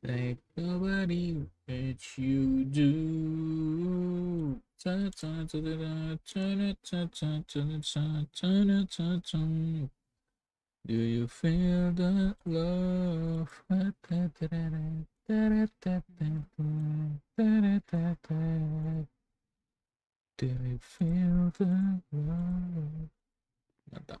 Thank nobody that you do. Do you feel the love? Do you feel the love? Not that.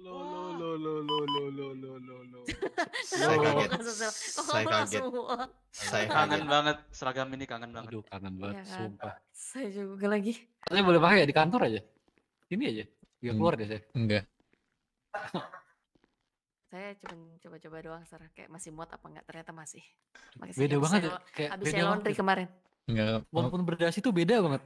lo lo lo lo lo lo lo lo lo lo. Saya kaget. Saya kaget. Saya kangen banget seragam ini kangen banget. Aduh kangen banget, iya kan? sumpah. Saya juga lagi. saya boleh pakai di kantor aja. Ini aja. nggak keluar deh saya. Enggak. saya cuma coba-coba doang Sarah kayak masih muat apa enggak ternyata masih. beda banget ya. kayak habis laundry ya. kemarin. Enggak. Walaupun berdasi itu beda banget.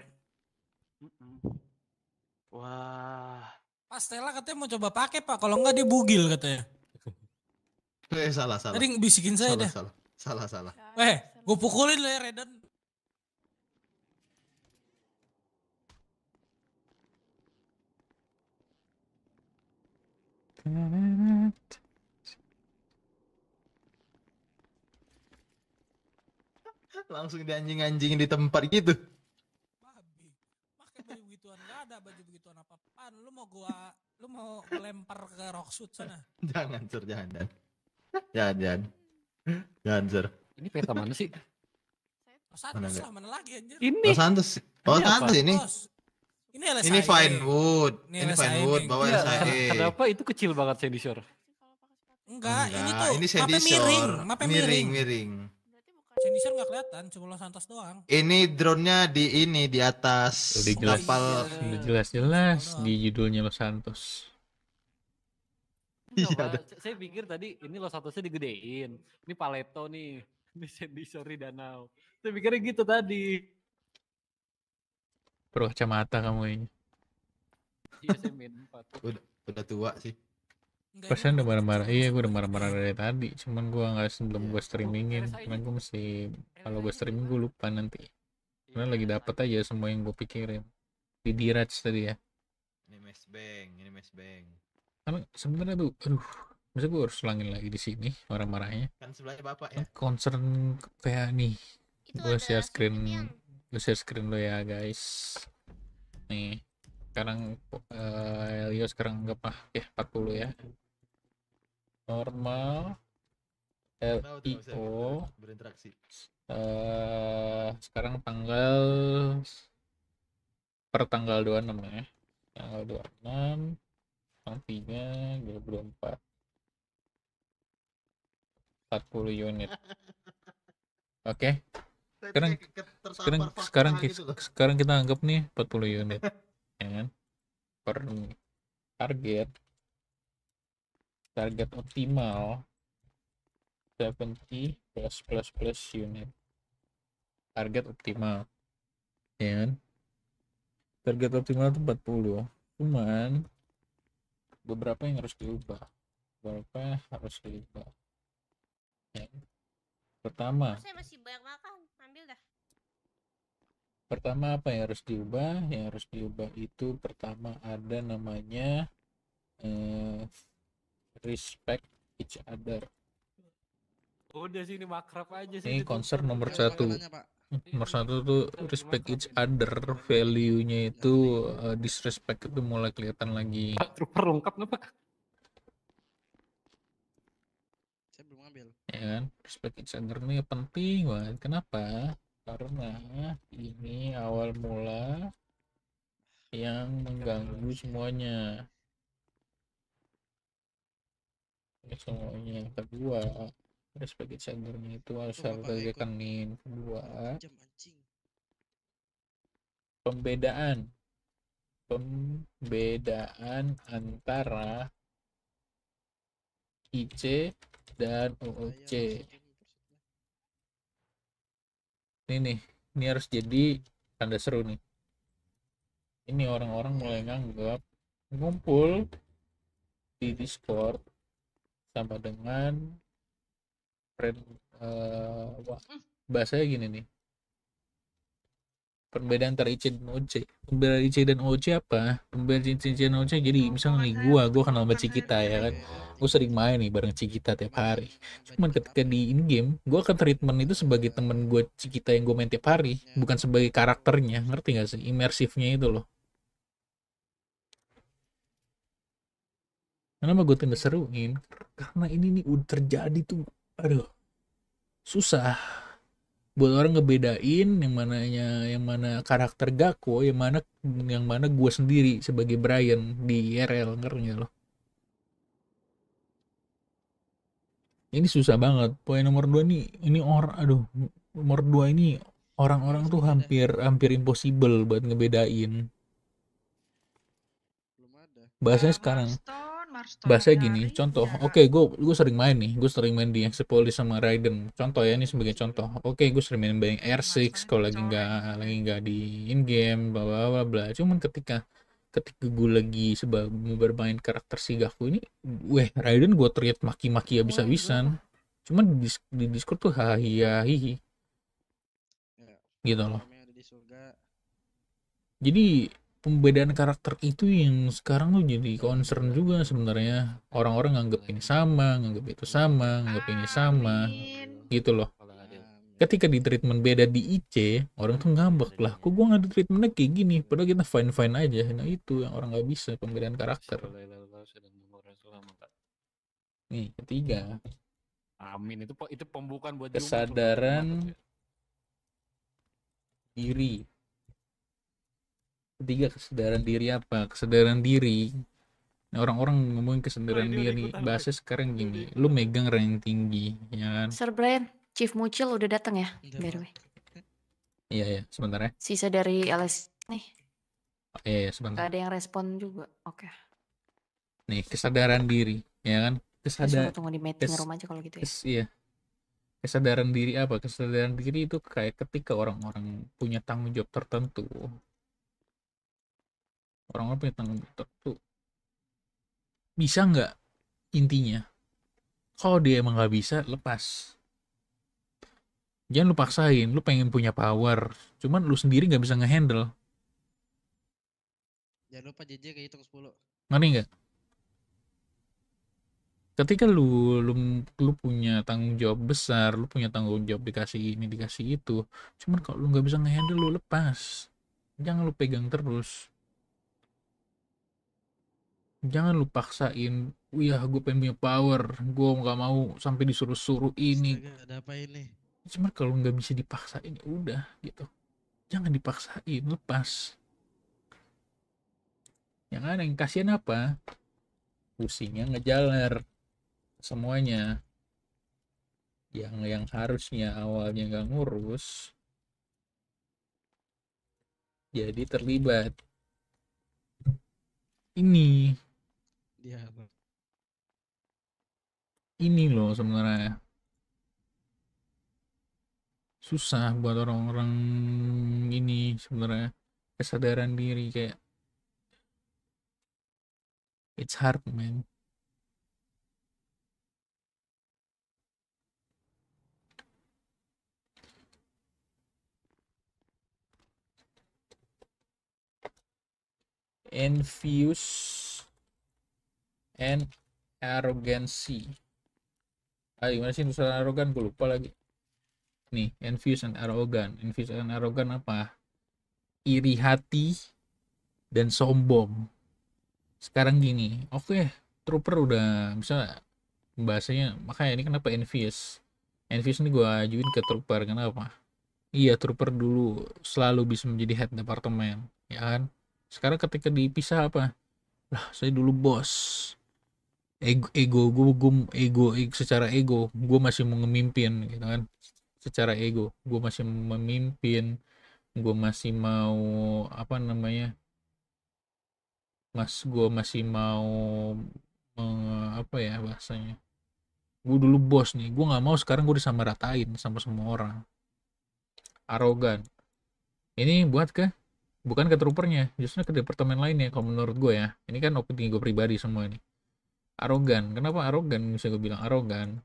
Wah. Pak Stella katanya mau coba pakai Pak, kalau enggak dia bugil katanya. Eh salah salah. Tadi bisikin saya salah, deh. Salah salah salah. Eh, gue pukulin lo ya Redan. Langsung dianjing-anjingin di tempat gitu ada baju begituan apa apaan lu mau gua lu mau lempar ke rock suit sana jangan sur jangan dan jangan jangan jangan sur ini peta mana sih oh, Santos lah mana lagi anjir ini oh, Santos. oh Santos ini ini LSI. Ini wood. Ini, ini wood bawa iya, LSI. Kenapa itu kecil banget Sandy Shore? Enggak, ini tuh ini Sandy Shore. Miring, miring, miring, miring. Sendisar nggak kelihatan, cuma Los Santos doang. Ini drone-nya di ini di atas. Udah jelas. Kapal. Iya. Udah jelas-jelas iya. di judulnya Los Santos. Iya. Saya pikir tadi ini Los Santosnya digedein. Ini Paleto nih. Ini Sendisar di danau. Saya pikirnya gitu tadi. Perlu kacamata kamu ini. Iya, saya min 4. Udah, udah tua sih. Pesan udah marah-marah. Iya, gue udah marah-marah dari tadi. Cuman gue nggak sebelum iya, gue streamingin. Karena gue mesti, kalau gue streaming gue lupa nanti. Karena iya, lagi dapat aja semua yang gue pikirin. Di diraj tadi ya. Ini mes bang, ini mes bang. Karena sebenarnya tuh, aduh, masa gue harus ulangin lagi di sini marah-marahnya. Kan sebelahnya bapak ya. Kan concern PA ya nih. Gue share screen, gua gue share screen lo ya guys. Nih, sekarang uh, Elio sekarang nggak pah ya 40 ya normal LIO berinteraksi. Uh, sekarang tanggal per tanggal 26 ya. Tanggal 26 nantinya 24 40 unit. Oke. Okay. Sekarang sekarang sekarang, gitu kita, sekarang kita anggap nih 40 unit. ya kan? Per target target optimal 70 plus plus plus unit target optimal dan ya target optimal itu 40 cuman beberapa yang harus diubah beberapa harus diubah ya. Kan? pertama saya masih banyak makan ambil dah pertama apa yang harus diubah yang harus diubah itu pertama ada namanya eh, respect each other udah sih ini makrab aja sih ini konser nomor ya, satu nomor satu tuh respect each other value nya itu uh, disrespect itu mulai kelihatan lagi pak trooper lengkap nggak saya belum ambil ya kan respect each other ini penting banget kenapa karena ini awal mula yang mengganggu semuanya semuanya yang kedua harus pakai sendernya itu harus oh, harus rekening kedua pembedaan pembedaan antara IC dan OOC ini nih ini harus jadi tanda seru nih ini orang-orang mulai nganggap ngumpul di Discord sama dengan pred, uh, eh, wah, bahasanya gini nih perbedaan antara IC dan OC perbedaan IC dan OC apa perbedaan IC dan OC jadi misalnya nih gua gua kenal sama Cikita ya kan gua sering main nih bareng Cikita tiap hari cuman ketika di in game gua akan treatment itu sebagai temen gua Cikita yang gue main tiap hari bukan sebagai karakternya ngerti gak sih imersifnya itu loh kenapa gue tidak seruin karena ini nih udah terjadi tuh aduh susah buat orang ngebedain yang mananya yang mana karakter Gakko yang mana yang mana gue sendiri sebagai Brian di RL ngerti loh ini susah banget poin nomor dua nih ini orang aduh nomor dua ini orang-orang tuh hampir hampir impossible buat ngebedain bahasanya nah, sekarang bahasa gini contoh iya. oke okay, gue gue sering main nih gue sering main di Exepolis sama Raiden contoh ya ini sebagai contoh oke okay, gue sering main bayang R6 kalau lagi nggak lagi nggak di in game bla bla bla cuman ketika ketika gue lagi sebab bermain karakter si Gaku ini weh Raiden gue teriak maki-maki iya, habis-habisan cuman di, di Discord tuh ya hihi iya. gitu loh jadi pembedaan karakter itu yang sekarang tuh jadi concern juga sebenarnya orang-orang nganggap ini sama nganggap itu sama nganggap ini sama gitu loh ketika di treatment beda di IC orang tuh ngambek lah kok gue nggak di treatmentnya kayak gini padahal kita fine fine aja nah itu yang orang nggak bisa pembedaan karakter nih ketiga amin itu itu pembukaan buat kesadaran diri ketiga kesadaran diri apa kesadaran diri nah, orang-orang ngomongin kesadaran oh, diri bahasa sekarang gini lu megang rank tinggi ya kan Sir Brian Chief Mucil udah datang ya by the way iya ya sebentar ya sisa dari LS nih oh, iya iya sebentar Gak ada yang respon juga oke okay. nih kesadaran diri ya kan ya, kesadaran tunggu di meeting kes, room aja kalau gitu ya kes, iya kesadaran diri apa kesadaran diri itu kayak ketika orang-orang punya tanggung jawab tertentu orang-orang punya tanggung jawab tuh bisa nggak intinya kalau dia emang nggak bisa lepas jangan lu paksain lu pengen punya power cuman lu sendiri nggak bisa ngehandle jangan lupa JJ kayak sepuluh. 10 ngerti nggak ketika lu, lu lu punya tanggung jawab besar lu punya tanggung jawab dikasih ini dikasih itu cuman kalau lu nggak bisa ngehandle lu lepas jangan lu pegang terus jangan lu paksain ya ah, gue pengen punya power gue nggak mau sampai disuruh-suruh ini ada apa ini cuma kalau nggak bisa dipaksain ya udah gitu jangan dipaksain lepas yang aneh yang kasihan apa usinya ngejalar semuanya yang yang harusnya awalnya nggak ngurus jadi terlibat ini Iya, ini loh sebenarnya susah buat orang-orang ini sebenarnya kesadaran diri kayak it's hard man Infuse and arrogancy ah gimana sih nusa arogan gue lupa lagi nih envious and arrogant envious and arrogant apa iri hati dan sombong sekarang gini oke okay, trooper udah bisa bahasanya makanya ini kenapa envious envious ini gue ajuin ke trooper kenapa iya trooper dulu selalu bisa menjadi head departemen ya kan sekarang ketika dipisah apa lah saya dulu bos ego ego gue gue ego, ego secara ego gue masih mau ngemimpin gitu kan secara ego gue masih memimpin gue masih mau apa namanya mas gue masih mau eh, apa ya bahasanya gue dulu bos nih gue nggak mau sekarang gue disamaratain sama semua orang arogan ini buat ke bukan ke trupernya? justru ke departemen lainnya kalau menurut gue ya ini kan opini gue pribadi semua ini arogan kenapa arogan bisa gue bilang arogan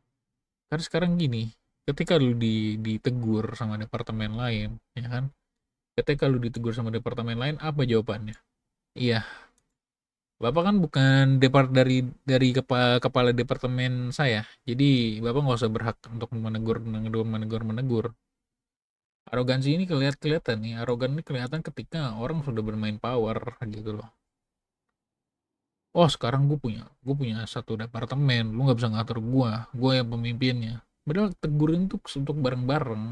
karena sekarang gini ketika lu di, ditegur sama departemen lain ya kan ketika lu ditegur sama departemen lain apa jawabannya iya bapak kan bukan depart dari dari kepala, kepala departemen saya jadi bapak nggak usah berhak untuk menegur menegur menegur menegur arogansi ini kelihatan kelihatan nih arogan ini kelihatan ketika orang sudah bermain power gitu loh oh sekarang gue punya gue punya satu departemen lu nggak bisa ngatur gue gue yang pemimpinnya padahal tegurin tuh untuk bareng-bareng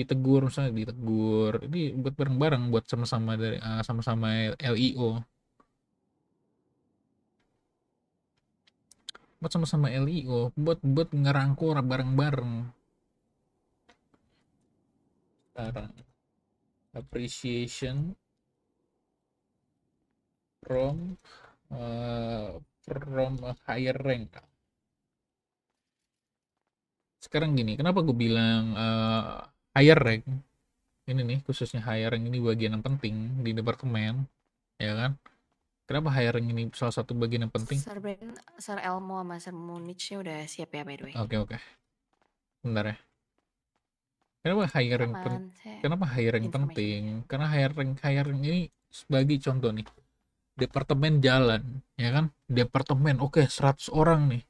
ditegur misalnya ditegur ini buat bareng-bareng buat sama-sama dari eh, sama-sama LIO buat sama-sama LIO buat buat ngerangkul bareng-bareng sekarang appreciation from uh, from a higher rank sekarang gini kenapa gue bilang uh, higher rank ini nih khususnya higher rank ini bagian yang penting di departemen ya kan Kenapa rank ini salah satu bagian yang penting? Sir Ben, Sir Elmo sama Sir Munich-nya udah siap ya by the way. Oke, okay, oke. Okay. Bentar ya. Kenapa higher rank pen... Kenapa higher rank penting? Ya. Karena higher rank, higher rank ini sebagai contoh nih departemen jalan ya kan departemen oke okay, 100 orang nih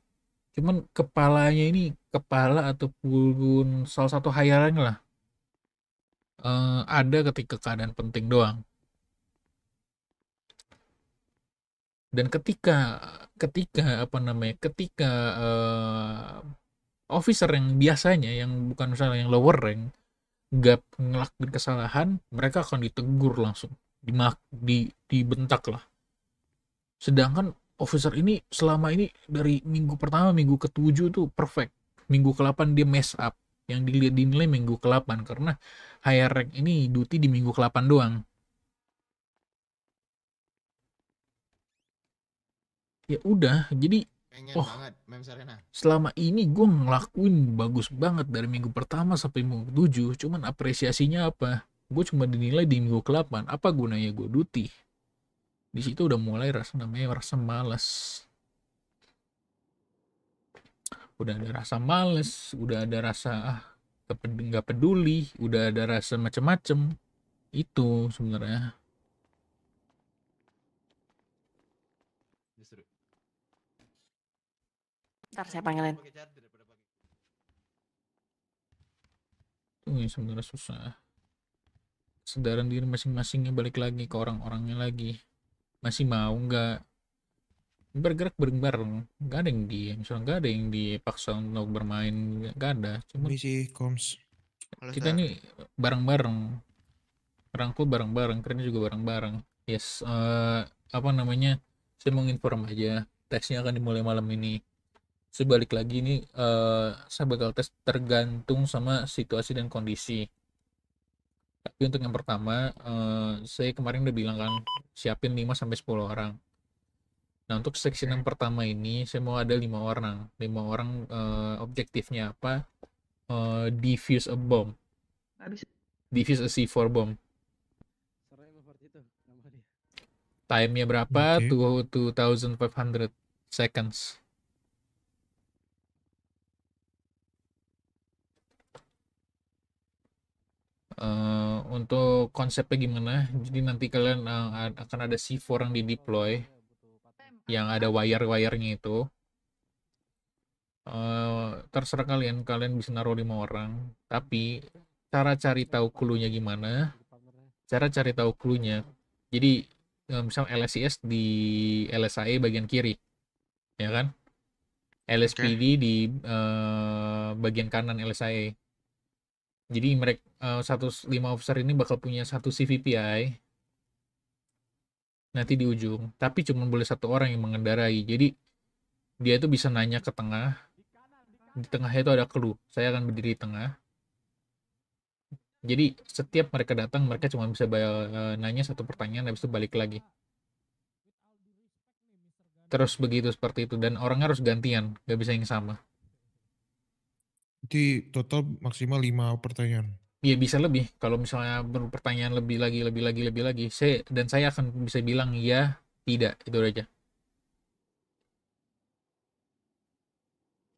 cuman kepalanya ini kepala ataupun salah satu hayarannya lah uh, ada ketika keadaan penting doang dan ketika ketika apa namanya ketika uh, officer yang biasanya yang bukan misalnya yang lower rank gap ngelakuin kesalahan mereka akan ditegur langsung dimak di dibentak lah Sedangkan officer ini selama ini dari minggu pertama, minggu ketujuh tuh perfect. Minggu ke-8 dia mess up. Yang dilihat dinilai minggu ke-8 karena higher rank ini duty di minggu ke-8 doang. Ya udah, jadi oh, banget Mem Serena. Selama ini gue ngelakuin bagus banget dari minggu pertama sampai minggu ketujuh. Cuman apresiasinya apa? Gue cuma dinilai di minggu ke-8. Apa gunanya gue duty? di situ udah mulai rasa namanya rasa males udah ada rasa males udah ada rasa ah nggak peduli udah ada rasa macem-macem itu sebenarnya ntar saya panggilin ini sebenarnya susah sedaran diri masing-masingnya balik lagi ke orang-orangnya lagi masih mau nggak bergerak bareng-bareng nggak ada yang di misalnya nggak ada yang dipaksa untuk bermain nggak ada cuma sih koms kita ini bareng-bareng rangkul bareng-bareng kerennya juga bareng-bareng yes uh, apa namanya saya mau inform aja tesnya akan dimulai malam ini sebalik lagi ini uh, eh, saya bakal tes tergantung sama situasi dan kondisi tapi untuk yang pertama uh, saya kemarin udah bilang kan siapin 5 sampai 10 orang. Nah, untuk seksi yang pertama ini saya mau ada 5 orang. 5 orang uh, objektifnya apa? Uh, defuse a bomb. Habis. Defuse a C4 bomb. Time-nya berapa? Okay. 2500 seconds. uh, untuk konsepnya gimana jadi nanti kalian uh, akan ada C4 yang di deploy yang ada wire-wirenya itu uh, terserah kalian kalian bisa naruh lima orang tapi cara cari tahu clue-nya gimana cara cari tahu clue-nya. jadi uh, misalnya LSIS di LSAE bagian kiri ya kan LSPD okay. di uh, bagian kanan LSAE jadi mereka uh, 105 officer ini bakal punya satu CVPI nanti di ujung, tapi cuma boleh satu orang yang mengendarai. Jadi dia itu bisa nanya ke tengah. Di tengah itu ada clue. Saya akan berdiri di tengah. Jadi setiap mereka datang mereka cuma bisa bayar, eh, nanya satu pertanyaan habis itu balik lagi. Terus begitu seperti itu dan orangnya harus gantian, gak bisa yang sama. Jadi total maksimal 5 pertanyaan. Iya bisa lebih. Kalau misalnya pertanyaan lebih lagi, lebih lagi, lebih lagi, saya dan saya akan bisa bilang ya, tidak, itu aja.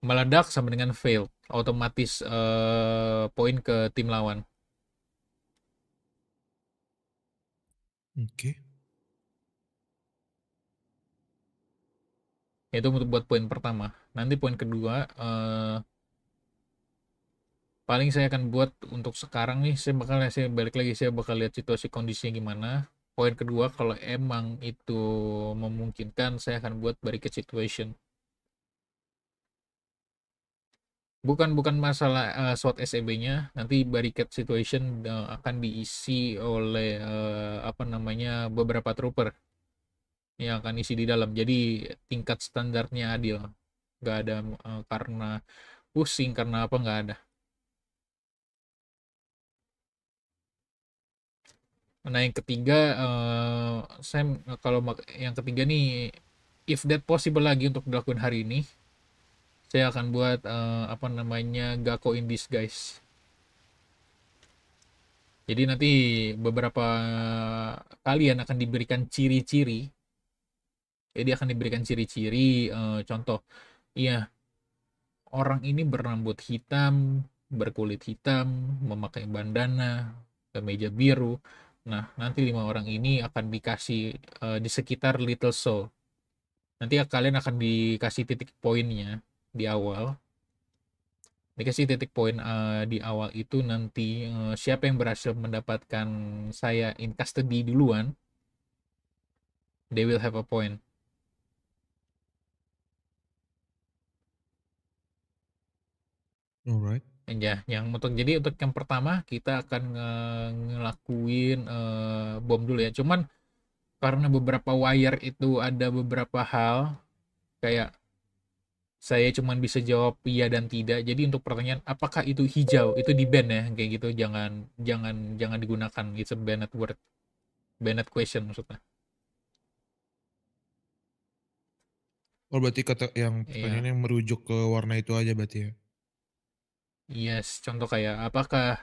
Meledak sama dengan fail, otomatis uh, poin ke tim lawan. Oke. Okay. Itu untuk buat poin pertama. Nanti poin kedua uh, paling saya akan buat untuk sekarang nih saya bakal saya balik lagi saya bakal lihat situasi kondisinya gimana poin kedua kalau emang itu memungkinkan saya akan buat barricade situation bukan bukan masalah uh, eh, SWOT SEB-nya nanti barricade situation uh, akan diisi oleh uh, apa namanya beberapa trooper yang akan isi di dalam jadi tingkat standarnya adil nggak ada uh, karena pusing karena apa nggak ada Nah yang ketiga, uh, saya kalau yang ketiga nih, if that possible lagi untuk dilakukan hari ini, saya akan buat uh, apa namanya Gako in guys Jadi nanti beberapa kalian akan diberikan ciri-ciri. Jadi akan diberikan ciri-ciri, uh, contoh, iya orang ini berambut hitam, berkulit hitam, memakai bandana, kemeja biru, Nah, nanti lima orang ini akan dikasih uh, di sekitar Little Soul. Nanti kalian akan dikasih titik poinnya di awal. Dikasih titik poin uh, di awal itu nanti uh, siapa yang berhasil mendapatkan saya in custody duluan, they will have a point. Alright aja iya, yang untuk jadi untuk yang pertama kita akan nge ngelakuin uh, bom dulu ya cuman karena beberapa wire itu ada beberapa hal kayak saya cuman bisa jawab iya dan tidak jadi untuk pertanyaan apakah itu hijau itu di band ya kayak gitu jangan jangan jangan digunakan itu a banned word banned question maksudnya Oh berarti kata yang iya. pertanyaan yeah. merujuk ke warna itu aja berarti ya? Yes, contoh kayak apakah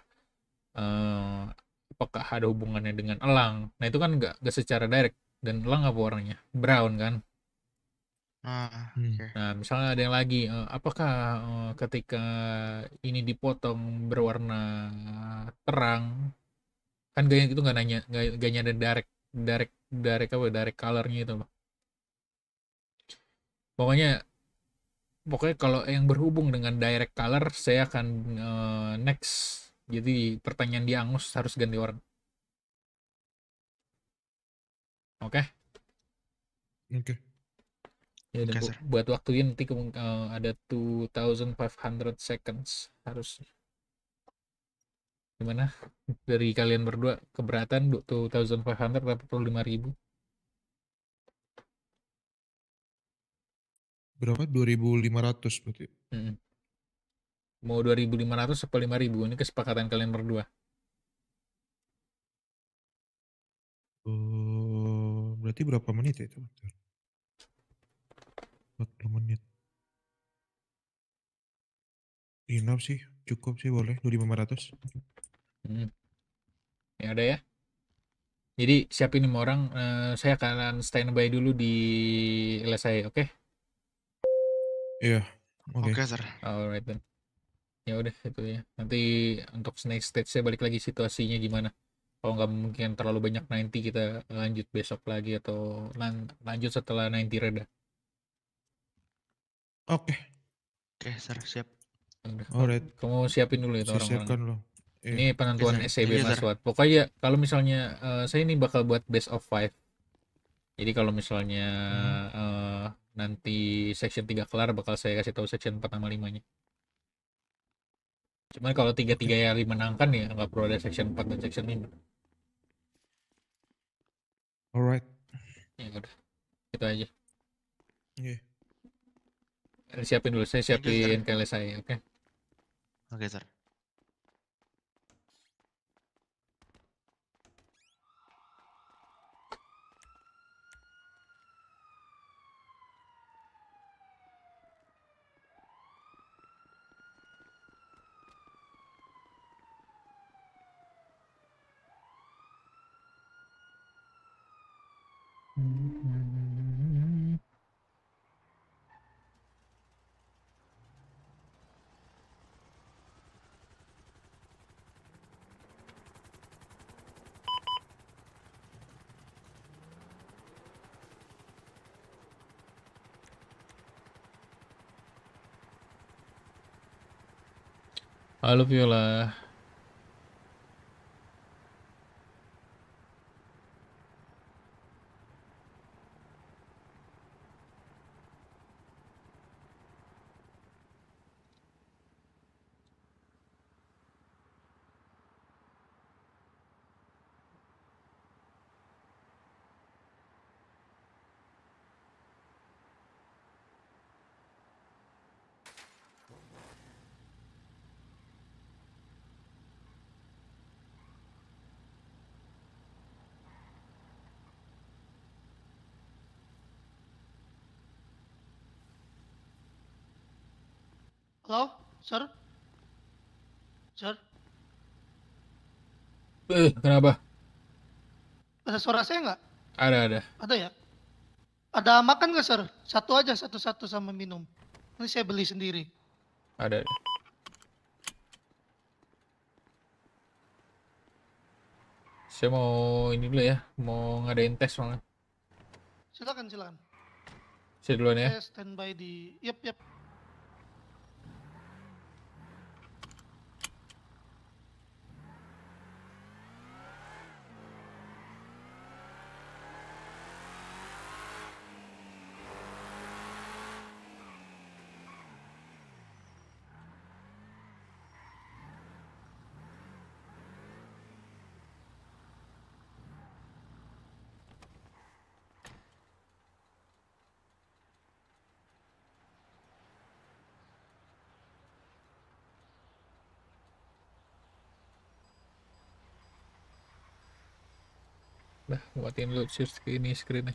uh, apakah ada hubungannya dengan elang? Nah itu kan nggak nggak secara direct dan elang apa warnanya? Brown kan? Ah, hmm. okay. Nah misalnya ada yang lagi, uh, apakah uh, ketika ini dipotong berwarna terang? Kan gaya itu nggak nanya, gak ada direct, direct, direct apa? Direct colornya itu. Pokoknya pokoknya kalau yang berhubung dengan direct color saya akan uh, next jadi pertanyaan di Angus harus ganti warna oke okay? oke okay. ya dan okay, bu buat ini nanti uh, ada 2500 seconds harus gimana dari kalian berdua keberatan 2500 atau 5000 berapa 2500 berarti hmm. mau 2500 atau 5000 ini kesepakatan kalian berdua uh, berarti berapa menit ya itu 40 menit enough sih cukup sih boleh 2500 hmm. ya ada ya jadi siapin lima orang uh, saya akan standby dulu di LSI oke okay? Iya. Oke, okay. okay, Alright then. Ya udah itu ya. Nanti untuk next stage saya balik lagi situasinya gimana. Kalau nggak mungkin terlalu banyak 90 kita lanjut besok lagi atau lan lanjut setelah 90 reda. Oke. Okay. Oke, okay, siap. Alright. Kamu siapin dulu ya orang-orang. Siapkan lo. Iya. Ini penentuan yes, SCB yes, Mas Wat. Pokoknya kalau misalnya uh, saya ini bakal buat best of five. Jadi kalau misalnya hmm. Eh, nanti section 3 kelar bakal saya kasih tahu section 4 sama 5 nya cuman kalau 3-3 yang dimenangkan ya nggak perlu ada section 4 dan section 5 alright ya, ya udah itu aja yeah. siapin dulu saya siapin KLS saya oke okay? oke okay, sir I love you, lah. Halo, sir? Sir? Eh, kenapa? Ada suara saya nggak? Ada, ada. Ada ya? Ada makan nggak, sir? Satu aja, satu-satu sama minum. Ini saya beli sendiri. Ada, ada. Saya mau ini dulu ya, mau ngadain tes banget. Silakan, silakan. Saya duluan ya. Saya standby di, yep, yep. buatin lu share ini screennya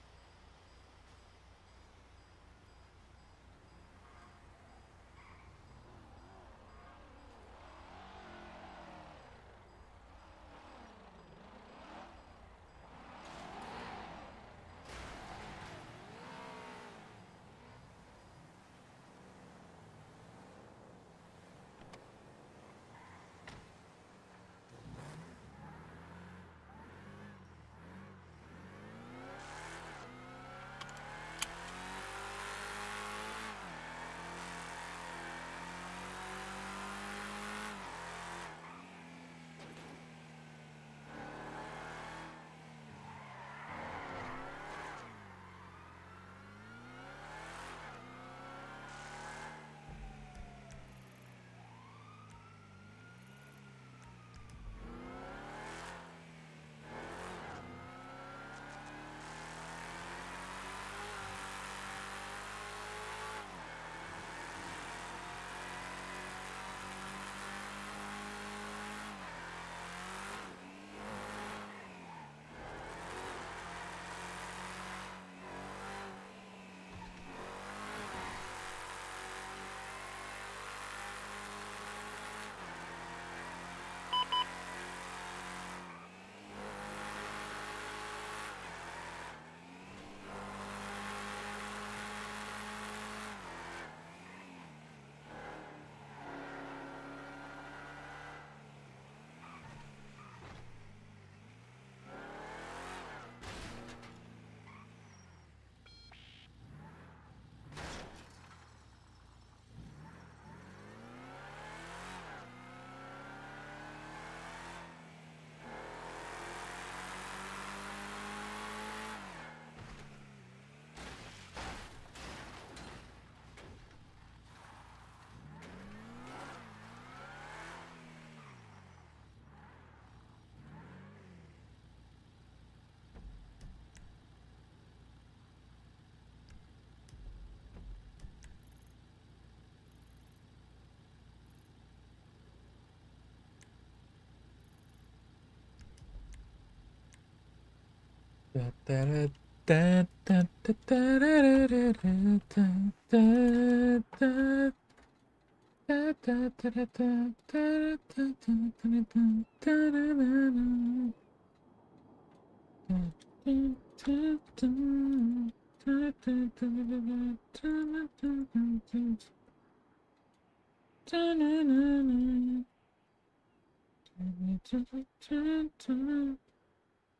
Turn it to the turn, turn.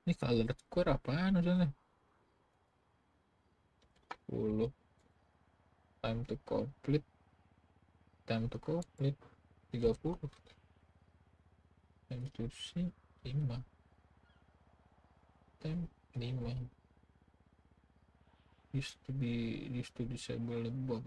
Ini color square apaan maksudnya? 10 time to complete time to complete 30 time to see 5 time 5 used to be used to disable the bomb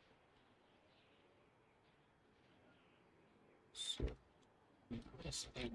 this baby.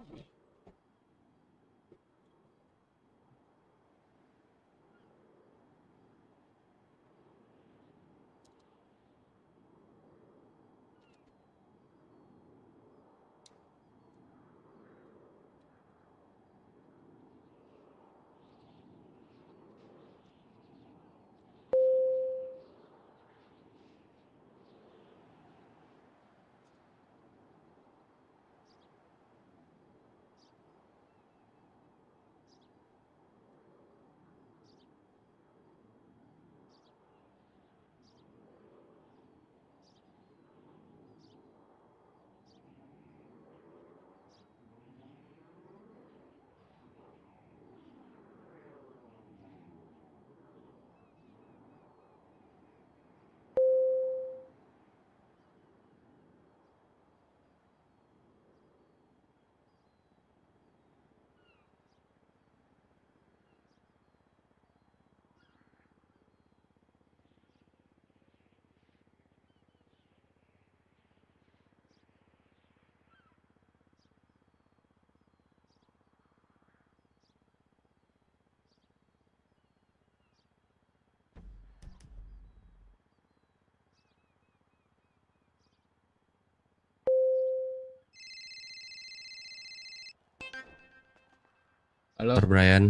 Halo. Dr. Brian.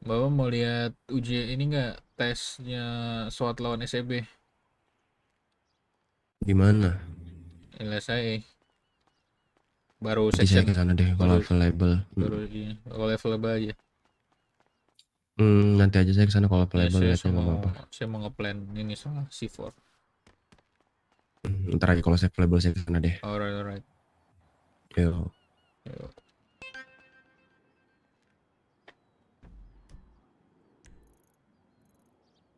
Bapak mau lihat uji ini nggak tesnya SWAT lawan SEB? Gimana? LSI. Baru section. Bisa ke sana deh kalau available. Baru iya, kalau available aja. Hmm, nanti aja saya ke sana kalau available ya, saya, saya mau, apa Saya mau ngeplan ini soal C4. Hmm, ntar aja kalau saya available saya ke sana deh. Alright, alright. Yo. Yo.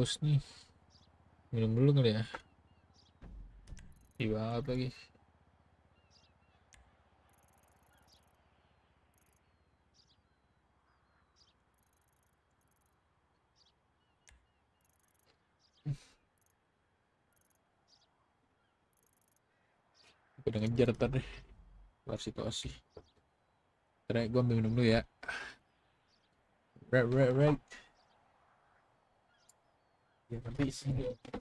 haus nih minum dulu kali ya Iya banget lagi udah ngejar ntar deh kelar situasi Terus ya, gue ambil minum dulu ya right right right 也能被须的。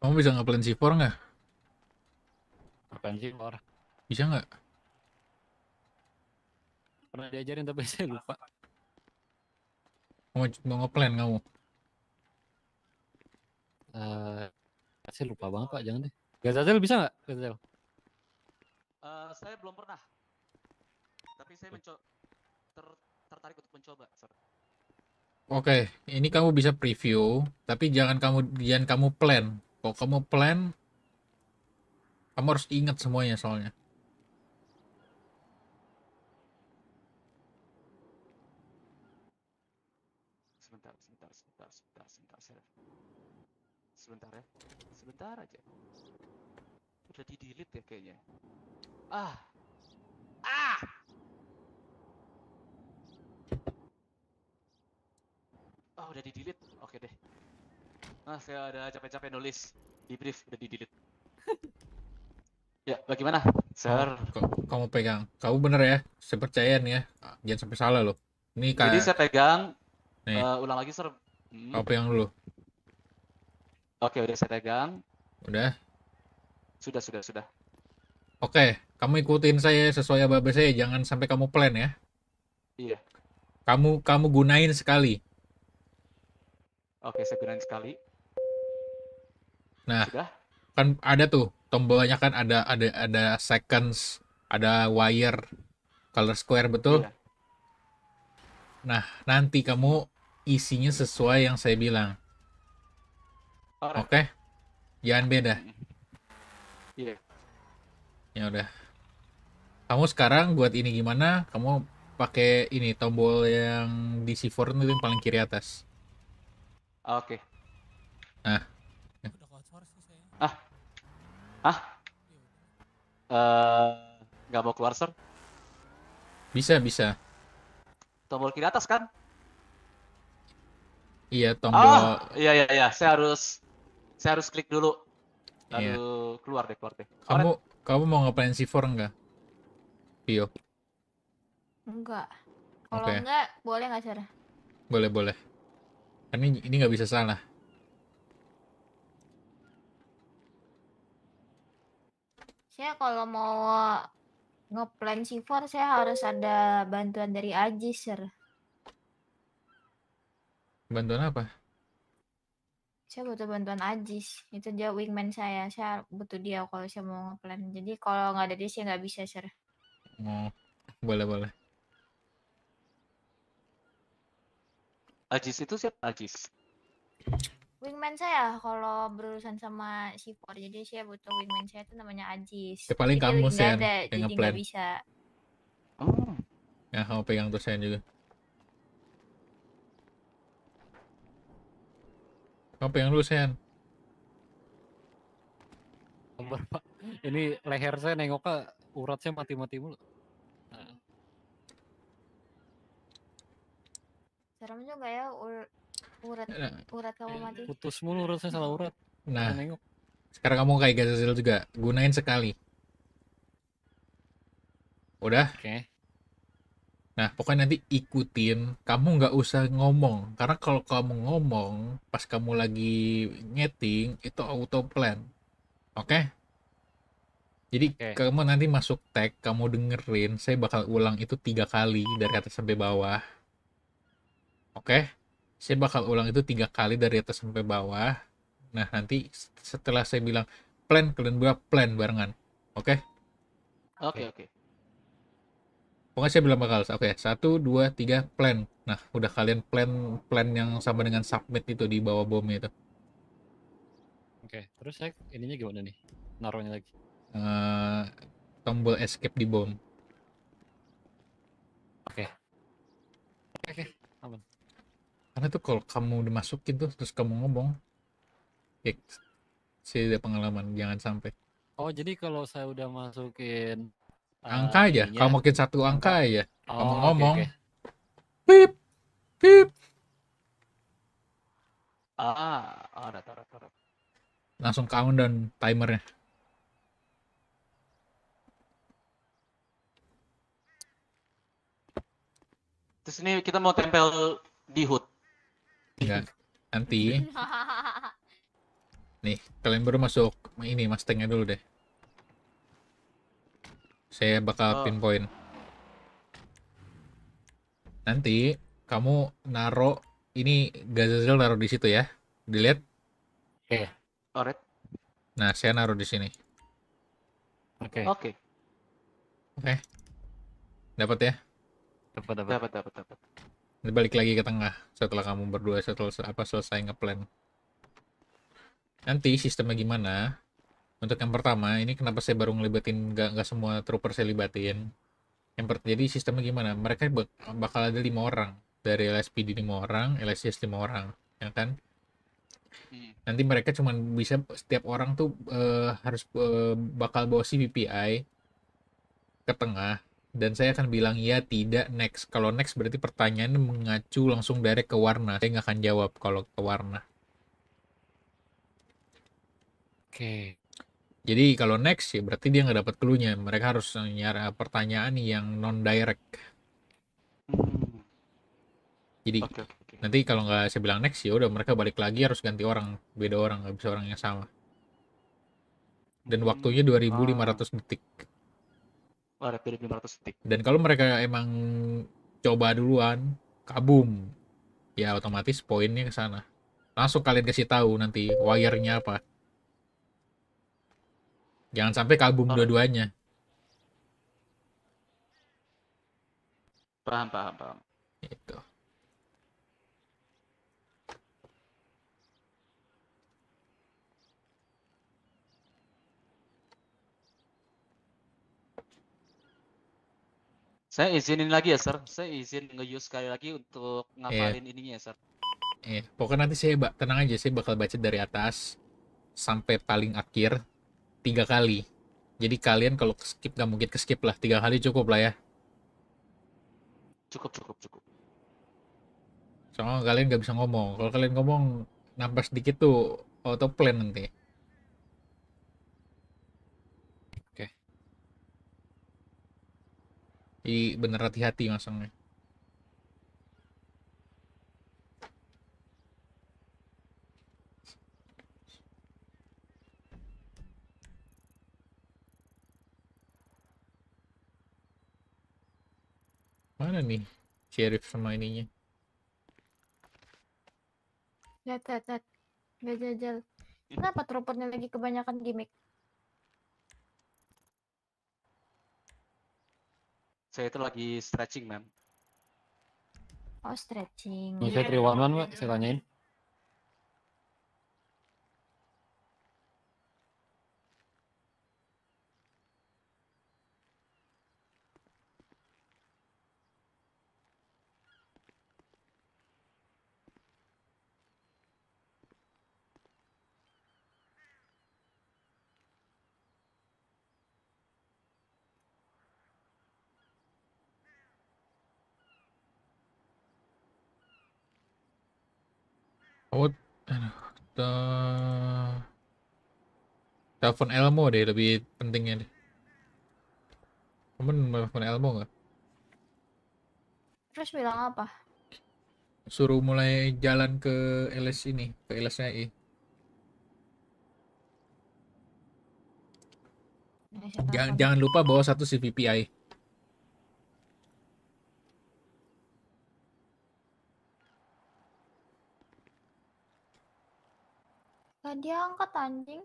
Kamu bisa ngapelin C4 nggak? Bukan C4. Bisa nggak? Pernah diajarin tapi saya lupa. Mau, mau ngeplan kamu? Uh, saya lupa banget pak, jangan deh. Gazel bisa nggak? Gazel? Uh, eh, saya belum pernah. Tapi saya mencoba ter tertarik untuk mencoba. Sir. Oke, ini kamu bisa preview, tapi jangan kamu jangan kamu plan kalau kamu plan kamu harus ingat semuanya soalnya sebentar sebentar sebentar sebentar sebentar sebentar sebentar ya sebentar aja udah di delete ya kayaknya ah ah oh udah di delete oke deh ah saya ada capek-capek nulis di brief udah di delete ya bagaimana sir kamu pegang kamu bener ya saya percaya nih ya ah, jangan sampai salah loh ini kayak jadi saya pegang nih. Uh, ulang lagi sir hmm. kamu pegang dulu oke udah saya pegang udah sudah sudah sudah Oke, kamu ikutin saya sesuai apa saya. Jangan sampai kamu plan ya. Iya. Kamu kamu gunain sekali. Oke, saya gunain sekali. Nah, Sudah? kan ada tuh tombolnya kan ada ada ada seconds, ada wire, color square betul. Iya. Nah, nanti kamu isinya sesuai yang saya bilang. Oke. Okay? Jangan beda. Iya. Ya udah. Kamu sekarang buat ini gimana? Kamu pakai ini tombol yang di C4 itu yang paling kiri atas. Oke. Okay. Nah, ah eh, nggak uh, mau keluar sir bisa bisa tombol kiri atas kan iya tombol oh, iya iya iya saya harus saya harus klik dulu iya. lalu iya. keluar deh keluar deh kamu kamu mau ngapain C4 enggak Pio enggak kalau okay. enggak boleh nggak cara boleh boleh ini ini nggak bisa salah ya kalau mau ngeplan C4 saya harus ada bantuan dari Aji, Sir. Bantuan apa? Saya butuh bantuan Ajis. Itu dia wingman saya. Saya butuh dia kalau saya mau ngeplan. Jadi kalau nggak ada dia saya nggak bisa, Sir. Oh, boleh boleh. Ajis itu siapa Ajis? wingman saya kalau berurusan sama Sipor. Jadi saya butuh wingman saya itu namanya Ajis. Ya, paling kamu Sen ada, yang jadi bisa. Oh. Ya kamu pegang tuh Sen juga. Kamu pegang dulu Sen. Ini leher saya nengok nengoknya urat saya mati-mati mulu. Nah. Serem juga ya urat iya. urat kamu iya. mati putus mulu saya salah urat nah nengok sekarang kamu kayak gazel juga gunain sekali udah oke okay. nah pokoknya nanti ikutin kamu nggak usah ngomong karena kalau kamu ngomong pas kamu lagi nyeting itu auto plan oke okay? jadi okay. kamu nanti masuk tag kamu dengerin saya bakal ulang itu tiga kali dari atas sampai bawah oke okay? saya bakal ulang itu tiga kali dari atas sampai bawah. Nah, nanti setelah saya bilang plan, kalian buat plan barengan. Oke? Okay? Oke, okay, oke. Okay. Pokoknya saya bilang bakal. Oke, okay, satu, dua, tiga, plan. Nah, udah kalian plan plan yang sama dengan submit itu di bawah bom itu. Oke, okay, terus saya ininya gimana nih? Naruhnya lagi. Uh, tombol escape di bom. Oke. Okay. Oke. Okay karena itu kalau kamu dimasukin tuh terus kamu ngomong ya, saya ada pengalaman jangan sampai oh jadi kalau saya udah masukin eh, angka aja kamu mungkin satu angka, ya, aja oh, kamu ngomong okay, okay. pip pip ah, ah ada orat orat langsung dan timernya Terus ini kita mau tempel di hood. Enggak. Nanti. Nih, kalian baru masuk ini mas tanknya dulu deh. Saya bakal oh. pinpoint. Nanti kamu naro ini Gazelle naruh di situ ya. Dilihat? Oke. Okay. Nah, saya naruh di sini. Oke. Okay. Oke. Okay. Oke. Okay. Dapat ya? Dapat, dapat. Dapat, dapat, dapat. Nanti balik lagi ke tengah setelah kamu berdua setelah apa selesai ngeplan. Nanti sistemnya gimana? Untuk yang pertama, ini kenapa saya baru ngelibatin gak nggak semua trooper saya libatin. Yang pertama, jadi sistemnya gimana? Mereka bakal ada lima orang dari LSPD lima orang, LSS lima orang, ya kan? Hmm. Nanti mereka cuman bisa setiap orang tuh uh, harus uh, bakal bawa CVPI ke tengah dan saya akan bilang ya tidak next kalau next berarti pertanyaan mengacu langsung dari ke warna saya nggak akan jawab kalau ke warna oke okay. jadi kalau next ya berarti dia nggak dapat keluarnya. mereka harus nyari pertanyaan yang non direct hmm. jadi okay, okay. nanti kalau nggak saya bilang next ya udah mereka balik lagi harus ganti orang beda orang nggak bisa orang yang sama dan hmm. waktunya 2500 ah. detik rapid 500 detik. Dan kalau mereka emang coba duluan, kabum, ya otomatis poinnya ke sana. Langsung kalian kasih tahu nanti wire-nya apa. Jangan sampai kabum oh. dua-duanya. Paham, paham, paham. Itu. Saya izinin lagi ya, Sir. Saya izin nge-use sekali lagi untuk ngapalin yeah. ininya ya, Sir. Iya, yeah. pokoknya nanti saya tenang aja, saya bakal baca dari atas sampai paling akhir tiga kali. Jadi kalian kalau skip nggak mungkin ke skip lah, tiga kali cukup lah ya. Cukup, cukup, cukup. Soalnya kalian nggak bisa ngomong. Kalau kalian ngomong nambah sedikit tuh auto plan nanti. Jadi bener hati-hati masangnya. Mana nih sheriff sama ininya? Lihat, lihat, lihat. Gak jajal. Kenapa teropornya lagi kebanyakan gimmick? Saya itu lagi stretching, mem. Oh, stretching. Ini saya 311, Mbak. Saya tanyain. Aduh, Telepon Elmo deh lebih pentingnya deh. Temen telepon Elmo nggak? Terus bilang apa? Suruh mulai jalan ke LS ini, ke nya Jangan, jangan lupa bawa satu CVPI. Gak diangkat anjing.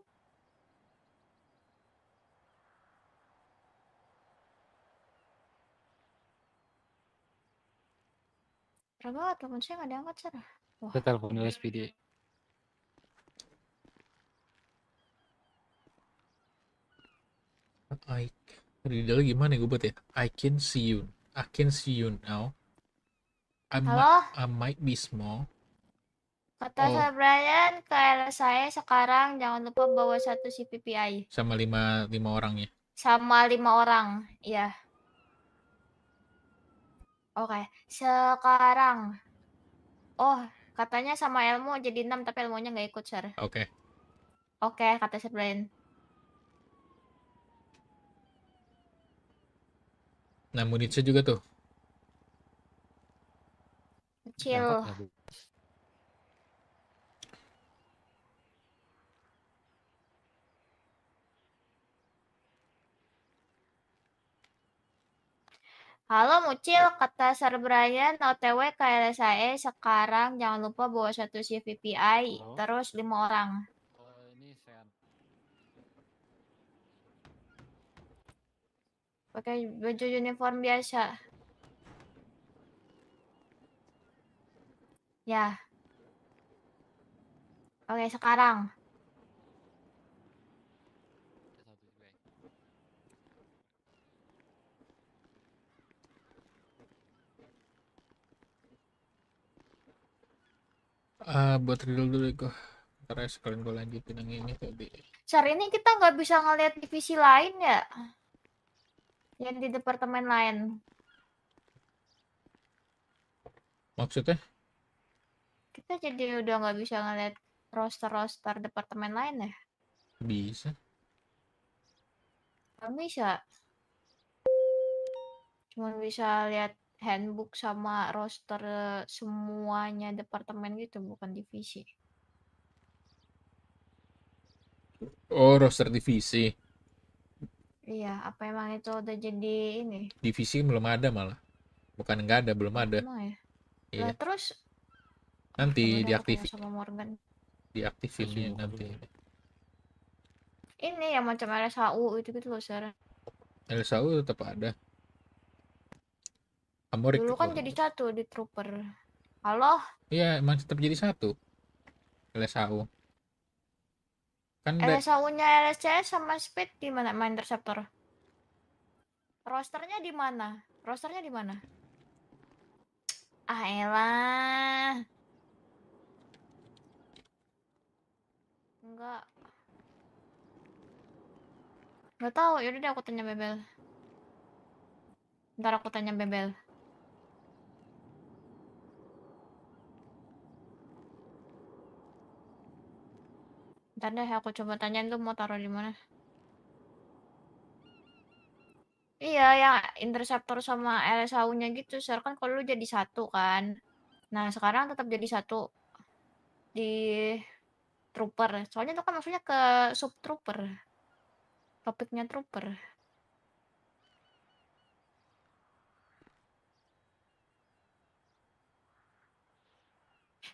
Berapa telepon saya nggak diangkat cara? Wah. Kita telepon SPD. I tadi dulu gimana ya, gue buat ya? I can see you. I can see you now. I, Halo? I might be small, Kata oh. Brian, KL saya sekarang jangan lupa bawa satu CPPI. Sama lima, lima orang ya? Sama lima orang, ya. Oke, okay. sekarang. Oh, katanya sama Elmo jadi enam tapi Elmonya nggak ikut, Sir. Oke. Okay. Oke, okay, kata saya Brian. Nah, Munitsa juga tuh. Kecil. Nah, Halo Mucil, kata Sir Brian, OTW KLSAE sekarang jangan lupa bawa satu CVPI, Halo? terus lima orang. Oke, eh, Pakai baju uniform biasa. Ya. Oke, sekarang. uh, buat riddle dulu gue ya sekalian gue lanjutin yang ini tadi Cari ini kita nggak bisa ngeliat divisi lain ya yang di departemen lain maksudnya kita jadi udah nggak bisa ngeliat roster roster departemen lain ya bisa Kami bisa cuma bisa lihat handbook sama roster semuanya departemen gitu, bukan divisi. Oh, roster divisi. Iya, apa emang itu udah jadi ini? Divisi belum ada malah. Bukan enggak ada, belum oh, ada. Emang ya? Iya. Nah, terus nanti ya diaktifin. Sama Morgan. Diaktifin ya, nanti. Ini yang macam LSAU itu gitu loh, Sarah. LSAU tetap ada. Amorik dulu kan jadi satu di trooper. Halo? Iya, emang tetap jadi satu. LSAU. Kan LSAU-nya LSCS sama Speed di mana main interceptor? Rosternya di mana? Rosternya di mana? Ah, elah. Enggak. Enggak tahu, yaudah deh aku tanya Bebel. Ntar aku tanya Bebel. Ntar deh aku coba tanyain tuh mau taruh di mana. Iya, yang interceptor sama LSAU-nya gitu. Sir. kan kalau lu jadi satu kan. Nah, sekarang tetap jadi satu di trooper. Soalnya itu kan maksudnya ke sub trooper. Topiknya trooper.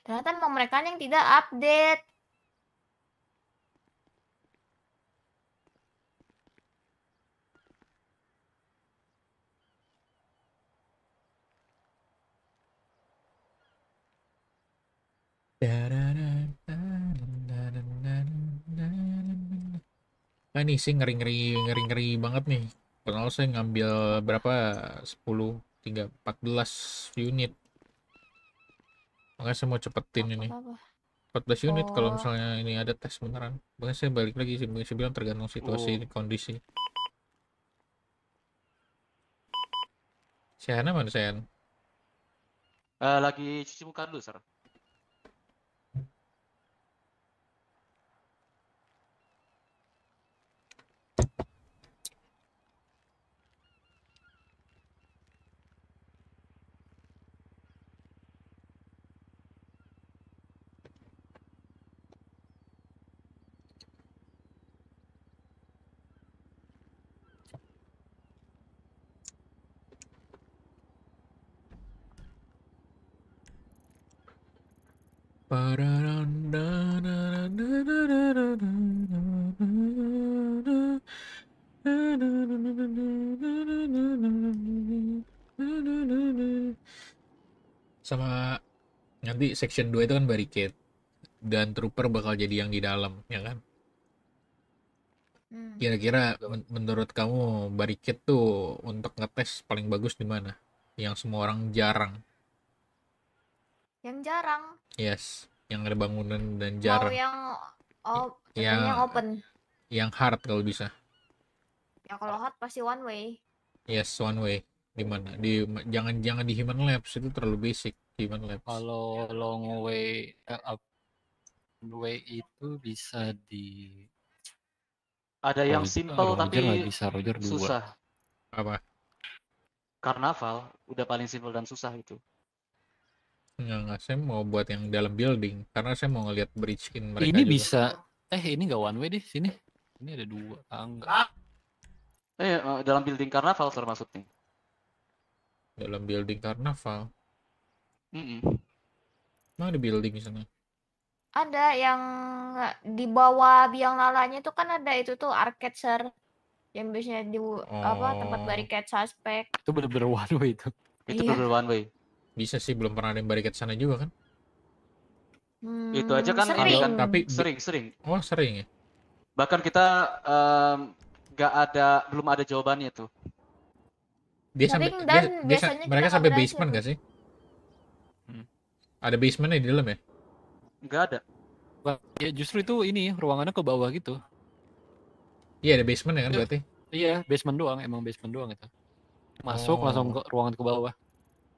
Ternyata memang mereka yang tidak update. Nah, ini sih ngeri-ngeri ngeri-ngeri banget nih. Kalau saya ngambil berapa? 10, 3, 14 unit. Makanya saya mau cepetin ini. Apa? 14 unit kalau oh. misalnya ini ada tes beneran. Makanya saya balik lagi sih, saya bilang tergantung situasi, oh. kondisi. Sehana mana Sehan? Uh, eh, lagi cuci muka dulu, Sir. sama nanti section 2 itu kan barricade dan trooper bakal jadi yang di dalam ya kan kira-kira men menurut kamu barricade tuh untuk ngetes paling bagus di mana yang semua orang jarang yang jarang. Yes, yang ada bangunan dan jarang. Mau yang oh, yang, yang open. Yang hard kalau bisa. Ya kalau hard pasti one way. Yes, one way. Di mana? Di jangan jangan di human labs itu terlalu basic human labs. Kalau long way uh, eh, up way itu bisa di ada yang simple tapi bisa Roger susah. Apa? Karnaval udah paling simple dan susah itu. Enggak, nggak Saya mau buat yang dalam building karena saya mau ngelihat bridge in mereka. Ini juga. bisa eh ini nggak one way deh sini. Ini ada dua tangga. Ah, ah. Eh, eh dalam building karnaval termasuk nih. Dalam building karnaval. Mm -mm. Mana ada building di sana? Ada yang di bawah biang lalanya itu kan ada itu tuh arcade sir yang biasanya di oh. apa tempat oh. barikade suspek. Itu bener-bener one way itu. Itu iya. bener-bener one way bisa sih, belum pernah ada yang barikat sana juga kan? Hmm, itu aja kan sering. Kan, tapi sering, sering. Oh, sering ya. Bahkan kita nggak um, ada belum ada jawabannya tuh. Dia nah, sampai dan dia, biasanya mereka sampai basement nggak sih? Hmm. Ada basementnya di dalam ya? Nggak ada. Ya justru itu ini ya, ruangannya ke bawah gitu. Iya ada basement ya kan iya. berarti? Iya basement doang emang basement doang itu. Masuk oh. langsung ke ruangan ke bawah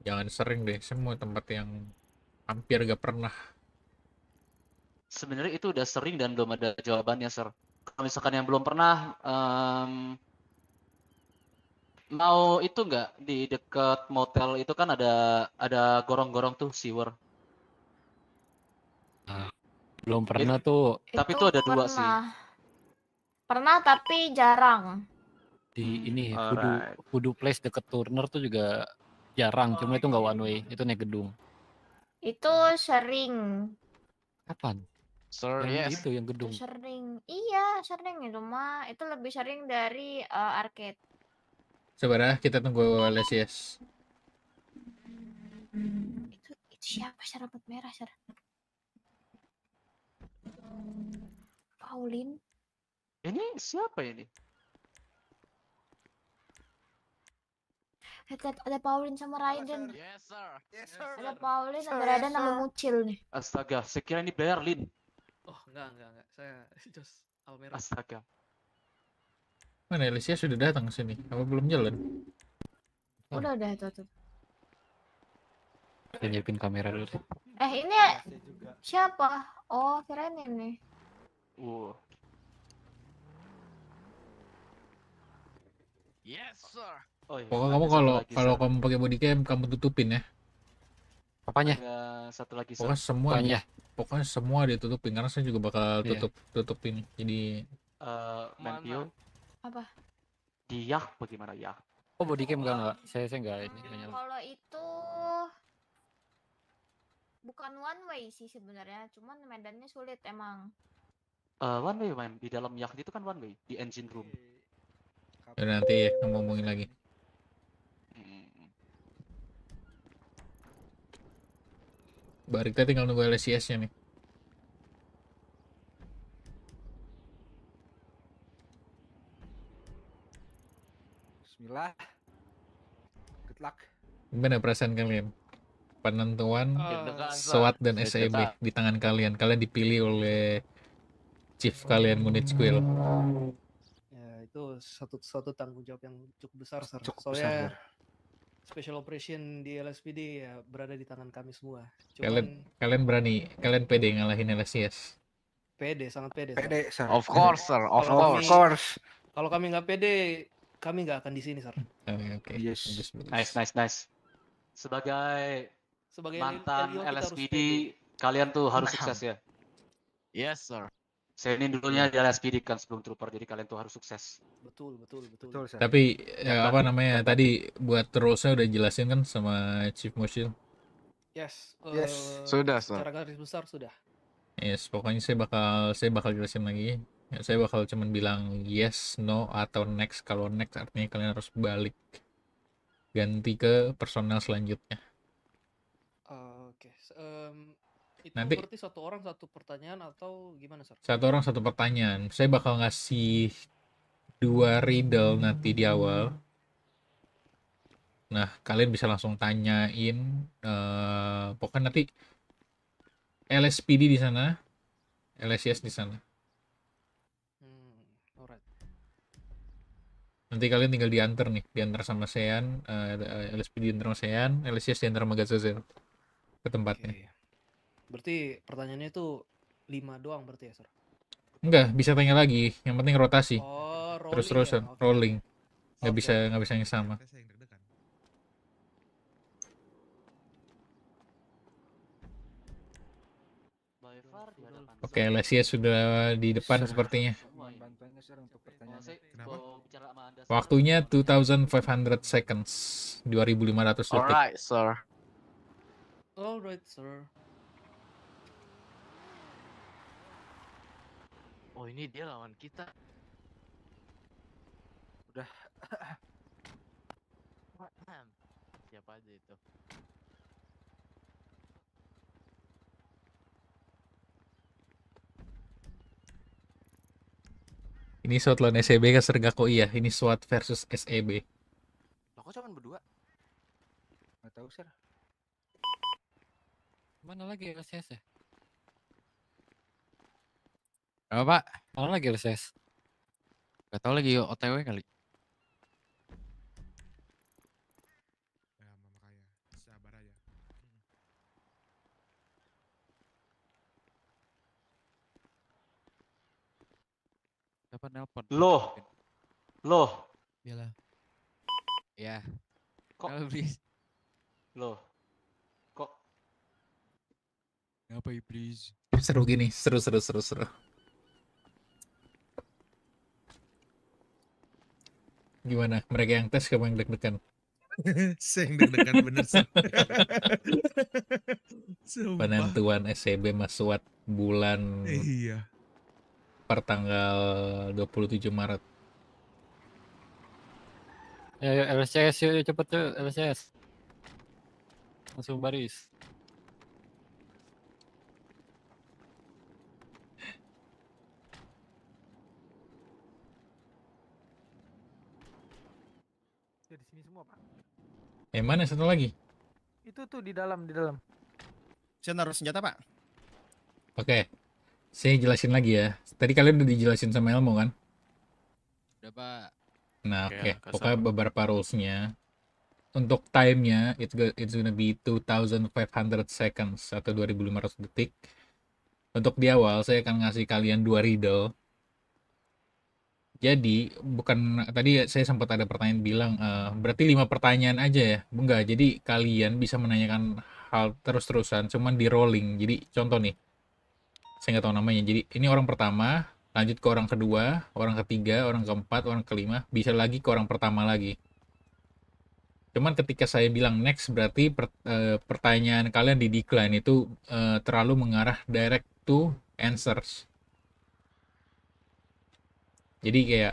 jangan sering deh Semua tempat yang hampir gak pernah sebenarnya itu udah sering dan belum ada jawabannya sir kalau misalkan yang belum pernah um, mau itu nggak di dekat motel itu kan ada ada gorong-gorong tuh sewer ah, belum pernah It, tuh tapi itu tuh ada pernah. dua sih pernah tapi jarang di ini ya, Alright. kudu kudu place deket Turner tuh juga Jarang, oh, cuma itu nggak iya, one way, iya. itu naik gedung. Itu sering. Kapan? Sering yes. itu yang gedung. Itu sering. Iya, sering itu mah. Itu lebih sering dari uh, arcade. Sebenarnya kita tunggu Lesias. Itu, itu siapa sih rambut merah, Sir? Pauline? Ini siapa ini? Ada, ada Paulin sama Raiden. Yes sir. Yes sir. Ada Paulin, sama ada Raiden sama Mucil nih. Astaga, saya kira ini Berlin. Oh, enggak, enggak, enggak. Saya just Almera. Astaga. Mana Elisia sudah datang ke sini? Apa belum jalan? Oh. Udah, udah, itu, itu. Kita nyiapin kamera dulu deh. Eh, ini iya, siapa? Oh, keren ini. Wow. Yes, sir. Oh, iya. Pokoknya kamu kalau kalau kamu pakai body cam kamu tutupin ya. Apanya? Ada satu lagi. Pokoknya semua. Apanya? Pokoknya semua ditutupin karena saya juga bakal iya. tutup iya. tutupin. Jadi uh, eh, Manpio. Apa? Dia bagaimana ya? Oh body enggak enggak. Saya saya enggak ini Kalau itu bukan one way sih sebenarnya, cuman medannya sulit emang. Uh, one way man, di dalam yak itu kan one way di engine room. Ya nanti ya, ngomongin lagi. Baru kita tinggal nunggu LCS-nya nih. Bismillah. Good luck. Gimana perasaan kalian? Penentuan uh, SWAT dan SAB di tangan kalian. Kalian dipilih oleh chief kalian Munich Quill Ya, itu satu suatu tanggung jawab yang cukup besar, Sir. Cukup Soalnya besar, special operation di LSPD ya berada di tangan kami semua. Cuman, kalian kalian berani, kalian pede ngalahin LSPD? Pede, sangat pede. Pede, sir. Of course, sir. Of kalo course. course. Kalau kami nggak pede, kami nggak akan di sini, sir. Oh, iya, oke, okay, okay. Yes. Nice, nice, nice. Sebagai sebagai mantan LSPD, kalian tuh harus nah. sukses ya. Yes, sir saya ini dulunya iya. adalah speedy kan sebelum trooper jadi kalian tuh harus sukses betul betul betul, betul tapi ya, apa namanya tadi buat terusnya udah jelasin kan sama Chief Motion. yes eh, yes Sudah. sudah secara garis besar sudah yes pokoknya saya bakal saya bakal jelasin lagi ya, saya bakal cuman bilang yes no atau next kalau next artinya kalian harus balik ganti ke personal selanjutnya Itu Nanti berarti satu orang satu pertanyaan atau gimana, Sir? Satu orang satu pertanyaan. Saya bakal ngasih dua riddle nanti di awal. Nah, kalian bisa langsung tanyain uh, pokoknya nanti LSPD di sana, LSS di sana. Hmm, nanti kalian tinggal diantar nih, diantar sama Sean, uh, eh, LSP diantar sama Sean, LCS diantar sama Gazazel ke tempatnya. Okay. Berarti pertanyaannya itu 5 doang berarti ya, Sir? Enggak, bisa tanya lagi. Yang penting rotasi. Oh, Terus-terusan, ya? okay. rolling. Nggak okay. bisa nggak bisa yang sama. Oke, okay, Lesia sudah di depan sepertinya. Iya. Waktunya 2500 seconds, 2500 detik. Alright, sir. Alright, sir. oh ini dia lawan kita udah siapa aja itu Ini SWAT lawan SEB kan serga kok iya. Ini SWAT versus SEB. kok cuma berdua? Gak tahu sih. Mana lagi kasih ya? Apa pak? Malam lagi reses. Gak tau lagi OTW kali. Siapa nelpon? Loh. Loh. Iyalah. Ya. Kok iblis? Loh. Kok? Kenapa iblis? Seru gini, seru seru seru seru. gimana mereka yang tes kamu yang deg-degan saya yang deg-degan bener sih penentuan SCB e Mas Suat bulan iya pertanggal 27 Maret ya, ya LCS yuk cepet tuh LCS langsung baris Eh mana satu lagi? Itu tuh di dalam, di dalam. Saya naruh senjata, Pak. Oke. Okay. Saya jelasin lagi ya. Tadi kalian udah dijelasin sama Elmo kan? Udah, Pak. Nah, oke. Okay. Pokoknya beberapa rulesnya. Untuk timenya nya it's, gonna, it's gonna be 2500 seconds atau 2500 detik. Untuk di awal, saya akan ngasih kalian dua riddle jadi bukan tadi saya sempat ada pertanyaan bilang uh, berarti lima pertanyaan aja ya? Enggak. Jadi kalian bisa menanyakan hal terus-terusan, cuman di rolling. Jadi contoh nih, saya nggak tahu namanya. Jadi ini orang pertama, lanjut ke orang kedua, orang ketiga, orang keempat, orang kelima, bisa lagi ke orang pertama lagi. Cuman ketika saya bilang next berarti per, uh, pertanyaan kalian di decline itu uh, terlalu mengarah direct to answers. Jadi kayak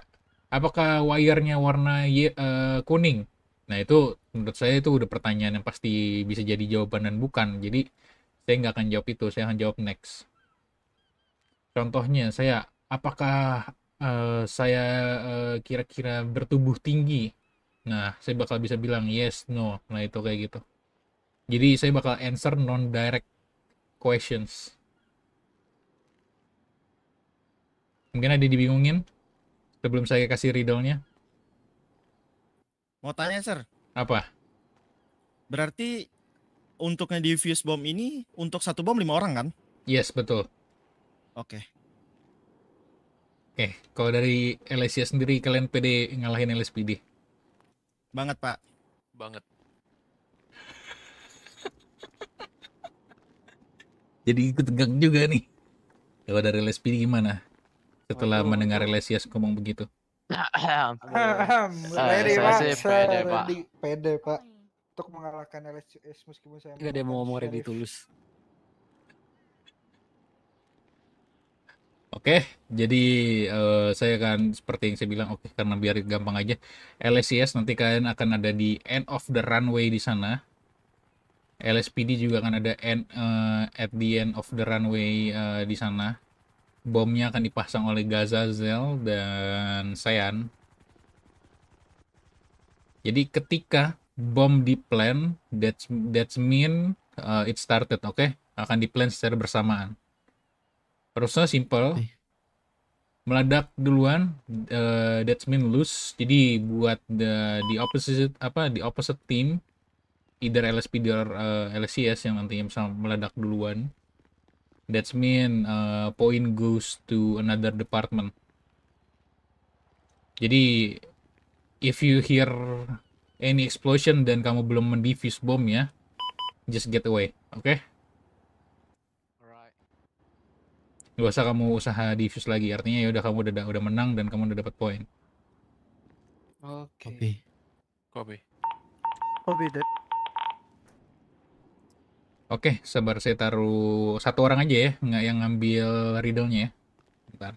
apakah wirenya warna uh, kuning? Nah itu menurut saya itu udah pertanyaan yang pasti bisa jadi jawaban dan bukan. Jadi saya nggak akan jawab itu, saya akan jawab next. Contohnya saya apakah uh, saya kira eh, kira-kira bertubuh tinggi? Nah saya bakal bisa bilang yes, no. Nah itu kayak gitu. Jadi saya bakal answer non direct questions. Mungkin ada dibingungin? sebelum saya kasih riddle-nya? Mau tanya, Sir. Apa? Berarti untuknya di fuse bomb ini untuk satu bom lima orang kan? Yes, betul. Oke. Okay. Oke, okay. kalau dari Elesia sendiri kalian PD ngalahin LSPD? Banget, Pak. Banget. Jadi ikut tegang juga nih. Kalau dari LSPD gimana? setelah mendengar Lesias ngomong begitu? Eh, pede, Pak. Pede, Pak. Pede, Pak. Untuk mengalahkan LSCS meskipun saya... Enggak, dia mau ngomong Reddy Tulus. Oke, okay, jadi uh, saya akan seperti yang saya bilang, oke okay, karena biar gampang aja. LSCS nanti kalian akan ada di end of the runway di sana. LSPD juga akan ada end uh, at the end of the runway uh, di sana bomnya akan dipasang oleh Gaza-Zel dan Sayan. Jadi ketika bom di plan, that's that's mean uh, it started, oke? Okay? Akan di plan secara bersamaan. Prosesnya simple. Meledak duluan, uh, that's mean lose. Jadi buat the the opposite apa the opposite team either LSP or uh, LCS yang nantinya bisa meledak duluan That's mean uh, point goes to another department. Jadi if you hear any explosion dan kamu belum mendivis bom ya, just get away, oke? Okay? Gak usah kamu usaha diffuse lagi. Artinya ya udah kamu udah udah menang dan kamu udah dapat poin. Oke. Okay. Copy. Copy. Copy that. Oke, sabar saya taruh satu orang aja ya, nggak yang ngambil riddle-nya ya. Bentar.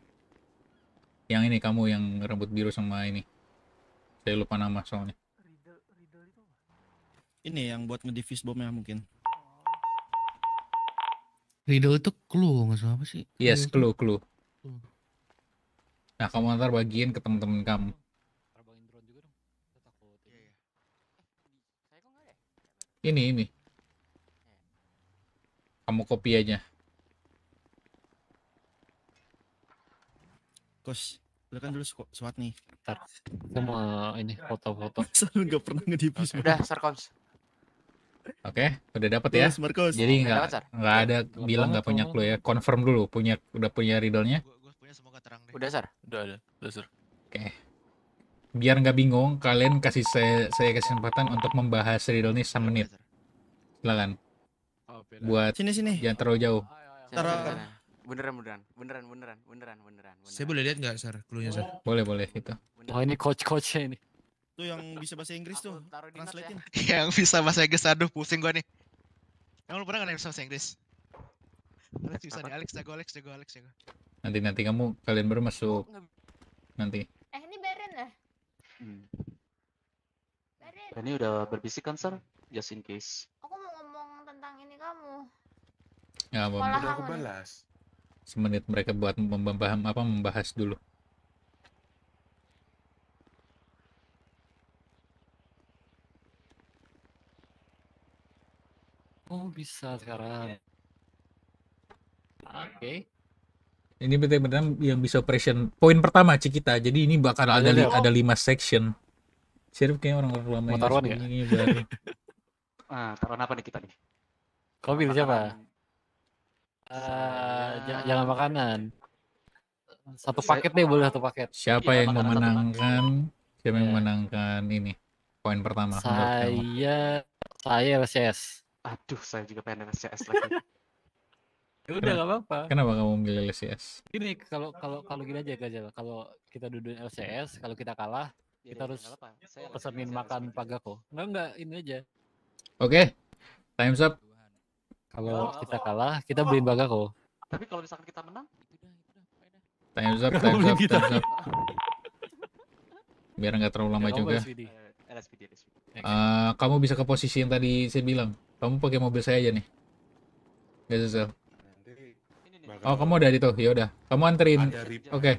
Yang ini kamu yang rambut biru sama ini. Saya lupa nama soalnya. Ini yang buat ngedivis bomnya mungkin. Riddle itu clue nggak salah apa sih? Yes, clue, clue. clue. Nah, kamu ntar bagiin ke temen-temen kamu. Iya, iya. Ya? Ini, ini. Kamu copy aja. Kos, lu kan dulu suat nih. Ntar, mau ini foto-foto. Selalu nggak pernah ngedipus, Okay. Udah, Oke, okay, udah dapat ya. Marcos. Jadi nggak nggak ada gak bilang nggak punya clue ya. Confirm dulu punya udah punya riddle-nya. Udah sar. Udah ada. Udah sar. Oke. Okay. Biar nggak bingung, kalian kasih saya, saya kesempatan untuk membahas riddle ini 1 menit. Silakan buat sini sini jangan terlalu jauh taruh beneran beneran beneran beneran beneran beneran saya boleh lihat nggak sar keluarnya sar boleh boleh itu oh ini coach coachnya ini tuh yang bisa bahasa Inggris tuh translatein ya. yang bisa bahasa Inggris aduh pusing gua nih kamu lu pernah nggak bisa bahasa Inggris Alex bisa nih Alex jago Alex jago Alex jago nanti nanti kamu kalian baru masuk nanti eh ini Baron lah ya? hmm. ini udah berbisik kan sar just in case Ya, apa udah aku balas. Semenit mereka buat membahas apa membahas dulu. Oh, bisa sekarang. Oke. Okay. Ini benar-benar yang bisa operation. Poin pertama kita. Jadi ini bakal ada li ada lima section. Sirup kayaknya orang-orang lama Motoran ya? Ini baru. ah, taruhan apa nih kita nih? Kau pilih siapa? Eh, jangan, jangan makanan. Satu paket deh boleh satu paket. Siapa iya, yang memenangkan? Siapa yang iya. memenangkan ini? Poin pertama. Saya saya LCS. Aduh, saya juga pengen LCS lagi. ya udah gak apa-apa. Kenapa kamu memilih LCS? Ini kalau kalau kalau gini aja aja kalau kita duduk LCS, kalau kita kalah ya, kita harus pesenin makan pagako. Enggak enggak ini aja. Oke. Time's up. Kalau oh, kita kalah, kita oh. baga kok. Tapi kalau misalkan kita menang, Time's up, time's up, time's up. Biar nggak terlalu lama juga. Uh, kamu bisa ke posisi yang tadi saya bilang. Kamu pakai mobil saya aja nih. susah. Oh, kamu udah di tuh. Ya udah. Kamu anterin. Oke. Okay.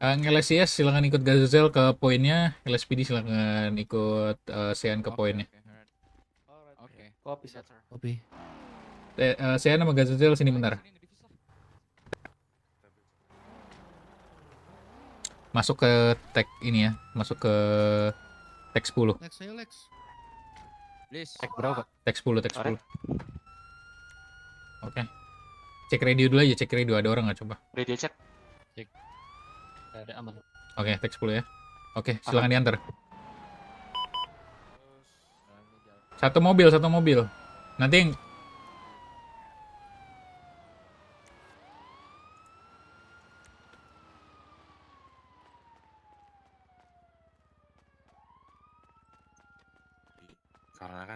Uh, LSIS silakan ikut Gazel ke poinnya. LSPD silakan ikut uh, Sean ke poinnya. Oke. Okay. Kopi, sir. Kopi. Eh, eh, saya nama Gazelle sini bentar. Masuk ke tag ini ya, masuk ke tag 10. Lex, ayo Lex. Please. Tag berapa? Tag 10, tag 10. Oke. Okay. Cek radio dulu aja, cek radio ada orang nggak coba? Radio cek. Cek. Ada aman. Oke, okay, tag 10 ya. Oke, okay, silakan diantar. Satu mobil, satu mobil. Nanti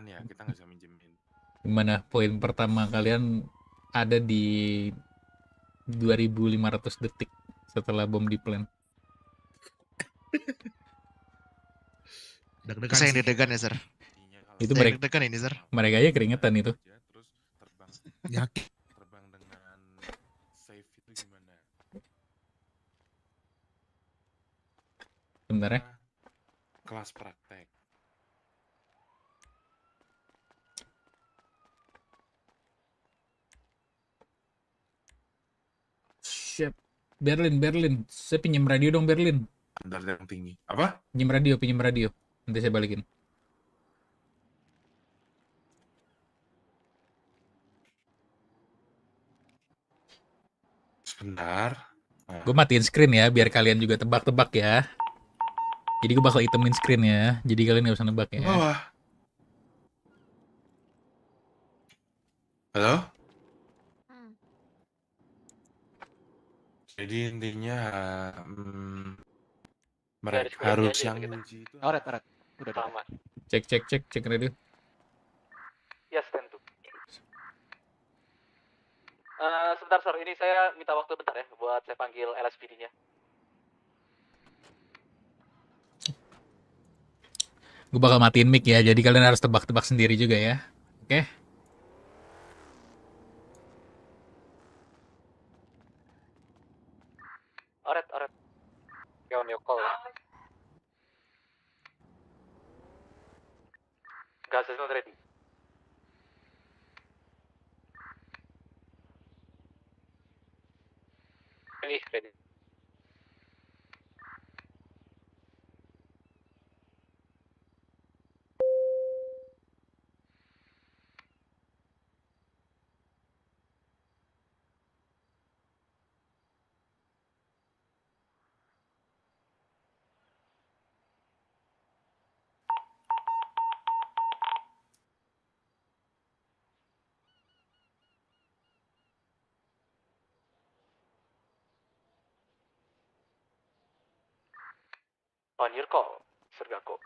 kan ya kita nggak bisa minjemin gimana poin pertama kalian ada di 2500 detik setelah bom di plan deg-degan saya deg-degan ya sir iya, itu mereka deg ini sir mereka aja keringetan itu iya, terus terbang yakin terbang dengan safe itu gimana ya? kelas prak Berlin, Berlin. Saya pinjam radio dong Berlin. Standar yang tinggi. Apa? Pinjam radio, pinjam radio. Nanti saya balikin. Sebentar. Nah. Gue matiin screen ya, biar kalian juga tebak-tebak ya. Jadi gue bakal itemin screen ya. Jadi kalian gak usah nebak ya. Bawah. Halo? Jadi intinya hmm, mereka Dari harus yang uji itu. Oret, oret. Udah lama. Cek cek cek cek ready. Yes, tentu. Uh, sebentar, Sor. Ini saya minta waktu bentar ya buat saya panggil LSPD-nya. Gue bakal matiin mic ya, jadi kalian harus tebak-tebak sendiri juga ya. Oke? Okay? On your call, Sergako.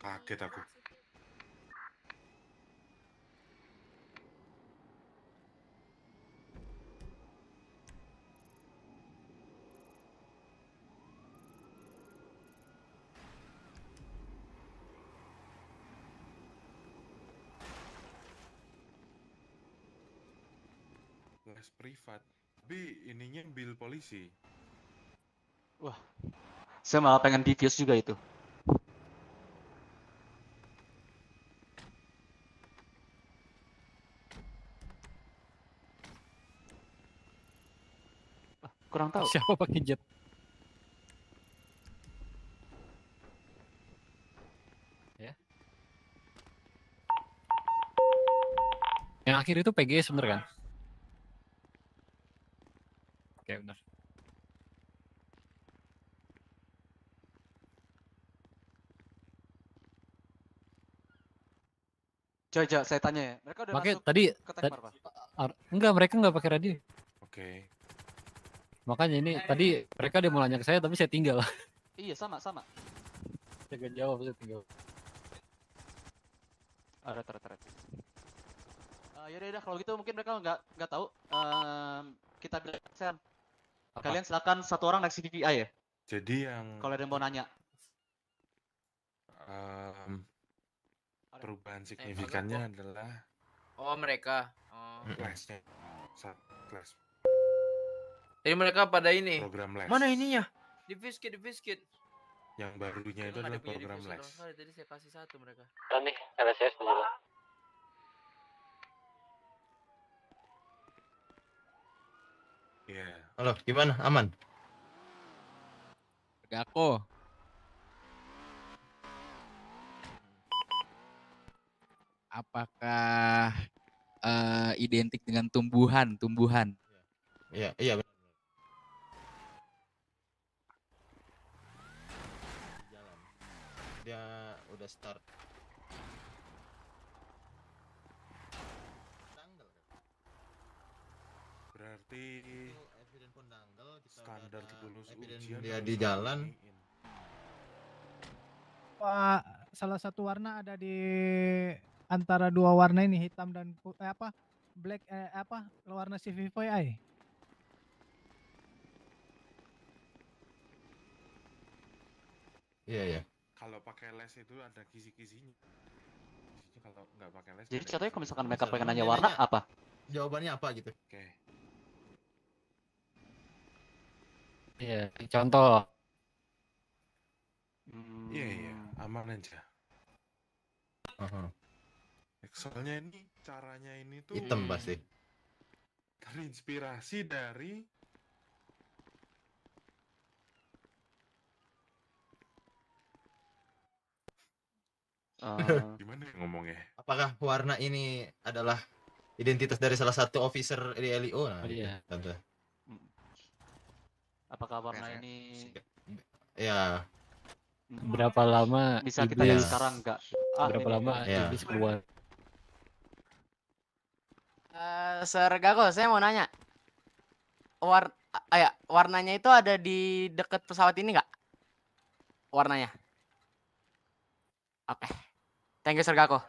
Kaget aku. les privat tapi ininya bil polisi wah saya malah pengen divius juga itu Kurang tahu. Siapa pakai jet? Ya. Yang akhir itu PG sebenarnya kan? Oke, benar. Coba, saya tanya ya. Mereka udah pakai tadi, ke tank Enggak, mereka enggak pakai radio. Oke. Okay. Makanya ini eh. tadi mereka dia mau nanya ke saya tapi saya tinggal. Iya sama sama. Jaga jawab saya tinggal. Ada ah, teret. Eh, ya udah udah kalau gitu mungkin mereka nggak nggak tahu. Um, kita bilang Kalian silakan satu orang naik CVI ya. Jadi yang. Kalau ada yang mau nanya. Um, perubahan eh, signifikannya eh, adalah. Oh mereka. Oh. Kelasnya. Sat kelas jadi mereka pada ini. Program les. Mana ininya? Di biskit, di biskit. Yang barunya itu adalah program les. tadi saya kasih satu mereka. Oh, nih, LSS dulu. Yeah. Halo, gimana? Aman? Gako. Apakah uh, identik dengan tumbuhan? Tumbuhan. Iya, yeah. iya. Yeah, yeah. start tanggal kan? berarti evident pun tanggal kita standar udah lulus ujian dia di jalan Pak, salah satu warna ada di antara dua warna ini hitam dan eh, apa black eh, apa warna CVVI Iya, yeah, iya. Yeah kalau pakai les itu ada kisi kisinya kalau nggak pakai les jadi contohnya kalau misalkan mereka pengen nanya warna apa jawabannya apa gitu oke okay. Iya, contoh. Hmm. Iya, hmm. yeah, iya, yeah, aman aja. uh Soalnya ini caranya ini tuh hitam pasti. Terinspirasi dari Eh, gimana Gimana ya ngomongnya? Apakah warna ini adalah identitas dari salah satu officer di LIO? E nah, oh, iya. Tentu. Gitu, mm. Apakah warna ini? Ya. Berapa lama? Bisa kita lihat sekarang enggak? Ah, berapa ini. lama ya. iblis keluar? Uh, eh, Sir Gago, saya mau nanya. War ah, ya, warnanya itu ada di dekat pesawat ini nggak? Warnanya? Oke. Okay. Thank you Sergako.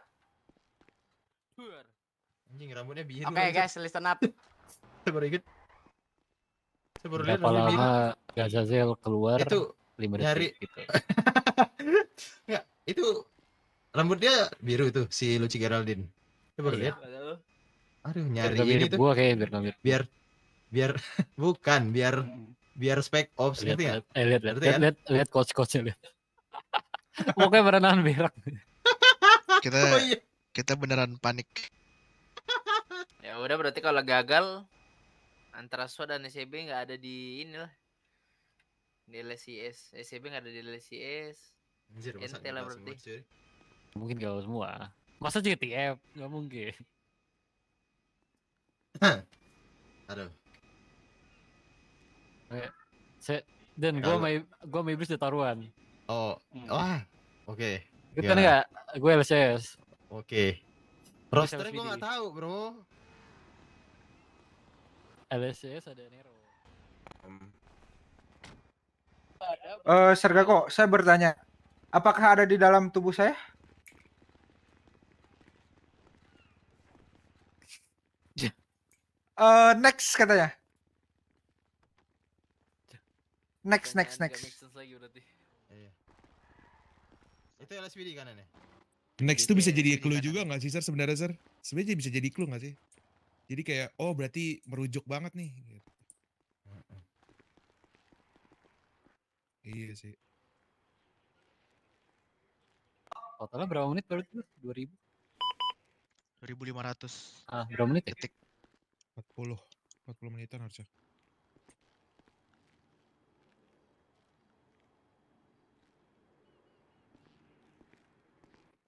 Anjing rambutnya biru. Oke okay, guys, listen up. Saya baru inget. Saya baru lihat rambutnya biru. Gazazel keluar. Itu lima detik gitu. Enggak, itu rambutnya biru itu si Lucy Geraldine. Coba baru iya. lihat. Aduh, nyari biar ini tuh. Gua kayak biar biar biar, biar bukan biar biar spek ops lihat, gitu ya. Eh lihat lihat kan? lihat lihat coach lihat, lihat. Pokoknya lihat, berak kita oh, iya. kita beneran panik ya udah berarti kalau gagal antara SWA dan SCB e nggak ada di inilah di LCS SCB e nggak ada di LCS Anjir, NT lah berarti semua, mungkin gak semua masa JTF nggak mungkin aduh eh, Se dan ya, gue mau gue may bisa taruhan. Oh, hmm. wah, oke. Okay. Ikutan gitu nggak? Ya. Gue LCS. Oke. Okay. Roster gue nggak tahu bro. LCS ada Nero. Eh, uh, kok, saya bertanya, apakah ada di dalam tubuh saya? Uh, next katanya. Next, next, next. Ya? Next tuh iya, bisa iya, jadi iya, clue juga nggak sih, Sir? Sebenarnya, Sir? Sebenarnya bisa jadi clue nggak sih? Jadi kayak, oh berarti merujuk banget nih. Gitu. Iya sih. Totalnya berapa menit baru itu? 2000? 2500. Ah, berapa menit ya? puluh 40. 40 menitan harusnya.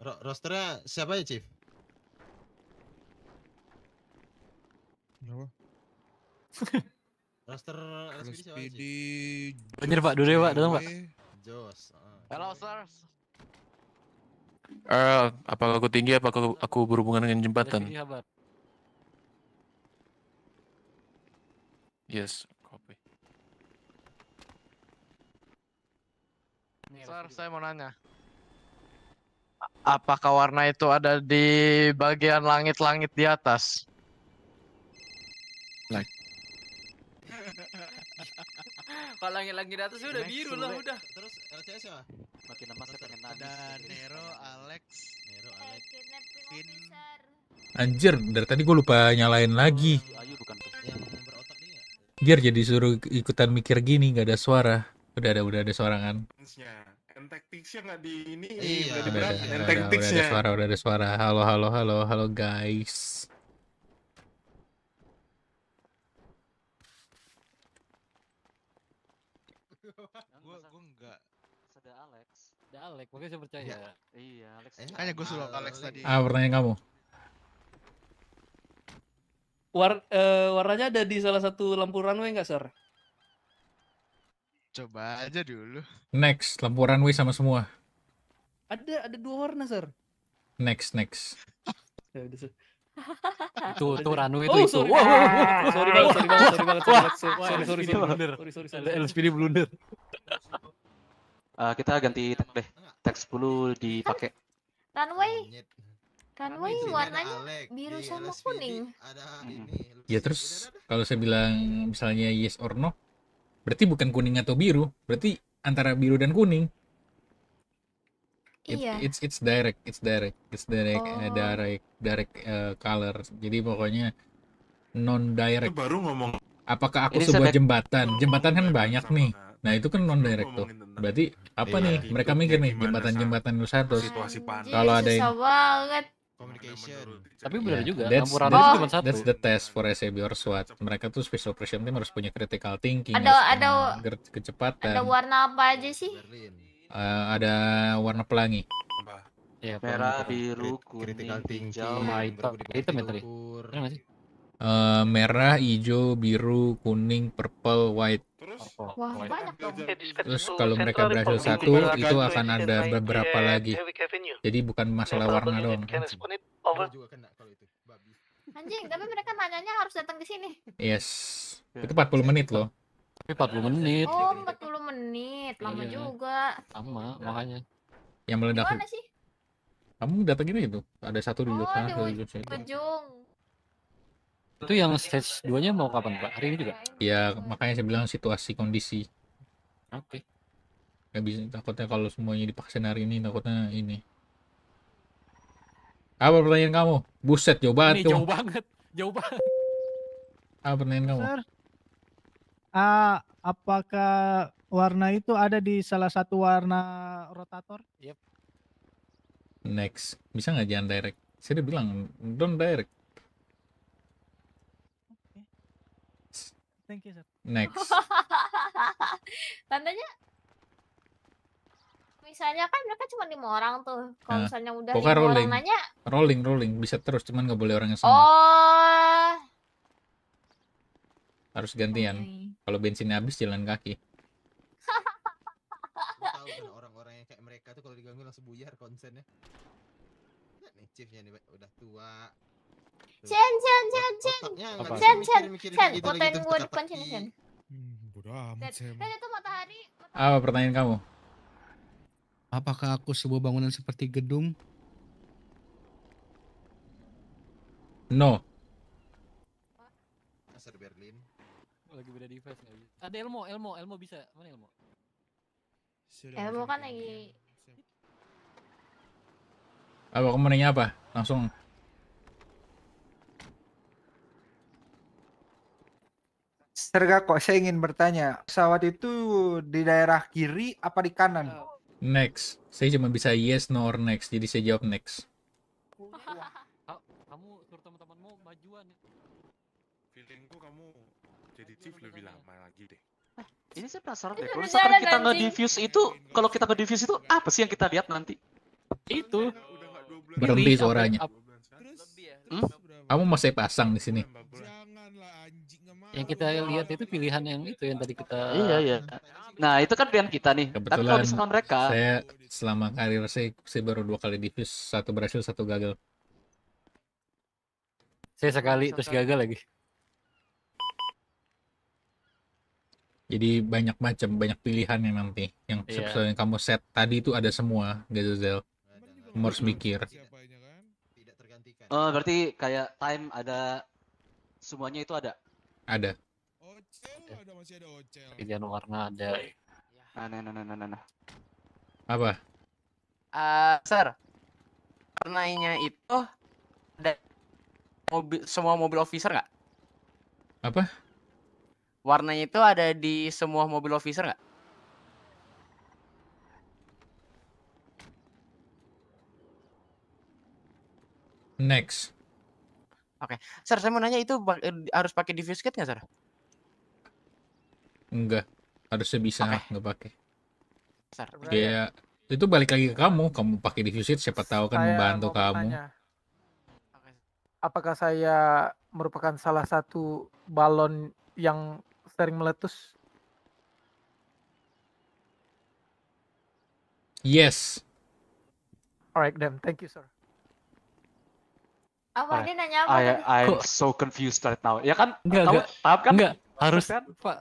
Ro rosternya siapa ya, Chief? Berapa? roster SPD Banjir Pak, dulu ya Pak, dalam Pak. Jos. Ah. Halo, sir. Uh, eh, apakah aku tinggi? Apakah aku, aku berhubungan dengan jembatan? Yes, copy. Sir, saya mau nanya. Apakah warna itu ada di bagian langit-langit di atas? Like. Kalau langit-langit di atas sudah Next, biru lah udah. Terus LCS siapa? Makin lama saya pengen Ada Nero, Alex, Nero, Alex, Finn. Anjir, dari tadi gue lupa nyalain lagi. Oh, iya, Ayu bukan yang berotak Biar jadi suruh ikutan mikir gini, nggak ada suara. Udah ada, udah ada suara kan? Yeah tektik sih nggak di ini iya, udah, udah, udah, udah ada ya. suara udah ada suara halo halo halo halo guys gue gue nggak ada Alex ada Alex makanya saya percaya ya. iya Alex eh, kayaknya gue suruh Alex iya, tadi iya. ah pertanyaan kamu War, uh, warnanya ada di salah satu lampu runway nggak sir? Coba aja dulu. Next, lampu runway sama semua. Ada ada dua warna, Sir. Next, next. Ya itu itu runway itu oh, itu. Sorry. Wow, sorry banget, sorry banget, sorry banget, sorry sorry, Sorry, sorry, sorry, sorry, sorry, LSPD blunder. Uh, kita ganti teks deh. Teks sepuluh dipakai. Runway. Runway warnanya biru sama kuning. Hmm. Ya terus kalau saya bilang misalnya yes or no, berarti bukan kuning atau biru berarti antara biru dan kuning It, iya. It's it's direct, it's direct, it's direct, eh, oh. uh, direct, direct uh, color. Jadi pokoknya non direct. Itu baru ngomong. Apakah aku Ini sebuah jembatan? Jembatan kan banyak nih. Nah itu kan non direct tuh. Berarti apa iya, nih? Mereka mikir nih jembatan-jembatan Nusantara. Kalau ada yang banget communication. Tapi benar yeah. juga, that's, campuran that's, cuma satu. That's the test for SAB or SWAT. Mereka tuh special operation team harus punya critical thinking, ada, ada, kecepatan. Ada warna apa aja sih? Uh, ada warna pelangi. Ya, merah, biru, kuning, hijau, hitam, hitam ya Uh, merah, hijau, biru, kuning, purple, white. Terus Wah, banyak dong. Terus kalau mereka berhasil satu itu akan ada beberapa lagi. Jadi bukan masalah warna dong. Anjing, tapi mereka nanyanya harus datang ke sini. Yes. Ya. Itu 40 menit loh. Tapi 40 iya. menit. Oh, 40 menit. Lama iya. juga. Lama, iya. makanya. Yang meledak. Gimana sih? Kamu datang gitu itu. Ada satu di ujung oh, sana, di ujung. Itu yang stage 2-nya mau kapan, Pak? Hari ini juga? Ya, makanya saya bilang situasi kondisi. Oke. Okay. Gak bisa, takutnya kalau semuanya dipaksa hari ini, takutnya ini. Apa pertanyaan kamu? Buset, jauh banget. Ini jauh banget. Jauh banget. Apa pertanyaan kamu? Sir, uh, apakah warna itu ada di salah satu warna rotator? Yep. Next. Bisa nggak jangan direct? Saya udah bilang, don't direct. Thank you, sir. Next. Tandanya misalnya kan mereka cuma lima orang tuh. Kalau nah, misalnya udah lima rolling. orang nanya, rolling rolling bisa terus cuman nggak boleh orangnya sama. Oh. Harus gantian. Okay. Kalau bensinnya habis jalan kaki. Kan orang-orang yang kayak mereka tuh kalau diganggu langsung buyar konsennya. Nih chiefnya udah tua, chen chen chen chen chen chen chen Poten gue di chen chen. Bodoh amat, itu matahari. Apa pertanyaan kamu? Apakah aku sebuah bangunan seperti gedung? No. Pasar Berlin. lagi beda device lagi. Ada Elmo, Elmo, Elmo bisa. Mana Elmo? Elmo kan lagi. Ya. Apa kamu nanya apa? Langsung. kok saya ingin bertanya, pesawat itu di daerah kiri apa di kanan? Oh. Next. Saya cuma bisa yes, no, or next. Jadi saya jawab next. kamu suruh teman-temanmu majuan. Feelingku kamu jadi chief lebih lama lagi deh. Eh, ini saya penasaran deh. Kalau misalkan kita nge-diffuse itu, kalau kita nge-diffuse itu, apa sih yang kita lihat nanti? Itu. Berhenti suaranya. Hmm? Kamu mau saya pasang di sini? Janganlah anjing yang kita lihat itu pilihan yang itu yang tadi kita iya iya nah itu kan pilihan kita nih Kebetulan tapi kalau mereka saya selama karir saya, saya baru dua kali diffuse satu berhasil satu gagal saya sekali terus gagal lagi jadi banyak macam banyak pilihan yang nanti yang yeah. Iya. yang kamu set tadi itu ada semua Gazel. kamu harus mikir oh berarti kayak time ada semuanya itu ada ada. Ocel ada masih ada ocel. Kerjaan warna ada. Nah, nah, nah, nah, nah, nah. Apa? Uh, ah, sir, warnanya itu ada mobil semua mobil officer nggak? Apa? Warnanya itu ada di semua mobil officer nggak? Next. Oke, okay. Sir, saya mau nanya itu eh, harus pakai diffuse kit nggak, Sir? Enggak, harusnya bisa okay. nggak pakai. Sir, iya. ya, itu balik lagi ke kamu. Kamu pakai diffuse kit, siapa tahu kan saya membantu kamu. Tanya, apakah saya merupakan salah satu balon yang sering meletus? Yes. Alright, then. Thank you, sir. Apa dia nanya apa? I, tadi? I'm so confused right now. Ya kan? Enggak, enggak. Tahap kan? Enggak, harus. Kan? Pak,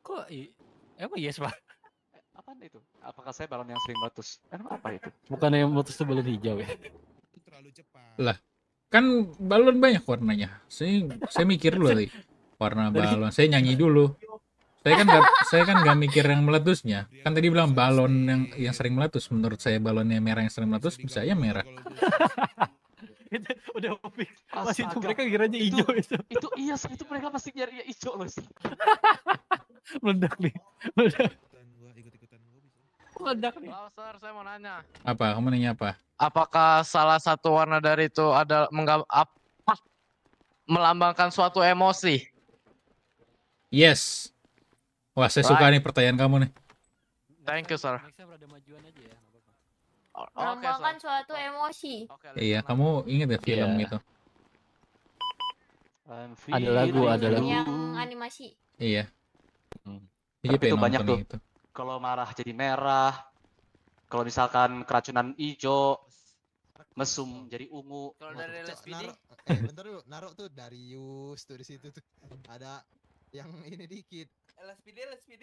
kok emang yes, Pak? Apa itu? Apakah saya balon yang sering meletus? Emang apa itu? Bukan yang meletus itu balon hijau ya? Terlalu cepat. Lah, kan balon banyak warnanya. Saya saya mikir dulu tadi. Warna balon. Saya nyanyi dulu. Saya kan gak, saya kan gak mikir yang meletusnya. Kan tadi bilang balon yang yang sering meletus. Menurut saya balonnya merah yang sering meletus bisa aja merah. itu udah fix. Pas itu mereka kiranya hijau itu. Itu, iya, itu, itu mereka pasti nyari hijau loh. Meledak nih. Meledak. Meledak nih. Lauser, saya mau nanya. Apa? Kamu nanya apa? Apakah salah satu warna dari itu ada menggam apa? melambangkan suatu emosi? Yes. Wah, saya right. suka nih pertanyaan kamu nih. Thank you, sir melambangkan okay, suatu emosi. Okay, iya, kamu inget ya film yeah. itu? Ada lagu, ada lagu. Yang animasi. Iya. Hmm. Iya, Tapi itu banyak tuh. Kalau marah jadi merah. Kalau misalkan keracunan hijau, mesum jadi ungu. Kalau dari LSPD? Naruh, eh, eh, bentar dulu, Naro tuh Darius tuh di situ tuh. Ada yang ini dikit. LSPD, LSPD.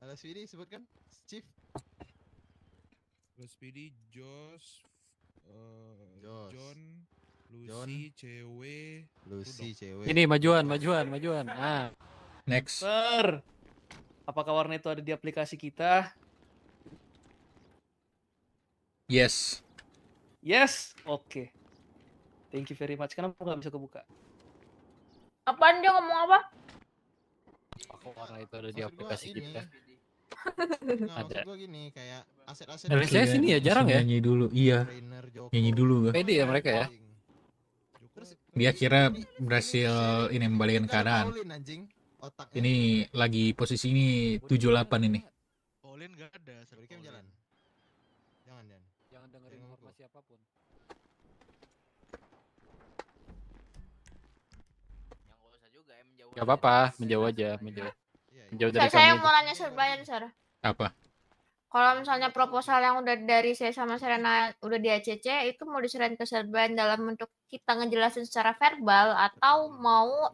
LSPD sebutkan, Chief. Terus Speedy, Jos, uh, Jos. John, Lucy, John. cewek. Lucy, cewek. Ini majuan, majuan, majuan. Ah. Next. Ter. Apakah warna itu ada di aplikasi kita? Yes. Yes. Oke. Okay. Thank you very much. Kenapa nggak bisa kebuka? Apaan dia ngomong apa? Apakah warna itu ada di aplikasi kita? Ini Nah, ada. gue gini kayak aset-aset dari saya sini ya gitu. jarang ya nyanyi dulu iya nyanyi dulu gue pede ya mereka ya dia kira berhasil ini membalikan keadaan ini lagi posisi ini 78 ini Olin gak ada seberikan jalan jangan jangan jangan dengerin informasi apapun Gak apa-apa, menjauh aja, menjauh jauh dari saya, mau nanya Brian sir apa kalau misalnya proposal yang udah dari saya sama Serena udah di ACC itu mau diserahin ke Serban dalam bentuk kita ngejelasin secara verbal atau mau uh,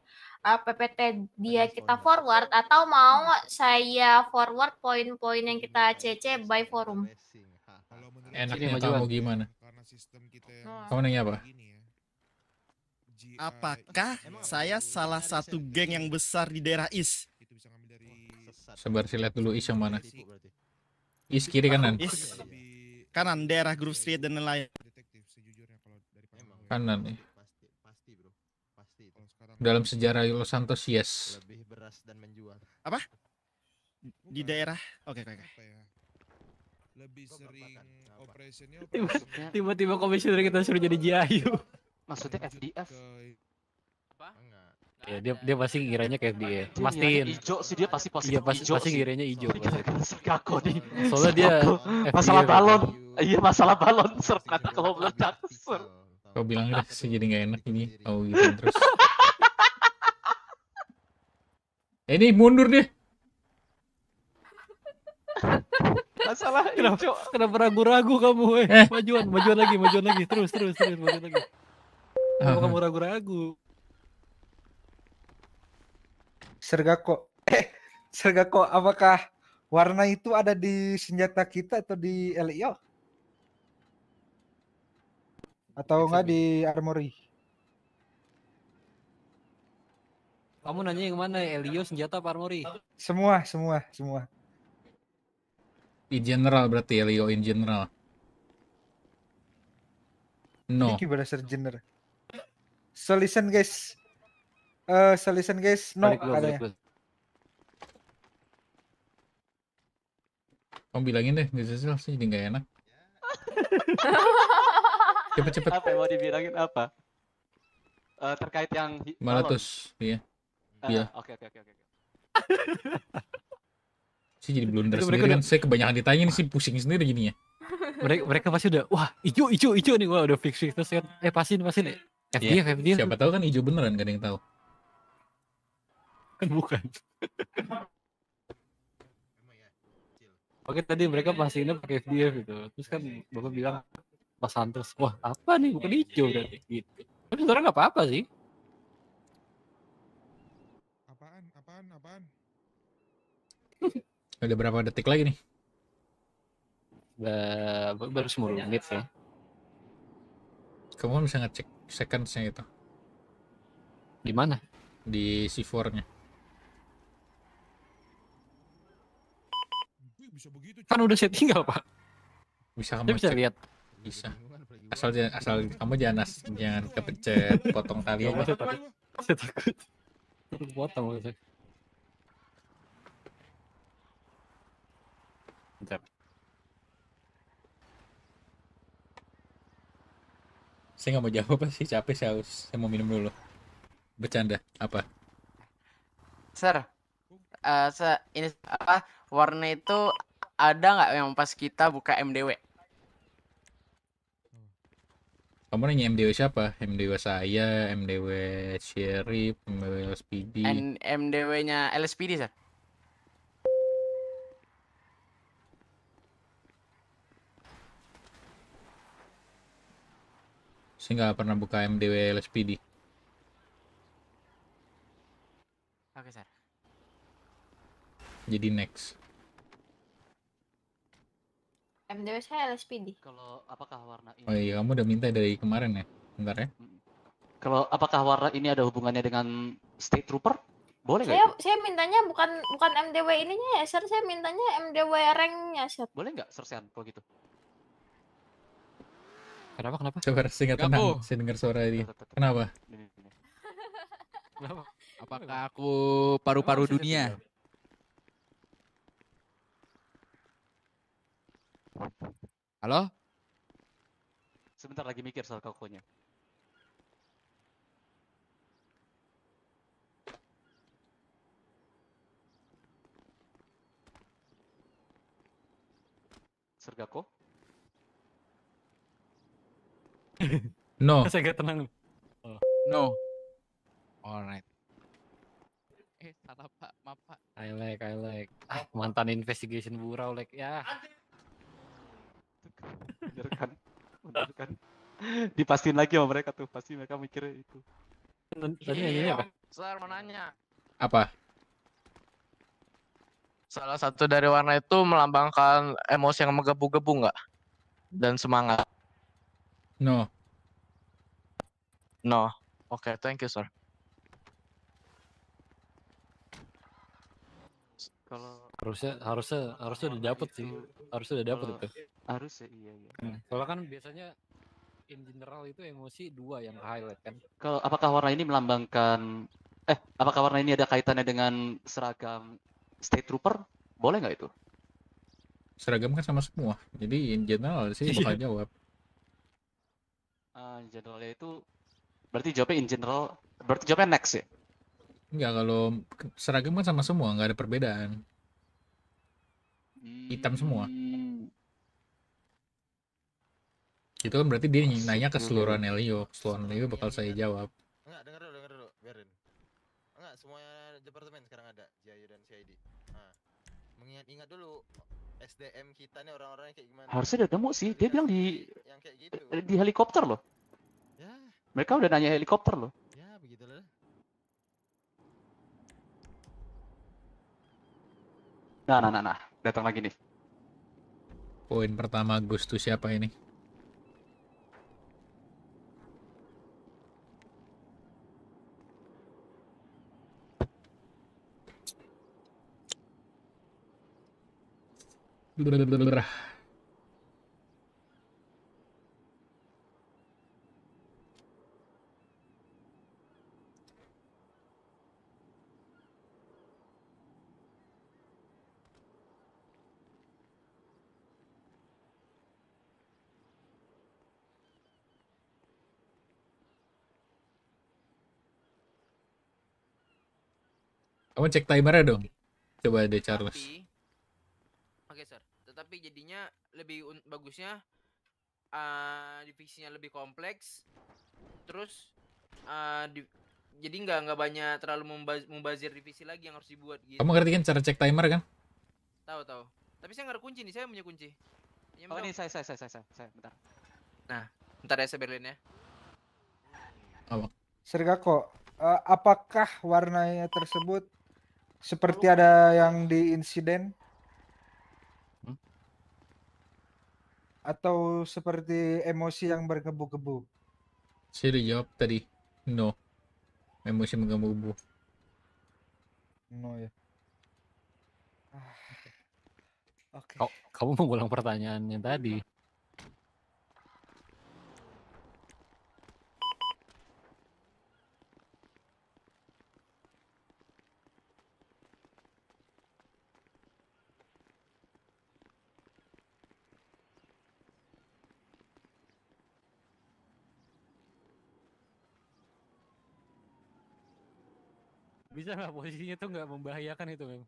eh, PPT dia kita forward atau mau saya forward poin-poin yang kita ACC by forum enaknya kamu gimana hmm. kamu nanya apa ya. apakah saya salah satu geng yang besar di daerah East Sebar lihat dulu is yang mana? Is kiri kanan. Is kanan daerah Grove Street dan lain-lain. nelayan. Kanan nih. Ya. Pasti. Dalam sejarah Los Santos yes. Lebih beras dan menjual. Apa? Di daerah. Oke, okay, oke, okay, oke. Okay ya? lebih sering operasinya tiba-tiba komisioner kita suruh jadi jayu maksudnya FDF apa Ya, dia dia pasti ngiranya kayak dia. Mastiin. Ijo sih dia pasti pasti. Iya pasti pasti ngiranya ijo. Sergako nih. Soalnya dia masalah balon. Iya masalah balon kata kalau meledak. Kau bilang dah sih jadi nggak enak ini. Kau gitu terus. Eh, ini mundur deh. Masalah kenapa, kenapa ragu-ragu kamu eh? eh. Majuan, majuan lagi, majuan lagi. Terus, terus, terus, majuan lagi. Ah. Kenapa kamu ragu-ragu? Sergako. Eh, Sergako, apakah warna itu ada di senjata kita atau di LIO? E atau enggak iya, di armory? Kamu nanya yang mana? Elio senjata apa armory? Semua, semua, semua. In general berarti Elio in general. No. Ini general. So listen guys, Uh, eh, solution guys, no katanya. Balik Kamu bilangin deh, gak sih sih jadi gak enak. Cepet-cepet. apa yang mau dibilangin apa? Uh, terkait yang... Malatus, iya. Ah, iya. Oke, oke, oke. oke. Sih jadi blunder Itu sendiri kan. Udah... Saya kebanyakan ditanya nih sih pusing sendiri gininya. Mereka, mereka pasti udah, wah hijau, hijau, hijau nih. Wah udah fix-fix terus kan, eh pasin, pasin. Eh. Iya. FDF, yeah. FDF. Siapa tahu kan hijau beneran, gak ada yang tahu bukan. Oke tadi mereka ini pakai FDF gitu. Terus kan bapak bilang pas Hunters, wah apa nih bukan hijau berarti gitu. Tapi sebenarnya nggak apa-apa sih. Apaan? Apaan? Apaan? Ada berapa detik lagi nih? Ba baru 10 menit ya. Kamu bisa ngecek seconds-nya itu. Di mana? Di C4-nya. kan udah saya tinggal pak bisa kamu bisa lihat bisa asal jangan, asal kamu jangan as, jangan kepecet potong tali saya takut potong saya Bentar. Saya nggak mau jawab sih, capek saya harus Saya mau minum dulu. Bercanda, apa? Sir, uh, se ini apa warna itu ada nggak yang pas kita buka MDW? Kamu nanya MDW siapa? MDW saya, MDW Cherry, MDW LSPD. N MDW-nya LSPD, Sir. Saya nggak pernah buka MDW LSPD. Oke, Sir. Jadi next. MDW saya LSPD. Kalau apakah warna ini? Oh iya, kamu udah minta dari kemarin ya? Bentar ya. Kalau apakah warna ini ada hubungannya dengan state trooper? Boleh saya, saya mintanya bukan bukan MDW ininya ya, Sir. Saya mintanya MDW ranknya, Sir. Boleh nggak, Sir Sean, kalau gitu? Kenapa, kenapa? Coba singkat tenang, saya dengar suara ini. Kenapa? Kenapa? Apakah aku paru-paru dunia? Halo? Sebentar lagi mikir soal kokonya. Sergako? No. Saya gak tenang. Oh. No. Alright. Eh, salah pak, maaf pak. I like, I like. Ah, mantan investigation burau like ya. Yeah bener kan bener kan dipastiin lagi sama mereka tuh pasti mereka mikir itu tadi iya, nanya apa Sir mau nanya apa salah satu dari warna itu melambangkan emosi yang menggebu-gebu nggak dan semangat no no oke okay, thank you sir kalau harusnya harusnya harusnya udah dapet sih harusnya udah dapet itu harus ya iya iya hmm. soalnya kan biasanya in general itu emosi dua yang highlight kan kalau apakah warna ini melambangkan eh apakah warna ini ada kaitannya dengan seragam state trooper boleh nggak itu seragam kan sama semua jadi in general sih iya. bakal jawab uh, general ya itu berarti jawabnya in general berarti jawabnya next ya Enggak, kalau seragam kan sama semua nggak ada perbedaan hitam semua hmm Itu kan berarti dia nanya ke keseluruhan Elio, seluruh Elio bakal saya jawab. Enggak, dengar dulu, dengar dulu, biarin. Enggak, semua departemen sekarang ada, Jaya dan CID. Nah, mengingat-ingat dulu SDM kita nih orang-orang kayak gimana. Harusnya udah nemu sih, dia bilang di yang kayak gitu. Eh, di helikopter loh. Ya. Mereka udah nanya helikopter loh. Ya, begitulah. Nah, nah, nah, nah. Datang lagi nih. Poin pertama Gus tuh siapa ini? Kamu cek timernya dong. Coba deh Charles. Tapi, tapi jadinya lebih bagusnya uh, divisinya lebih kompleks terus uh, di jadi nggak nggak banyak terlalu membaz membazir divisi lagi yang harus dibuat gitu. Kamu ngerti kan cara cek timer kan? Tahu tahu. Tapi saya nggak ada kunci nih, saya punya kunci. ya, oh ini saya saya saya saya saya bentar. Nah, bentar ya saya Berlin ya. Apa? Sergako, uh, apakah warnanya tersebut seperti ada yang di insiden? atau seperti emosi yang bergebu-gebu? Siri jawab tadi, no. Emosi menggebu-gebu. No ya. Ah. Oke. Okay. kamu mengulang pertanyaan yang tadi. Iya. bisa nggak posisinya tuh nggak membahayakan itu Mem?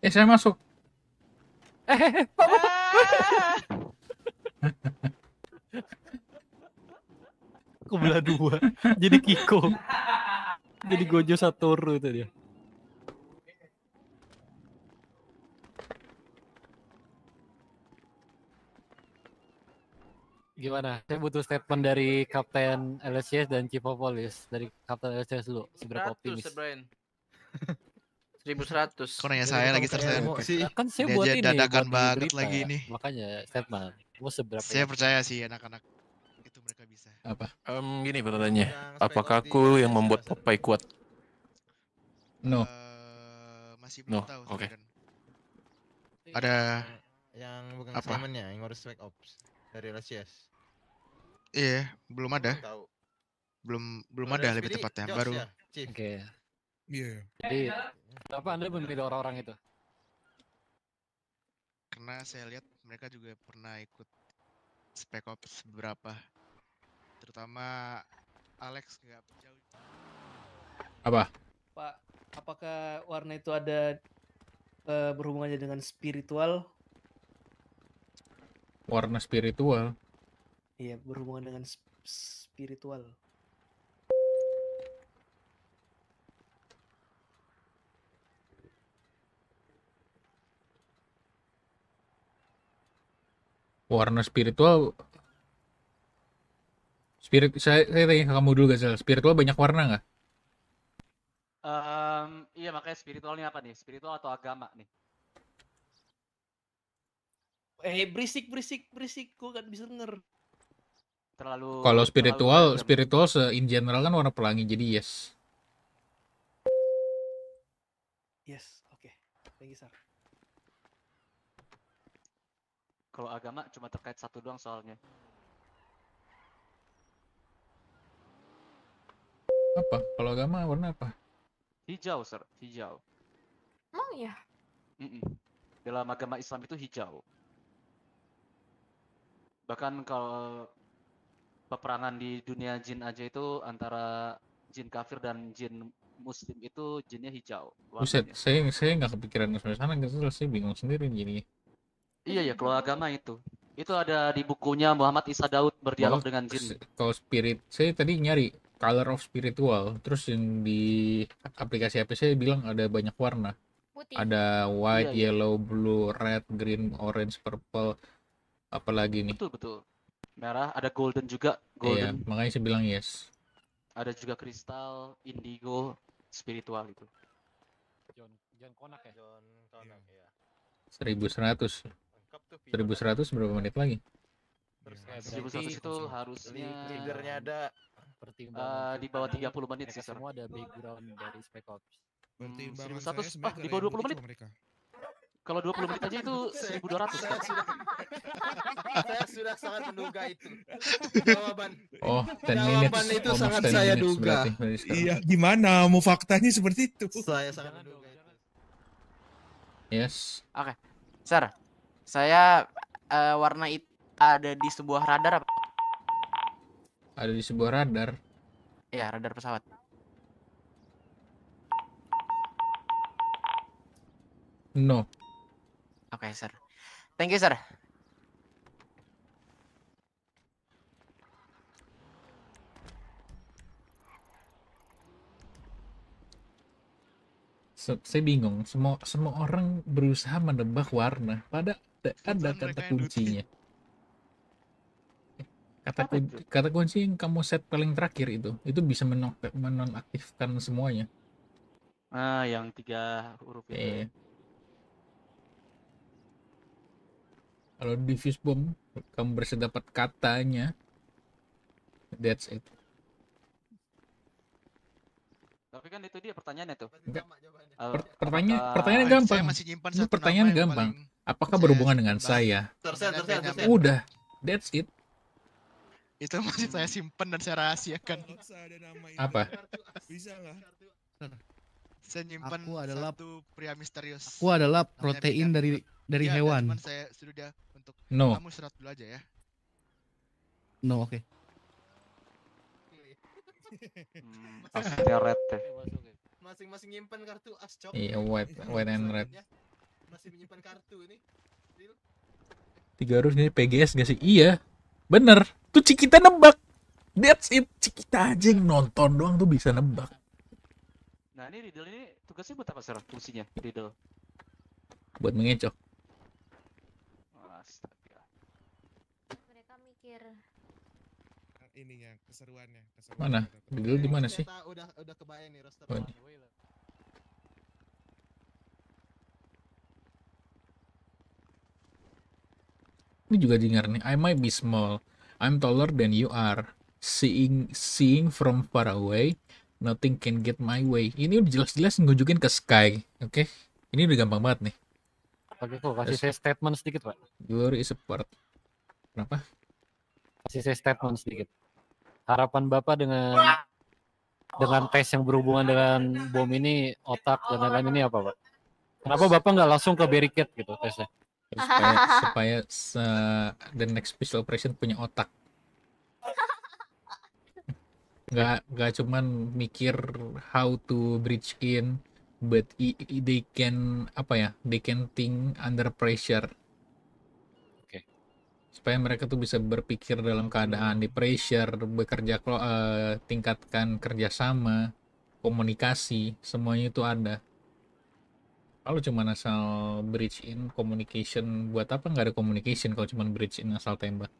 Eh saya masuk. Eh, eh, eh dua. Jadi Kiko. Jadi Gojo Satoru itu dia. gimana? Saya butuh statement dari Kapten LCS dan Cipopolis dari Kapten LCS dulu seberapa optimis? Brian. 1100. Kok nanya saya lagi tersayang sih. Kan saya buat ini dadakan banget lagi ini. Makanya statement. Mau seberapa? Saya ya? percaya sih anak-anak itu mereka bisa. Apa? Um, gini pertanyaannya. Apakah aku yang membuat Popeye kuat? No. Eh, masih belum tahu. Oke. Ada yang bukan apa? yang harus wake ops dari ya iya belum ada belum belum ada, lebih tepatnya Josh, baru ya? oke okay. iya jadi apa anda memilih orang-orang itu karena saya lihat mereka juga pernah ikut spek ops beberapa terutama Alex nggak jauh apa Pak apakah warna itu ada uh, berhubungannya dengan spiritual warna spiritual iya berhubungan dengan spiritual warna spiritual spirit saya saya tanya kamu dulu Gazal spiritual banyak warna nggak um, iya makanya spiritual ini apa nih spiritual atau agama nih eh berisik berisik berisik gue gak bisa denger terlalu kalau spiritual terlalu spiritual se in general kan warna pelangi jadi yes yes oke okay. thank you sir kalau agama cuma terkait satu doang soalnya apa kalau agama warna apa hijau sir hijau emang oh, ya mm -mm. dalam agama Islam itu hijau bahkan kalau peperangan di dunia jin aja itu antara jin kafir dan jin muslim itu jinnya hijau. Buset, saya saya nggak kepikiran ke sana, gitu saya bingung sendiri jadinya. Iya ya, keluar agama itu. Itu ada di bukunya Muhammad Isa Daud berdialog oh, dengan jin. Kalau spirit, saya tadi nyari color of spiritual, terus yang di aplikasi HP saya bilang ada banyak warna. Putih. Ada white, iya, iya. yellow, iya. blue, red, green, orange, purple apalagi nih betul betul merah ada golden juga iya, golden iya, makanya saya bilang yes ada juga kristal indigo spiritual itu John John Konak ya John Konak ya seribu seratus seribu seratus berapa menit lagi iya, seribu seratus itu harusnya triggernya ada pertimbangan uh, di bawah tiga puluh menit sih semua ada background dari spekops ops berarti 1100 ah di bawah 20 menit kalau 20 menit aja itu 1200. Saya sudah, saya sudah sangat menduga itu. Jawaban. Oh, 10 Jawaban minutes. itu Almost sangat saya minutes, duga. iya, gimana mau faktanya seperti itu? Saya sangat menduga. Yes. Oke. Okay. Sir, saya uh, warna itu ada di sebuah radar apa? Ada di sebuah radar. Iya, radar pesawat. No. Oke, okay, sir. Thank you, sir. So, saya bingung. Semua semua orang berusaha menebak warna, pada ada kata kuncinya. Kata ku, kata kunci yang kamu set paling terakhir itu, itu bisa menonaktifkan semuanya. Ah, yang tiga huruf itu. Iya. Kalau di Fishbomb kamu dapat katanya. That's it. Tapi kan itu dia pertanyaannya tuh. Enggak. Per pertanyaan pertanyaan gampang. Saya masih satu pertanyaan gampang. Paling... Apakah berhubungan dengan saya? Tersel, Udah. That's it. Itu masih saya simpan dan saya rahasiakan. Apa? Bisa lah saya nyimpan aku adalah satu pria misterius. Aku adalah protein dari dari ya, hewan. Cuman saya suruh dia untuk no. kamu serat dulu aja ya. No, oke. Okay. hmm, red deh. Ya. Masing-masing nyimpan kartu as cok. Iya, white, white and red. Ya. Masih menyimpan kartu ini. Tiga harus ini PGS gak sih? Iya. Bener. Tuh Cikita nebak. That's it. Cikita aja yang nonton doang tuh bisa nebak. Nah ini Riddle ini tugasnya buat apa sih fungsinya Riddle? Buat mengecoh. Astaga. Mereka mikir nah, ininya keseruannya. keseruannya mana? Riddle di mana sih? Udah udah kebayang nih roster. Oh. Ini juga dengar nih. I might be small. I'm taller than you are. Seeing seeing from far away, Nothing can get my way. Ini udah jelas-jelas ngunjukin ke sky, oke? Okay? Ini udah gampang banget nih. Oke, kok kasih saya statement sedikit, Pak. Glory is a Kenapa? Kasih saya statement sedikit. Harapan Bapak dengan dengan tes yang berhubungan dengan bom ini, otak dan lain-lain ini apa, Pak? Kenapa Bapak nggak langsung ke barricade gitu tesnya? Supaya, supaya se the next special operation punya otak nggak nggak cuman mikir how to bridge in but they can apa ya they can think under pressure okay. supaya mereka tuh bisa berpikir dalam keadaan di pressure bekerja uh, tingkatkan kerjasama komunikasi semuanya itu ada kalau cuma asal bridge in communication buat apa nggak ada communication kalau cuma bridge in asal tembak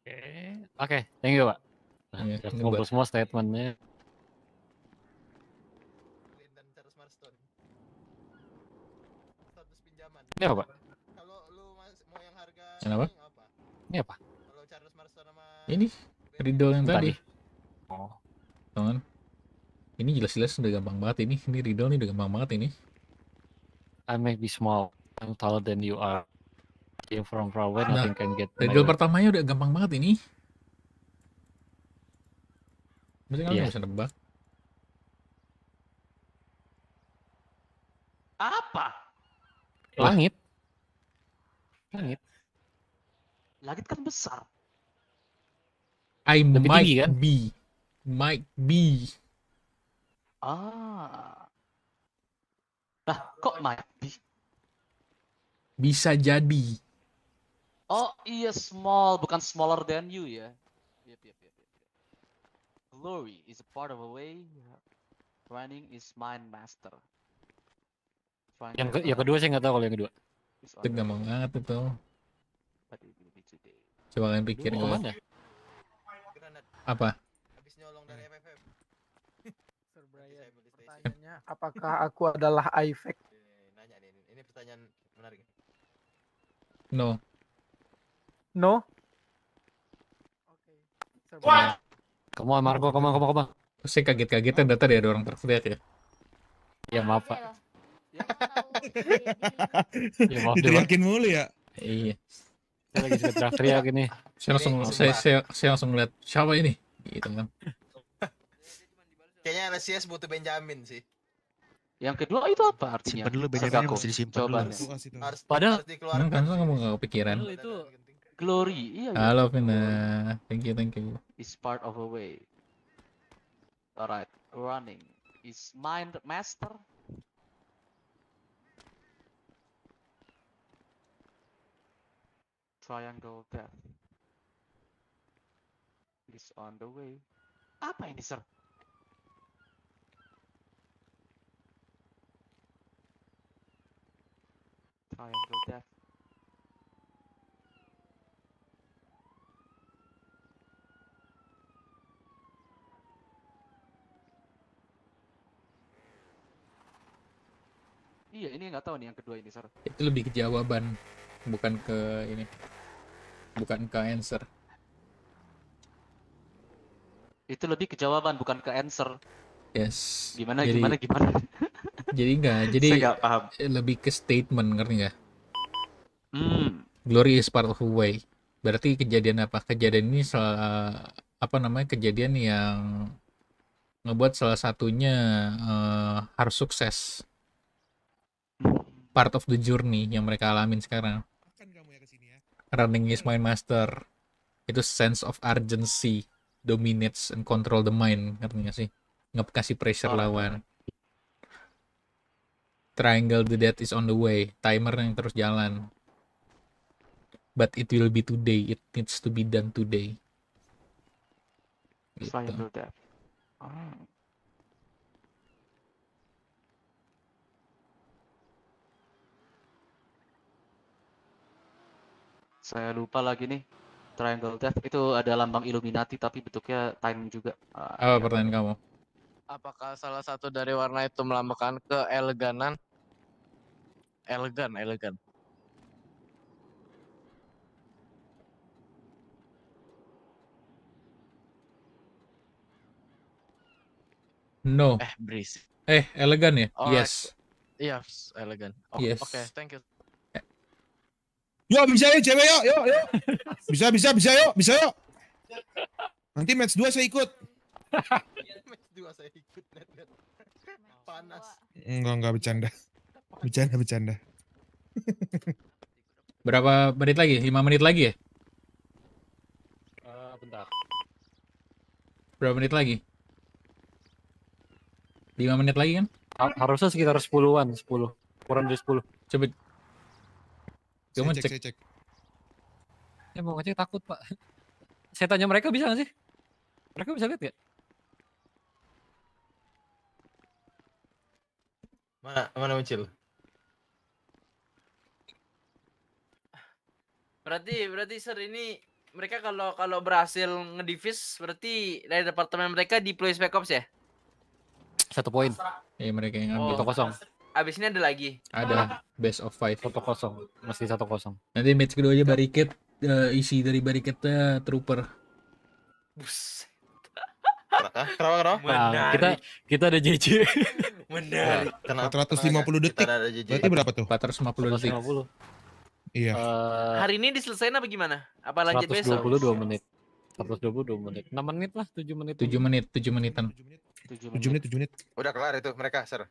Oke, okay. okay, thank you, Pak. ya, ngumpul semua statementnya. Ini apa, Pak? Kalau lu mau yang harga Ini apa? Ini apa? Kalau Charles Marston sama Ini riddle yang tadi. tadi. Oh. Tangan. Ini jelas-jelas udah gampang banget ini. Ini riddle nih udah gampang banget ini. I may be small, I'm taller than you are. Nah, nothing from far away, nothing nah, can get Dari pertamanya udah gampang banget ini. Mesti kalian yeah. bisa nebak. Apa? Langit. Langit. Langit kan besar. I Lebih might tinggi, kan? be. Might be. Ah. Lah, kok might be? Bisa jadi. Oh iya small, bukan smaller than you ya. Yep, yep, yep, yep. Glory is a part of a way. Training is mind master. Training yang, ke yang kedua saya nggak tahu kalau yang kedua. Itu gampang banget itu. Coba kalian pikirin oh, kemana? Apa? Habis nyolong dari hmm. Sir Brian, pertanyaannya apakah aku adalah Ivek? Nanya nih, ini pertanyaan menarik. No. No. Okay. What? Come on, Marco, come on, come on, come on. Terus saya kaget-kagetan data dia ada orang terlihat ya. Ya maaf, Pak. ya maaf, ya, Diteriakin mulu ya. Iya. Saya lagi teriak ini. Saya langsung saya, saya, saya langsung lihat siapa ini? Gitu kan. Kayaknya RCS butuh Benjamin sih. Yang kedua itu apa artinya? Simpan dulu Benjamin harus disimpan dulu. Padahal harus dikeluarkan. Kan kamu enggak kepikiran. Glory. I love ya. Vina. Thank you, thank you. Is part of a way. Alright, running. Is mind master. Triangle death. Is on the way. Apa ini, sir? Triangle death. Iya, ini nggak tahu nih yang kedua ini, Sar. Itu lebih ke jawaban, bukan ke ini. Bukan ke answer. Itu lebih ke jawaban, bukan ke answer. Yes. Gimana jadi, gimana gimana? jadi nggak jadi Saya gak paham. lebih ke statement, ngerti nggak? Hmm. Glory is part of the way. Berarti kejadian apa? Kejadian ini salah apa namanya? Kejadian yang ngebuat salah satunya uh, harus sukses part of the journey yang mereka alamin sekarang kan ya. running is my master itu sense of urgency dominates and control the mind ngerti gak sih nggak kasih pressure oh. lawan triangle the death is on the way timer yang terus jalan but it will be today it needs to be done today gitu. death oh. saya lupa lagi nih Triangle Death itu ada lambang Illuminati tapi bentuknya time juga. Ah, Apa iya. pertanyaan kamu? Apakah salah satu dari warna itu melambangkan ke eleganan? Elegan, elegan. No. Eh, breeze. Eh, elegan ya? Oh, yes. yes, elegan. Oh, yes. Oke, okay, thank you. Yuk bisa yuk cewek yuk, yuk, yuk. Bisa bisa bisa yuk, bisa yuk. Nanti match 2 saya ikut. match 2 saya ikut. Panas. Enggak enggak bercanda. Bercanda bercanda. Berapa menit lagi? 5 menit lagi ya? Uh, bentar. Berapa menit lagi? lima menit lagi kan? Harusnya sekitar 10-an, 10. Kurang dari sepuluh Coba saya Cuma cek, cek. Saya mau ngecek takut pak. Saya tanya mereka bisa nggak sih? Mereka bisa lihat ya? Mana mana muncul? Berarti berarti ser ini mereka kalau kalau berhasil ngedivis berarti dari departemen mereka deploy spec ops ya? Satu poin. Iya mereka yang ambil oh. kosong abis ini ada lagi. Ada best of five. Satu kosong, masih satu kosong. Nanti match kedua aja barikat uh, eh, isi dari barikatnya trooper. Bus. Kenapa? Kenapa? Nah, kita kita ada JJ. Menarik. 450 detik. Berarti berapa tuh? 450 detik. 450. Iya. Uh, hari ini diselesain apa gimana? Apa lanjut besok? 122 menit. dua menit. 6 menit lah, 7 menit. 7 menit, 7 menitan. tujuh menit, 7 menit. 7 menit. Udah kelar itu mereka, Sir.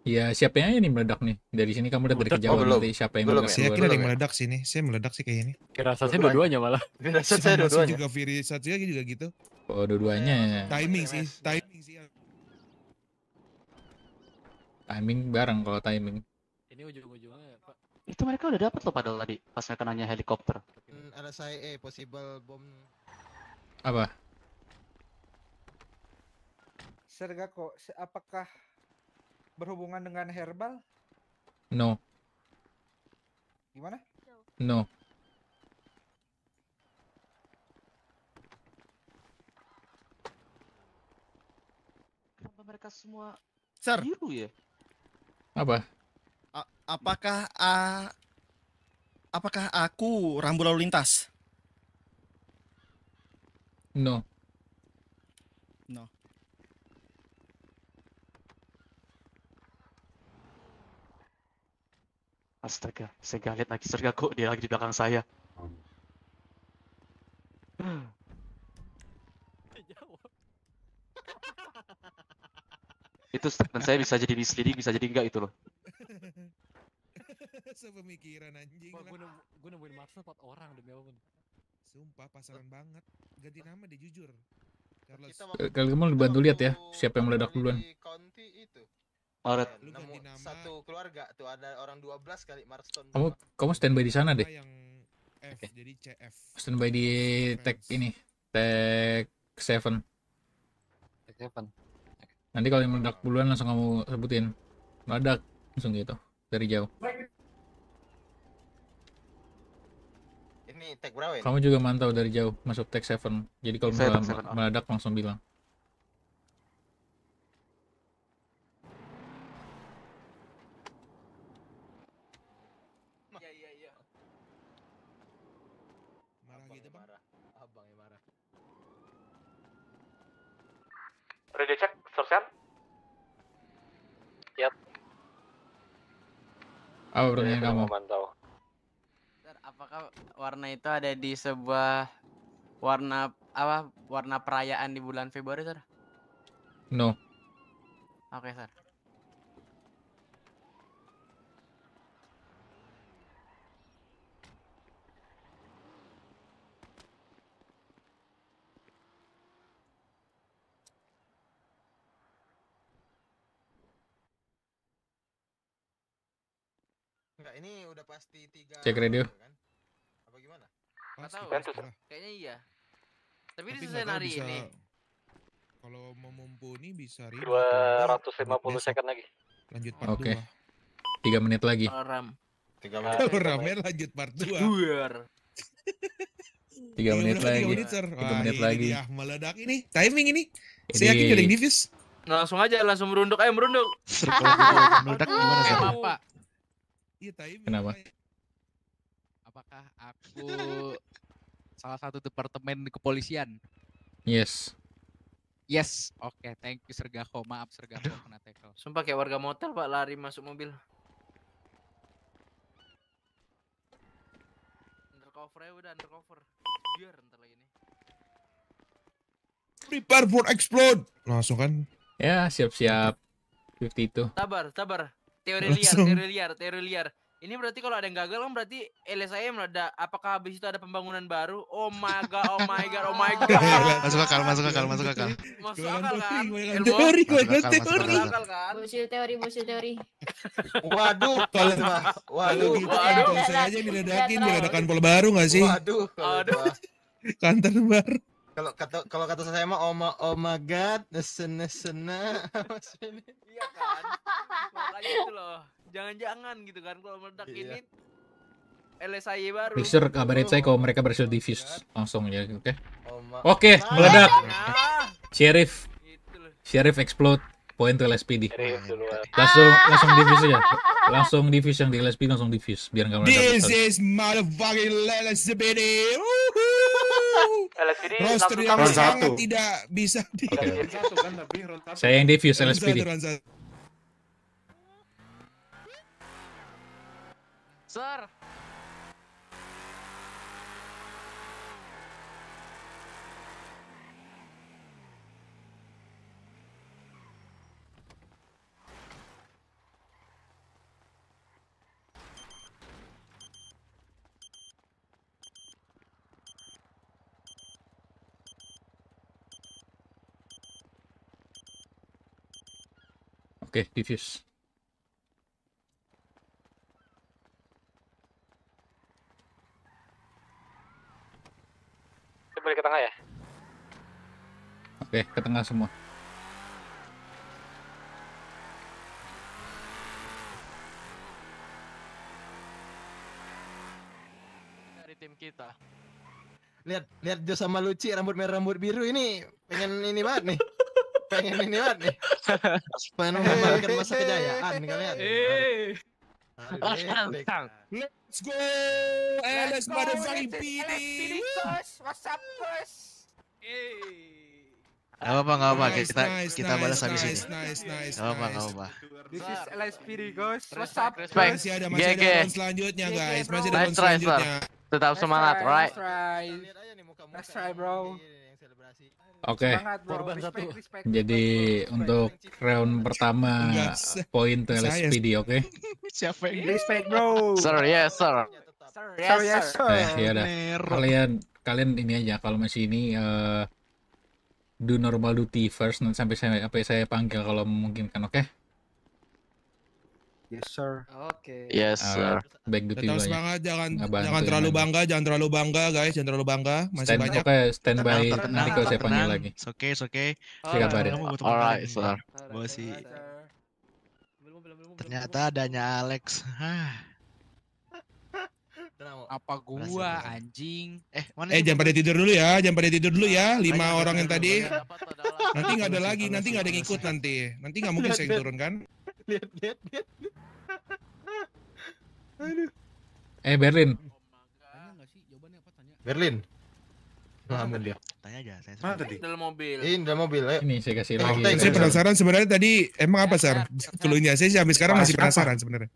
Iya, siapa yang ini meledak nih? Dari sini kamu udah dari kejauhan oh, nanti siapa yang meledak? Ya? Saya kira ada yang meledak sini. Saya meledak sih kayaknya ini. Kira saya dua-duanya malah. saya dua-duanya. juga Firi Satsuya juga gitu. Oh, dua-duanya. Timing sih, timing sih. Timing bareng kalau timing. Ini ujung-ujungnya ya, Pak. Itu mereka udah dapat loh padahal tadi pas mereka nanya helikopter. Hmm, ada saya eh possible bom apa? Sergako, apakah berhubungan dengan herbal? No. Gimana? No. Kenapa mereka semua Sir. biru ya? Apa? A apakah a apakah aku rambu lalu lintas? No. Astaga, saya gak lihat lagi serga kok dia lagi di belakang saya. itu statement saya bisa jadi misleading, bisa jadi enggak itu loh. Sepemikiran anjing Wah, lah. Gue nemuin Marcel 4 orang demi apapun. Sumpah pasaran banget. Ganti nama dia jujur. Carlos. Eh, Kalau mau dibantu lihat ya, siapa yang meledak duluan. County itu Maret. Iya, lu Satu keluarga tuh ada orang 12 kali Marston. Kamu kamu standby di sana deh. Yang F okay. jadi CF. Standby di tag ini. Tag 7. Tag 7. Nanti kalau yang meledak duluan langsung kamu sebutin. Meledak langsung gitu dari jauh. Ini tag berapa ya? Kamu juga mantau dari jauh masuk tag 7. Jadi kalau meledak langsung bilang. Ready check, teruskan. Yap. Apa pertanyaan iya, kamu? Mantau. Apakah warna itu ada di sebuah warna apa warna perayaan di bulan Februari, Sir? No. Oke, okay, Sir. ini udah pasti tiga cek radio apa gimana nggak tahu kayaknya iya tapi, tapi ini saya bisa... ini kalau mau mumpuni bisa dua ratus lima puluh second lagi lanjut part oke tiga menit lagi ram tiga menit kalau lanjut part dua tiga menit lagi tiga menit lagi ya meledak ini timing ini saya yakin jadi divis langsung aja langsung merunduk ayo merunduk meledak gimana sih apa Iya, tapi Kenapa? Apakah aku salah satu departemen kepolisian? Yes. Yes, oke, okay, thank you sergako. Maaf sergako kena tackle. Sumpah kayak warga motel Pak lari masuk mobil. Undercover ya udah undercover. Biar ntar lagi nih. Prepare for explode. Langsung kan? Ya, siap-siap. 50 itu. Sabar, sabar teori Langsung. liar, teori liar, teori liar. Ini berarti kalau ada yang gagal kan berarti LSIM ada. Apakah habis itu ada pembangunan baru? Oh my god, oh my god, oh my god. masuk akal, masuk akal, masuk akal. Masuk akal kan? Teori, gue teori. Masuk akal kan? Bullshit teori, musil teori. Waduh, kalau waduh, kita gitu kan saya aja diledakin, diledakan pol baru gak sih? Waduh, waduh. Kantor baru. Kalau kata kalau kata saya mah oh my, oh my god, nesena nesena iya kan makanya itu loh jangan-jangan gitu kan kalau meledak iya. ini LSI baru Mixer kabarin saya kalau mereka berhasil defuse langsung ya oke okay? oke okay, nah, meledak iya, sheriff gitu sheriff explode poin ke LSPD langsung langsung defuse ya langsung defuse yang di LSPD langsung defuse biar nggak meledak this is motherfucking LSPD Woohoo! roster yang tidak bisa kan, Saya yang defuse LSPD. Sir, Oke, okay, diffuse. Balik ke tengah ya? Oke, okay, ke tengah semua. Dari tim kita. Lihat, lihat Jo sama Luci rambut merah rambut biru ini pengen ini banget nih pengen ini banget nih pengen mengembalikan masa kejayaan nih kalian Let's go, eh, let's go, let's go let's go What's up, boys? Gak apa-apa, gak apa-apa. Nice, kita nice, kita nice, balas habis nice, ini. Nice, nice, gak apa-apa, gak apa-apa. This is LSPD, guys. What's up, guys? Masih ada, masih ada round selanjutnya, guys. Masih ada round selanjutnya. Tetap semangat, right? Let's try, bro. Oke. Okay. Korban satu. Jadi respect, untuk round pertama poin to LSPD, oke? Okay? Siapa yang respect, bro? Sir, yes, sir. Iya, sir, yes, sir. Eh, ya udah. Kalian kalian ini aja kalau masih ini uh, do normal duty first nanti sampai saya apa saya panggil kalau memungkinkan, oke? Okay? Yes sir. Oke. Okay. Yes sir. Uh, back duty Tetap semangat, jangan ya, Nggak jangan terlalu bangga, jangan terlalu bangga guys, jangan terlalu bangga. Masih stand, banyak. Apa, stand nanti kalau saya panggil lagi. Oke, okay, oke. Okay. Saya kabarin. Alright, sir. Gua sih. Ternyata adanya Alex. Hah. Apa gua anjing? Eh, mana eh jangan pada tidur dulu ya, jangan pada tidur dulu ya. Lima orang yang tadi. Nanti nggak ada lagi, nanti nggak ada yang ikut nanti. Nanti nggak mungkin saya turun kan? lihat lihat lihat aduh eh Berlin Berlin Ngelamun kan dia. Tanya aja, saya Mana tadi? Dalam mobil. Ini dalam mobil, ya. Ini saya kasih eh, lagi. Saya penasaran sebenarnya tadi emang apa, Sar? keluhnya saya sampai sekarang masih penasaran sebenarnya.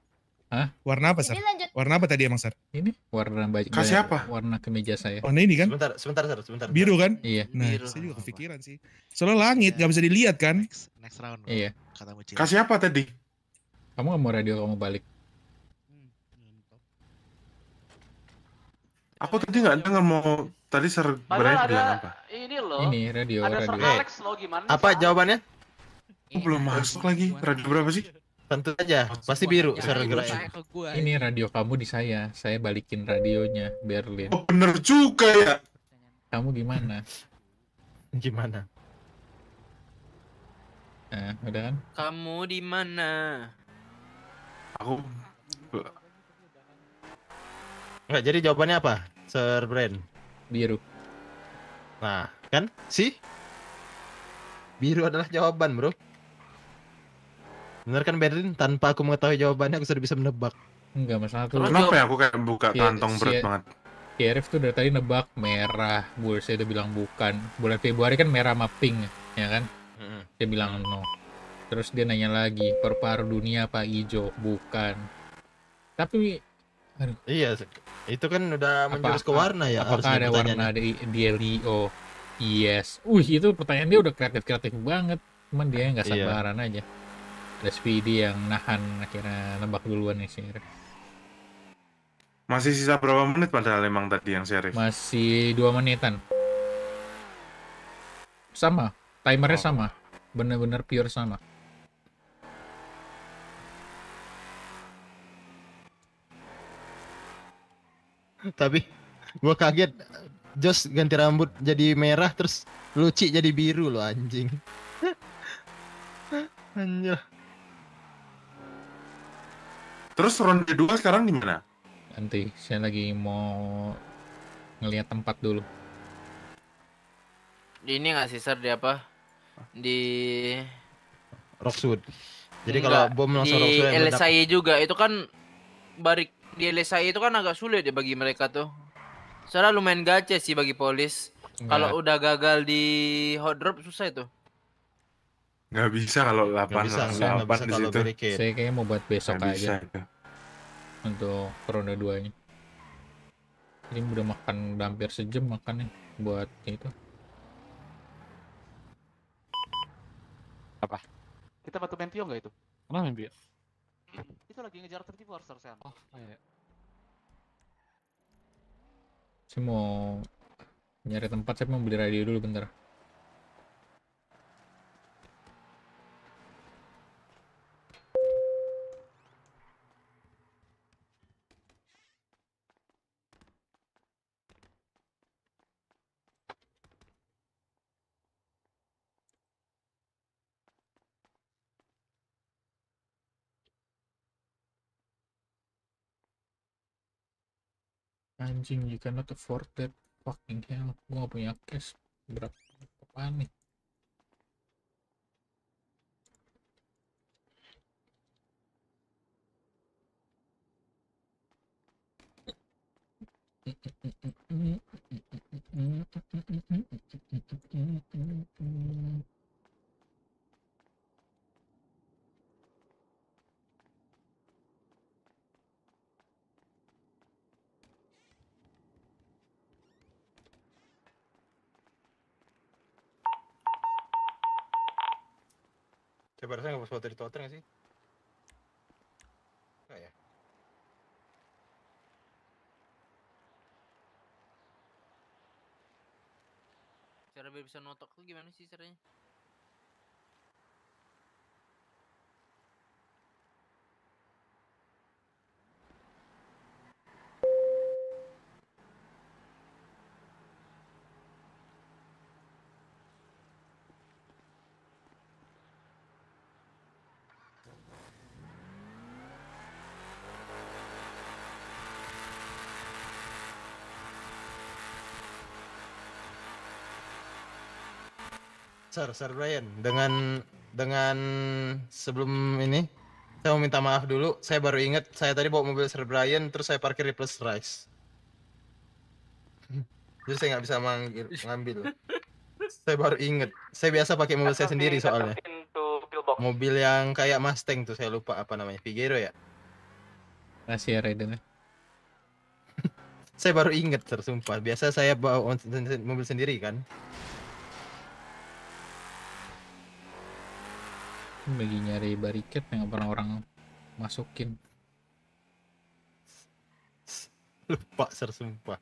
Hah? Warna apa, Sar? Warna apa tadi emang, Sar? Ini warna baju. Kasih apa? Warna kemeja saya. Warna oh, ini kan? Sebentar, sebentar, Sar, sebentar. Biru kan? Iya. Nah, Biru. saya juga kepikiran sih. Soalnya langit iya. nggak ya. bisa dilihat kan? Next, next round. Iya. Kasih apa tadi? Kamu gak mau radio kamu balik? Aku tadi nggak dengar mau tadi ser dia bilang apa? Ini loh. Ini radio ada radio. Sir Alex lo gimana? Apa jawabannya? Aku belum masuk lagi. Radio berapa sih? Tentu aja, pasti biru. Sir Brian. Ini radio kamu di saya. Saya balikin radionya Berlin. Oh, bener juga ya. Kamu gimana? gimana? Eh, udah kan? Kamu di mana? aku Enggak, jadi jawabannya apa? Sir Brand. Biru. Nah, kan? Si? Biru adalah jawaban, Bro. Benar kan Berlin? Tanpa aku mengetahui jawabannya aku sudah bisa menebak. Enggak masalah tuh. Kenapa ya aku kayak buka ya, kantong berat banget? KRF tuh dari tadi nebak merah, gue saya udah bilang bukan. Bulan Februari kan merah sama pink, ya kan? Mm Dia bilang no. Terus dia nanya lagi, paru-paru dunia apa Ijo, bukan. Tapi aduh. Iya, itu kan udah menjurus ke warna ya. Apakah ada warna di, di Leo? Yes. Uh, itu pertanyaan dia udah kreatif-kreatif banget. Cuman dia nggak iya. sabaran iya. aja. Ada Speedy yang nahan akhirnya nembak duluan nih sih. Masih sisa berapa menit padahal emang tadi yang Syarif? Masih dua menitan. Sama, timernya oh. sama. Bener-bener pure sama. tapi gue kaget Jos ganti rambut jadi merah terus Luci jadi biru lo anjing anjir terus ronde dua sekarang di mana nanti saya lagi mau ngelihat tempat dulu di ini nggak sih sir di apa di Rockwood jadi kalau bom langsung di Roxwood LSI juga itu kan barik di LSI itu kan agak sulit ya bagi mereka tuh. Soalnya lumayan gacha sih bagi polis. Kalau udah gagal di hot drop susah itu. Gak bisa kalau 8 gak bisa, saya gak bisa Saya kayaknya mau buat besok gak aja. Bisa. Untuk ronde 2 ini. Ini udah makan hampir sejam makan ya buat itu. Apa? Kita batu mentio nggak itu? Mana mentio? Itu lagi ngejar tertipu harus Sen. Oh, iya. Saya mau nyari tempat, saya mau beli radio dulu bentar. anjing you cannot afford that fucking hell gua gak punya cash berapa apaan nih mm mm barusan gak nggak dari toter nggak sih? ya? Cara biar bisa notok tuh gimana sih caranya? Sir, Sir Brian, dengan dengan sebelum ini saya mau minta maaf dulu. Saya baru ingat saya tadi bawa mobil Sir Brian terus saya parkir di Plus Rice. Jadi saya nggak bisa manggil, ngambil. saya baru inget. Saya biasa pakai mobil saya sendiri soalnya. Mobil yang kayak Mustang tuh saya lupa apa namanya. Figaro ya. Masih ya Raiden. saya baru inget tersumpah. Biasa saya bawa mobil sendiri kan. Hmm, lagi nyari bariket yang pernah orang masukin lupa ser sumpah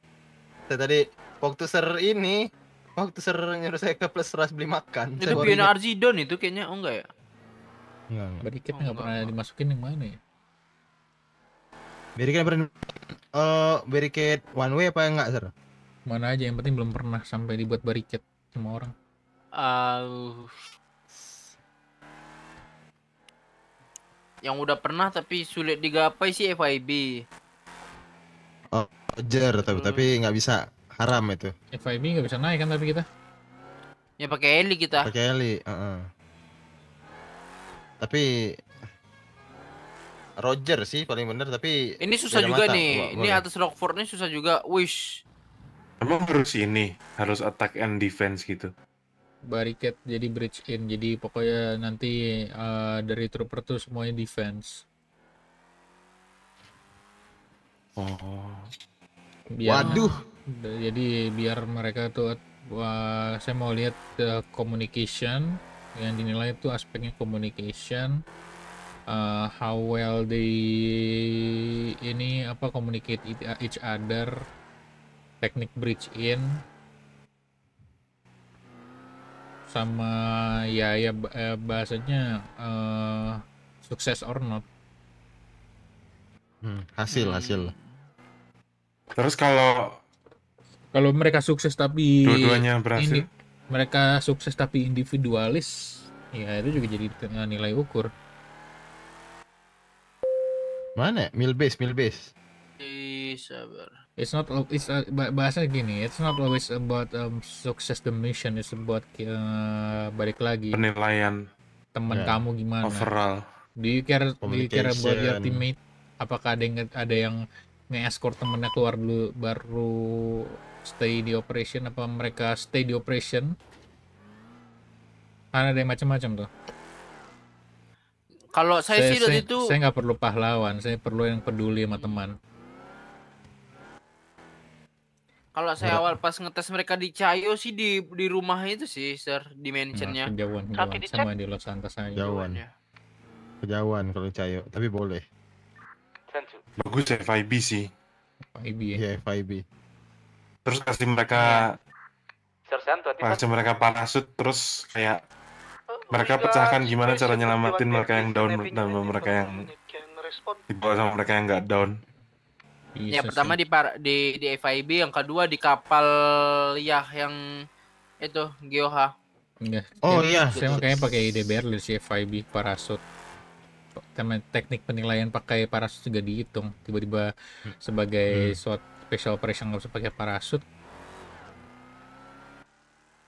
saya tadi waktu ser ini waktu ser nyuruh saya ke plus ras beli makan itu pion Arjidon itu kayaknya oh enggak ya enggak, barikat oh, pernah enggak. dimasukin yang mana ya barikat pernah uh, eh, barikat one way apa enggak ser mana aja yang penting belum pernah sampai dibuat bariket semua orang uh, yang udah pernah tapi sulit digapai sih FIB. Oh, ajar tapi hmm. tapi nggak bisa haram itu. FIB nggak bisa naik kan tapi kita? Ya pakai heli kita. Pakai heli. Uh -uh. Tapi Roger sih paling bener tapi ini susah juga mata. nih. Boleh. Ini atas Rockford ini susah juga. Wish. Emang harus ini harus attack and defense gitu barricade jadi bridge in jadi pokoknya nanti uh, dari trooper tuh semuanya defense oh biar, waduh jadi biar mereka tuh uh, saya mau lihat uh, communication yang dinilai itu aspeknya communication uh, how well they ini apa communicate each other Teknik bridge in sama ya ya, ya bahasanya uh, sukses or not hmm, hasil hmm. hasil terus kalau kalau mereka sukses tapi dua-duanya berhasil ini, mereka sukses tapi individualis ya itu juga jadi nilai ukur mana mil base mil base sabar it's not it's uh, bahasa gini it's not always about um, success the mission it's about uh, balik lagi penilaian teman yeah. kamu gimana overall do you care do you care about your teammate apakah ada yang ada yang nge-escort temennya keluar dulu baru stay di operation apa mereka stay di operation karena ada yang macam-macam tuh kalau saya, saya sih dari itu saya nggak perlu pahlawan saya perlu yang peduli sama teman kalau saya awal pas ngetes mereka di Cayo sih di di rumah itu sih, Sir, di mansionnya. Nah, kejauhan, kejauhan. Di sama di Los Santos aja. Kejauhan. Kejauhan ya. kalau Cayo, tapi boleh. Bagus FIB ya, sih. FIB ya. Iya, FIB. Terus kasih mereka iya. kasih mereka parasut terus kayak oh, mereka pecahkan gimana cara nyelamatin mereka yang down dan mereka yang dibawa sama mereka yang nggak down. Bisa ya pertama di par di di FIB, yang kedua di kapal ya yang itu GOH. Enggak. Iya. Oh ya, iya, saya makanya pakai ide Berlin sih FIB parasut. Tema teknik penilaian pakai parasut juga dihitung. Tiba-tiba hmm. sebagai hmm. suatu special operation nggak usah pakai parasut,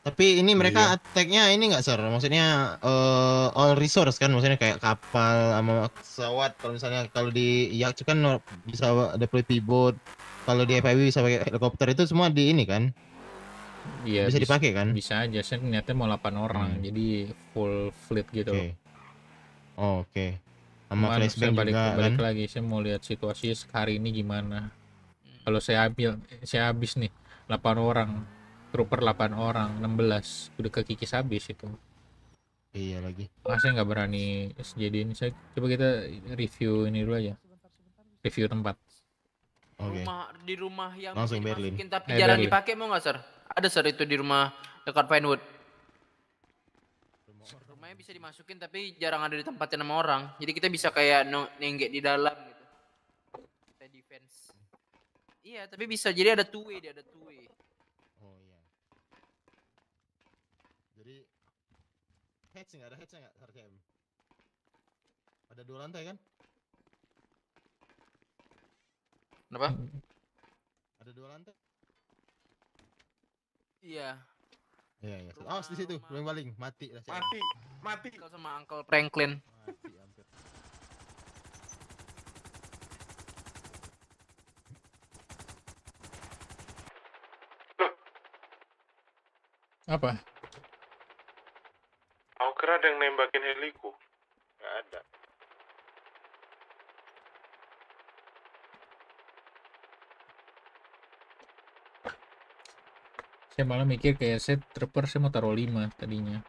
tapi ini mereka iya. attack-nya ini enggak sir? Maksudnya uh, all resource kan maksudnya kayak kapal sama pesawat kalau misalnya kalau di yak kan bisa deploy pivot. Kalau di FPV bisa pakai helikopter itu semua di ini kan? Iya. Bisa, bisa dipakai kan? Bisa aja. Saya niatnya mau 8 orang. Hmm. Jadi full fleet gitu. Okay. oke. Oh, okay. Sama flashbang saya balik, juga balik kan? lagi saya mau lihat situasi hari ini gimana. Kalau saya ambil saya habis nih 8 orang trooper 8 orang 16 udah kekikis habis itu iya lagi masih saya nggak berani ini saya coba kita review ini dulu aja review tempat okay. rumah di rumah yang langsung Berlin tapi eh, jarang dipakai mau nggak sir ada sir itu di rumah dekat Pinewood rumahnya bisa dimasukin tapi jarang ada di tempatnya sama orang jadi kita bisa kayak nenggek di dalam gitu kita defense iya tapi bisa jadi ada two way dia ada two Hatch nggak ada hatchnya nggak harusnya? Ada dua lantai kan? Kenapa? Ada dua lantai. Iya. Iya, iya. Oh, di situ, yang paling mati lah. Mati, mati. Kau sama Uncle Franklin. Apa? ada yang nembakin heliku? Nggak ada. Saya malah mikir kayak saya trooper saya mau taruh 5 tadinya.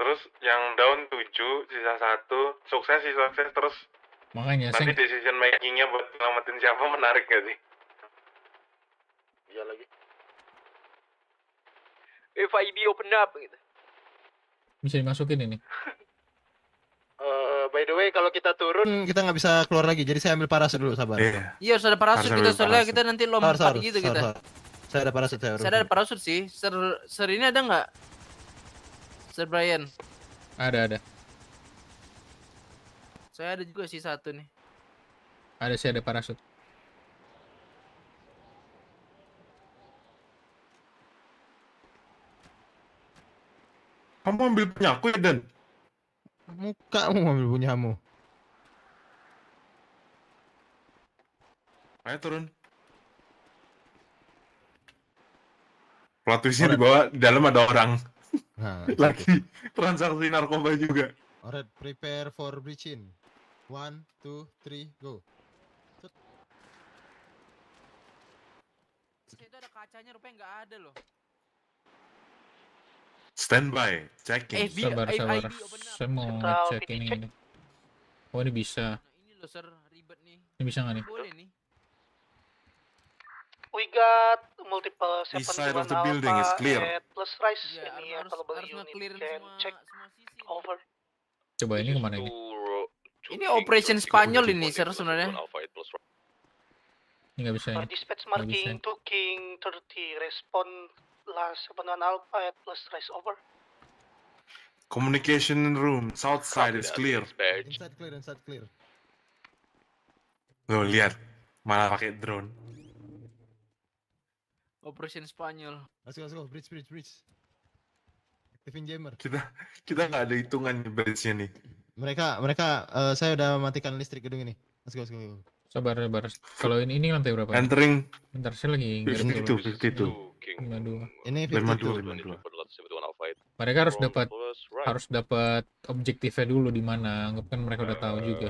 Terus yang down 7, sisa 1, sukses sih sukses terus. Makanya Nanti saya... decision makingnya buat selamatin siapa menarik gak sih? FIB open up gitu. Bisa dimasukin ini. Uh, by the way, kalau kita turun hmm, kita nggak bisa keluar lagi. Jadi saya ambil parasut dulu, sabar. Iya, iya sudah ada parasut kita soalnya kita nanti lompat harus, gitu harus, kita. Saya ada parasut saya. Saya ada parasut sih. Ser, ser ini ada nggak? Ser Brian. Ada ada. Saya ada juga sih satu nih. Ada sih ada parasut. Kamu ambil punya aku ya, Dan? Muka kamu ambil punyamu. Ayo turun. Platusnya di bawah, di dalam ada orang. Nah, Lagi transaksi narkoba juga. Alright, prepare for breaching. One, two, three, go. Itu ada kacanya, rupanya nggak ada loh. Standby, checking. Eh, sabar, eh, sabar. Saya mau ngecek ini, ini. Oh, ini bisa. Nah, ini loh, sir, ribet nih. Ini bisa nggak nih? Boleh nih. We got multiple seven of the building is clear. Plus rise yeah, ini ya, harus, ya, kalau bagi unit can semua, check semua over. Coba ini kemana ini? Ini operation Spanyol ini, sir, sebenarnya. Ini nggak bisa. Ya. Dispatch marking to King 30 respond Eh, plus 7 alpha at plus trace over. Communication room, south side is clear. Inside clear, inside clear. lihat. Malah pakai drone. Operation Spanyol. Let's go, let's go. Bridge, bridge, bridge. Kevin jammer. Kita kita nggak ada hitungan bridge-nya nih. Mereka mereka uh, saya udah matikan listrik gedung ini. Let's go, let's go. Sabar, sabar. Kalau ini ini lantai berapa? Entering. Bentar, saya lagi ngirim Itu, itu. 52. Ini 52, 52. Mereka harus dapat harus dapat objektifnya dulu di mana. Anggap kan mereka udah tahu um, juga.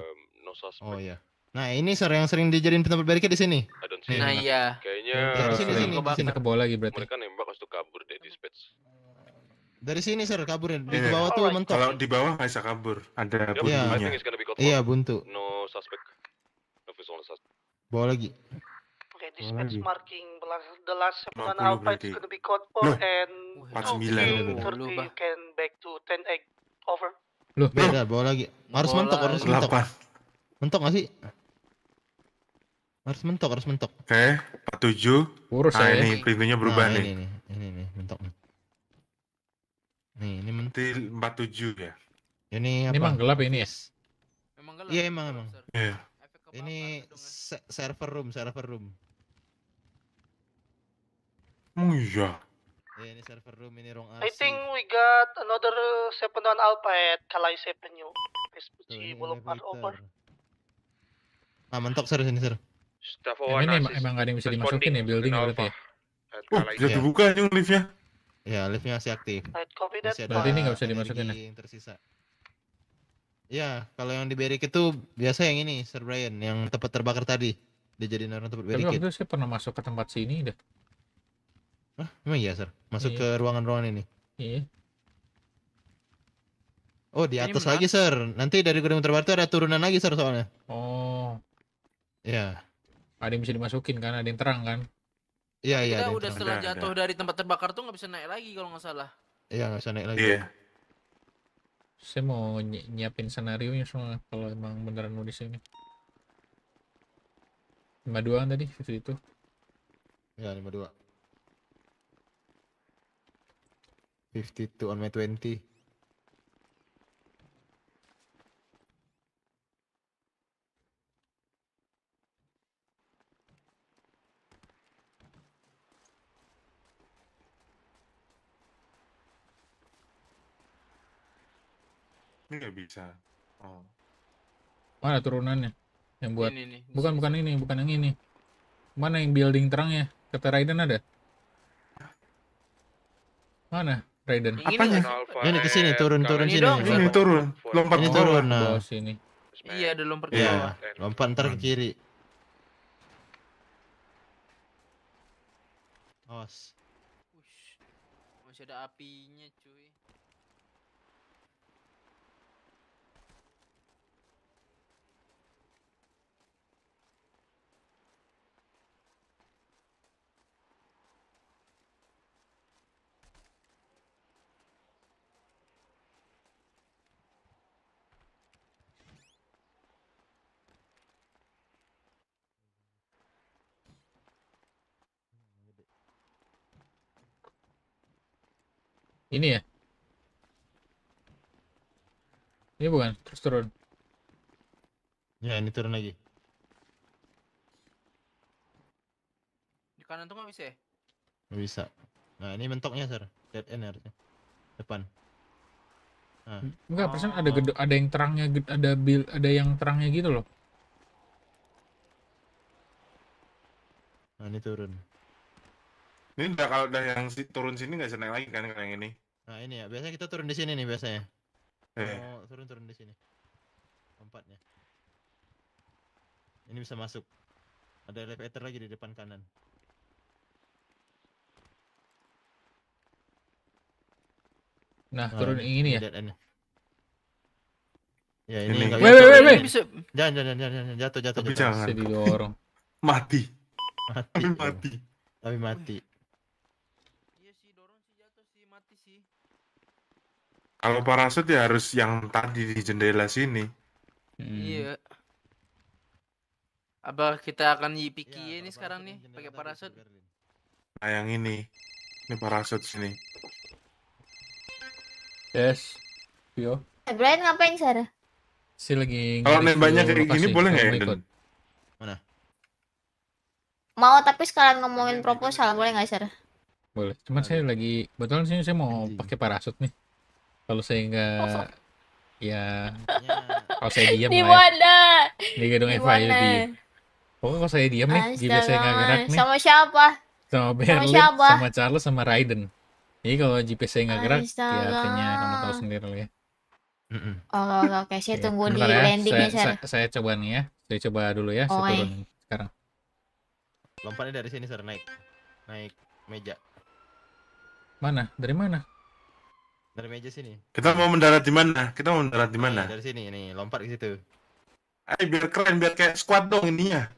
Oh iya. Nah, ini sering yang sering dijadiin tempat berikat di sini. Iya. nah, iya. Kayaknya dari sini sini ke sini ke bawah lagi berarti. Mereka nembak harus tuh kabur dari dispatch. Dari sini sir kabur ya. Di iya. bawah tuh oh, mentok. Kalau di bawah nggak bisa kabur. Ada buntunya. Iya. iya, buntu. No suspect. No Bawah lagi participants iya lagi. marking the last seven half fight is gonna be caught for Loh. and 49 30 you can back to 10 egg over Loh, beda bawa lagi. Harus bola mentok, harus 8. mentok. Mentok gak sih? Harus mentok, harus mentok. Oke, okay, 47. Urus nah, ya. ini pintunya berubah nah, nih. Ini, nih ini, ini, mentok nih. ini mentok. 47 ya. Ini apa? Ini emang gelap ini, Yes. Emang gelap. Iya, emang emang. Iya. Yeah. Ini server room, server room. Oh iya. Yeah, ini server room ini ruang I think we got another 71 Alpha at Kalai 7 New. SPG Boulevard over. Ah mentok sir sini sir. Staff ini emang, emang gak ada yang bisa dimasukin ya building ya, berarti ya. Oh, bisa dibuka nih liftnya. Ya, liftnya masih aktif. Masih ada berarti ini nggak bisa dimasukin ya. tersisa. Ya, kalau yang di barrick itu biasa yang ini, Sir Brian, yang tempat terbakar tadi. Dia jadi orang tempat barricade. Tapi waktu itu saya pernah masuk ke tempat sini dah. Hah? Emang iya, Sir? Masuk iya. ke ruangan-ruangan ini? Iya. Oh, di atas ini lagi, Sir. Nanti dari gedung terbaru ada turunan lagi, Sir, soalnya. Oh. Iya. Ada yang bisa dimasukin kan, ada yang terang kan? Iya, iya. Kita udah setelah jatuh dari tempat terbakar tuh nggak bisa naik lagi kalau nggak salah. Iya, nggak bisa naik lagi. Iya. Saya mau nyi nyiapin senario nya semua kalau emang beneran mau sini lima 52 tadi, itu itu. Ya, dua 52 on my 20. Ini nggak bisa. Oh. Mana turunannya? Yang buat ini, ini. bukan bukan ini, bukan yang ini. Mana yang building terang ya? Kata Raiden ada? Mana? Raiden. Apanya? Ini ke sini turun-turun sini. Dong. Ini turun. Lompat ini turun. Nah. sini. Iya, ada lompat ke iya. bawah. Lompat ntar ke kiri. Awas. Masih ada apinya, cuy. Ini ya? Ini bukan? Terus turun. Ya, ini turun lagi. Di kanan tuh nggak bisa ya? bisa. Nah, ini mentoknya, Sir. Dead end harusnya. Depan. Nah. Enggak, persen ada oh. gedung, ada yang terangnya, ada bil, ada yang terangnya gitu loh. Nah, ini turun. Ini udah kalau udah yang turun sini nggak bisa naik lagi kan kayak yang ini? Nah ini ya, biasanya kita turun di sini nih biasanya. Eh. Mau oh, turun turun di sini. Tempatnya. Ini bisa masuk. Ada elevator lagi di depan kanan. Nah, nah turun ini, ya? ya. Ini. Ya ini enggak bisa. Wait, wait, wait. Bisa. Jangan, jangan, jangan, jangan, jatuh, jatuh, Tapi jatuh. Jangan. Bisa didorong. Mati. Mati. Tapi mati. Tapi mati. Kalau parasut ya harus yang tadi di jendela sini. Hmm. Iya. Apa kita akan yipiki ya, ini sekarang nih pakai parasut? Nah yang ini. Ini parasut sini. Yes. Yo. Eh, Brian ngapain Sarah? Si lagi Kalau nembaknya kayak gini boleh nggak ya? Mana? Mau tapi sekarang ngomongin proposal boleh nggak Sarah? Boleh. Cuman saya lagi betul sini saya mau pakai parasut nih kalau saya nggak oh. ya iya. kalau saya diam di ya. mana di gedung Eva ya, di pokoknya kalau saya diam nih Astaga. gila gitu saya nggak gerak nih sama siapa sama Berlin sama, siapa? sama Charles sama Raiden jadi kalau GPS saya nggak gerak ya Astaga. ya artinya kamu tahu sendiri lah ya Oh, oke, okay. saya tunggu Bentar di ya. landingnya saya, saya, saya coba nih ya. Saya coba dulu ya, saya turun sekarang. Lompatnya dari sini, Sir. Naik. Naik meja. Mana? Dari mana? Dari meja sini. Kita mau mendarat di mana? Kita mau mendarat di mana? Dari sini ini lompat ke situ. Ayo biar keren, biar kayak squad dong ininya.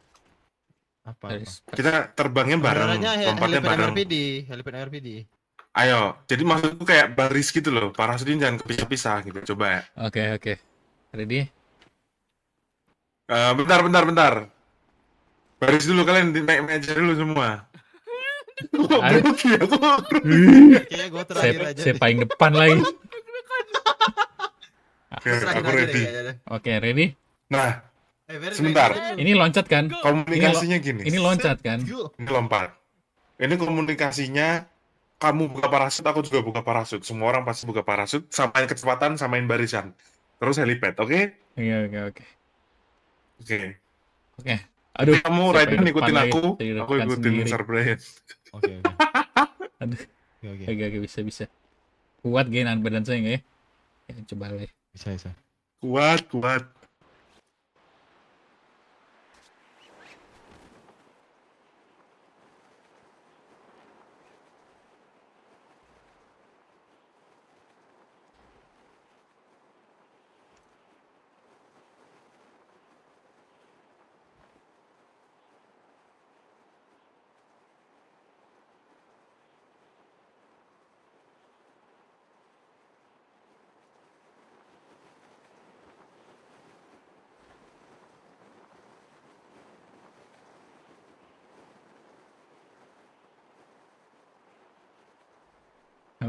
Apa? apa? Kita terbangnya bareng, lompatnya bareng. RPD, helipad RPD. Ayo, jadi maksudku kayak baris gitu loh. para sudin jangan kepisah-pisah gitu. Coba ya. Oke, okay, oke. Okay. Ready? Uh, bentar, bentar, bentar. Baris dulu kalian naik meja dulu semua. Aduh, ya, gue terakhir aja. Saya paling depan lagi. Oke, aku ready. Oke, ready? Nah, eh, sebentar. Ini loncat kan? Komunikasinya gini. Ini loncat kan? Ini lompat. Ini komunikasinya kamu buka parasut, aku juga buka parasut. Semua orang pasti buka parasut. Samain kecepatan, samain barisan. Terus helipad, oke? Okay? Iya, oke, oke, oke. Oke. Oke. Aduh. Kamu Raiden ikutin aku, aku ikutin Sir Brian. Oke, oke. Oke, oke. Oke, oke, bisa, bisa. Kuat gainan badan saya nggak ya? ya coba lah. Ya. Bisa, bisa. Kuat, kuat.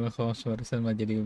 el juego sobre ser más, yo digo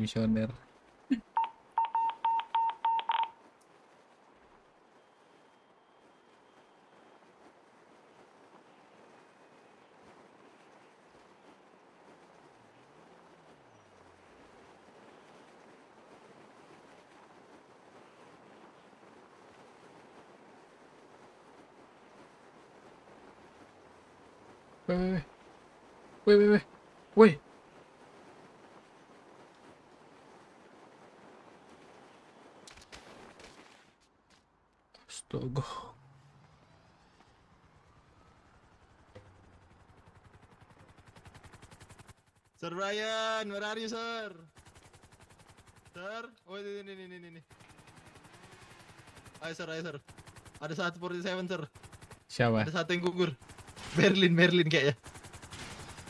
Sir Brian, where are you, sir? Sir? Oh, ini, ini, ini, ini. Ayo, sir, ayo, sir. Ada seven sir. Siapa? Ada satu yang gugur. Berlin, Berlin kayaknya.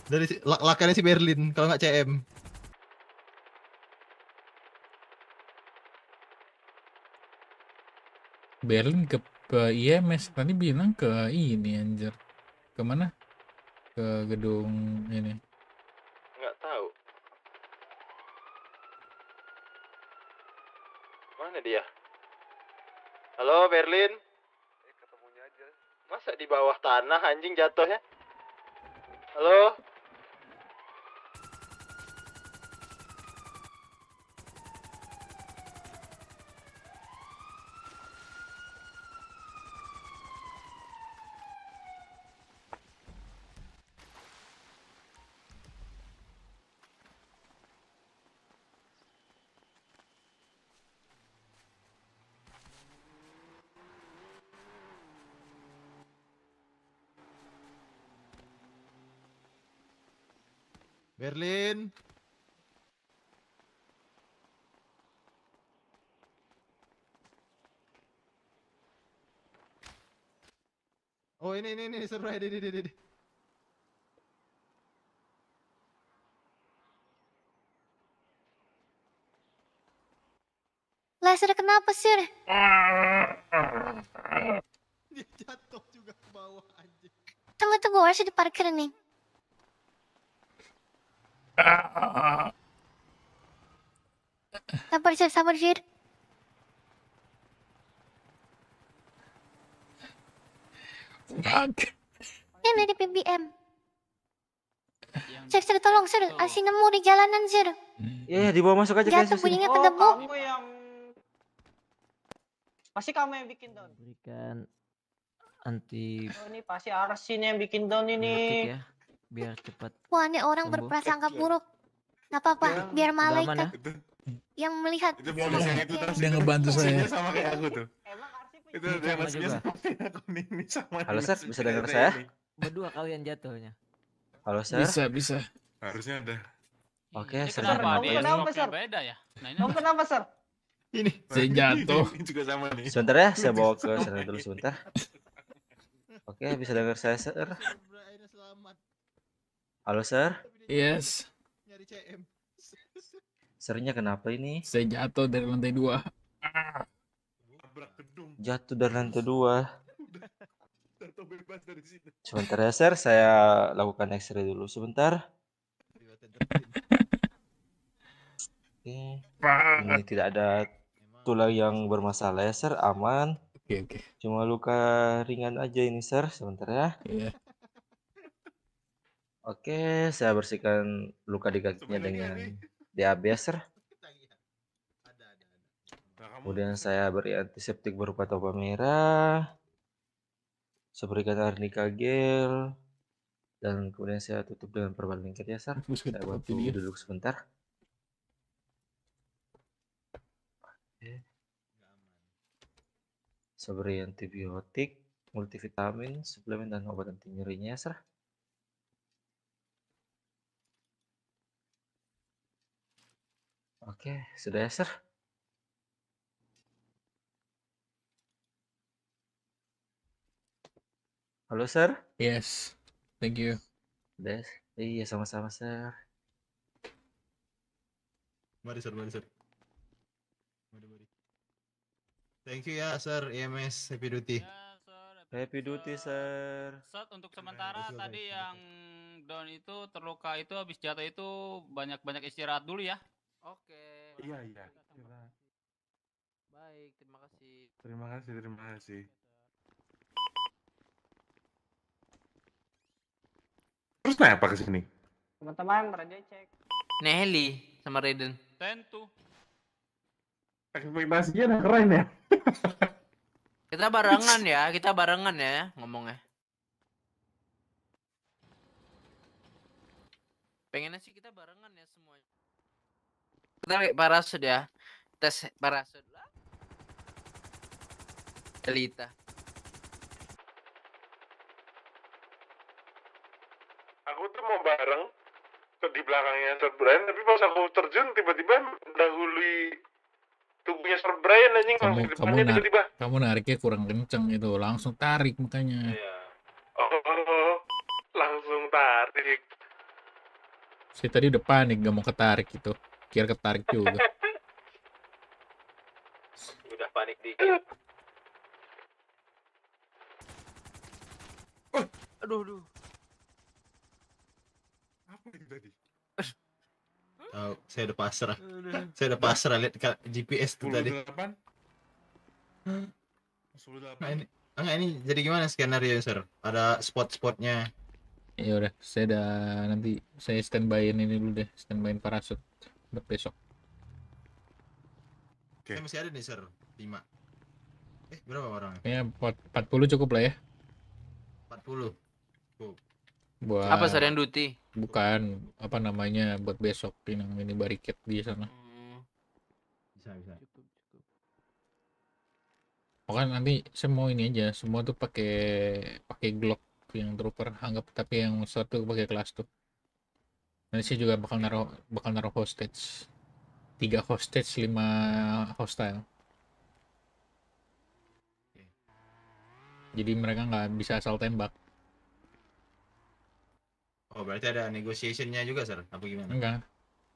Dari si, lak lakannya si Berlin, kalau nggak CM. Berlin ke, ke IMS tadi bilang ke ini anjir. Kemana? Ke gedung ini. Halo Berlin. Eh ketemunya aja. Masa di bawah tanah anjing jatuhnya? Halo. ini ini ini seru ini ini ini. Laser kenapa sih? Dia jatuh juga ke bawah aja. Tunggu tunggu, harus parkir nih. Sabar, sih, Sabar, sih. Fuck. Ini di BBM. Sir, sir, tolong, sir. Asin nemu di jalanan, sir. Iya, hmm. yeah, dibawa masuk aja. Jatuh bunyinya ke debu. Oh, kamu yang... Pasti kamu yang bikin down. Berikan anti... Oh, ini pasti Arsin yang bikin down ini. Ya. biar cepat. Wah, ini orang berprasangka iya. buruk. Gak apa-apa, iya. biar malaikat ya? yang melihat. Itu, itu, Dia ngebantu saya. Sama kayak aku tuh. Itu dari Lasnya kuning sama Halo Sir, bisa dengar saya? Berdua kalian jatuhnya. Halo Sir. Bisa, bisa. Harusnya ada. Oke, Sir. Kenapa, kenapa, Sir? Beda ya. Nah, ini kenapa, Sir? Ini saya jatuh. Ini juga sama nih. Sebentar ya, saya bawa ke sana dulu sebentar. Oke, bisa dengar saya, Sir? Halo, Sir. Yes. Nyari CM. Sernya kenapa ini? Saya jatuh dari lantai dua. Ah jatuh dari lantai dua. Udah, bebas Sebentar ya, Sir. Saya lakukan X-ray dulu sebentar. Ini tidak ada tulang yang bermasalah ya, Sir. Aman. Oke, oke. Cuma luka ringan aja ini, Sir. Sebentar ya. Iya. Oke, saya bersihkan luka di kakinya dengan DAB ya, Sir. Kemudian saya beri antiseptik berupa topa merah. Saya berikan arnika gel. Dan kemudian saya tutup dengan perban lingkar ya, Sar. Saya bantu ya. duduk sebentar. Oke. Saya beri antibiotik, multivitamin, suplemen, dan obat anti nyerinya, ya, Sar. Oke, sudah ya, Sir? Halo, sir. Yes. Thank you. Des. Iya, sama-sama, sir. Mari, sir. Mari, sir. Mari, mari. Thank you ya, sir. EMS Happy Duty. Ya, sir. Happy, Duty, sir. Sir, untuk sementara tadi okay. yang down itu terluka itu habis jatuh itu banyak-banyak istirahat dulu ya. Oke. Iya, iya. Baik, terima kasih. Terima kasih, terima kasih. terus apa ke sini? Teman-teman, Raja cek. Nelly sama Raiden. Tentu. Ekspektasinya udah keren ya. kita barengan ya, kita barengan ya ngomongnya. Pengennya sih kita barengan ya semua. Kita parasut ya. Tes parasut lah. Elita. mau bareng di belakangnya Sir Brian tapi pas aku terjun tiba-tiba mendahului tubuhnya Sir Brian anjing kamu, langsung kamu depannya tiba-tiba kamu nariknya kurang kenceng itu langsung tarik makanya iya. oh, oh, oh, langsung tarik si tadi udah panik gak mau ketarik gitu kira ketarik juga udah panik dikit eh. aduh aduh tadi? Tahu, oh, saya udah pasrah. saya udah pasrah lihat GPS tuh tadi. 8? 10 8. Nah, ini enggak ini jadi gimana skenario, Sir? Ada spot-spotnya. Ya udah, saya udah nanti saya standby ini dulu deh, standbyin parasut buat besok. Oke. Okay. masih ada nih, Sir. 5. Eh, berapa orang? Ya, 40 cukup lah ya. 40. Cukup buat apa sarian duty bukan apa namanya buat besok ini mini bariket di sana hmm. bisa bisa Pokoknya nanti semua ini aja semua tuh pakai pakai glock yang trooper anggap tapi yang satu pakai kelas tuh nanti sih juga bakal naruh bakal naruh hostage tiga hostage lima hostile jadi mereka nggak bisa asal tembak Oh berarti ada negotiationnya juga sir? Apa gimana? Enggak.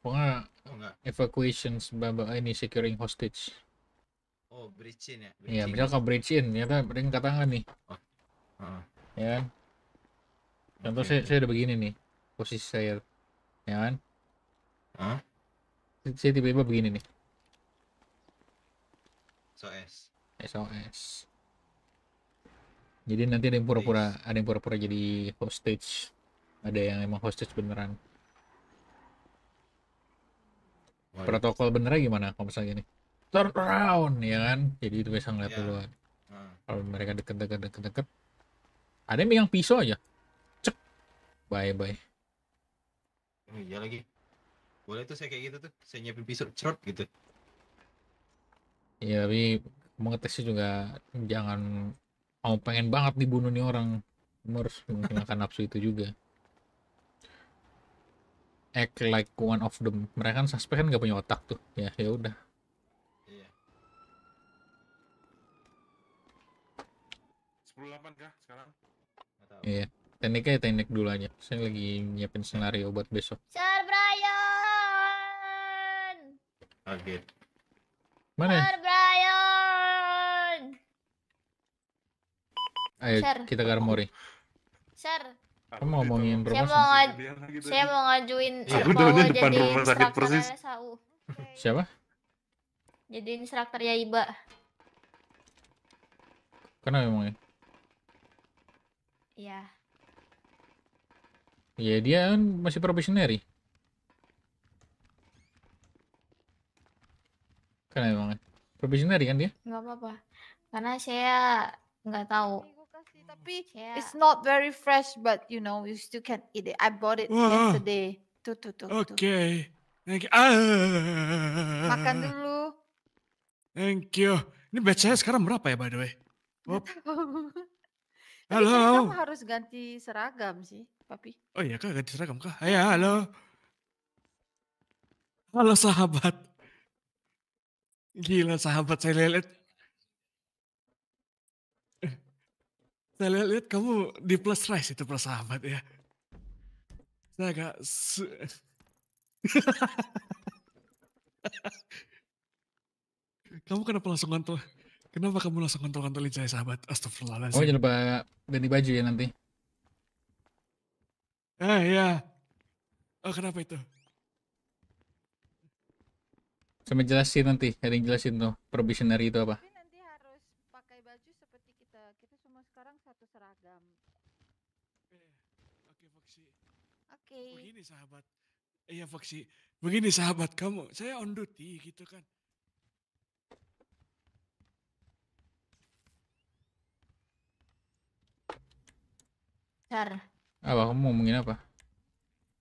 Pokoknya oh, enggak. evacuation sebab eh, ini securing hostage. Oh bridge in ya? Iya misal kalau bridge in kan mereka kata nggak nih. Oh. Uh. Ya kan? Contoh okay. saya, saya udah begini nih posisi saya, ya kan? Huh? Saya tiba-tiba begini nih. SOS. SOS. Jadi nanti ada yang pura-pura, ada yang pura-pura jadi hostage ada yang emang hostage beneran Waduh. protokol benernya gimana kalau misalnya gini turn around ya kan jadi itu bisa ngeliat yeah. duluan ah. kalau mereka deket-deket deket-deket ada yang megang pisau aja cek bye bye oh, iya lagi boleh tuh saya kayak gitu tuh saya nyiapin pisau cerot gitu Iya, tapi mengetesnya juga jangan mau pengen banget dibunuh nih orang. harus menggunakan nafsu itu juga act like one of them. Mereka kan suspek kan gak punya otak tuh. Ya ya udah. Iya. Yeah. Tekniknya ya teknik dulu aja. Saya lagi nyiapin senario buat besok. Sir Brian. Okay. Mana? Sir Brian. Ayo Sir. kita ke armory. Sir, Aku mau ngomongin rumah saya mau, ngaj gitu saya mau ngajuin aku iya, jadi depan rumah sakit persis siapa jadi instruktur ya iba kenapa iya. ya? iya Iya dia kan masih probationary Kenapa emangnya? Probationary kan dia? Enggak apa-apa. Karena saya nggak tahu tapi yeah. it's not very fresh but you know you still can eat it. I bought it yesterday. Tuh tuh tuh. Okay. Thank you. Ah. Makan dulu. Thank you. Ini becaya sekarang berapa ya by the way? Oh. halo. Kamu harus ganti seragam sih, Papi. Oh iya kah ganti seragam kah? Ya, halo. Halo sahabat. Gila sahabat saya lelet Saya lihat, lihat kamu di plus rise itu sahabat ya. Saya agak... kamu kenapa langsung kontrol? Kenapa kamu langsung kontrol kontolin saya sahabat? Astagfirullahaladzim. Oh jangan lupa ganti baju ya nanti. Eh ya. Oh kenapa itu? Sama jelasin nanti, ada yang jelasin tuh probationary itu apa. sahabat, iya eh, Foxy, begini sahabat kamu, saya on duty gitu kan. Sar. Apa kamu ngomongin apa?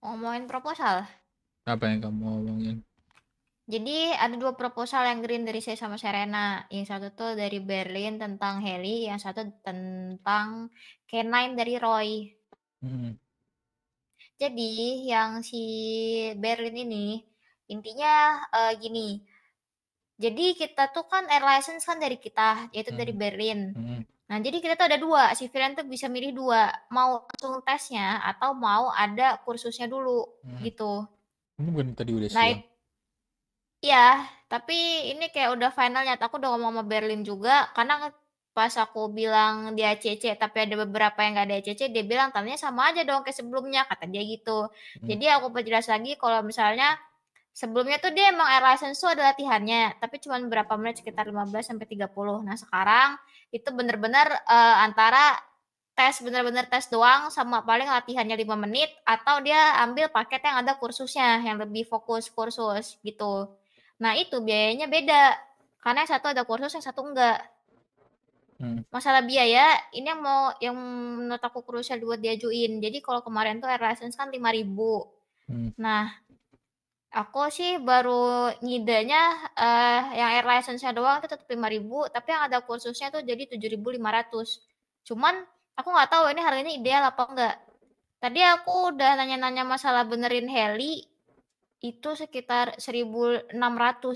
Ngomongin proposal. Apa yang kamu ngomongin? Jadi ada dua proposal yang green dari saya sama Serena. Yang satu tuh dari Berlin tentang Heli, yang satu tentang K9 dari Roy. Hmm. Jadi yang si Berlin ini intinya uh, gini. Jadi kita tuh kan air license kan dari kita, yaitu hmm. dari Berlin. Hmm. Nah, jadi kita tuh ada dua, si Firen tuh bisa milih dua, mau langsung tesnya atau mau ada kursusnya dulu hmm. gitu. Ini bukan tadi udah nah, siang. Iya, tapi ini kayak udah finalnya. Aku udah ngomong sama Berlin juga, karena pas aku bilang dia CC tapi ada beberapa yang gak ada CC dia bilang tandanya sama aja dong kayak sebelumnya kata dia gitu hmm. jadi aku perjelas lagi kalau misalnya sebelumnya tuh dia emang air license tuh ada latihannya tapi cuma berapa menit sekitar 15 sampai 30 nah sekarang itu bener-bener uh, antara tes bener-bener tes doang sama paling latihannya 5 menit atau dia ambil paket yang ada kursusnya yang lebih fokus kursus gitu nah itu biayanya beda karena yang satu ada kursus yang satu enggak Hmm. Masalah biaya ini yang mau yang menurut aku krusial buat diajuin. Jadi kalau kemarin tuh air license kan 5000. Hmm. Nah, aku sih baru ngidenya uh, eh, yang air license-nya doang itu tetap ribu tapi yang ada kursusnya tuh jadi tujuh ribu lima ratus Cuman aku nggak tahu ini harganya ideal apa enggak. Tadi aku udah nanya-nanya masalah benerin heli itu sekitar 1600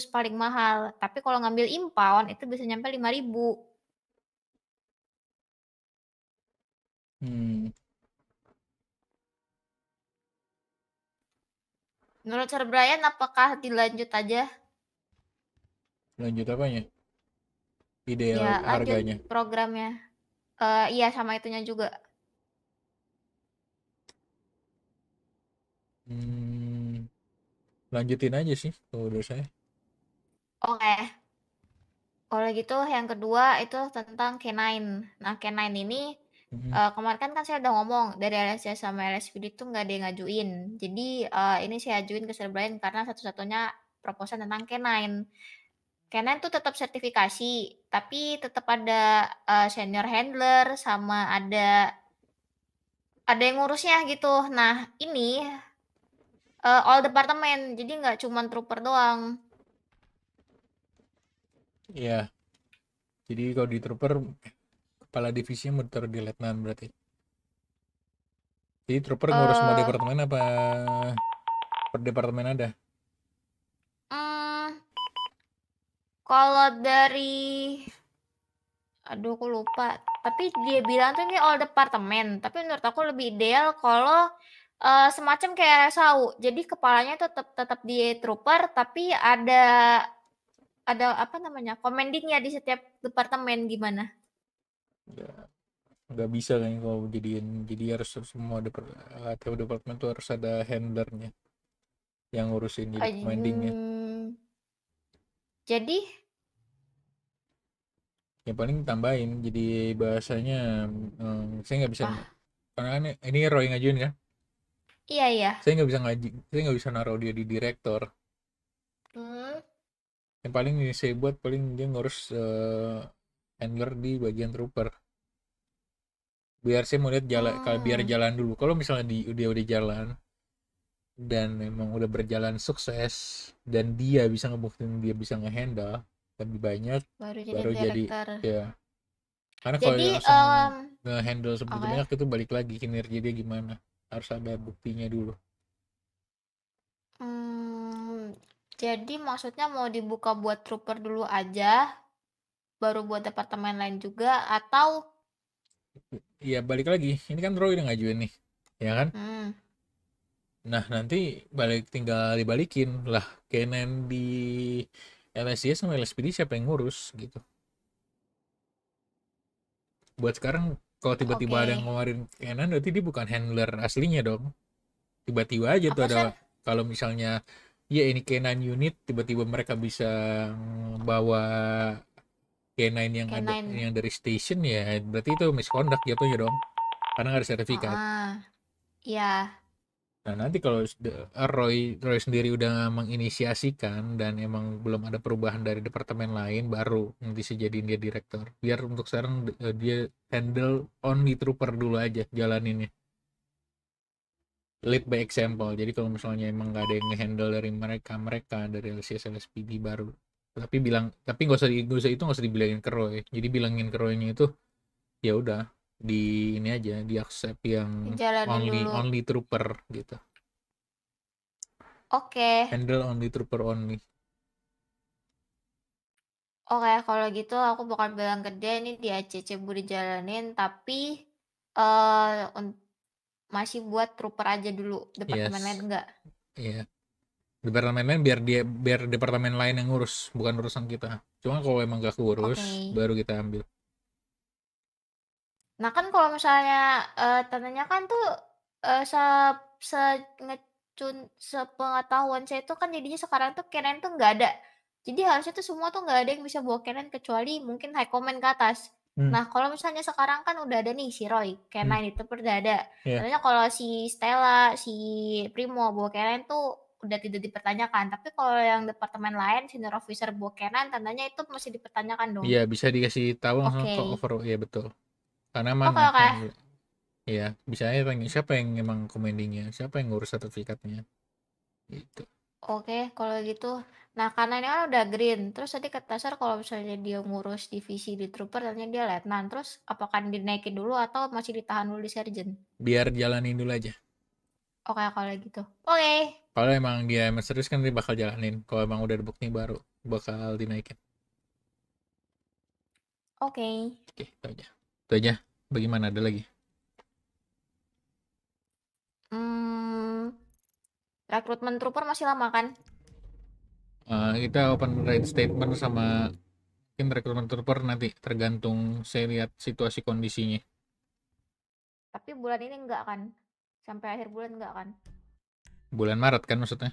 paling mahal. Tapi kalau ngambil impound itu bisa nyampe 5000 Hmm. Menurut Sir Brian, apakah dilanjut aja? Lanjut apanya? Ideal ya, harganya. programnya. Uh, iya, sama itunya juga. Hmm, lanjutin aja sih kalau saya. Oke. Okay. Kalau gitu yang kedua itu tentang K9. Nah, K9 ini Mhm. Eh, kemarin kan, kan saya udah ngomong dari LSC sama LSPD itu nggak ada yang ngajuin. Jadi, uh, ini saya ajuin ke Silblain karena satu-satunya proposal tentang K9. K9 itu tetap sertifikasi, tapi tetap ada, uh, senior handler sama ada ada yang ngurusnya gitu. Nah ini, uh, all departemen, jadi nggak cuma trooper doang. Iya. Jadi kalau di trooper kepala divisinya mau ditaruh di letnan berarti jadi trooper ngurus uh, eh. semua departemen apa per departemen ada uh, kalau dari aduh aku lupa tapi dia bilang tuh ini all departemen tapi menurut aku lebih ideal kalau uh, semacam kayak RSAU. Jadi kepalanya tetap tetap di trooper tapi ada ada apa namanya? komendingnya di setiap departemen gimana? nggak bisa kan kalau jadiin jadi harus semua ada uh, tiap departemen tuh harus ada handlernya yang ngurusin jadi commandingnya jadi ya paling tambahin jadi bahasanya um, saya nggak bisa ah. karena ini kan ini Roy ngajuin ya iya iya saya nggak bisa ngaji saya nggak bisa naruh dia di direktor hmm. yang paling ini saya buat paling dia ngurus uh, handler di bagian trooper biar saya mau lihat jalan hmm. kalau biar ah. jalan dulu kalau misalnya di dia udah jalan dan memang udah berjalan sukses dan dia bisa ngebuktiin dia bisa ngehandle lebih banyak baru jadi baru jadi ya karena kalau langsung um, ngehandle sebegitu okay. Ya? banyak itu balik lagi kinerja dia gimana harus ada buktinya dulu hmm, jadi maksudnya mau dibuka buat trooper dulu aja baru buat departemen lain juga atau iya balik lagi ini kan Roy udah ngajuin nih ya kan hmm. nah nanti balik tinggal dibalikin lah Kenen di LSIS sama LSPD siapa yang ngurus gitu buat sekarang kalau tiba-tiba okay. ada yang ngeluarin Canon berarti dia bukan handler aslinya dong tiba-tiba aja Apa tuh ada kalau misalnya ya ini Kenan unit tiba-tiba mereka bisa bawa k yang canine. ada yang dari station ya berarti itu misconduct ya dong karena nggak ada sertifikat ah, iya nah nanti kalau eh, Roy Roy sendiri udah menginisiasikan dan emang belum ada perubahan dari departemen lain baru nanti jadiin dia direktur biar untuk sekarang eh, dia handle on only trooper dulu aja jalaninnya lead by example jadi kalau misalnya emang nggak ada yang handle dari mereka mereka dari LCS LSPD baru tapi bilang tapi nggak usah di gak usah itu nggak usah dibilangin ke Roy jadi bilangin ke Roy-nya itu ya udah di ini aja di accept yang Jalan only dulu. only trooper gitu oke okay. handle only trooper only oke okay, kalau gitu aku bukan bilang ke dia ini di ACC bu dijalanin tapi eh uh, masih buat trooper aja dulu departemen yes. lain enggak iya yeah departemen lain biar dia biar departemen lain yang ngurus bukan urusan kita cuma kalau emang gak keurus okay. baru kita ambil nah kan kalau misalnya uh, tandanya kan tuh uh, se se ngecun sepengetahuan saya itu kan jadinya sekarang tuh keren tuh nggak ada jadi harusnya tuh semua tuh nggak ada yang bisa bawa keren kecuali mungkin high comment ke atas Hmm. Nah, kalau misalnya sekarang kan udah ada nih si Roy, K9 hmm. itu pernah ada. Yeah. Soalnya kalau si Stella, si Primo, bawa Karen tuh udah tidak dipertanyakan. Tapi kalau yang departemen lain senior officer bukanan tandanya itu masih dipertanyakan dong. Iya, bisa dikasih tahu langsung okay. ke over. Iya, betul. Karena mana? Oke okay. Iya, bisa aja tanya siapa yang emang commandingnya, siapa yang ngurus sertifikatnya. Gitu. Oke, okay, kalau gitu. Nah, karena ini kan udah green. Terus tadi kata Sir kalau misalnya dia ngurus divisi di trooper, ternyata dia letnan. Terus apakah dinaikin dulu atau masih ditahan dulu di sergeant? Biar jalanin dulu aja. Oke oh, kalau gitu. Oke. Okay. Kalau emang dia emang serius kan dia bakal jalanin. Kalau emang udah ada bukti baru bakal dinaikin. Oke. Okay. Oke, okay, itu aja. Itu aja. Bagaimana ada lagi? Hmm, rekrutmen trooper masih lama kan? Uh, kita open rate statement sama mungkin rekrutmen trooper nanti tergantung saya lihat situasi kondisinya. Tapi bulan ini enggak kan? Sampai akhir bulan enggak kan? Bulan Maret kan maksudnya?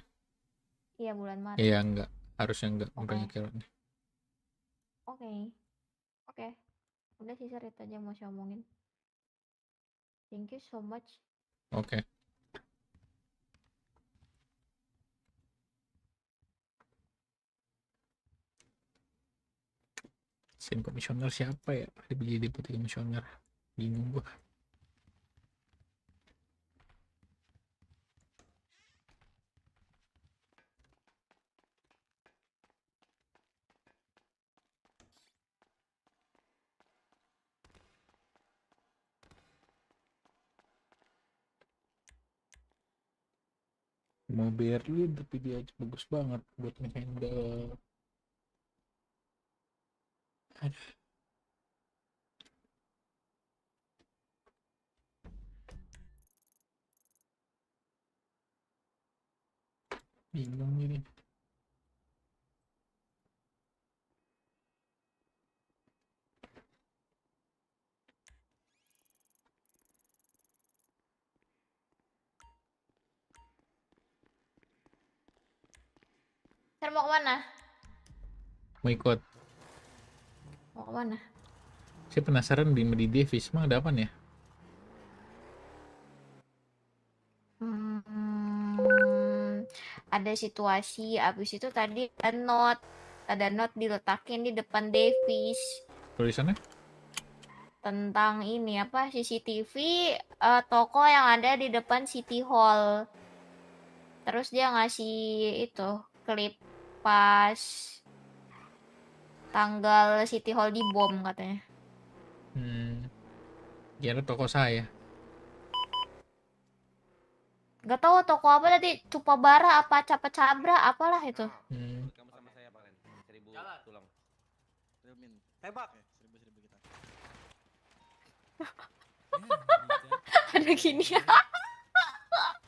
Iya, bulan Maret. Iya, enggak. Harusnya enggak okay. makanya kira. Oke. Okay. Oke. Okay. Udah sih cerita aja mau saya Thank you so much. Oke. Okay. komisioner siapa ya? Dia jadi deputi komisioner. Bingung gua. mau Berlin ya, tapi dia aja bagus banget buat ngehandle aduh bingung ini Ter mau kemana? Mau ikut. Mau kemana? Saya penasaran di Medi Visma ada apa nih ya? Hmm, ada situasi abis itu tadi ada not ada not diletakin di depan Davis tulisannya tentang ini apa CCTV uh, eh, toko yang ada di depan City Hall terus dia ngasih itu klip pas tanggal City Hall di bom katanya. Hmm. Kira toko saya. Gak tahu toko apa tadi, Cupa Bara apa Capa Cabra apalah itu. Hmm. Ada gini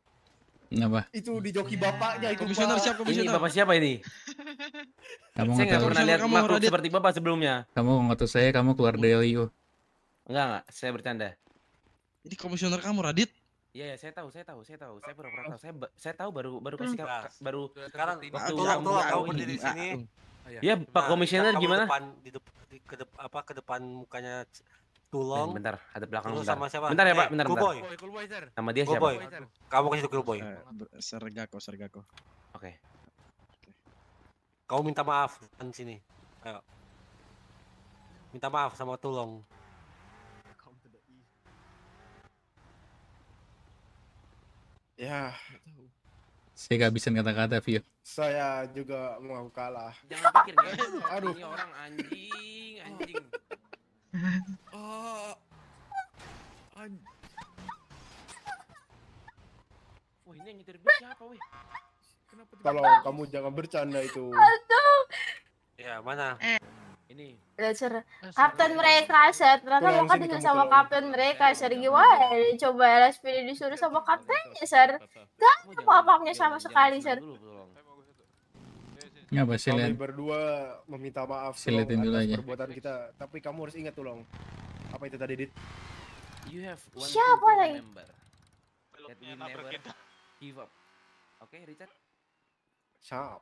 Kenapa? Itu di joki bapaknya itu. Komisioner siapa komisioner. Ini bapak siapa ini? kamu saya nggak pernah lihat makhluk seperti bapak sebelumnya. Kamu ngotot saya, kamu keluar dari Leo. Enggak enggak, saya bercanda. Ini komisioner kamu Radit? Iya, ya, saya tahu, saya tahu, saya tahu, saya pura-pura tahu, saya saya tahu baru baru kasih baru sekarang waktu kamu kamu berdiri di sini. Ya, Pak nah, Komisioner gimana? Depan, di, ke depan apa ke depan mukanya Tulong. Eh, bentar, ada belakang Tulong sama siapa? Bentar ya, eh, Pak. Bentar, bentar. Coolboy. Nama dia siapa? Coolboy. Kamu kasih Coolboy. Eh, Sergako, Sergako. Oke. Kau minta maaf kan sini. Ayo. Minta maaf sama Tulong. Ya. Saya kehabisan kata-kata, Vio. Saya juga mau kalah. Jangan pikir, gitu. Aduh. Ini orang anjing, anjing oh an... Wah ini nyetir gue siapa Kenapa kamu jangan bercanda itu. Aduh. Ya mana? Eh. Ini. Lecur. Ya, eh, kapten mereka saya Ternyata Moka dengar sama kapten mereka. Ser gimana? Ya, coba LSPD disuruh sama iya, kaptennya ser. Gak apa-apanya sama sekali ser. Dulu, Ngapa sih Kami berdua meminta maaf silahkan dulu aja. perbuatan kita, tapi kamu harus ingat tolong. Apa itu tadi, Dit? You have one Siapa lagi? That give up. Oke, okay, Richard. Siap.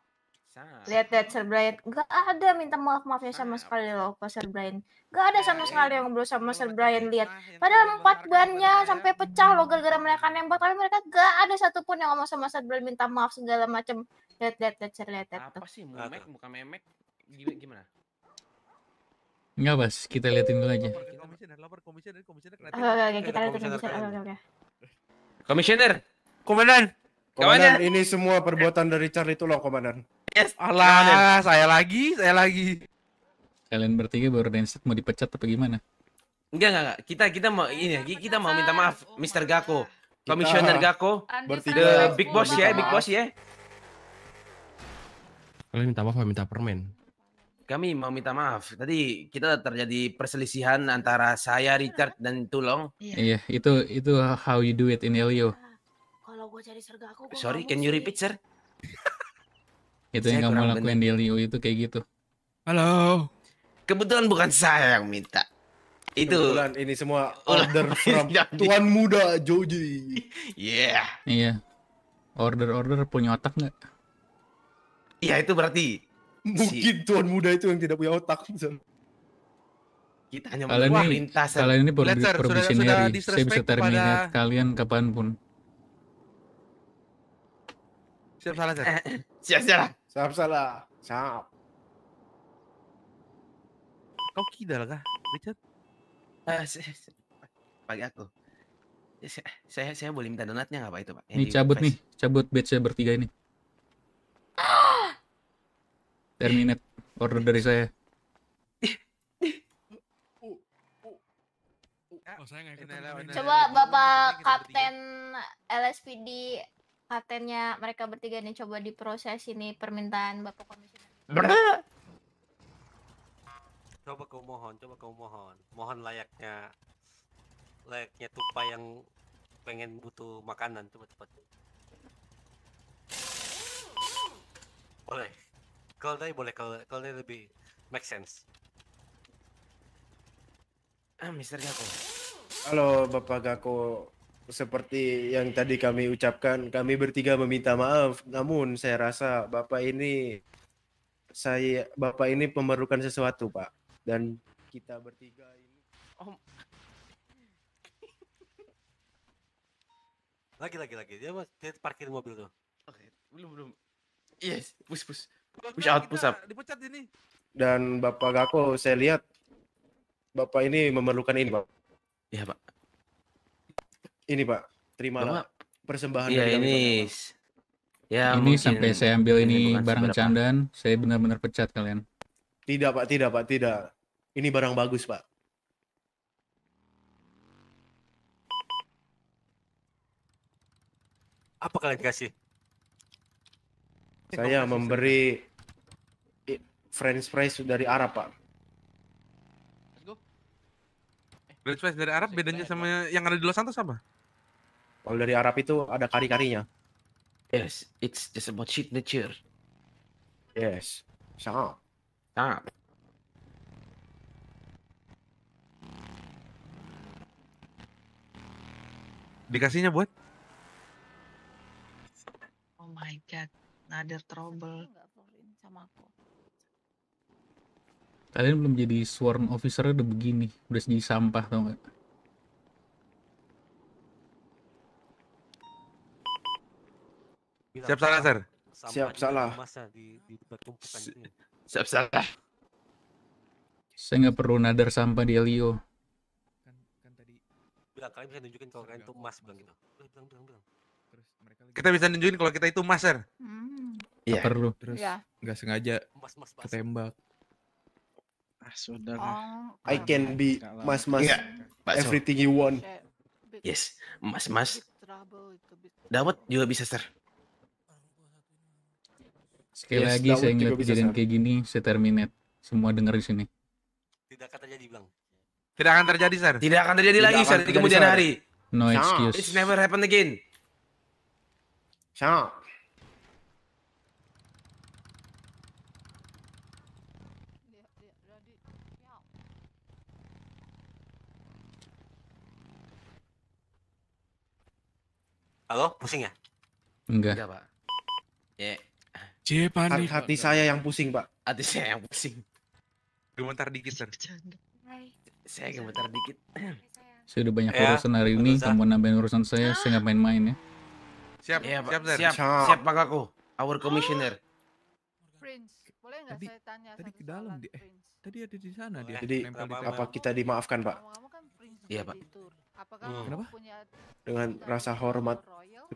Lihat lihat Sir Brian, Gak ada minta maaf maafnya sama sekali loh ke Sir Brian. Gak ada sama sekali yang ngobrol sama Sir Brian lihat. Padahal empat bannya sampai pecah loh gara-gara mereka nembak, tapi mereka gak ada satupun yang ngomong sama Sir Brian minta maaf segala macam. Lihat, lihat, lihat, share, lihat, lihat. Apa sih, memek, muka memek? Gimana? Enggak, Bas. Kita eh, liatin dulu aja. Komisioner, lapor komisioner, komisioner eh, Oke, oke, eh, kita liatin komisioner. Oke, oke. Komisioner. Komandan. Komandan, ini semua perbuatan dari Charlie itu loh, Komandan. Yes. Alah, saya lagi, saya lagi. Kalian bertiga baru dance mau dipecat apa gimana? Enggak, enggak, enggak. Kita kita mau ini kita mau minta maaf, Mr. Gako. Komisioner Gako. The big boss ya, big boss ya. Kalian minta maaf apa minta permen? Kami mau minta maaf. Tadi kita terjadi perselisihan antara saya, Richard, dan Tulong. Iya, yeah, itu itu how you do it in Elio. Kalau gue cari surga aku, Sorry, can you repeat, sir? itu saya yang kamu lakuin bener. di Elio itu kayak gitu. Halo. Kebetulan bukan saya yang minta. Itu Kebetulan ini semua order from Tuan Muda Joji. Yeah. Iya. Yeah. Order-order punya otak nggak? Iya itu berarti mungkin si... tuan muda itu yang tidak punya otak. Kita hanya kalian ini, lintasan. Kalian ini per provisionary. Saya bisa terminate pada... kalian kapanpun. Siap salah, sir. Eh, eh. siap salah. Siap salah. Siap. Kau kidal kah, Richard? pagi eh, aku. Saya saya boleh minta donatnya nggak pak itu pak? Ini cabut nih, cabut batch bertiga ini. Terminate order dari saya. Oh, coba Bapak Kapten LSPD kaptennya mereka bertiga ini coba diproses ini permintaan Bapak Komisioner. Coba kau mohon, coba kau mohon. Mohon layaknya layaknya tupai yang pengen butuh makanan, coba cepat. Boleh. Coldplay boleh Coldplay lebih make sense. Ah, Mister Gako. Halo Bapak Gako. Seperti yang tadi kami ucapkan, kami bertiga meminta maaf. Namun saya rasa Bapak ini saya Bapak ini memerlukan sesuatu, Pak. Dan kita bertiga ini Om Lagi lagi lagi. Dia, dia parkir mobil tuh. Oke, okay. belum belum. Yes, push push push out push up dipecat ini dan bapak Gako saya lihat bapak ini memerlukan ini pak Iya pak ini pak terima bapak, persembahan ya dari ini kami, ya ini sampai saya ambil ini, ini barang seberapa. candaan saya benar-benar pecat kalian tidak pak tidak pak tidak ini barang bagus pak apa kalian kasih saya memberi French fries dari Arab, Pak. Eh, french fries dari Arab bedanya sama yang ada di Los Santos apa? Kalau dari Arab itu ada kari-karinya. Yes, it's just about signature. Yes. sangat. Sangat. Dikasihnya buat? Oh my god. Nggak ada trouble. sama aku. Kalian belum jadi sworn officer udah begini, udah jadi sampah tau gak? Siap salah, Sir. Siap salah. Siap salah. Saya nggak perlu nadar sampah di Elio. Kan, kan tadi... Bilang kalian bisa nunjukin kalau kalian itu emas bilang gitu. Bilang, bilang, bilang. Terus mereka lagi... Kita bisa nunjukin kalau kita itu emas, Sir. Hmm yeah. perlu terus yeah. nggak sengaja ketembak ah sudah oh, I can be mas mas yeah. everything you want yes mas mas Dawat juga bisa ser sekali yes, lagi saya ngeliat kejadian kayak gini saya terminate semua dengar di sini tidak akan terjadi bang tidak akan terjadi sir tidak akan terjadi tidak lagi sir di kemudian sir. hari no excuse it's never happen again Sean. Halo, pusing ya? Enggak. Enggak, Pak. Ya. J panik. Hati saya yang pusing, Pak. Hati saya yang pusing. Gemetar dikit, Sir. Saya gemetar dikit. Saya udah banyak yeah. urusan hari ini, kamu nambahin urusan saya, ah. saya nggak main-main ya. Siap, yeah, Pak. siap, sir. siap, siap, siap, Pak Kaku. Our commissioner. Prince, boleh nggak saya tanya tadi ke dalam dia? Eh, tadi ada di sana dia. Jadi apa kita dimaafkan, Pak? Kan iya, Pak. Apakah hmm. Kenapa? Punya Dengan rasa hormat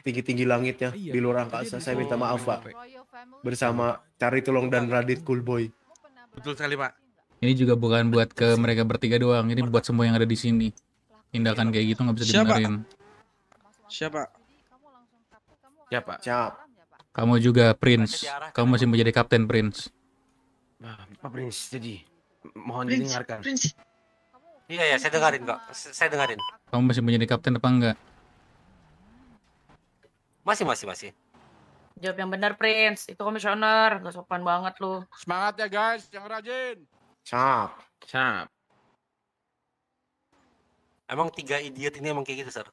tinggi-tinggi langitnya iya, di luar angkasa saya minta maaf Pak. Bersama Cari Tolong dan Radit cool boy Betul sekali Pak. Ini juga bukan buat ke mereka bertiga doang, ini buat semua yang ada di sini. Tindakan kayak ya. gitu nggak bisa dibenerin. Siapa? Siapa? Siapa? Ya, kamu juga Prince. Kamu masih menjadi kapten Prince. Nah, Pak Prince, jadi mohon Prince, didengarkan. Prince. Iya ya, saya dengerin kok. Saya dengarin. Kamu masih menjadi kapten apa enggak? Masih, masih, masih. Jawab yang benar, Prince. Itu komisioner. Gak sopan banget lu. Semangat ya, guys. Yang rajin. Cap. Cap. Emang tiga idiot ini emang kayak gitu, Sir?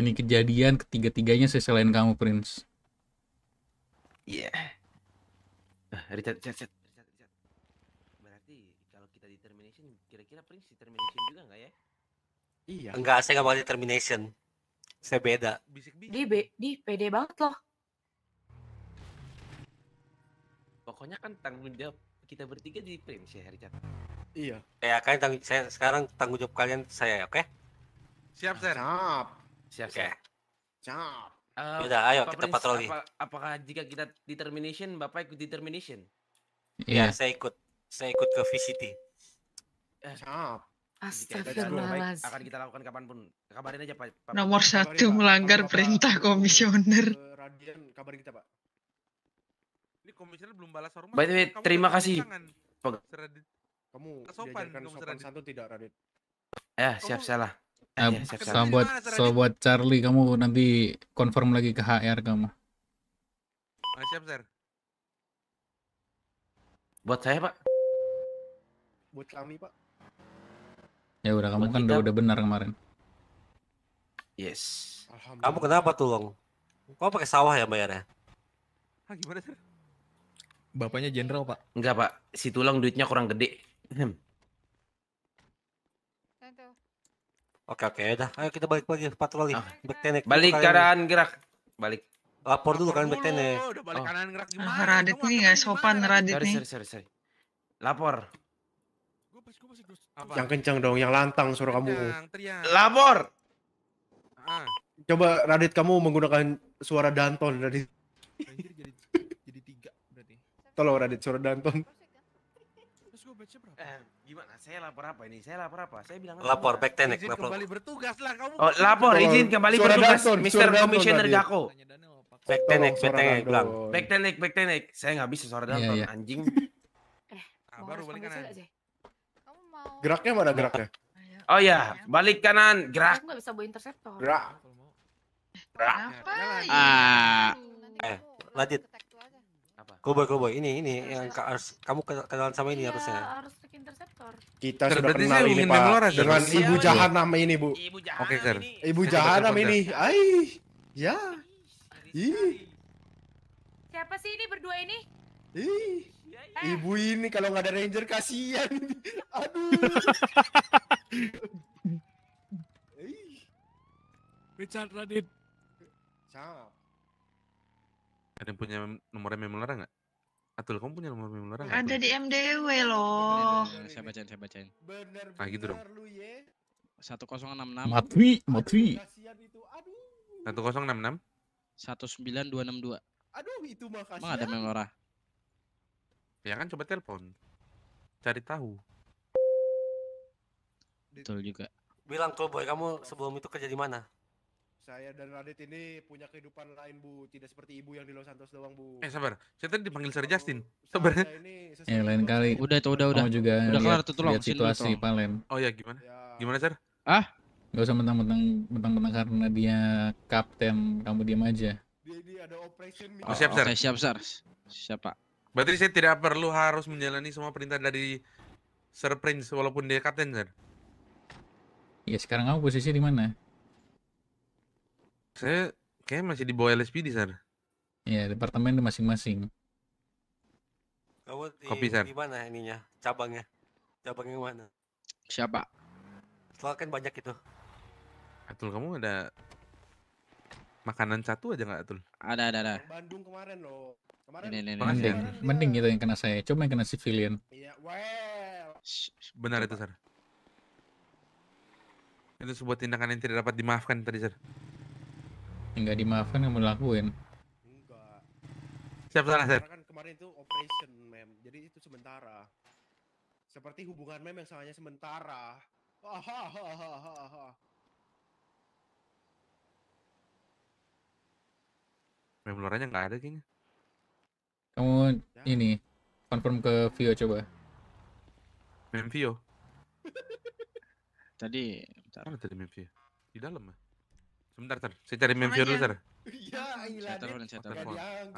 Ini kejadian ketiga-tiganya saya selain kamu, Prince. Iya. Yeah. Richard Richard Richard Richard Richard Berarti kalau kita di termination, kira-kira Prince di termination juga nggak ya? Iya. Enggak, saya nggak mau di termination. Saya beda. Bisik -bisik. Di, be, di pede banget loh. Pokoknya kan tanggung jawab kita bertiga di Prince ya, Richard. Iya. Ya, kan tanggung saya sekarang tanggung jawab kalian saya, oke? Okay? Siap, siap Siap. Siap, siap. Siap. Uh, Yaudah, ayo kita Prince, patroli. Apa, apakah jika kita determination, Bapak ikut determination? Iya, yeah. saya ikut. Saya ikut ke VCT. Eh, siap. Astagfirullahaladzim. Akan kita lakukan kapanpun. Kabarin aja Pak. Pa, Nomor satu pa, melanggar Pak, perintah Bapak, komisioner. Eh, Radian, kabarin kita Pak. Ini komisioner belum balas hormat. By the way, terima kasih. Kamu sopan, kamu sopan santun tidak Radit? Ya, siap kamu... salah. Uh, eh, iya, sobat Charlie kamu nanti confirm lagi ke HR kamu. Oh, siap, Sir. Buat saya, Pak. Buat kami, Pak. Ya udah kamu kan udah, udah benar kemarin. Yes. Kamu kenapa tuh, Long? Kamu pakai sawah ya bayarnya? Ah, gimana, Bapaknya jenderal, Pak. Enggak, Pak. Si tulang duitnya kurang gede. Oke oke dah. Ayo kita balik lagi patroli. Ah. Back tenek. Balik kanan gerak. Balik. Lapor dulu kan back tenek. Udah balik oh. kanan gerak ah, gimana? Radit nih enggak sopan Radit nih. Sorry sorry sorry. Lapor. Apa? Yang kencang dong, yang lantang suara kamu. Lapor. Ah. Coba Radit kamu menggunakan suara Danton Radit. Anjir jadi jadi tiga berarti. Tolong Radit suara Danton. Terus gue baca berapa? Eh, gimana saya lapor apa ini saya lapor apa saya bilang lapor back tenek lapor kembali bertugas lah kamu oh, lapor izin kembali suara bertugas Danton, Mister Commissioner Gako back tenek back tenek bilang back tenek back tenek saya nggak bisa suara iya, dalam iya. yeah, anjing eh, nah, baru balik kanan geraknya mana geraknya Oh ya, balik kanan, gerak. Aku gak bisa buat interceptor. Gerak. Gerak. Ya? Ah. Eh, lanjut. Cowboy Cowboy ini ini yang ka harus kamu kenalan sama ini ya, harusnya. harus interceptor. Kita Ter sudah kenal ini Pak ya, dengan iya, Ibu iya. Jahanam ini Bu. Ibu Oke, okay, Ibu Ibu Jahanam ini. Ai. Ya. Ih. Siapa sih ini berdua ini? Ih. Eh. Ibu ini kalau nggak ada ranger kasihan. Aduh. Richard Radit. Siap. Ada yang punya nomornya Memulara nggak? Atul, kamu punya nomor Memulara nggak? Ada di MDW loh. Saya bacain, saya bacain. Bener, nah gitu dong. 1066. Matwi, Matwi. Satu kosong enam Aduh, itu makasih. Emang ada Memulara? Ya kan coba telepon. Cari tahu. Betul juga. Bilang tuh boy kamu sebelum itu kerja di mana? Saya dan Radit ini punya kehidupan lain, Bu. Tidak seperti Ibu yang di Los Santos doang, Bu. Eh, sabar. Saya tadi dipanggil Sir Justin. Sabar. Ini eh, ya, lain kali. Udah itu udah udah. juga udah kelar tuh tolong situasi palem. Oh iya, ya, gimana? Gimana, Sir? Ah? Gak usah mentang-mentang mentang-mentang karena dia kapten, kamu diam aja. Dia ada operation. Oh, siap, Sir. siap, Sir. Siap, Pak. Berarti saya tidak perlu harus menjalani semua perintah dari Sir Prince walaupun dia kapten, Sir. Ya, sekarang kamu posisi di mana? Saya kayak masih di bawah LSP di sana. Iya, departemen masing-masing. Kamu Kopi, Sar. di mana ininya? Cabangnya? Cabangnya mana? Siapa? Soalnya kan banyak itu. Atul, kamu ada makanan satu aja nggak, Atul? Ada, ada, ada. Bandung kemarin loh. Kemarin. Ini, ini, ini. Mending, mending gitu yang kena saya. cuma yang kena civilian. Iya, well. Benar itu, Sar. Itu sebuah tindakan yang tidak dapat dimaafkan tadi, Sar nggak dimaafkan kamu lakuin enggak siap sana siap kan kemarin itu operation mem jadi itu sementara seperti hubungan mem yang sangatnya sementara mem luarnya nggak ada kayaknya kamu ya. ini confirm ke Vio coba mem Vio tadi bentar. tadi mem Vio di dalam ya Sebentar, Ter. Saya cari meme dulu, Ter. Iya, iya. Telepon, telepon.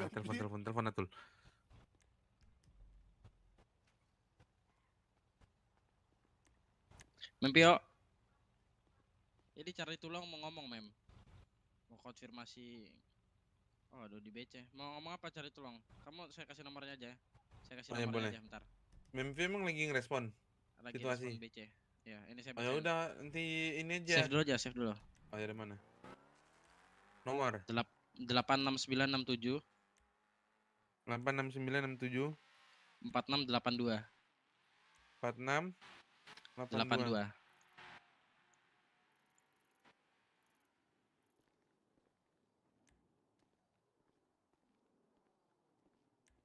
Telepon, telepon, telepon, Atul. Mem Jadi cari tulang mau ngomong, Mem. Mau konfirmasi. Oh, aduh di BC. Mau ngomong apa cari tulang? Kamu saya kasih nomornya aja Saya kasih oh, ya, nomornya aja bentar. Mem emang lagi ngerespon lagi situasi. BC. Ya, ini saya. Oh, ya udah, nanti ini aja. Save dulu aja, save dulu. Oh, ya, dari mana? Nomor? Delapan enam sembilan enam tujuh. Delapan enam sembilan enam tujuh. Empat enam delapan dua. Empat enam. Delapan dua.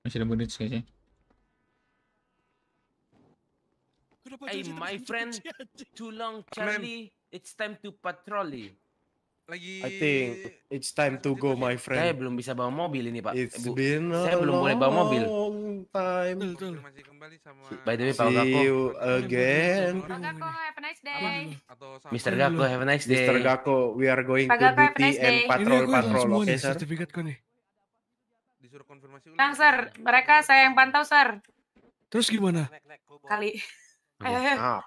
Masih ada bonus gak sih? Hey my friend, too long Charlie, it's time to patrol lagi I think it's time to go my friend. Saya belum bisa bawa mobil ini, Pak. It's Bu, been a saya belum boleh bawa mobil. Time. Betul, Masih kembali sama By the way, Pak See you again. Pak Gakko, have a nice day. Mister Mr. Gakko, have a nice day. Mr. Gakko, we are going Pak to Gako, duty nice and patrol ini patrol, oke, sir. Sertifikat Sertifikatku nih. Disuruh konfirmasi ulang. Bang, sir. Mereka saya yang pantau, sir. Terus gimana? Kali. Iya,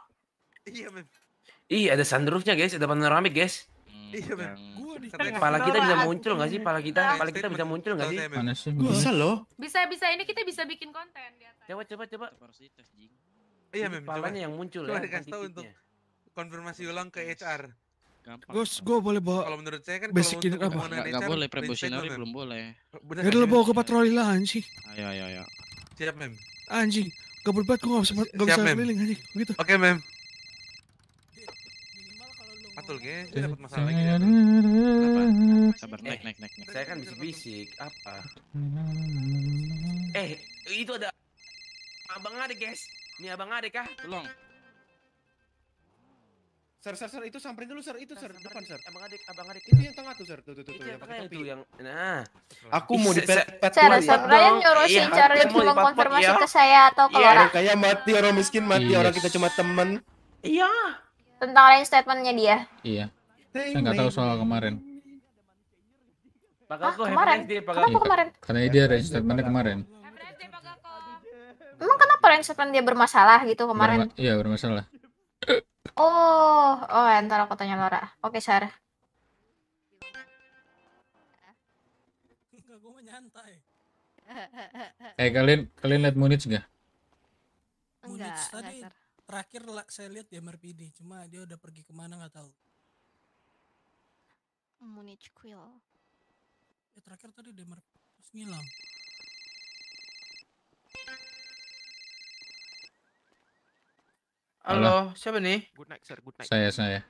iya ada sunroofnya, guys. Ada panoramik, guys. Iya, yang... kepala kita bisa muncul nggak sih? Pala kita, iya. pala kita bisa muncul nggak sih? Mana iya, sih? Bisa loh. Bisa bisa ini kita bisa bikin konten di atas. Coba coba coba. Iya, memang palanya yang muncul coba ya. dikasih tahu untuk konfirmasi ulang ke HR. Gus, gue boleh bawa. Kalau menurut saya kan basic ini apa? Gak, boleh probationary belum boleh. Benar. Ya udah bawa ke patroli lah anjing. Ayo ayo ayo. Siap, Mem. Anjing, kabur banget gue gak bisa gak bisa keliling anjing Begitu Oke, Mem betul ge dapat masalah lagi ya. sabar naik naik naik saya kan bisik-bisik apa eh itu ada abang ada guys ini abang ada kah tolong Sir, sir, sir, itu samperin dulu, sir. Itu, sir, depan, sir. Abang adik, abang adik. Itu yang tengah tuh, sir. Tuh, tuh, tuh, tuh. Yang pakai topi. Yang, nah. Aku mau di pet pet Cara, sir, Brian nyuruh iya. si Charlie cuma konfirmasi ke saya atau ke iya. iya. Kayak mati orang miskin, mati orang kita cuma temen. Iya tentang lain statementnya dia iya saya nggak tahu soal kemarin ah kemarin? Kenapa kemarin? Karena dia range statementnya kemarin. Emang kenapa range statement dia bermasalah gitu kemarin? Berma iya, bermasalah. Oh, oh entar ya, aku tanya Laura. Oke, Sarah. Eh, kalian kalian lihat Munich gak? Enggak, enggak terakhir lah saya lihat di MRPD cuma dia udah pergi kemana nggak tahu Munich Quill ya terakhir tadi di MRPD terus ngilang Halo, Halo, siapa nih? Good night, sir. Good night. Saya, saya.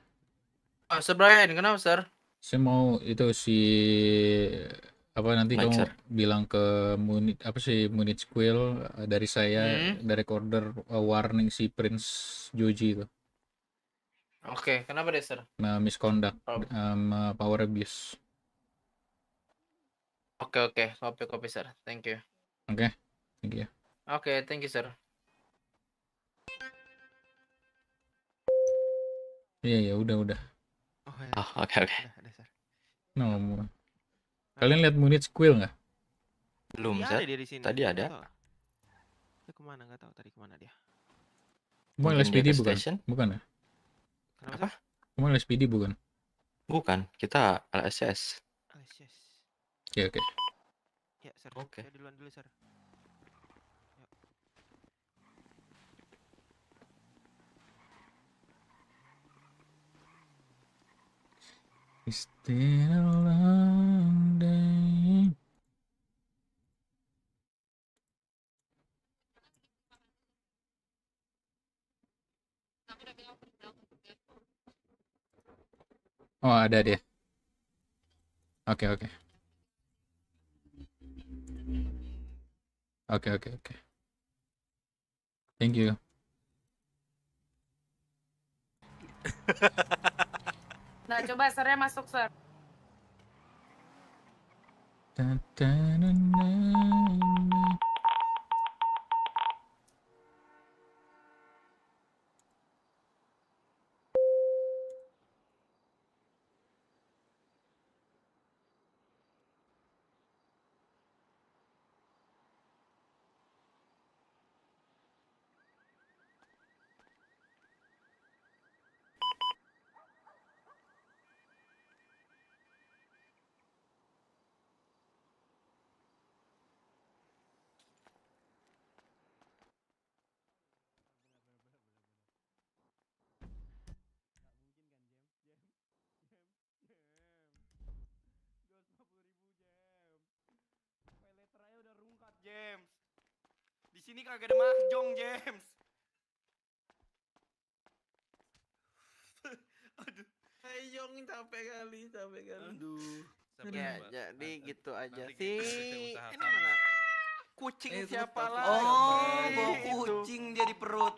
Ah, oh, Sir Brian, kenapa, Sir? Saya mau itu si apa nanti Lancar. kamu bilang ke munit apa sih munit squill eh, dari saya hmm. dari recorder uh, warning si Prince Joji itu. Oke, okay. kenapa sir Nah, misconduct oh. um, power abuse. Oke okay, oke, okay. copy copy sir. Thank you. Oke, okay. thank you. Oke, okay, thank you sir. Iya yeah, ya, yeah, udah udah. Oh, ya. ah, oke oke okay, oke. Okay. No, Kalian lihat Munich Quill nggak? Belum, ya, ada dia di sini. Tadi ada. Dia kemana? Nggak tahu tadi kemana dia. Kamu LSPD bukan? Station? Bukan ya? Kenapa? Apa? Kamu LSPD bukan? Bukan, kita LSS. LSS. Ya, oke. Okay. Ya, Sir. Oke. Okay. Saya duluan dulu, Sir. Is there love? Oh, ada dia. Oke, okay, oke. Okay. Oke, okay, oke, oke. Thank you. nah, coba sernya masuk, ser. sini kagak ada mahjong, James. Aduh. Hayong sampai kali, capek kali. Aduh. ya, jadi gitu aja sih. Ini mana? Kucing siapa lah, Oh, bawa gitu. kucing dia di perut.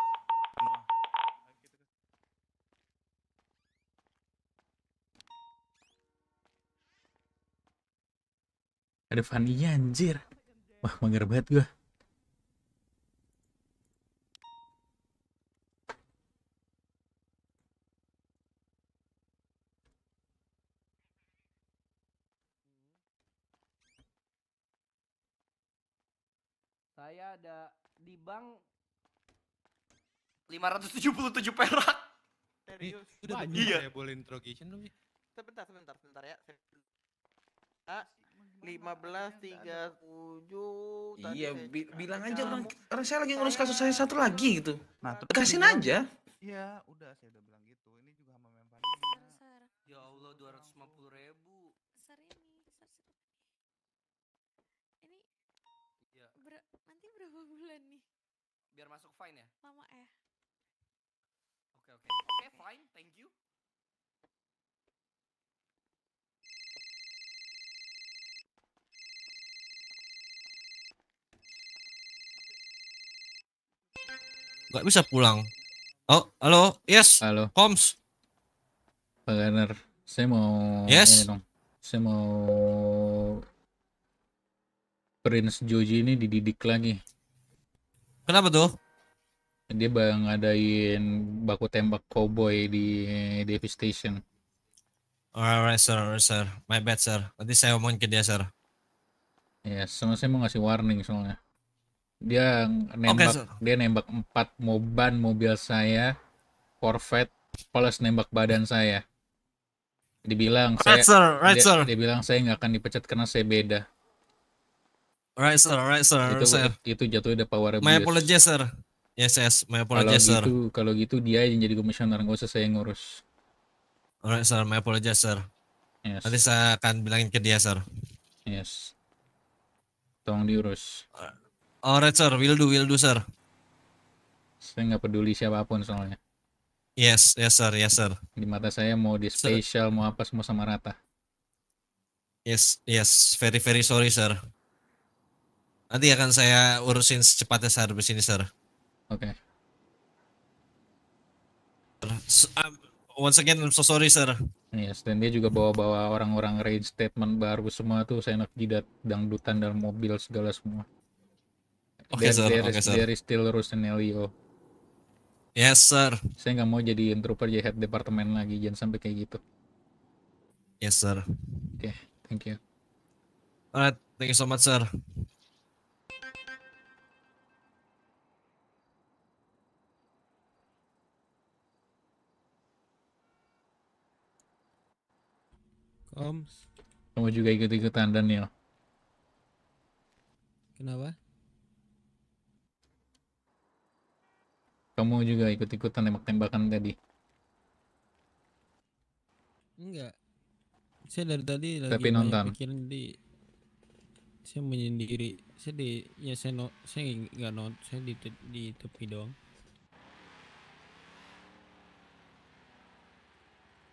Ada Fania anjir. Wah, mager banget gua. Bang, bank 577 perak. Serius? Udah banyak. Iya. Ya, boleh interrogation dong sih. Sebentar, sebentar, sebentar ya. Ah, 15 37 tadi Iya, bi bilang aja orang, orang saya lagi ngurus kasus saya satu lagi gitu. Nah, nah kasihin aja. Iya, udah saya udah bilang gitu. Ini juga sama member. Ya Allah, 250 ribu. nih. Biar masuk fine ya? Lama ya. Oke, oke. Oke, fine. Thank you. Gak bisa pulang. Oh, halo. Yes. Halo. Koms. Pak Gunner, saya mau yes. dong. Saya mau Prince Joji ini dididik lagi. Kenapa tuh? Dia bang ngadain baku tembak cowboy di devastation. Station. Alright sir, alright sir. My bad sir. Nanti saya omongin ke dia sir. Ya, yes, sama saya mau ngasih warning soalnya. Dia nembak, okay, dia nembak empat moban mobil saya, Corvette plus nembak badan saya. Dibilang right, saya, sir. Right, dia, sir. dia bilang saya nggak akan dipecat karena saya beda. Alright sir, alright sir, itu, sir. Itu jatuhnya udah power abuse. My apologies sir. Yes yes, my apologies kalau sir. Gitu, kalau gitu dia yang jadi komisioner, nggak usah saya ngurus. Alright sir, my apologies sir. Yes. Nanti saya akan bilangin ke dia sir. Yes. Tolong diurus. Alright sir, will do, will do sir. Saya nggak peduli siapapun soalnya. Yes, yes sir, yes sir. Di mata saya mau di special mau apa semua sama rata. Yes, yes, very very sorry sir. Nanti akan saya urusin secepatnya sar di sini sir, Oke. Okay. Um, once again I'm so sorry sir. Yes, dan dia juga bawa-bawa orang-orang rage statement baru semua tuh saya enak jidat dangdutan dalam mobil segala semua. Oke okay, sir, oke okay, sir. There is still Yes sir. Saya nggak mau jadi trooper jadi head departemen lagi, jangan sampai kayak gitu. Yes sir. Oke, okay, thank you. Alright, thank you so much sir. Om. Kamu juga ikut-ikutan Daniel. Kenapa? Kamu juga ikut-ikutan tembak-tembakan tadi. Enggak. Saya dari tadi Tapi nonton. pikiran di saya menyendiri. Saya di ya saya no, saya nggak no saya di di tepi doang.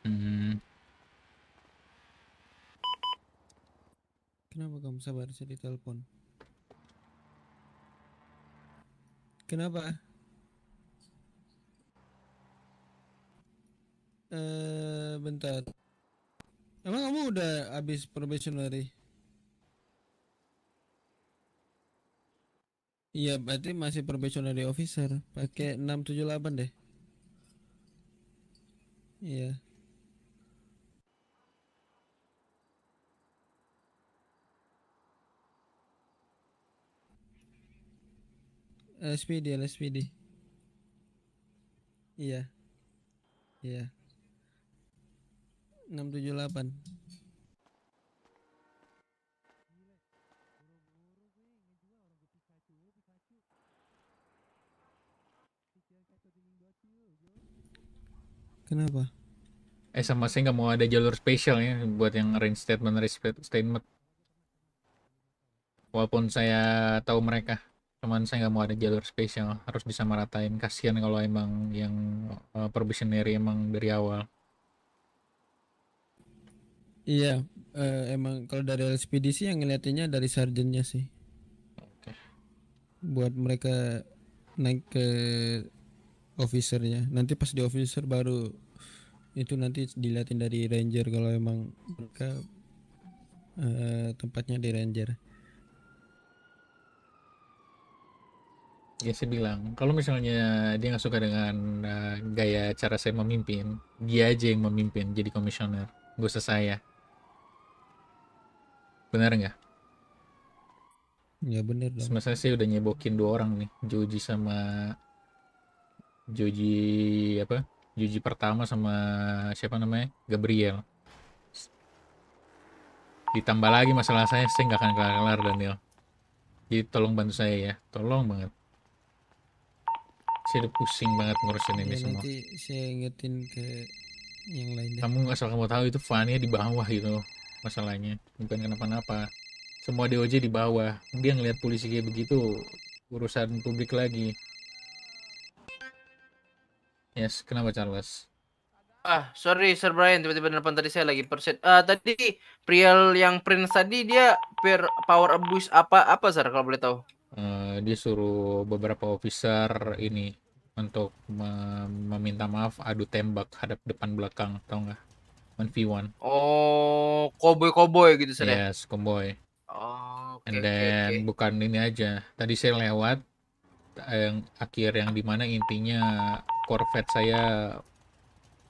Mm hmm. Kenapa kamu sabar saya ditelepon? Kenapa? Eh, bentar. Emang kamu udah habis probationary? Iya, berarti masih probationary officer. Pakai 678 deh. Iya. SPD, SPD. Iya. Iya. 678. Kenapa? Eh sama saya nggak mau ada jalur spesial ya buat yang range statement range statement. Walaupun saya tahu mereka cuman saya nggak mau ada jalur spesial harus bisa meratain kasihan kalau emang yang uh, eh, provisionary emang dari awal iya uh, emang kalau dari LSPD sih yang ngeliatinnya dari sarjennya sih okay. buat mereka naik ke officernya nanti pas di officer baru itu nanti diliatin dari ranger kalau emang mereka uh, tempatnya di ranger ya saya bilang kalau misalnya dia nggak suka dengan uh, gaya cara saya memimpin dia aja yang memimpin jadi komisioner gue usah saya benar nggak ya benar dong semasa saya udah nyebokin dua orang nih Joji sama Joji apa Joji pertama sama siapa namanya Gabriel ditambah lagi masalah saya saya nggak akan kelar-kelar Daniel jadi tolong bantu saya ya tolong banget saya udah pusing banget ngurusin ini ya, semua. Nanti saya ingetin ke yang lain. Deh. Kamu asal kamu tahu itu fannya di bawah gitu masalahnya, bukan kenapa-napa. Semua DOJ di bawah. Dia ngelihat polisi kayak begitu urusan publik lagi. Yes, kenapa Charles? Ah, sorry Sir Brian, tiba-tiba nelfon tadi saya lagi perset. Uh, tadi Prial yang Prince tadi dia per power abuse apa apa Sir kalau boleh tahu? Eh, Dia suruh beberapa officer ini untuk meminta maaf adu tembak hadap depan belakang tau nggak one v 1 oh koboi koboi gitu sih. Ya? yes koboi. oh okay, and then okay, okay. bukan ini aja tadi saya lewat yang akhir yang dimana intinya Corvette saya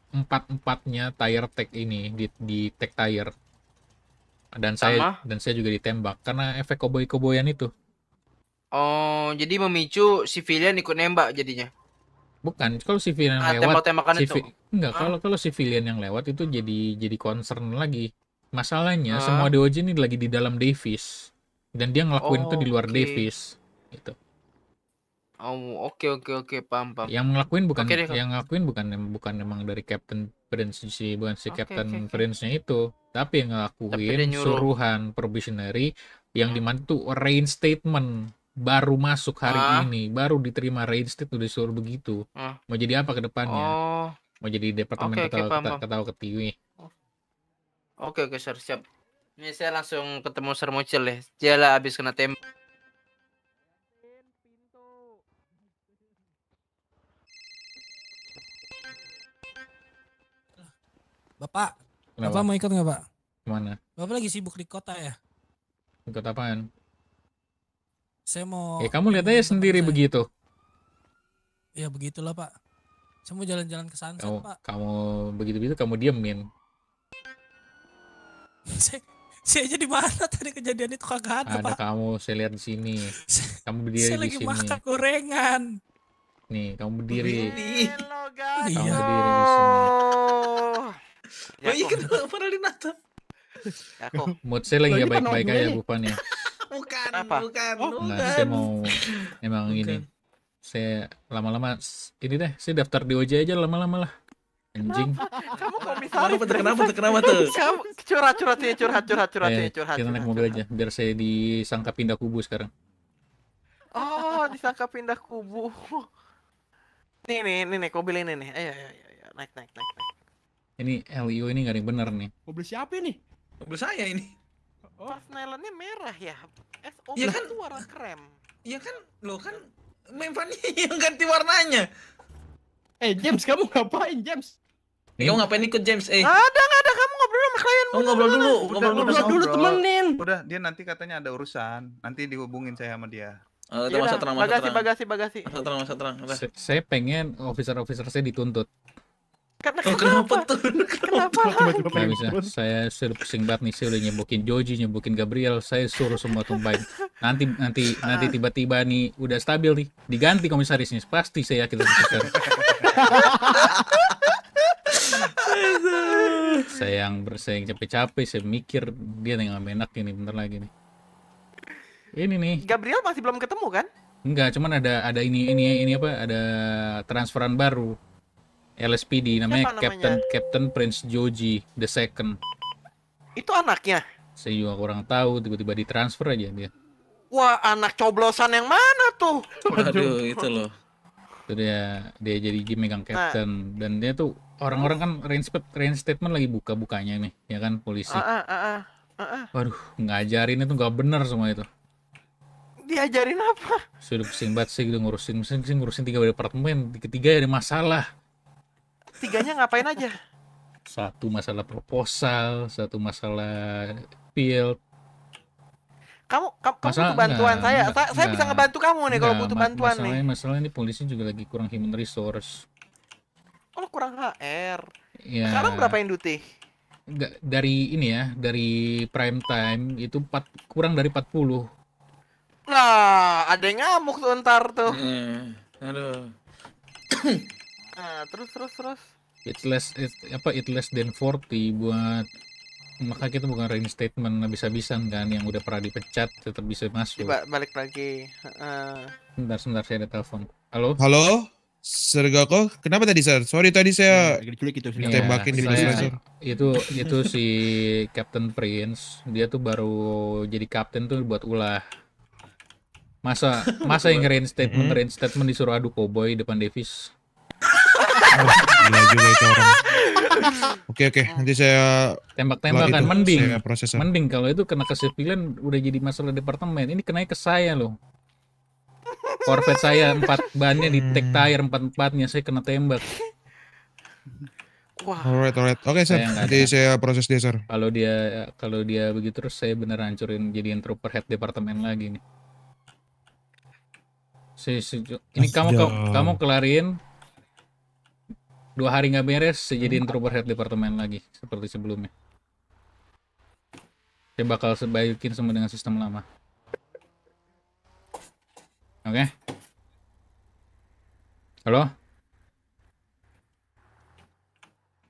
empat empatnya tire tag ini di di tag tire dan Sama? saya dan saya juga ditembak karena efek koboi koboyan itu Oh, jadi memicu civilian ikut nembak jadinya. Bukan, kalau civilian ah, yang lewat tembakan civi... itu. Enggak, ah. kalau kalau civilian yang lewat itu jadi jadi concern lagi. Masalahnya ah. semua DOJ ini lagi di dalam Davis dan dia ngelakuin oh, itu di luar okay. Davis gitu. Oh, oke okay, oke okay, oke, okay. paham paham. Yang ngelakuin bukan okay, yang ngelakuin bukan bukan emang dari Captain Prince si bukan si okay, Captain okay, Prince-nya itu, tapi yang ngelakuin tapi suruhan probationary yang hmm. dimantu statement baru masuk hari ah. ini, baru diterima reinstated udah disuruh begitu. Ah. Mau jadi apa ke depannya? Oh. Mau jadi departemen okay, ketawa, okay, ketawa, ketawa, ketawa Oke, okay, oke, okay, siap. Ini saya langsung ketemu Sir Mucil ya. Dia habis kena tembak. Bapak, Kenapa? Bapak mau ikut nggak, Pak? Mana? Bapak lagi sibuk di kota ya? Di kota apaan? Saya mau. Ya kamu lihat aja sendiri saya. begitu. Ya begitulah pak. Saya mau jalan-jalan ke sunset kamu, pak. Kamu begitu begitu kamu diemin. saya, saya jadi mana tadi kejadian itu kagak ada, ada pak. kamu, saya lihat di sini. kamu berdiri saya di lagi sini. makan gorengan. Nih kamu berdiri. berdiri. Iya. Kamu iya. berdiri di sini. Ya, oh, iya kenapa Nadine ya, Mood saya lagi gak baik-baik aja ya bukan, apa? bukan, oh, bukan. Nah, saya mau emang bukan. ini. Saya lama-lama ini deh, saya daftar di OJ aja lama-lama lah. Anjing. kamu Kamu komisaris. Kenapa tuh? Kenapa tuh? Kenapa tuh? Kamu curhat curhat ya curhat curhat curhat eh, ya curhat. Kita naik mobil aja biar saya disangka pindah kubu sekarang. Oh, disangka pindah kubu. Nih nih nih nih mobil ini nih. Ayo ayo ayo naik naik naik naik. Ini LEO ini gak ada yang bener nih. Mobil siapa ini? Mobil saya ini. Pas Parf merah ya SO ya kan, itu warna krem Iya kan lo kan Memphani yang ganti warnanya Eh James kamu ngapain James Eh, kamu ngapain ikut James? Eh. Ada nggak ada kamu ngobrol sama klien? Oh, ngobrol dulu, udah, ngobrol, ngobrol, ngobrol dulu temenin. Udah, dia nanti katanya ada urusan. Nanti dihubungin saya sama dia. Eh, uh, masa terang, masa bagasi, terang. Bagasi, bagasi, bagasi. Masa terang, masa terang. Saya pengen officer-officer saya dituntut. Karena oh, kenapa? kenapa tuh? Kenapa, kenapa lagi? bisa. Saya suruh pusing banget nih, saya udah nyembukin Joji, nyebokin Gabriel, saya suruh semua combine. Nanti nanti nanti tiba-tiba nih udah stabil nih, diganti komisarisnya. Pasti saya yakin komisaris. saya yang bersaing capek-capek, saya mikir dia yang gak enak ini bentar lagi nih. Ini nih. Gabriel masih belum ketemu kan? Enggak, cuman ada ada ini ini ini apa? Ada transferan baru LSPD namanya, namanya? Captain Captain Prince Joji the Second. Itu anaknya? Saya juga kurang tahu, tiba-tiba ditransfer aja dia. Wah, anak coblosan yang mana tuh? Waduh, itu loh. Itu dia dia jadi megang nah. captain nah. dan dia tuh orang-orang kan range, range statement lagi buka-bukanya nih, ya kan polisi. Uh, uh, uh, uh, uh. Waduh, ngajarin itu nggak bener semua itu. Diajarin apa? Sudah pusing banget sih gitu ngurusin mesin, ngurusin tiga departemen, ketiga ada masalah tiganya ngapain aja? Satu masalah proposal, satu masalah field. Kamu, kamu, masalah, butuh bantuan enggak, saya. Enggak, saya bisa ngebantu kamu nih kalau butuh bantuan masalah, nih. Masalahnya ini polisi juga lagi kurang human resource. Oh, kurang HR. Ya. Sekarang berapa yang duty? Enggak, dari ini ya, dari prime time itu 4, kurang dari 40. Nah, ada yang ngamuk tuh ntar tuh. Hmm, aduh. Nah, terus terus terus. it's less it, apa it less than 40 buat maka kita bukan reinstatement habis-habisan kan yang udah pernah dipecat tetap bisa masuk. Coba balik lagi. Uh... Bentar, sebentar saya ada telepon. Halo. Halo. kok? kenapa tadi sir? Sorry tadi saya diculik itu ditembakin di ya, saya, Itu itu si Captain Prince, dia tuh baru jadi Captain tuh buat ulah. Masa masa yang reinstatement hmm? reinstatement disuruh adu koboi depan Davis. Oke oke, nanti saya tembak-tembakan mending. Ya. Mending kalau itu kena kesepilan udah jadi masalah departemen. Ini kena ke saya loh. Corvette saya empat bannya di hmm. tag tire empat empatnya saya kena tembak. Wah. Alright, alright. Oke, saya Nanti saya proses dia, sir. Kalau dia kalau dia begitu terus saya bener hancurin jadi trooper head departemen lagi nih. Si, si, ini Mas kamu kamu kelarin dua hari nggak beres saya jadi introvert head departemen lagi seperti sebelumnya saya bakal sebaikin semua dengan sistem lama oke okay. halo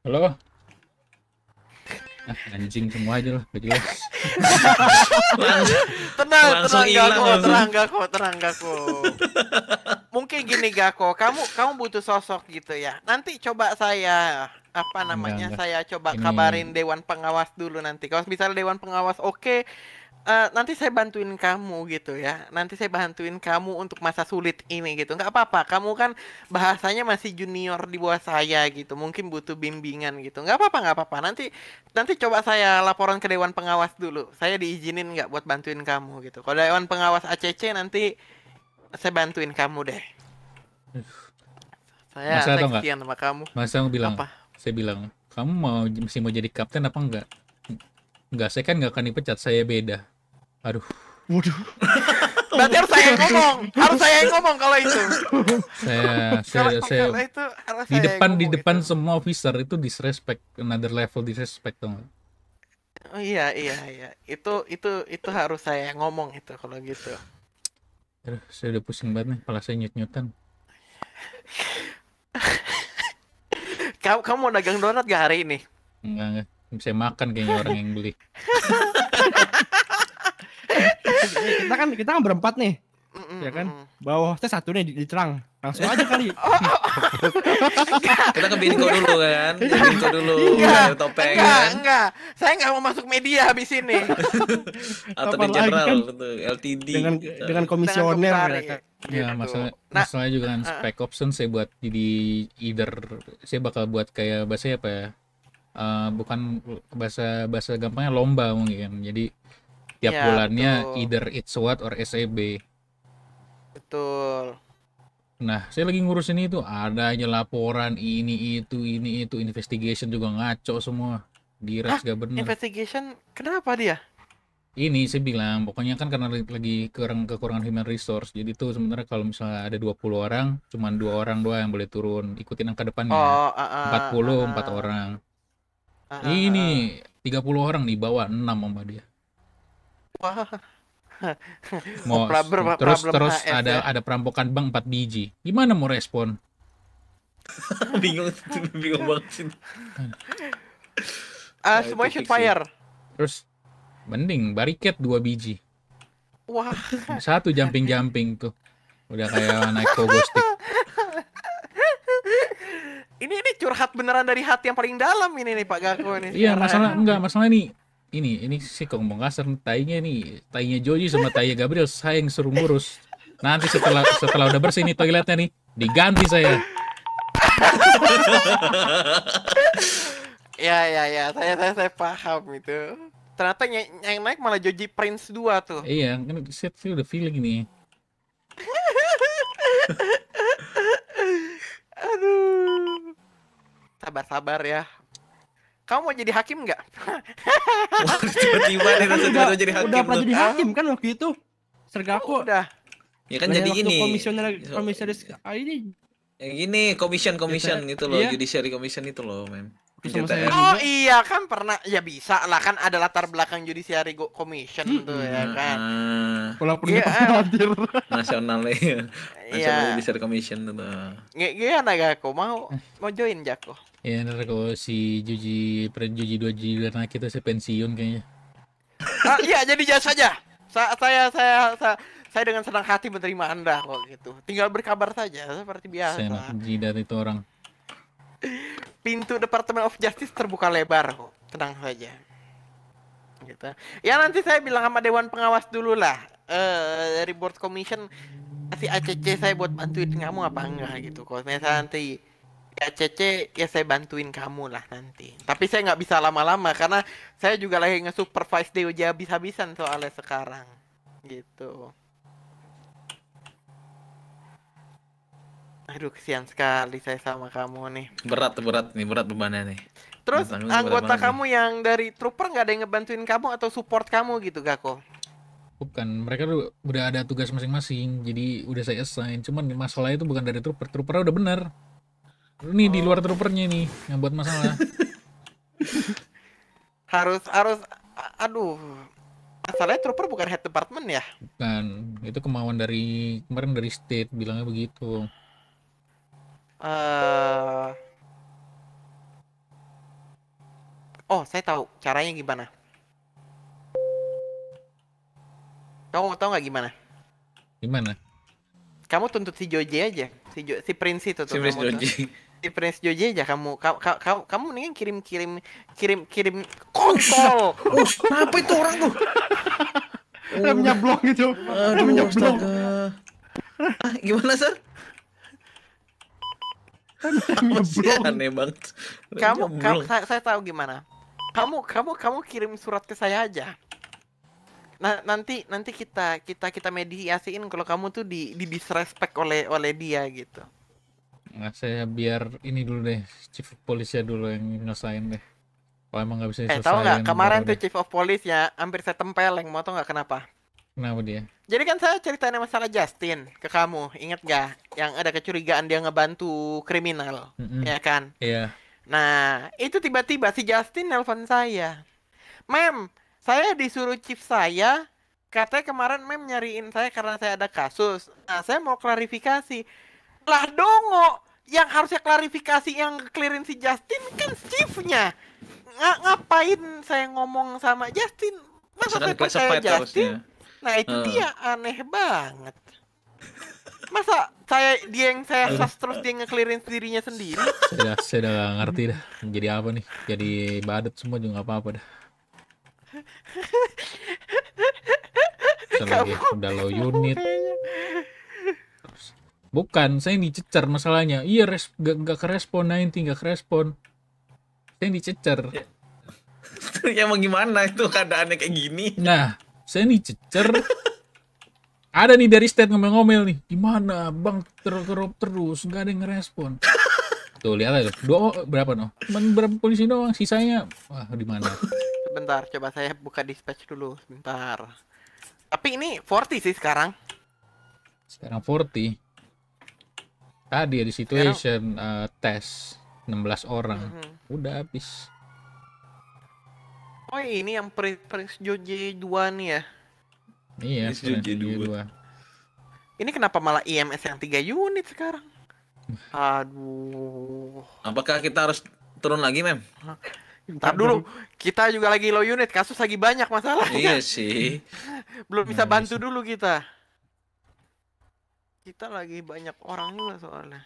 halo anjing semua aja lah gitu tenang Langsung tenang kok, tenang gako tenang kok. mungkin gini gak kok. kamu kamu butuh sosok gitu ya nanti coba saya apa namanya enggak, enggak. saya coba ini... kabarin dewan pengawas dulu nanti kalau misalnya dewan pengawas oke okay, uh, nanti saya bantuin kamu gitu ya. Nanti saya bantuin kamu untuk masa sulit ini gitu. Nggak apa-apa, kamu kan bahasanya masih junior di bawah saya gitu. Mungkin butuh bimbingan gitu. Nggak apa-apa, nggak apa-apa. Nanti nanti coba saya laporan ke Dewan Pengawas dulu. Saya diizinin nggak buat bantuin kamu gitu. Kalau Dewan Pengawas ACC nanti saya bantuin kamu deh. Saya Masa sama kamu. Masa bilang, apa? saya bilang, kamu mau masih mau jadi kapten apa enggak? Enggak, saya kan nggak akan dipecat, saya beda. Aduh. Waduh. Berarti harus saya yang ngomong. Harus saya yang ngomong kalau itu. saya saya kalau, saya kalau itu di saya depan di depan itu. semua officer itu disrespect another level disrespect dong. Oh iya iya iya. Itu itu itu harus saya yang ngomong itu kalau gitu. Aduh, saya udah pusing banget nih, kepala saya nyut-nyutan. kamu kamu mau dagang donat gak hari ini? Enggak, enggak. Saya makan kayaknya orang yang beli. kita kan kita kan berempat nih. Mm-mm, ya kan? Bawah hostnya satu nih diterang Langsung aja kali. Oh. kita ke bingko dulu kan. Ke dulu. ya, topeng enggak, kan. Enggak. Saya enggak mau masuk media habis ini. Atau Apalagi di general kan, gitu. LTD dengan gitu. dengan komisioner dengan Ya, masalah, nah, masalahnya juga kan uh, spek option saya buat jadi either saya bakal buat kayak bahasa apa ya? Uh, bukan bahasa bahasa gampangnya lomba mungkin. Jadi tiap ya, bulannya betul. either it's what or SEB. Betul. Nah, saya lagi ngurusin itu, ada aja laporan ini itu ini itu investigation juga ngaco semua. Diras Hah? gak bener. Investigation kenapa dia? Ini saya bilang, pokoknya kan karena lagi kurang kekurangan human resource. Jadi tuh sebenarnya kalau misalnya ada 20 orang, cuma dua orang doang yang boleh turun. Ikutin angka depannya. Oh, uh, uh, 40 uh, uh. orang. Uh, uh, puluh Ini 30 orang di bawah 6 sama dia. Wah. mau problem, terus terus HF ada ya? ada perampokan bank 4 biji. Gimana mau respon? bingung bingung banget sih. Ah, nah, semuanya shoot fire. Terus mending bariket dua biji. Wah. Satu jumping-jumping tuh. Udah kayak naik pogo stick. Ini ini curhat beneran dari hati yang paling dalam ini nih Pak Gako ini. Iya, masalah enggak, masalah ini ini ini sih kalau ngomong kasar tainya nih tainya Joji sama tainya Gabriel sayang yang suruh ngurus nanti setelah setelah udah bersih nih toiletnya nih diganti saya ya ya ya saya saya, saya paham itu ternyata yang, yang naik malah Joji Prince 2 tuh iya kan set sih udah feeling nih aduh sabar-sabar ya kamu mau jadi hakim nggak? Tiba-tiba nih udah, tiba jadi hakim. Udah pernah jadi hakim kan waktu itu. Sergako. Oh, udah. Ya kan jadi ini. Komisioner komisaris ah, ini Ya gini komision, commission gitu loh, iya. judiciary commission itu loh, men. Oh iya kan pernah ya bisa lah kan ada latar belakang judiciary commission hmm. tuh ya hmm, kan. Ah. Walaupun yeah. Iya. anjir. Nasional ya. Nasional yeah. judiciary commission tuh. Ah. Gimana gak aku mau mau join Jako? Ya ntar kalau si Juji Juji dua Juji karena kita saya pensiun kayaknya. ah, iya jadi jasanya. Sa saya saya saya saya dengan senang hati menerima anda kalau gitu. Tinggal berkabar saja seperti biasa. Saya benci dari itu orang. Pintu Departemen of Justice terbuka lebar kok. Tenang saja. Gitu. Ya nanti saya bilang sama Dewan Pengawas dulu lah. Uh, eh, dari Board Commission kasih ACC saya buat bantuin kamu apa enggak gitu. Kalau misalnya nanti ya Cece ya saya bantuin kamu lah nanti tapi saya nggak bisa lama-lama karena saya juga lagi nge-supervise dia habis-habisan soalnya sekarang gitu aduh kesian sekali saya sama kamu nih berat berat nih berat bebannya nih terus anggota kamu nih. yang dari trooper nggak ada yang ngebantuin kamu atau support kamu gitu gak kok? bukan mereka udah ada tugas masing-masing jadi udah saya assign cuman masalahnya itu bukan dari trooper trooper udah bener ini oh. di luar troopernya nih yang buat masalah. harus harus aduh. Asalnya trooper bukan head department ya? Bukan. Itu kemauan dari kemarin dari state bilangnya begitu. Uh... Oh, saya tahu caranya gimana. Kamu tahu nggak gimana? Gimana? Kamu tuntut si Joji aja, si jo si Prince itu tuh. Si Prince Joji di Prince Joji aja kamu kamu kamu, kamu mendingan kirim kirim kirim kirim kontol. us oh, kenapa itu orang tuh? Rem oh. nyablong gitu. Rem nyablong. Ah, gimana, Sir? Aneh banget. Kamu, kamu saya, saya tahu gimana. Kamu kamu kamu kirim surat ke saya aja. Nah, nanti nanti kita kita kita mediasiin kalau kamu tuh di, di disrespect oleh oleh dia gitu. Nah, saya biar ini dulu deh, chief of police ya dulu yang nyelesain deh. Kalau emang nggak bisa Eh, tahu nggak? Kemarin tuh chief of police ya hampir saya tempeleng, mau tau nggak kenapa? Kenapa dia? Jadi kan saya ceritain masalah Justin ke kamu, inget gak? Yang ada kecurigaan dia ngebantu kriminal, mm -hmm. ya kan? Iya. Yeah. Nah, itu tiba-tiba si Justin nelpon saya. Mem, saya disuruh chief saya, katanya kemarin Mem nyariin saya karena saya ada kasus. Nah, saya mau klarifikasi lah Dongo yang harusnya klarifikasi yang clearin si Justin kan Steve-nya. ngapain saya ngomong sama Justin? Masa Sedang saya percaya Justin? Harusnya. Nah itu uh. dia aneh banget. Masa saya dia yang saya sas terus dia ngeklirin dirinya sendiri? Saya, saya udah ngerti dah. Jadi apa nih? Jadi badut semua juga apa-apa dah. Kamu, lagi udah low unit. Bukan, saya dicecer masalahnya. Iya, res, gak, gak kerespon, 90 gak kerespon. Saya dicecer. Ya. Emang ya, gimana itu keadaannya kayak gini. Nah, saya dicecer. ada nih dari state ngomel-ngomel nih. Gimana, bang terus terus, gak ada yang ngerespon. Tuh, lihat aja. Dua, oh, berapa no? Cuman berapa polisi doang, sisanya. Wah, di mana? Sebentar, coba saya buka dispatch dulu. Sebentar. Tapi ini 40 sih sekarang. Sekarang 40. Tadi ya di situation uh, tes 16 orang. Mm -hmm. Udah habis. Oh, ini yang pre Prince Joji dua nih ya. Iya, Prince Joji dua. Ini kenapa malah IMS yang tiga unit sekarang? Aduh. Apakah kita harus turun lagi, Mem? Ntar dulu, kita juga lagi low unit, kasus lagi banyak masalah. Iya sih. Belum bisa nah, bantu dulu kita kita lagi banyak orang juga soalnya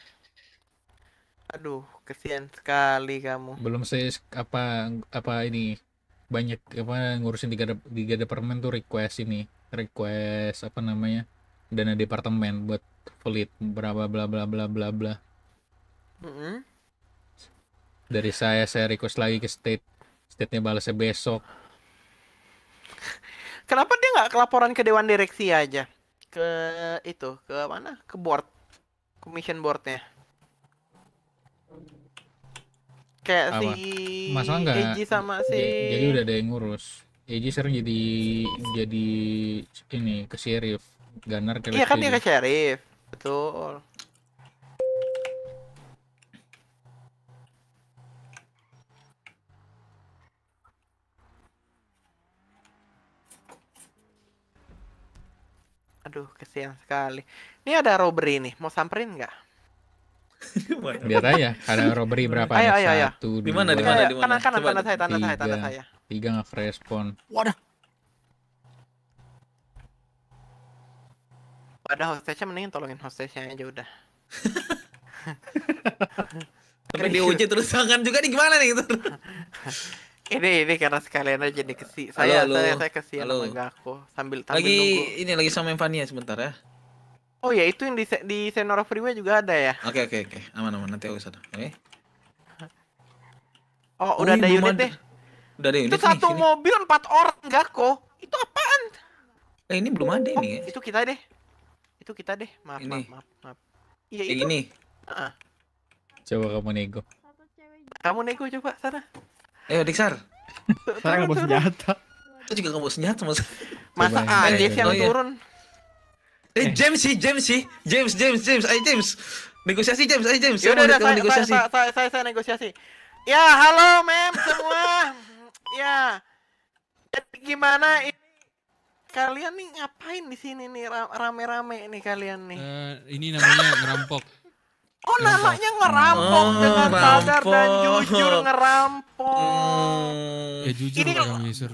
aduh kesian sekali kamu belum saya apa apa ini banyak apa ngurusin tiga tiga departemen tuh request ini request apa namanya dana departemen buat pelit berapa bla bla bla bla bla mm -hmm. dari saya saya request lagi ke state state nya balasnya besok kenapa dia nggak kelaporan ke dewan direksi aja ke itu ke mana ke board commission boardnya kayak Apa? si masalah nggak Eji sama si jadi udah ada yang ngurus Eji sering jadi jadi ini ke sheriff Gunner ke iya kan dia ke sheriff betul Aduh, kesian sekali. Ini ada robbery nih, mau samperin nggak? Dia aja, ada robbery berapa? Ayo, ayo, ayo. Satu, dua, dimana, dimana, dimana? Kanan, kanan, tanah saya, tanah saya, tanah saya. Tiga nggak respon. Wadah. Wadah hostesnya mendingin tolongin hostage-nya aja udah. di diuji terus tangan juga nih gimana nih? Gitu? Ini ini karena sekalian aja nih kesi. Saya halo, saya, saya kesian halo. sama aku sambil sambil lagi, nunggu. ini lagi sama Fania sebentar ya. Oh ya itu yang di di Senora Freeway juga ada ya. Oke okay, oke okay, oke. Okay. Aman aman nanti aku sana. Oke. Okay. Oh, oh, udah ada unit deh. Udah ada unit Itu nih, satu sini. mobil empat orang enggak kok. Itu apaan? Eh ini belum ada oh, ini ya. Itu kita deh. Itu kita deh. Maaf ini. maaf maaf. maaf. Iya itu. Ini. Uh -uh. Coba kamu nego. Kamu nego coba sana. Eh, Diksar. Saya nggak bawa senjata. Itu juga nggak bawa senjata mas. Masa Andes yang oh, iya. turun? Eh, eh James sih, James sih, James, James, James, ayo James, negosiasi James, ayo James. Yaudah, udah, saya, negosiasi. Saya, saya, saya, saya negosiasi. Ya, halo mem semua. ya, jadi ya, gimana ini? Kalian nih ngapain di sini nih rame-rame nih kalian nih? Uh, ini namanya ngerampok. Oh iya, namanya ngerampok oh, dengan sadar dan jujur ngerampok. Hmm. Ya jujur Ini... Mister.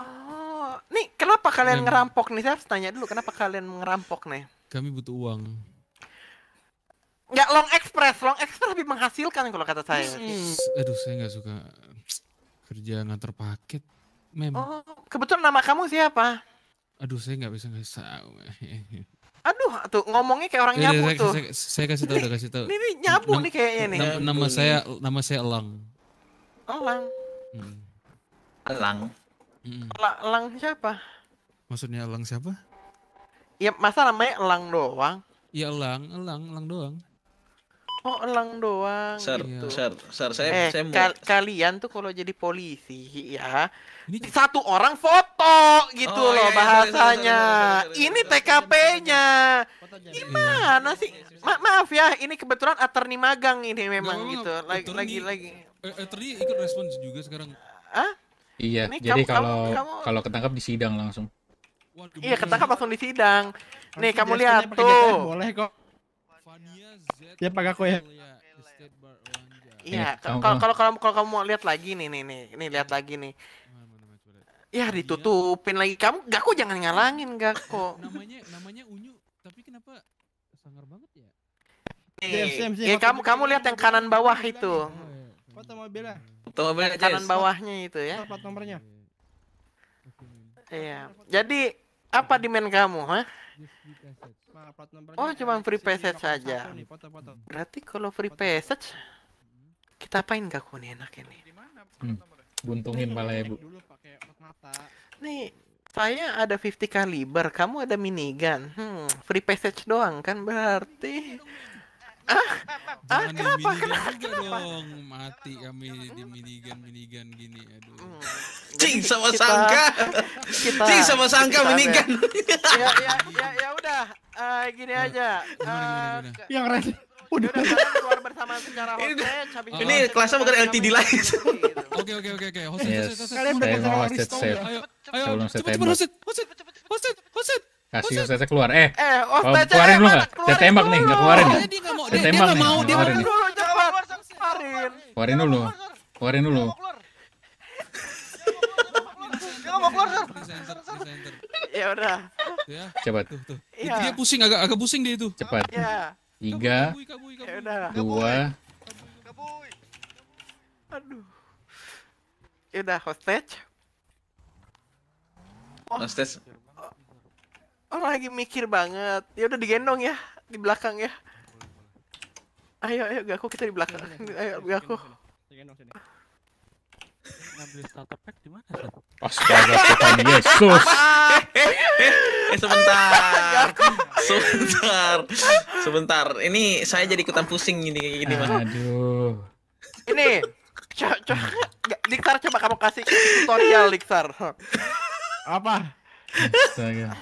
Oh, nih kenapa kalian iya. ngerampok nih? Saya harus tanya dulu kenapa kalian ngerampok nih? Kami butuh uang. Enggak long express, long express lebih menghasilkan kalau kata saya. Hmm. Aduh saya nggak suka kerja ngantar paket. Memang. Oh, kebetulan nama kamu siapa? Aduh saya nggak bisa ngasih tahu. Aduh, tuh ngomongnya kayak orang ya, nyabu saya, tuh. Saya, saya kasih tahu, udah kasih tahu. Ini, nyabu nih kayaknya nih. Nama, nama saya nama saya Elang. Elang. Hmm. Elang. Hmm. Elang siapa? Maksudnya Elang siapa? Ya masa namanya Elang doang? Iya Elang, Elang, Elang doang. Oh elang doang. Sir, gitu. sir, sir, saya, eh, saya kal kalian tuh kalau jadi polisi ya ini satu orang foto gitu oh, loh iya, iya bahasanya. ini TKP-nya. Gimana iya, sih? Iya, Ma maaf ya, ini kebetulan attorney magang ini memang Gak, gitu. Lagi lagi lagi. Attorney eh, ikut respons juga sekarang. Hah? Iya, ini jadi kalau kalau ketangkap di sidang langsung. Waduh, iya, ketangkap langsung di sidang. Nih, kamu lihat tuh. Boleh kok. Ya pakai aku ya. Iya, kalau kalau kamu kalau kamu lihat lagi nih nih nih, nih lihat lagi nih. Ya iya. ditutupin lagi kamu. Gak kok jangan ngalangin gak kok. namanya namanya unyu tapi kenapa sangar banget ya? Eh, eh kamu kamu lihat yang kanan bawah itu. Oh, iya, iya. Foto mobilnya. Hmm. Foto mobilnya kanan bawahnya itu ya. Plat nomornya. Iya. Jadi apa demand kamu, ha? Oh, cuma free passage saja. Berarti kalau free passage kita apain gak kok nih enak ini? Hmm buntungin malah ya bu nih saya ada 50 kaliber kamu ada minigun hmm free passage doang kan berarti ah ah, ah kenapa kenapa, kenapa? dong mati kami di minigun minigun gini aduh hmm, cing sama sangka kita, cing sama sangka kita, minigun ya ya ya ya udah uh, gini aja uh, yang ready. Udah, udah keluar bersama secara ini kelasnya bukan LTD lagi. Oke oke oke oke. Hostage. Kalian udah mau hostage Ayo ayo cepet cepet hostage hostage hostage hostage. Kasih hostage keluar. Eh, eh oh, hostage keluarin lu nggak? Saya tembak nih, nggak keluarin. Saya tembak nih. Dia mau dulu cepat. Keluarin dulu. Keluarin dulu. Gak mau keluar, Ya udah. Ya. Cepat. Iya. Dia pusing agak agak pusing dia itu. Cepat. Iya tiga dua aduh udah hostage oh. hostage orang oh, lagi mikir banget ya udah digendong ya di belakang ya ayo ayo gak aku kita di belakang ayo gak aku ngambil starter pack di mana sih? Astaga Tuhan Yesus. eh sebentar. Sebentar. Sebentar. Ini saya jadi ikutan pusing ini kayak gini Mas. Aduh. Ini coba co Liksar coba kamu kasih tutorial Liksar. Apa? Astaga.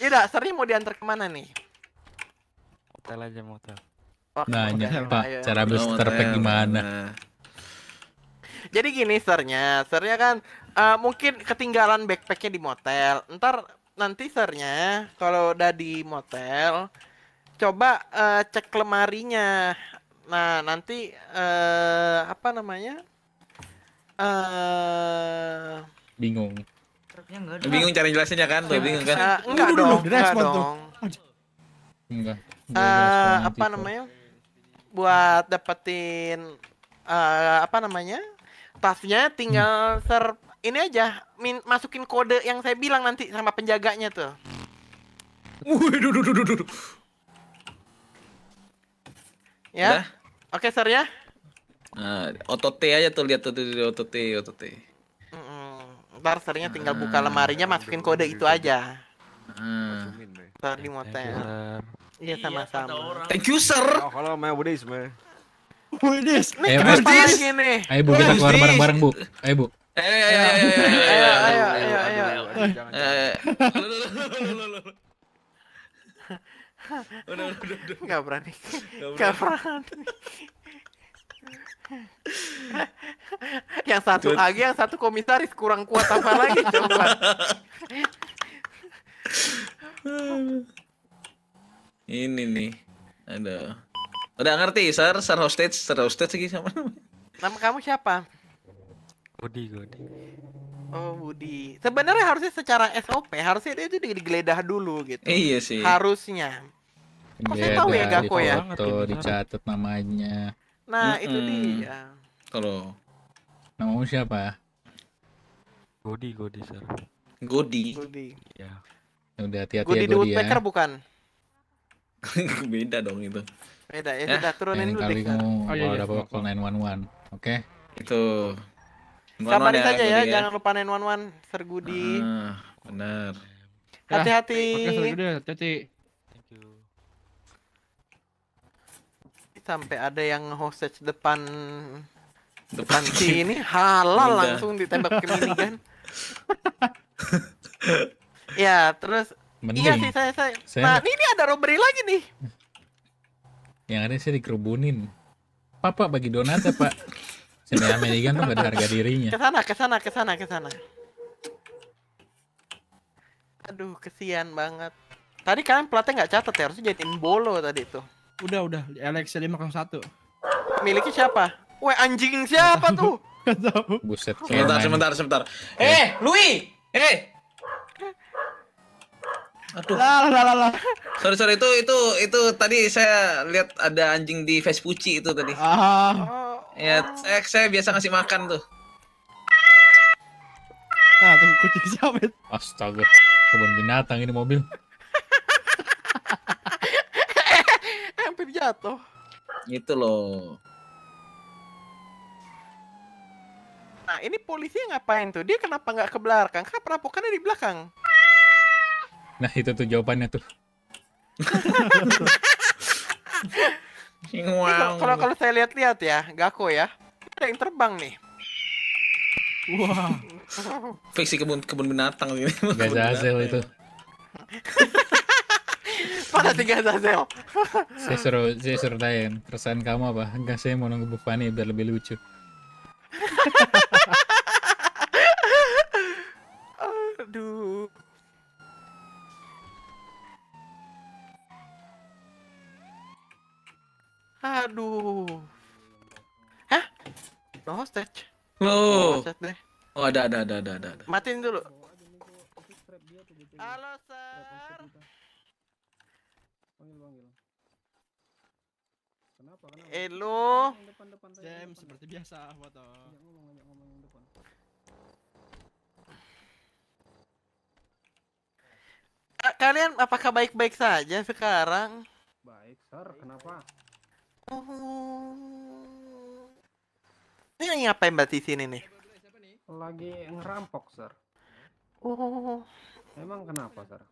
Ida, Seri mau diantar kemana nih? Hotel aja motel. Oh, nah, nyapa cara booster pack gimana? Nah. Jadi gini sernya, sernya kan uh, mungkin ketinggalan backpacknya di motel. Ntar nanti sernya kalau udah di motel, coba uh, cek lemarinya. Nah nanti uh, apa namanya? Uh, bingung. Bingung cara jelasinnya kan, tuh bingung kan? Uh, enggak dong, enggak dong. Enggak. Uh, apa namanya? Buat dapetin uh, apa namanya? tasnya tinggal hmm. ser ini aja min masukin kode yang saya bilang nanti sama penjaganya tuh. Wih, duh, duh, duh, duh. duh. Ya. Udah? Oke, Sir ya. Nah, otot aja tuh lihat tuh di otot T, otot T. Ntar sernya tinggal buka ah. lemarinya masukin kode itu aja. Hmm. Sir di motel. Iya sama-sama. Thank you, sir. Oh, hello, my buddies, man. Ayo, ayo, Bu, kita keluar bareng-bareng, Bu. Ayo, Bu. Ayo, ayo, ayo, ayo, ayo, ayo, ayo. ayo, ayo. Gak berani. Gak berani. yang satu lagi, yang satu komisaris kurang kuat apa lagi coba. Ini nih. ada. Udah ngerti, sir, sir hostage, sir hostage lagi sama Nama kamu siapa? Budi, Budi. Oh, Budi. Sebenarnya harusnya secara SOP harusnya dia itu digeledah dulu gitu. Iya sih. Harusnya. Kok saya tahu ya Gako ya? Tuh iya, dicatat namanya. Nah, mm -hmm. itu dia. Kalau namamu siapa? Godi, Godi, sir. Godi. Godi. Ya. Udah hati-hati ya Godi. Godi ya. ya. bukan? Beda dong itu. Beda ya, ya, kita turunin dulu kali deh. kamu oh, iya, kalau iya. dapat call 911, oke? Okay? Itu. Kabarin ya, saja ya, ya, jangan lupa 911, Sergudi. Ah, benar. Hati-hati. Oke, hati-hati. Sampai ada yang hostage depan depan sini halal langsung ditembak ke kan ya, terus iya Mending. Iya sih saya saya. saya nah, ini ada robbery lagi nih. Yang ada saya dikerubunin. Papa bagi donat ya pak. Sendal amerika tuh gak ada harga dirinya. Kesana, kesana, kesana, kesana. Aduh, kesian banget. Tadi kalian pelatnya nggak catat ya, harusnya jadiin bolo tadi itu. Udah, udah, Alex jadi makan satu. miliki siapa? Weh, anjing siapa tuh? Buset. Sebentar, sebentar, sebentar. Eh, Louis! Eh, Aduh. Lah, lah, lah, lah. Sorry, sorry itu itu itu tadi saya lihat ada anjing di Vespucci itu tadi. Ah. Oh, ya, oh. saya, saya biasa ngasih makan tuh. Ah, tuh kucing siapa itu? Astaga. Kebun binatang ini mobil. Hampir jatuh. Itu loh. Nah, ini polisi ngapain tuh? Dia kenapa nggak ke belakang? Karena perampokannya di belakang. Nah itu tuh jawabannya tuh. wow. Kalau kalau saya lihat-lihat ya, Gako ya, ada yang terbang nih. Wah. Wow. Fiksi kebun kebun binatang ini Gak Zazel itu. Pada tiga Zazel. saya suruh saya suruh tanyain perasaan kamu apa? Enggak saya mau nunggu Bufani biar lebih lucu. Aduh. Aduh. Hah? No hostage. Oh. No Oh, ada ada ada ada ada. Matiin dulu. Halo, Sir. Panggil, panggil. Kenapa? Kenapa? Elo. Depan, seperti biasa foto. Ah, kalian apakah baik-baik saja sekarang? Baik, Sir. Kenapa? Oh. Ini ngapain mbak di sini nih? Lagi ngerampok, sir. Oh. Emang kenapa, sir?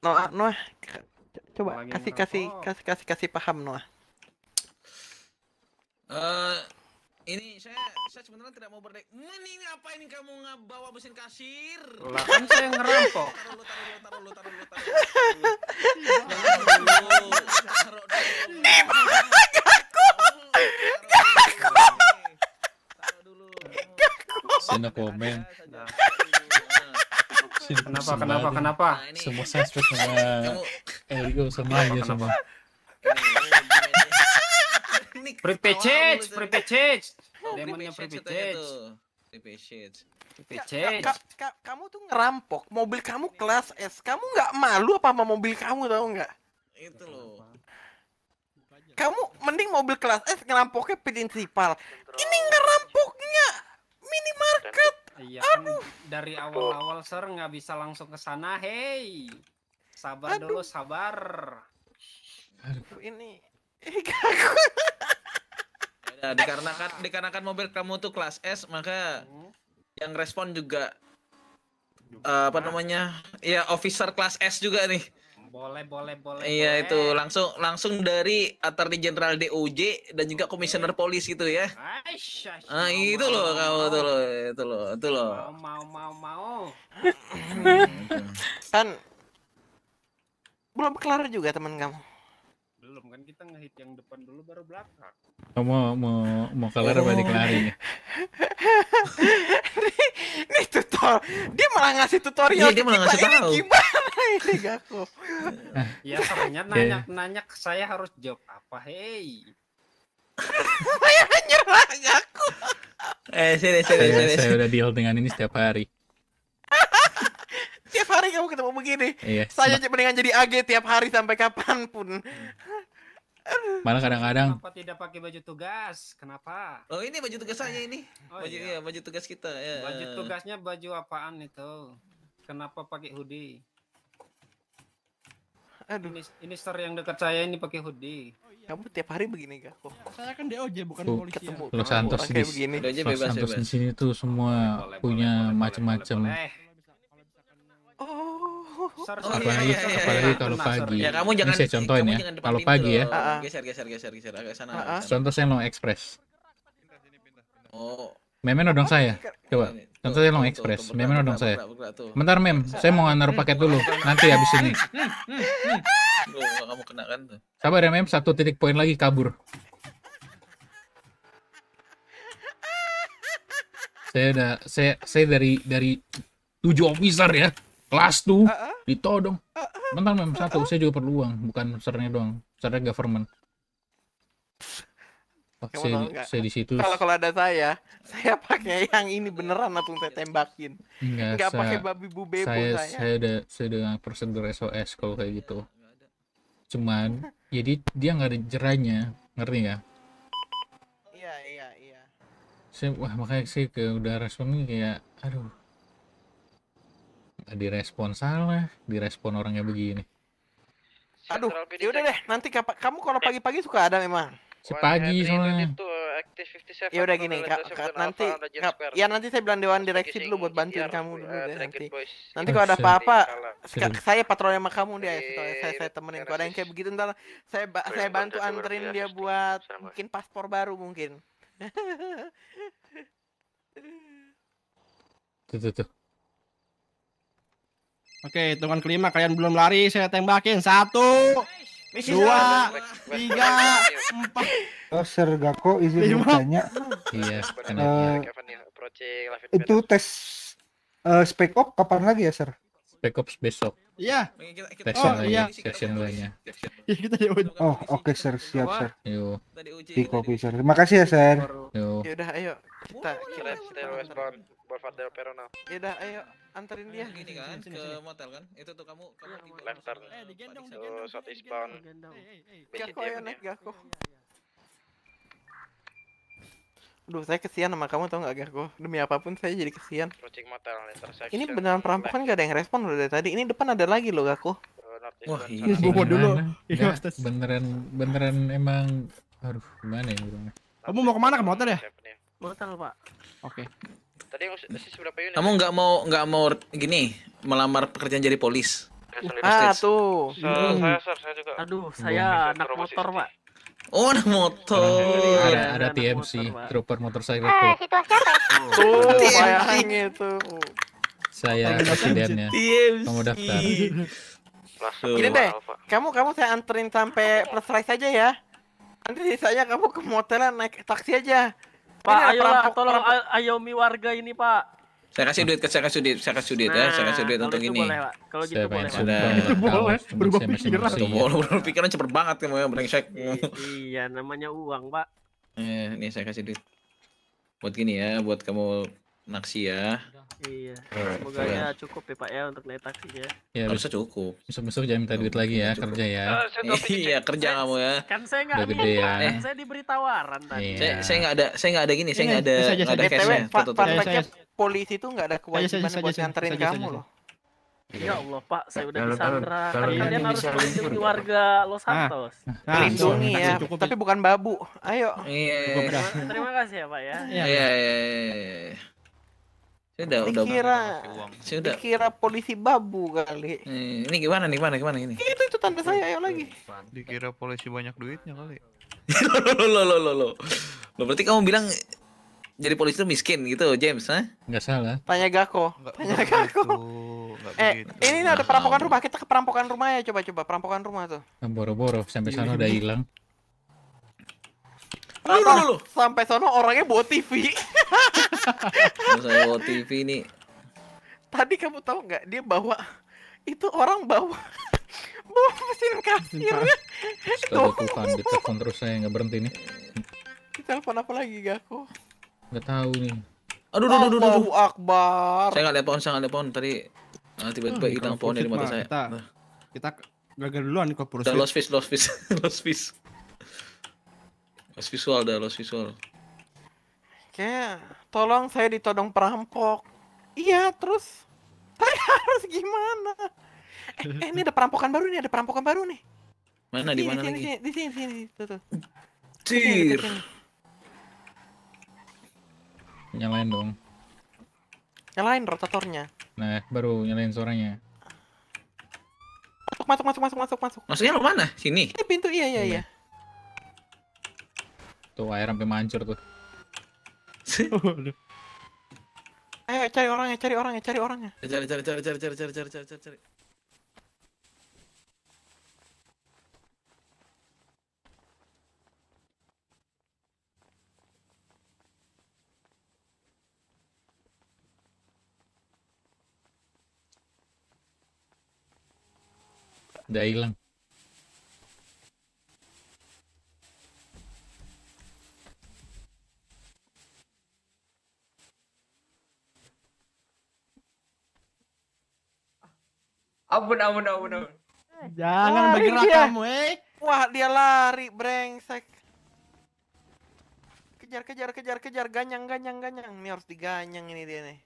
Ah, Noah, Noah, coba Lagi kasih kasih kasih kasih kasih paham Noah. Uh, ini saya saya sebenarnya tidak mau berdek. Ini, ngapain apa ini kamu ngabawa mesin kasir? Lah kan saya ngerampok. Taruh taruh taruh taruh taruh taruh. Taruh. Taruh. Taruh. Sini komen. Sini kenapa kenapa nah, kenapa? Semua suspek sama Elio sama aja sama. Privilege, privilege. Demonnya privilege. Privilege. Kamu tuh ngerampok. Mobil kamu kelas S. Kamu nggak malu apa sama mobil kamu tau nggak? Itu loh kamu mending mobil kelas S ngerampoknya prinsipal. Ini ngerampoknya minimarket. Iya, Aduh. dari awal-awal ser nggak bisa langsung ke sana. Hei, sabar Aduh. dulu, sabar. Aduh, ini ya, dikarenakan dikarenakan mobil kamu tuh kelas S maka hmm. yang respon juga, juga uh, apa namanya ya officer kelas S juga nih boleh, boleh, boleh. Iya, boleh. itu langsung langsung dari Attorney General DOJ dan juga Komisioner Polisi gitu ya. Aisyah. Ah, itu loh kau itu loh, itu loh, itu loh. mau, mau, mau. kan belum kelar juga teman kamu belum kan kita ngehit yang depan dulu baru belakang oh, mau mau mau kelar apa oh. dikelarin ya ini tutorial dia malah ngasih tutorial iya, dia malah ngasih tahu gimana ini aku? ya soalnya nanya nanya saya harus jawab apa hei saya nyerah aku. eh sini sini sini saya udah deal dengan ini setiap hari tiap hari kamu ketemu begini. Iya. Saya ba mendingan jadi AG tiap hari sampai kapanpun. Malah kadang-kadang Kenapa tidak pakai baju tugas? Kenapa? Oh, ini baju tugas saya ini. Oh, baju iya. iya, baju tugas kita. Ya. Baju tugasnya baju apaan itu? Kenapa pakai hoodie? Aduh. Ini, ini star yang dekat saya ini pakai hoodie. Oh, iya. Kamu tiap hari begini gak kok? Oh. saya kan DOJ bukan tuh, polisi. Ya. Ketemu Los Santos di, sini. Santos di sini tuh semua punya macam-macam sor, Oh, apalagi, iya, iya, iya apalagi iya, kalau pagi. Ya kamu jangan Ini saya contohin ya. Kalau pagi ya. Ah, ah. geser geser geser geser agak sana. Uh, Contoh saya long express. Oh. Memen odong saya. Coba. Contoh saya long express. Memen odong saya. Bentar mem, saya mau naruh paket dulu. Nanti habis ini. Hmm, hmm, hmm, kamu kena kan tuh. Sabar ya mem, satu titik poin lagi kabur. Saya udah saya saya dari dari tujuh officer ya kelas tuh uh -uh. ditodong bentar mem satu uh -uh. saya juga perlu uang bukan sernya doang sernya government oh, saya, di, saya di situ kalau kalau ada saya saya pakai yang ini beneran langsung saya tembakin Enggak, nggak pakai babi bu bebo saya saya ada saya dengan prosedur SOS kalau kayak gitu cuman jadi dia nggak ada jeranya ngerti nggak iya iya iya saya wah makanya saya ke udara suami kayak aduh direspon salah, direspon orangnya begini. Aduh, ya udah deh, nanti kapa, kamu kalau eh. pagi-pagi suka ada memang. Si pagi soalnya. Uh, ya udah gini, nanti ya nanti saya bilang dewan direksi dulu buat bantuin kamu dulu uh, deh nanti. Nanti kalau ada apa-apa, saya patroli sama kamu dia saya saya temenin. Kalau ada yang kayak begitu ntar saya saya bantu anterin dia buat mungkin paspor baru mungkin. Tuh tuh tuh. Oke, hitungan kelima kalian belum lari, saya tembakin. Satu, dua, tiga, empat. Oh, Sir kok izin bertanya. Iya, uh, itu tes uh, spek op kapan lagi ya, Sir? Spek Ops besok. Iya. Session oh, iya. Session lainnya. Iya, kita diuji. Oh, oke, okay, Sir. Siap, Sir. Yo. Di kopi, Sir. Terima kasih ya, Sir. Yo. Ya udah, ayo. Kita kita kita respon. Belvedere Peronal. Ya dah, ayo anterin dia. Gini kan sini, ke sini. motel kan? Itu tuh kamu kamu di left turn. Eh, digendong, digendong. Tuh, shot ispan. Gako ya naik Gako. Duh, saya kesian sama kamu tau gak Gako. Demi apapun saya jadi kesian. Motel, Ini beneran perampokan gak ada yang respon udah dari tadi. Ini depan ada lagi loh Gako. Eh, Wah, iya mau dulu. Iya, iya beneran beneran emang aduh gimana ya Kamu mau kemana ke motel ya? Motel, Pak. Oke. Okay. Tadi masih berapa unit? Kamu nggak mau nggak mau gini melamar pekerjaan jadi polis? Ah tuh. Hmm. Saya sir, saya juga. Aduh, saya anak motor, Pak. Oh, anak motor. Ada, ada iya, TMC, motor, Trooper Motorcycle Eh, situasi apa? Ya? Tuh, bayangin itu. Saya presidennya. Kamu daftar. Gini deh, kamu kamu saya anterin sampai plus aja ya. Nanti sisanya kamu ke motel naik taksi aja. Pak, ayo tolong ayo ayomi warga ini, Pak. Saya kasih duit, saya kasih duit, saya kasih duit nah, ya, saya nah, kasih duit untuk gitu ini. Boleh, kalau gitu saya boleh. Sudah. Itu boleh, berubah pikiran. berubah pikiran cepet banget kamu ya, yang brengsek. Iya, iya, namanya uang, Pak. Eh, ini saya kasih duit. Buat gini ya, buat kamu naksi ya. Iya. Semoga ya cukup ya Pak ya untuk naik taksi Ya, ya bisa cukup. Besok-besok jangan minta duit lagi ya, kerja ya. Eh, iya, kerja kamu ya. Kan saya enggak Udah gede ya. Kan saya diberi tawaran tadi. Iya. Saya saya enggak ada saya enggak ada gini, saya enggak ada enggak ada cashnya. Eh, Pak polisi itu enggak ada kewajiban buat nganterin kamu loh. Ya Allah Pak, saya udah disandra. Kan kalian harus melindungi warga Los ah. Santos. Melindungi ah, ya, tapi bukan babu. Ayo. Iya. iya, iya. Terima kasih ya Pak ya. Iya iya iya sudah udah, udah kira, sudah Dikira polisi babu kali. Eh, ini gimana nih? Gimana gimana ini? Iya, itu itu tanda saya ayo lagi. Dikira polisi banyak duitnya kali. lo lo lo lo lo. Lo berarti kamu bilang jadi polisi itu miskin gitu, James, ah nggak salah. Tanya Gako. Nggak, Tanya nggak Gako. Gitu, eh, ini ada perampokan rumah. Kita ke perampokan rumah ya coba-coba, perampokan rumah tuh. Boro-boro sampai sana udah iya. hilang. Lulu, lu. Sampai sono orangnya bawa TV. Saya bawa TV nih. Tadi kamu tahu nggak dia bawa itu orang bawa bawa mesin kasir. Astaga, di telepon terus saya nggak berhenti nih. Kita telepon apa lagi, gak aku? Nggak tahu nih. Aduh, aduh, aduh, aduh. Akbar. Saya nggak lihat pohon, saya nggak lihat ah, hmm, pohon. Tadi tiba-tiba hilang pohon dari mata saya. Kita, gagal duluan kok pursuit. Lost fish, lost fish, lost fish. Los visual dah, los visual. Kayak, tolong saya ditodong perampok. Iya, terus saya harus gimana? Eh, eh, ini ada perampokan baru nih, ada perampokan baru nih. Mana di mana lagi? Sini, di sini, di sini, tuh tuh. Nyalain dong. Nyalain rotatornya. Nah, baru nyalain suaranya. Masuk, masuk, masuk, masuk, masuk, masuk. Maksudnya lo mana? Sini. Ini pintu, iya, iya, iya. Tuh air sampai mancur tuh. eh cari orangnya, cari orangnya, cari orangnya. Cari cari cari cari cari cari cari cari cari. Udah hilang. Ampun, ampun, ampun, ampun. Jangan lari bergerak dia. kamu, eh. Wah, dia lari, brengsek. Kejar, kejar, kejar, kejar. Ganyang, ganyang, ganyang. Ini harus diganyang ini dia nih.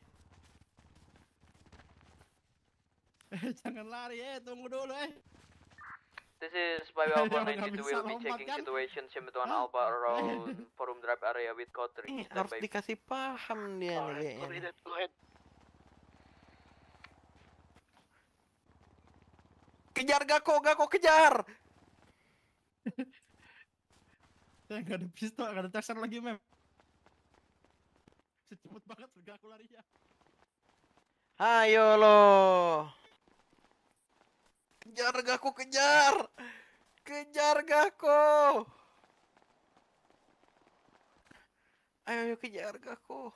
Eh, jangan lari, eh. Tunggu dulu, eh. This is by Alpha 92 will be checking kan? situation Simituan ah. Alpha around Forum Drive area with Cotter. Ini Harus dikasih paham dia nih. Kejar gak gak kok kejar. Saya eh, gak ada pistol, gak ada taser lagi mem. Cepet banget lari ya Ayo lo. Kejar gak kok kejar. Kejar gak Ayo, ayo kejar gak kok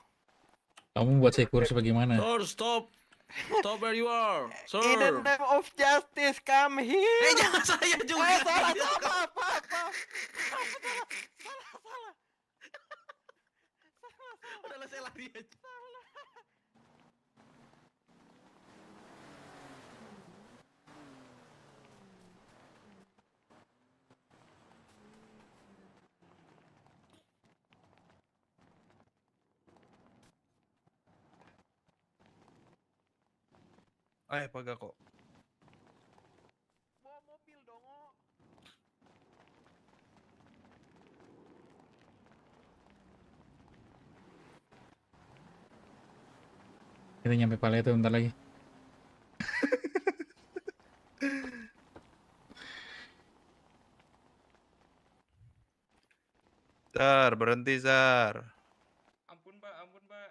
Kamu buat saya kurus bagaimana? Stop, stop. Stop where you are, sir. In the name of justice, come here. Eh, jangan saya juga. Eh, salah, salah, apa, apa. Salah, salah, salah. Salah, salah. Udahlah, saya lari aja. Ay, ah, ya, pag ako. Bawa mobil dongo. Kita nyampe tuh bentar lagi. Sar, berhenti Sar. Ampun Pak, ampun Pak.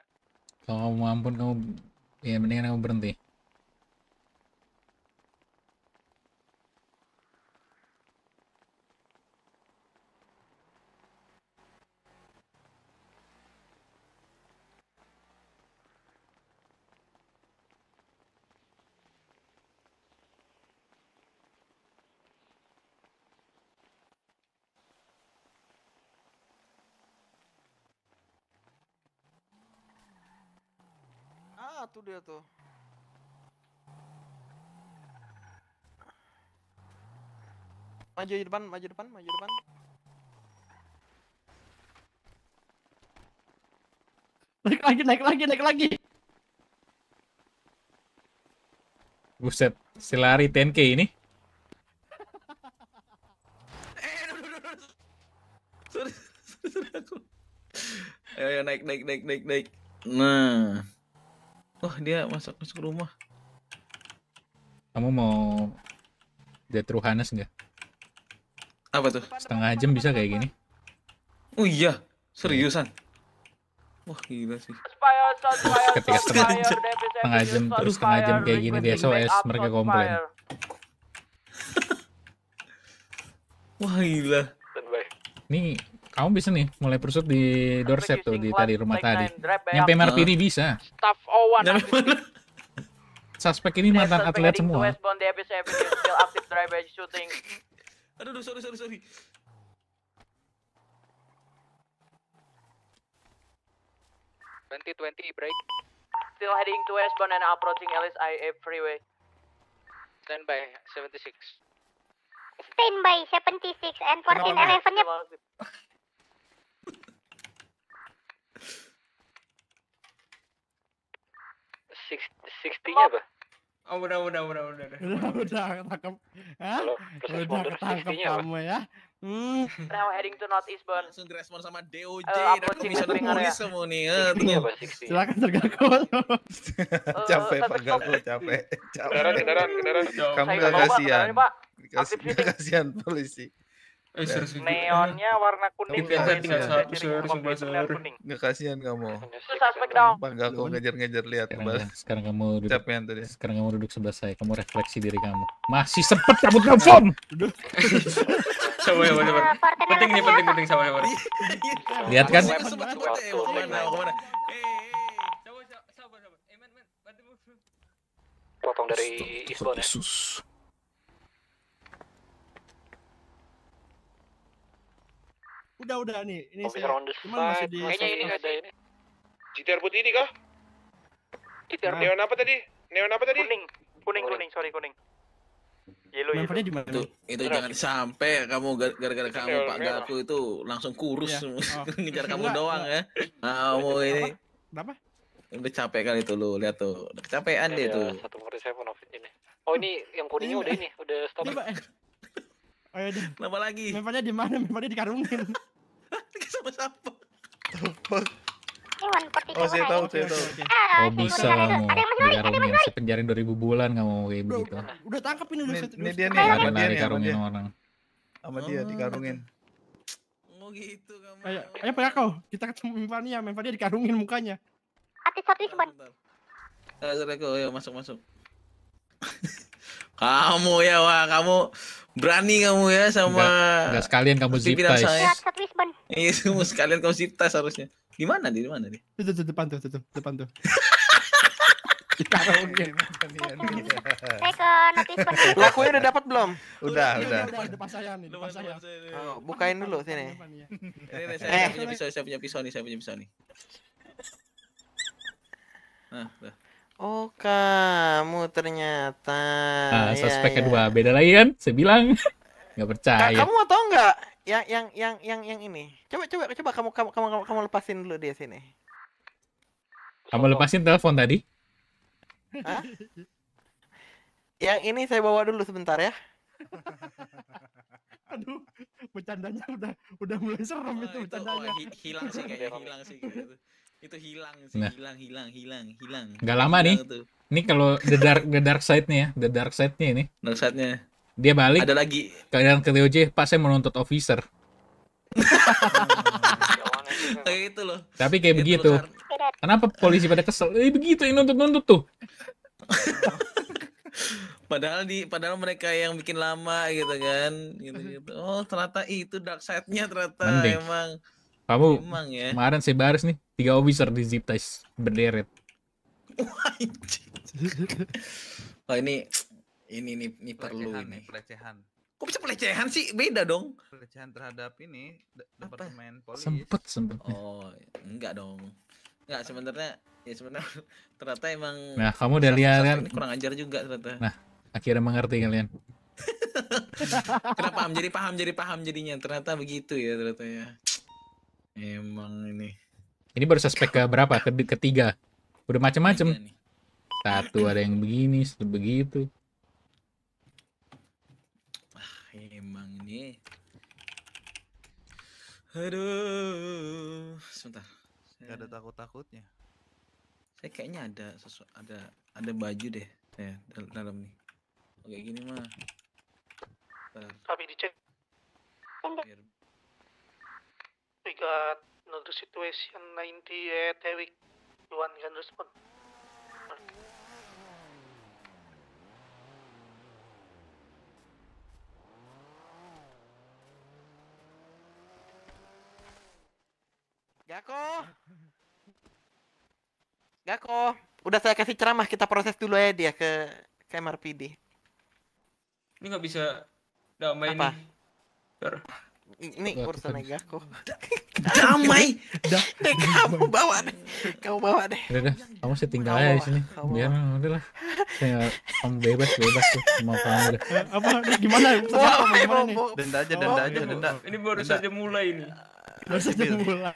Kalau kamu ampun kamu, ya mendingan kamu berhenti. Maju di depan, maju depan, maju depan. Naik lagi, naik lagi, naik lagi. Buset, si lari 10k ini. Eh, ayo, ayo naik, naik, naik, naik, naik. Nah. Wah, dia masuk masuk rumah. Kamu mau jatuh Ruhanes nggak? Apa tuh? Setengah jam bisa kayak gini. Oh iya, seriusan. Wah gila sih. Ketika setengah jam, setengah jam terus setengah jam kayak gini di SOS mereka komplain. Wah gila. Nih kamu bisa nih mulai pursuit di doorstep tuh di tadi rumah tadi. Nyampe MRP ini bisa. Staff O1. Suspek ini mantan atlet semua. Aduh, aduh, sorry, sorry, sorry. Twenty twenty break. Still heading to westbound and approaching LSIA freeway. by seventy six. Stand by seventy six and fourteen eleven nya. sixty nya apa? Oh, udah, udah, udah, udah, udah, udah, udah, ketangkep, Hah? udah ketangkep kamu ya. Hmm. Now heading to North Eastbourne. Langsung direspon sama DOJ uh, dan komisioner polisi semua nih. Iya, Silakan terganggu. Eh, capek Pak Gago, capek. Kendaraan, kendaraan, kendaraan. Kamu kasihan. Kasihan polisi. Eh, Neonnya eh, warna kuning. Kamu tinggal satu serius sumpah serius. Enggak kasihan kamu. suspek dong. Enggak kau ngejar-ngejar lihat sekarang, sekarang kamu duduk. tadi. Sekarang kamu duduk sebelah saya. Kamu refleksi diri kamu. Masih sempet kamu telepon. Sama ya, eh, Penting nih, penting penting sama ya. Lihat kan? Potong dari Isbon ya. Udah udah nih, ini saya. Cuma masih di Kayaknya ini ada ini. citer putih ini kah? citer nah. neon apa tadi? Neon apa tadi? Kuning. Kuning kuning, sorry kuning. Yellow, yellow. Itu, itu jangan sampai ya kamu gara-gara kamu Pak Garku itu langsung kurus ya. oh. ngejar kamu doang ya. Kamu nah, ini. Kenapa? Udah capek kali itu lu, lihat tuh. Udah kecapean ya, deh ya, tuh. Satu ini. Oh, ini yang kuningnya iya. udah ini, udah iya, stop. Oh ya, kenapa lagi? Memangnya di mana? Memangnya dikarungin. Sama siapa? Oh, saya tahu, saya tahu. Eh, eh, oh, bisa kamu. Dikarungin, saya penjarin 2000 bulan mau kayak begitu. Udah tangkap ini udah. Ini dia nih, ada lari karungin orang. Sama dia oh, dikarungin. Mau gitu kamu. Ayo, ayo pak kau. Kita ketemu Mevania, ya. Mevania dikarungin mukanya. Artis-artis ban. Ayo, ayo masuk masuk. kamu ya wah, kamu Berani kamu ya sama Enggak, sekalian kamu cipta. Ya. Saya. Iya, semua sekalian kamu cipta harusnya. Di mana di mana di? Itu depan tuh, tuh depan tuh. Kita oke. udah dapat belum? Udah, udah. Depan saya nih, depan saya. Oh, bukain dulu sini. Ini saya eh. punya pisau, saya punya pisau nih, saya punya pisau nih. Nah, udah. Oh kamu ternyata. Nah, suspek ya. kedua beda lagi kan? Saya bilang nggak percaya. Kamu atau enggak? Yang yang yang yang yang ini. Coba coba coba kamu kamu kamu kamu, kamu lepasin dulu dia sini. Kamu lepasin telepon tadi? Hah? Yang ini saya bawa dulu sebentar ya. Aduh, bercandanya udah udah mulai serem oh, itu oh, bercandanya. Oh, hilang sih kayaknya, hilang sih gitu itu hilang sih nah. hilang hilang hilang hilang nggak lama hilang nih tuh. ini kalau the dark the dark side nih ya the dark side nya ini dark side nya dia balik ada lagi kalian ke J pas saya menuntut officer kayak gitu loh tapi kayak gitu begitu loh, karena... kenapa polisi pada kesel eh begitu ini nuntut nuntut tuh padahal di padahal mereka yang bikin lama gitu kan gitu gitu oh ternyata itu dark side nya ternyata Mending. emang kamu Emang ya. kemarin saya baris nih tiga officer di zip ties berderet. Wah oh, ini ini nih ini perlu ini. Pelecehan. Kok bisa pelecehan sih? Beda dong. Pelecehan terhadap ini departemen polisi. Sempet sempet. Oh enggak dong. Enggak sebenarnya ya sebenarnya ternyata emang. Nah kamu udah lihat kan? Kurang ajar juga ternyata. Nah akhirnya mengerti kalian. Kenapa paham jadi paham jadi paham jadinya ternyata begitu ya ternyata ya. Emang ini. Ini baru suspek ke berapa? Ketiga. Udah macam-macam. Iya satu ada yang begini, satu begitu. Ah, emang ini. Aduh, sebentar. Gak ada takut-takutnya. Saya kayaknya ada sesu... ada ada baju deh ya dal dalam nih. Oke gini mah. Tapi dicek. Biar we got another situation 98 Eric eh, one can respond Gako Gako udah saya kasih ceramah kita proses dulu ya dia ke kamar PD. ini nggak bisa damai Apa? nih ini urusan negaku damai dah deh kamu bawa deh kamu bawa deh ya udah kamu sih tinggal aja di sini biar udah lah saya kamu bebas bebas tuh mau apa? apa gimana gimana nih denda aja denda aja denda ini baru saja mulai ini baru saja iya. mulai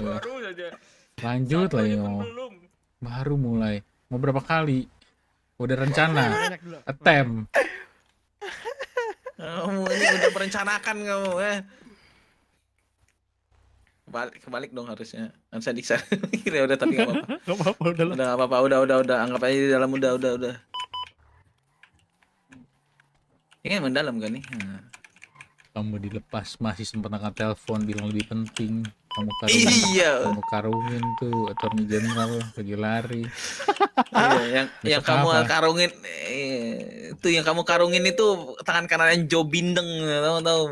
baru saja lanjut lagi mau baru mulai mau berapa kali udah rencana attempt kamu ini udah merencanakan kamu eh. Kebalik, kebalik dong harusnya. Harusnya kan diksa. ya udah tapi nggak apa-apa. udah. Udah udah udah udah anggap aja di dalam udah udah udah. Ini kan mendalam kan nih. Nah. Kamu dilepas masih sempat angkat telepon bilang lebih penting kamu karungin, iya. kamu karungin tuh attorney general lagi lari iya, yang Besok yang kamu apa? karungin eh, itu yang kamu karungin itu tangan kanan yang Joe Bindeng tahu tahu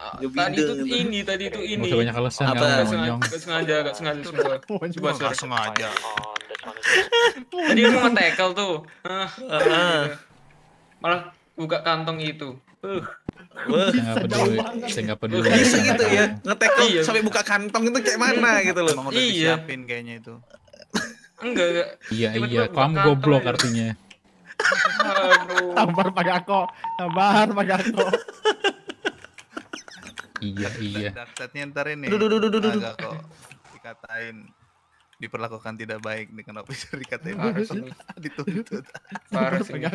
ah, tadi itu ini tadi itu ini Maksud banyak alasan apa sengaja gak sengaja sengaja coba gak sengaja tadi itu kan nge-tackle tuh ah, ah. malah buka kantong itu uh saya nggak peduli gitu saya nggak peduli gitu ya ngetek iya. sampai buka kantong itu kayak mana gitu loh emang udah iya. disiapin kayaknya itu enggak enggak iya Tiba -tiba iya kamu goblok ya. artinya Aduh. Tampar pakai aku, tampar pakai aku. iya iya. Datanya ntar ini. Duh duh duh duh duh. Agak kok dikatain diperlakukan tidak baik dengan officer KTP harus dituntut harus ya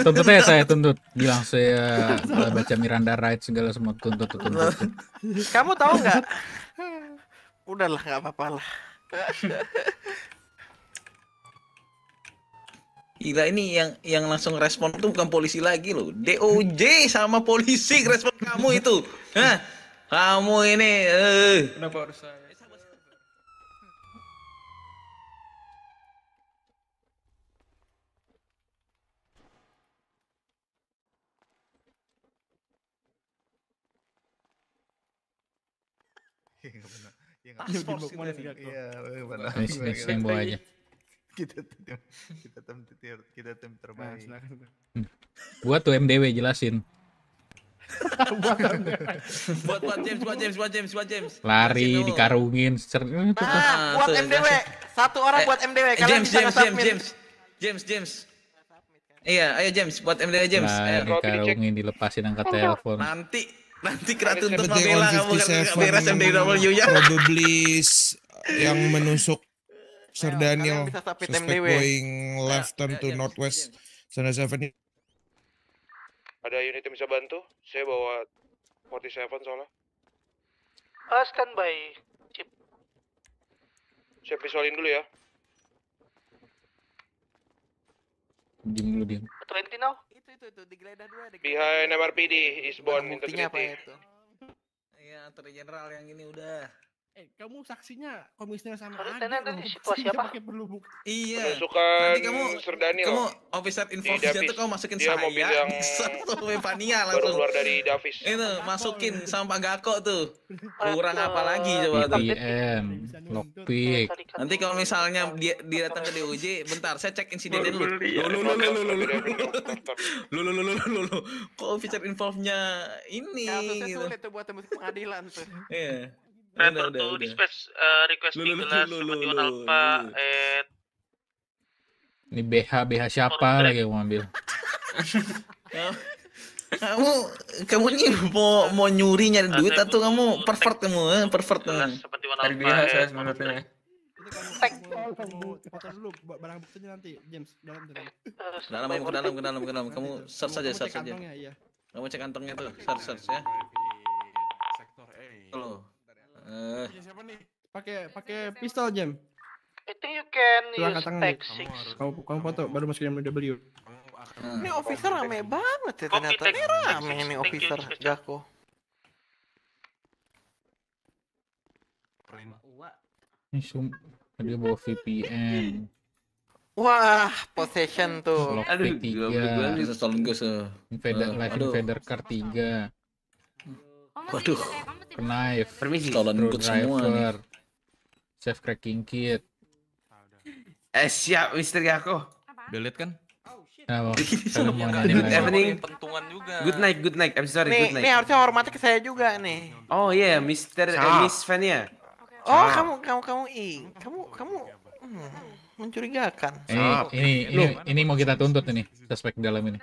tuntut ya saya tuntut bilang saya eh, baca Miranda Rights segala semua tuntut tuntut, kamu tahu nggak udahlah nggak apa-apa lah Gila ini yang yang langsung respon tuh bukan polisi lagi loh. DOJ sama polisi respon kamu itu. Hah? Kamu ini eh. Kenapa harus saya? Iya nggak pernah. Iya nggak Iya kan? iya, force gitu. Iya nggak iya, aja. Kita tim kita tim kita tim terbaik. Nah, buat tuh MDW jelasin. buat, buat buat James, buat James, buat James, buat James. Lari dikarungin. Nah, buat MDW. Satu orang eh, buat MDW. Eh, Kalian James, James, James, James, James, James. Iya, ayo James, buat MDW James. Nah, dikarungin, dilepasin angkat telepon. Nanti Nanti keratin untuk membela kamu kan beres MDW nya. Probably yang menusuk Sir Daniel suspect going left turn to northwest Sana Seven. Ada unit yang bisa bantu? Saya bawa 47 soalnya. Uh, standby, Cip. Saya visualin dulu ya. Diam dulu, diam. 20 now itu tuh digeledah dua ada Behind MRPD Isbon intercity. Buktinya apa ya itu? Iya, Attorney General yang ini udah. Eh, kamu saksinya komisioner sama Harus Tenan tadi siapa? Pakai perlu bukti. Iya. Suka Nanti kamu Serdani kamu officer info tuh kamu masukin Dia saya. mobil yang satu Wevania langsung. Baru keluar dari Davis. Itu masukin sama Pak Gako tuh. Kurang apa lagi coba tuh. PM, lockpick. Nanti kalau misalnya dia dia datang ke DOJ, bentar saya cek insiden dulu. Lu lu lu lu lu lu lu Kok officer info nya ini? Ya, sulit tuh buat tembus pengadilan tuh. Iya. Return to dispatch eh, uh, request lu, lu, 13 lu, Alpha at ini BH BH siapa lagi yang ngambil? kamu kamu ini mau mau nyuri nyari duit nah, atau kamu pervert kamu eh pervert kamu dari BH saya sebenarnya Potong dulu barang buktinya nanti James dalam eh, eh, dalam. Dalam ke dalam ke dalam ke dalam. Kamu search saja search saja. Iya. Kamu cek kantongnya tuh, search search ya. Sektor A. Halo. Eh. siapa nih? Pakai pakai pistol jam. I think you can Silahkan use ya. Kamu, kamu foto baru masukin MW. Hmm. Ini officer rame banget ya ternyata. Ini rame ini officer Jako. Ini sum dia bawa VPN. Wah, possession tuh. Lock P3. Invader eh, Life Invader Card tiga. Oh, waduh knife, permisi, ikut semua nih. Safe cracking kit. Eh siap Mister aku. Udah kan? Oh, ya, good evening. Good night, good night. I'm sorry, nih, good night. Nih harusnya hormati ke saya juga nih. Oh iya, Mister eh, Miss Fania. Oh, kamu kamu kamu i. Kamu kamu hmm, mencurigakan. Ini, ini ini ini mau kita tuntut nih, suspek dalam ini.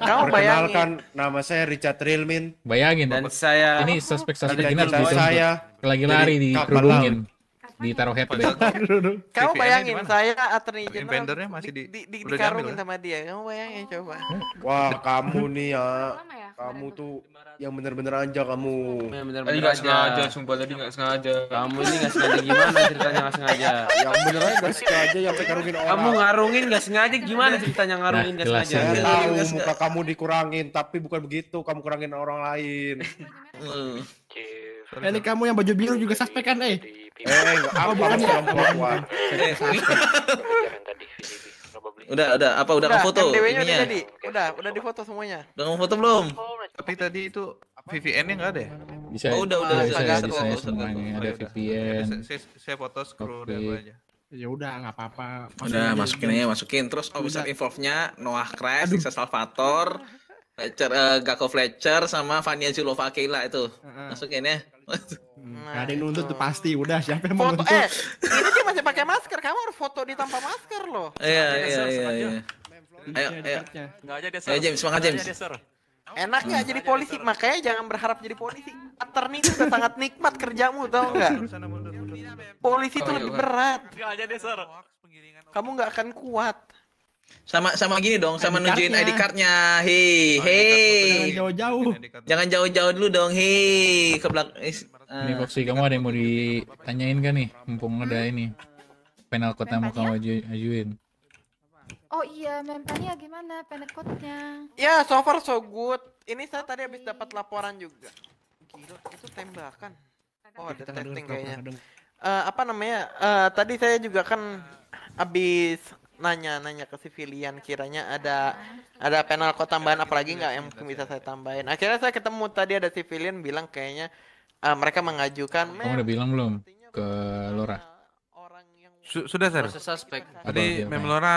Kamu bayangkan nama saya Richard Rilmin. Bayangin dan saya ini suspek-suspek ini harus saya lagi lari di di ditaruh head Kamu bayangin saya attorney general masih di, di, di, di dikarungin ya? sama dia. Kamu bayangin coba. Wah, kamu nih ya. ya? Kamu tuh yang benar-benar aja kamu. Yang tadi nggak sengaja, sumpah tadi nggak sengaja. Kamu ini nggak sengaja gimana ceritanya nggak sengaja? Yang benar aja nggak sengaja yang pengarungin orang. Kamu ngarungin nggak sengaja gimana ceritanya ngarungin nggak nah, sengaja? Ya, tahu muka kamu dikurangin, tapi bukan begitu kamu kurangin orang lain. Eh, ini kamu yang baju biru juga suspek kan, eh? Eh, apa oh, apa kamu keluar? Ya? Suspek. Udah, udah, apa udah, udah foto? MTW-nya udah jadi. Udah, udah difoto semuanya. Udah udah foto belum? Tapi tadi itu VPN-nya enggak ada ya? Oh, udah udah udah, udah, udah udah udah udah udah udah udah udah udah scroll udah aja. Ya udah nggak apa-apa. Udah masukin aja, masukin terus oh bisa involve-nya Noah Crash, Salvator. Fletcher, uh, Gakko Fletcher sama Vania Zulova Keila itu. Uh-huh. Masukinnya. Hmm, nah, ada yang nuntut tuh pasti udah siapa yang mau nuntut. Eh, ini dia masih pakai masker. Kamu harus foto di tanpa masker loh. Iya, iya, iya. iya. Ayo, ayo. Enggak aja dia, Sir. Ayo James, semangat James. Enak nggak hmm. jadi polisi? Makanya jangan berharap jadi polisi. Ater nih udah sangat nikmat kerjamu tau nggak? Polisi itu oh, iya, lebih berat. Enggak aja deh, Sir. Kamu nggak akan kuat. Sama sama gini dong, sama ID nunjukin ID cardnya. Hei, oh, hei. Jangan jauh-jauh. Jangan jauh-jauh dulu dong. Hei, ke belakang. Uh. Eh. Foxy, kamu ada yang mau ditanyain gak nih? Mumpung hmm. ada ini. Penal code mau kamu ajuin. Oh iya, mempannya gimana? Penal code Ya, yeah, so far so good. Ini saya tadi habis dapat laporan juga. Gila, itu tembakan. Oh, ada testing kayaknya. Uh, apa namanya? Uh, tadi saya juga kan habis nanya nanya ke civilian iya, kiranya ada iya, iya. ada penal kok tambahan apalagi nggak yang mungkin bisa saya tambahin akhirnya saya ketemu tadi ada civilian bilang kayaknya uh, mereka mengajukan kamu udah bilang belum ke Lora sudah sir suspek tadi Mem Lora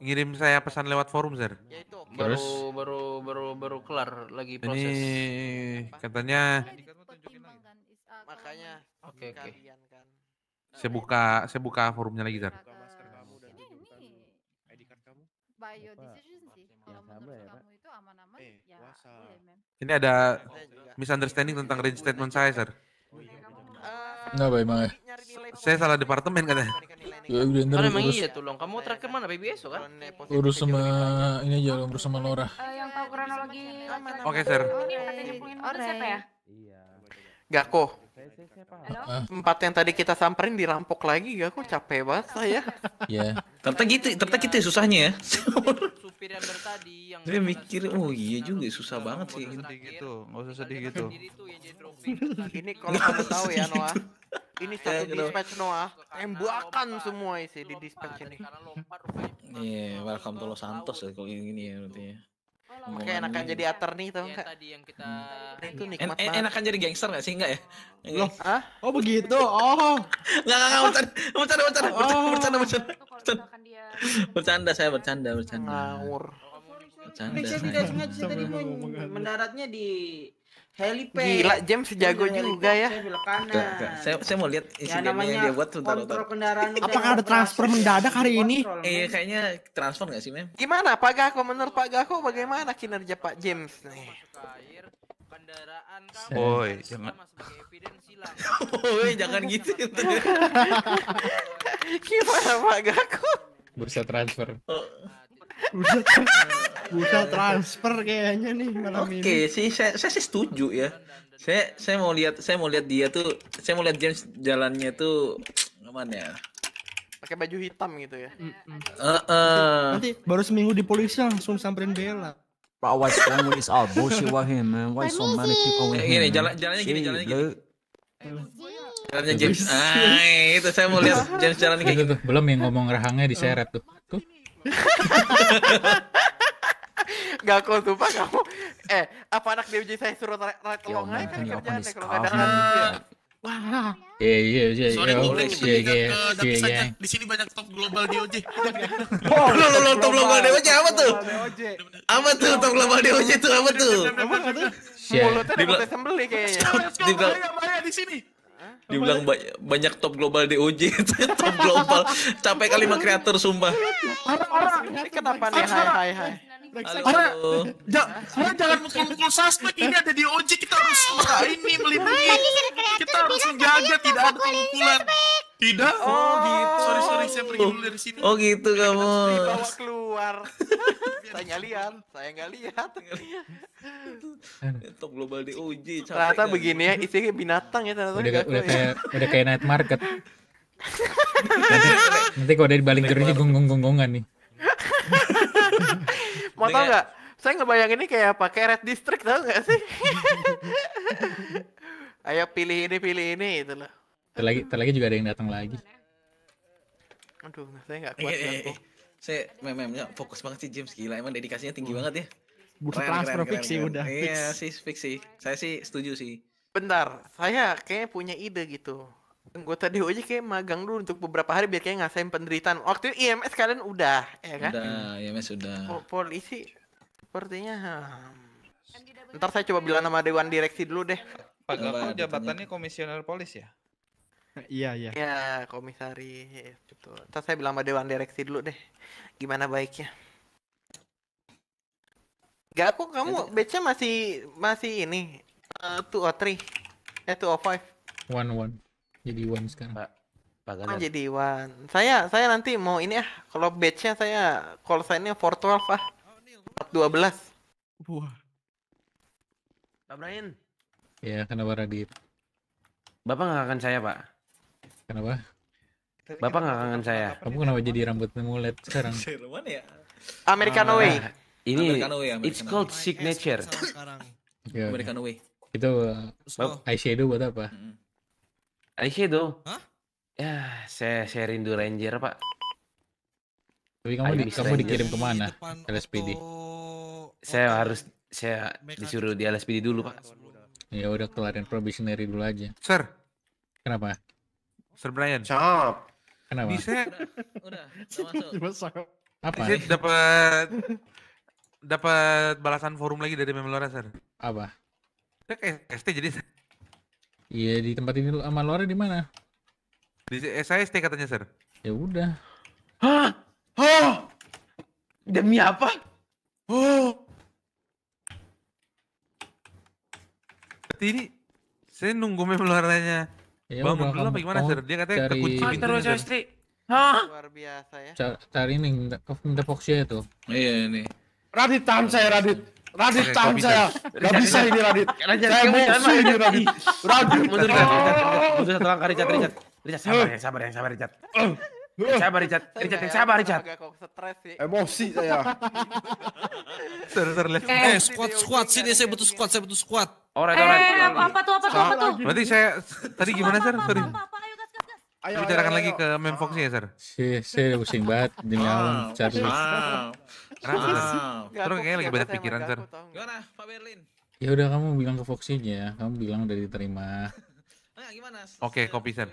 ngirim saya pesan lewat forum Zer ya, baru baru baru baru kelar lagi proses ini katanya makanya oke oke kan. saya buka saya buka forumnya lagi sir Bio decision sih. Kalau ya, ya, kamu itu aman-aman, eh, ya Ini ada misunderstanding iya, tentang iya. range statement saya, Sir. Kenapa emang ya? Saya salah departemen katanya. Ya udah ntar kan iya tuh Long, kamu terakhir mana baby besok kan? Iya, urus sama ini aja urus sama Laura. Yang tahu kronologi Oke, Sir. Ini siapa ya? Iya gak kok empat yang tadi kita samperin dirampok lagi gak kok capek banget saya. Iya. Ternyata gitu, ternyata gitu ya susahnya ya. Supir yang tadi yang Dia mikir, oh iya juga ya, susah banget sih gitu. gitu. Enggak usah sedih gitu. Ini kalau kamu tahu ya Noah. Gitu. Ini iya, satu gitu. dispatch Noah, tembakan semua isi di dispatch ini. Iya, welcome to Los Santos ya kalau ini ya berarti ya. Oh, Makanya enakan jadi nih tau enggak? Iya, tadi yang kita itu nikmat en eh, Enakan jadi gangster gak sih enggak ya? Loh, ya? Hah? Oh begitu. Oh. Enggak enggak bercanda bercanda bercanda oh. bercanda bercanda. Bercanda saya bercanda bercanda. Ngawur. Bercanda. Saya tidak sengaja tadi mendaratnya di helipad. Gila, James sejago juga ya. Saya belok kanan. Saya, saya mau lihat isi ya, yang dia buat tuh. Kontrol kendaraan. Apakah ada transfer mendadak hari ini? eh, kayaknya transfer nggak sih, Mem? Gimana Pak Gako? Menurut Pak Gako bagaimana kinerja Pak James nih? kendaraan Boy, jangan Woi, jangan gitu. Gimana Pak Gako? Bursa transfer. Oh bursa transfer kayaknya nih malam okay, ini. Oke, sih saya, saya sih setuju ya. Saya saya mau lihat saya mau lihat dia tuh saya mau lihat James jalannya tuh gimana ya? Pakai baju hitam gitu ya. Mm Uh, uh. Nanti baru seminggu di polisi langsung samperin Bella. Pak Wise, wrong with bullshit Albo him man? Why so many people with him? jalan, jalannya gini, jalannya gini. Jalannya James. Ah, itu saya mau lihat James jalan kayak gitu. Belum yang ngomong rahangnya diseret tuh. Tuh. Gak kau sumpah kamu. Eh, apa anak DWJ saya suruh naik telong ya aja kan ya kerjaan kalau nggak kan Wah. Iya iya iya. iya Sorry gue break sebentar ke iya, saja iya. Di sini banyak top global DOJ. Oh, lo lo lo top global DOJ apa tuh? Apa tuh top global DOJ itu apa tuh? Mulutnya udah sembelih kayaknya. Di sini. Diulang ba banyak top global DOJ, top global. Capek kali mah kreator sumpah. Orang-orang kenapa nih? Hai hai hai. Halo. Jangan jangan mukul suspek ini ada di OJ kita harus ini melindungi. Kita harus menjaga tidak ada pemukulan. Tidak. Oh, oh gitu. gitu. Sorry sorry saya pergi dulu dari sini. Oh gitu kamu. Dibawa keluar. saya lihat, saya nggak lihat. Top global OJ. Ternyata begini ya, isinya binatang ya ternyata. Udah, udah kayak udah kayak night market. nanti, nanti kalau dari balik jeruknya gonggong gonggongan nih. Mau tau nggak? Saya ini kayak pakai red district tau nggak sih? Ayo pilih ini pilih ini itu loh terlagi terlagi juga ada yang datang lagi ya? aduh saya nggak eh, kuat eh, eh, saya memangnya fokus banget sih James gila emang dedikasinya tinggi hmm. banget ya Bukan transfer fix sih udah iya sih fix sih saya sih setuju sih bentar saya kayak punya ide gitu anggota DO aja kayak magang dulu untuk beberapa hari biar kayak ngasain penderitaan waktu itu IMS kalian udah ya kan udah IMS udah polisi sepertinya hmm. ntar saya coba bilang nama dewan direksi dulu deh Pak Gakau jabatannya komisioner polis ya Iya iya. Ya komisaris betul. Gitu. Ntar saya bilang sama dewan direksi dulu deh, gimana baiknya. Gak aku kamu batchnya masih masih ini uh, two or three, eh two or five. One one, jadi one sekarang. Pak, oh, jadi one. Saya saya nanti mau ini ah, kalau batch-nya saya call saya ini four twelve ah, Four dua belas. Wah. Pak Brian. Ya, kenapa Radit? Bapak nggak akan saya, Pak. Kenapa? Bapak nggak kangen saya. Kamu kenapa jadi rambutnya mulet sekarang? Ya? Americano ah, way. Ini it's called signature. Eh, Americano way. Itu uh, eyeshadow buat apa? Eyeshadow? Ya, saya saya rindu Ranger, Pak. Tapi kamu di, kamu dikirim kemana? LSPD. Saya harus saya disuruh di LSPD dulu, Pak. Iya, ya udah kelarin probationary dulu aja. Sir. Kenapa? Sir Brian. Siap. Kenapa? Bisa. Udah, udah masuk. Apa? Bisa dapat dapat balasan forum lagi dari Memelora, Sir. Apa? Kita kayak ST jadi. Iya, di tempat ini sama Lora di mana? Di SAST katanya, Sir. Ya udah. Hah? Oh! Demi apa? Oh. Berarti ini saya nunggu Mem Ya, bangun dulu apa gimana sih? Dia katanya cari... kekunci pintunya. Terus istri. Hah? Luar biasa ya. Cari ini minta, minta foxnya itu. Iya ini. Radit tahan saya Radit. Radit tahan saya. Gak bisa ini Radit. Saya sih ini Radit. Radit. Mundur satu oh. langkah Richard Richard. Richard sabar ya sabar ya sabar ya, Richard. Eh. Sabar Richard, Richard, yang sabar Richard. Agak kok sih. Emosi saya. Sorry, sorry. Eh, squat, squat sini saya butuh squat, saya butuh squat. Orang orang. Eh, apa, apa tuh, apa tuh, apa tuh? Berarti saya tadi gimana, Sir? Sorry. Ayo, bicarakan lagi ke Mem Fox ya, Sir. Si, si pusing banget demi cari. Kenapa? Terus kayaknya lagi banyak pikiran, Sir. Gimana, Pak Berlin? Ya udah kamu bilang ke Foxy aja, ya. kamu bilang dari terima Nah, gimana? Oke, kopi Sir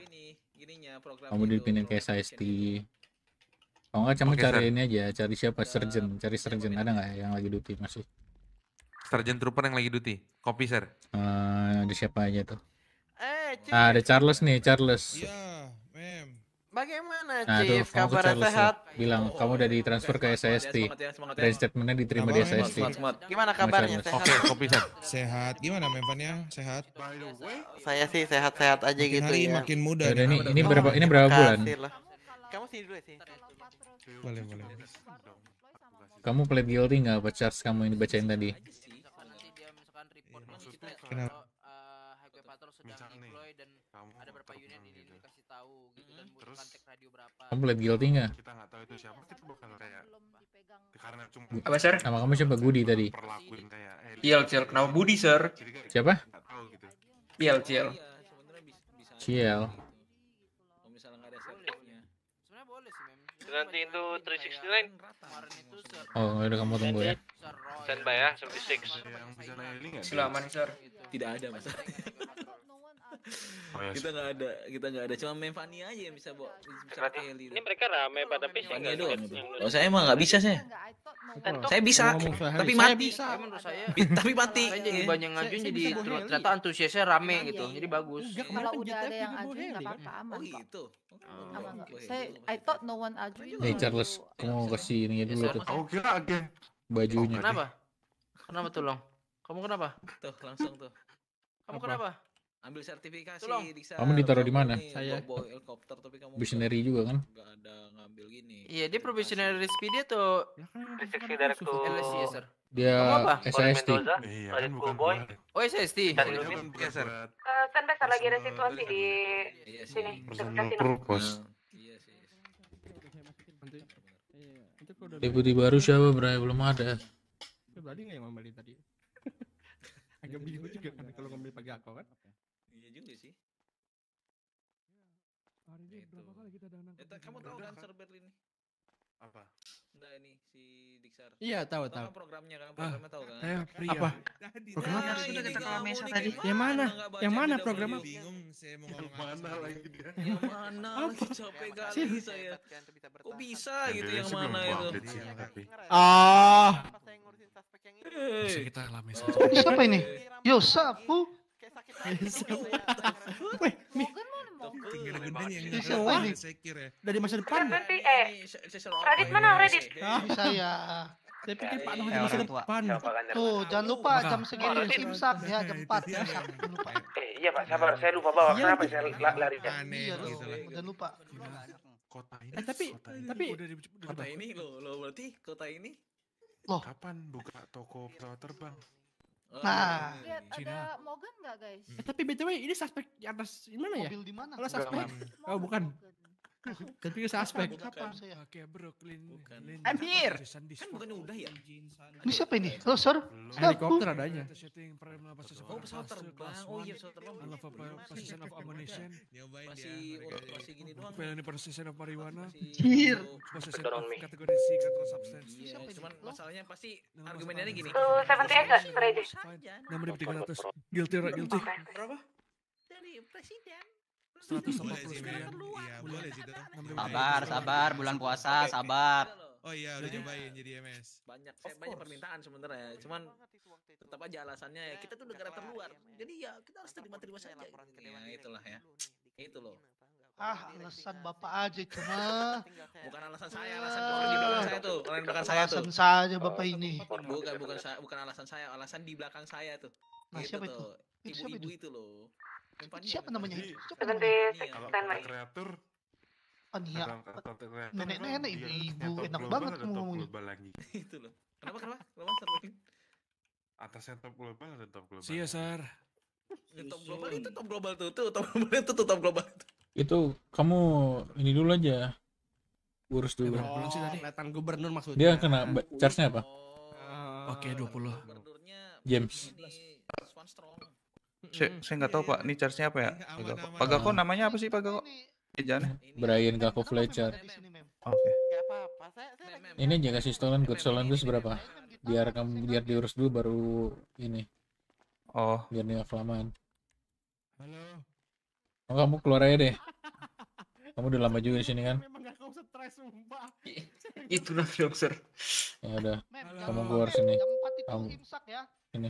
kamu dipindahin ke SST kalau nggak cuma cari ini aja cari siapa uh, cari surgeon ada nggak yang lagi duty masih surgeon trooper yang lagi duty copy sir eh, ada siapa aja tuh eh, ah, ada Charles nih Charles iya, Bagaimana, nah, Chief? Kabar sehat? Bilang, oh, kamu udah ditransfer ke SST. Ya, ya, ya. Dan statementnya diterima di SST. Gimana kabarnya? Sehat? Oke, kopi sehat. Sehat. Gimana mempannya? Sehat? Saya sih sehat-sehat aja makin gitu hari, ya. Makin muda. Ya, ini, ini berapa, ini berapa bulan? Kamu sini dulu sih. Boleh, boleh. Kamu pelit guilty nggak buat charge kamu yang dibacain tadi? Kenapa? kamu lihat guilty nggak kita nggak tahu itu siapa kita bukan kayak karena cuma apa sir nama kamu siapa Budi tadi Ciel eh, iya, Ciel kenapa Budi sir siapa Ciel Ciel Ciel nanti itu 369 oh ya udah kamu tunggu ya standby ya 76 selamat sir tidak ada mas Oh, iya kita nggak ada kita nggak ada cuma main Fanny aja yang bisa buat bisa Berarti, ini gitu. mereka rame pada PC ya doang oh saya emang nggak bisa saya saya bisa tapi mati tapi mati tapi jadi iya. banyak ngajuin jadi ternyata antusiasnya rame gitu iya. jadi bagus kalau udah ada yang ajuin nggak apa-apa aman oh, gitu. Oh, gitu saya I thought no one ajuin nih Charles mau kasih ini dulu tuh oh kira agen bajunya kenapa kenapa tuh long kamu kenapa tuh langsung tuh kamu kenapa ambil sertifikasi Tolong. di sana. Kamu ditaruh di mana? Saya bawa helikopter tapi kamu visionary juga kan? Enggak ada ngambil gini. Iya, dia provisional speed ya kan, dia tuh kan restriksi dari tuh LSC, ya, Dia SST. Iya, kan bukan boy. Oh, SST. Tadi lu ya, sir. Eh, lagi ada situasi di sini. Kan? Purpose. Iya sih. Nah, iya, iya. Deputi baru siapa, Bray? Belum ada. Ya, berarti nggak yang membeli tadi? Agak bingung juga kan kalau ngambil pagi aku kan juga sih. Ya, hari ini nah, itu. berapa kali kita dandan? Eta, eh, kamu tahu kan server Berlin Apa? Enggak ini si Dixar. Iya, tahu tahu. tahu. programnya kan, programnya ah. tahu kan? Eh, pria. Apa? Program nah, ini kita kalau Mesa tadi. Yang mana? Yang mana programnya? Bingung saya mau ngomong mana lagi dia. Yang mana? Apa? Capek kali saya. Kok bisa gitu yang mana itu? Ah. Eh. Bisa kita alami oh. Siapa ini? Eh. Yo, sapu sakit gitu ya. Weh, Mogen mana Mogen? Tinggal yang iya, nggak sekir ya. Dari masa depan. Nanti eh, Radit mana kredit? Ah, saya. Saya pikir Pak Nuh di masa depan. Tuh, jangan lupa jam segini imsak ya, jam 4 ya. Eh, iya Pak, sabar, saya lupa bawa. Iya, kenapa saya lari? Iya, iya gitu jangan lupa. Kota ini. Eh, Tapi, tapi. Kota ini lo, lo berarti kota ini. Loh. Kapan buka toko pesawat terbang? Oh, nah, iya. ada Morgan nggak guys? Eh, tapi btw ini suspek di atas di mana ya? Mobil di mana? Kalau suspek, oh bukan. Tapi suspek aspek. Pakai Brooklyn. Bukan. Lin, I'm here. Kan bukannya udah ya? Ini siapa ini? Halo, sir. Helikopter adanya. Oh, oh iya, pesawat terbang. Oh iya, pesawat terbang. Alpha possession iya, of ammunition. Iya. Masih masih gini doang. Felony possession of marijuana. Here. Possession of kategori C control substance. Siapa Cuman masalahnya pasti argumennya gini. 70 extra aja. 6300 guilty guilty. Berapa? Dari presiden boleh sih, Iya, boleh sih. Sabar, sabar, bulan puasa, okay. sabar. Oh iya, udah nyobain jadi ya, MS. Banyak, saya banyak permintaan sebenarnya. Cuman tetap aja alasannya ya iya, kita tuh negara terluar. Iya, jadi iya. ya kita harus terima-terima saja. Ya, itulah ya. Itu loh. Ah, alasan bapak aja cuma. bukan alasan saya, alasan ah. di belakang saya tuh, orang saya tuh. Alasan saja bapak oh, ini. Bukan, bukan, bukan alasan saya, alasan di belakang saya tuh. Nah, gitu siapa itu? Ibu-ibu itu loh siapa namanya? Seventies Kreator Ania, nenek-nenek, ibu-ibu, enak banget ngomongnya. Itu loh. Kenapa, kenapa? Kenapa, atas Atasnya top global ada top global. Siapa ya, Sar. Top global itu iya, top global tuh, tuh top global itu tuh top global itu. Itu kamu ini dulu aja. Urus dulu. Oh, sih tadi. Kelihatan gubernur maksudnya. Dia kena charge-nya apa? Oh. Oke, 20. James. Saya saya nggak tahu, Pak. Ini charge-nya apa ya? Pagako. namanya apa sih Pagako? Ejaannya? Brian Gako Fletcher. Oke. Gak Ini jaga stolen good stolen berapa? seberapa? Gitu. Biar kamu biar gitu. diurus dulu baru ini, Oh, biar dia nggak Halo. Oh, kamu keluar aja deh. Kamu udah lama juga di sini kan? Memang gak kau Itu nanti dokter. Ya udah. Kamu keluar sini. Kamu. Ya. Ini.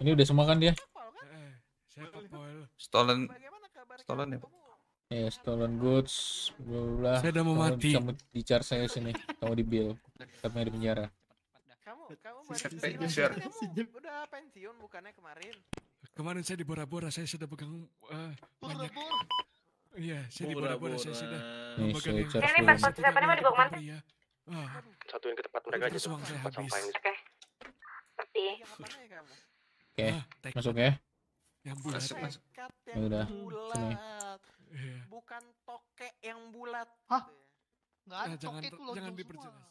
Ini udah semua kan dia? Stolen. Stolen ya, Pak. Ya, yeah, stolen goods, bla Saya udah mau mati. Kamu di charge saya sini, kamu di bill. Tapi di penjara. Kamu kamu pensiun, kamu udah pensiun bukannya kemarin? Kemarin saya di Bora-Bora, saya sudah pegang uh, banyak. Iya, saya di Bora-Bora, saya sudah. Nih, saya Ini pas pas siapa nih mau dibawa kemana? Satuin ke tempat mereka aja. Tempat saya ini. Oke. Terima iya, ya kasih. Oke, okay. Ah, masuk ya. Yang bulat. Masuk, masuk. Yang ya udah. Bulat. Sini. Iya. Bukan tokek yang bulat. Hah? Enggak nah, ada nah, jangan, tokek Jangan diperjelas.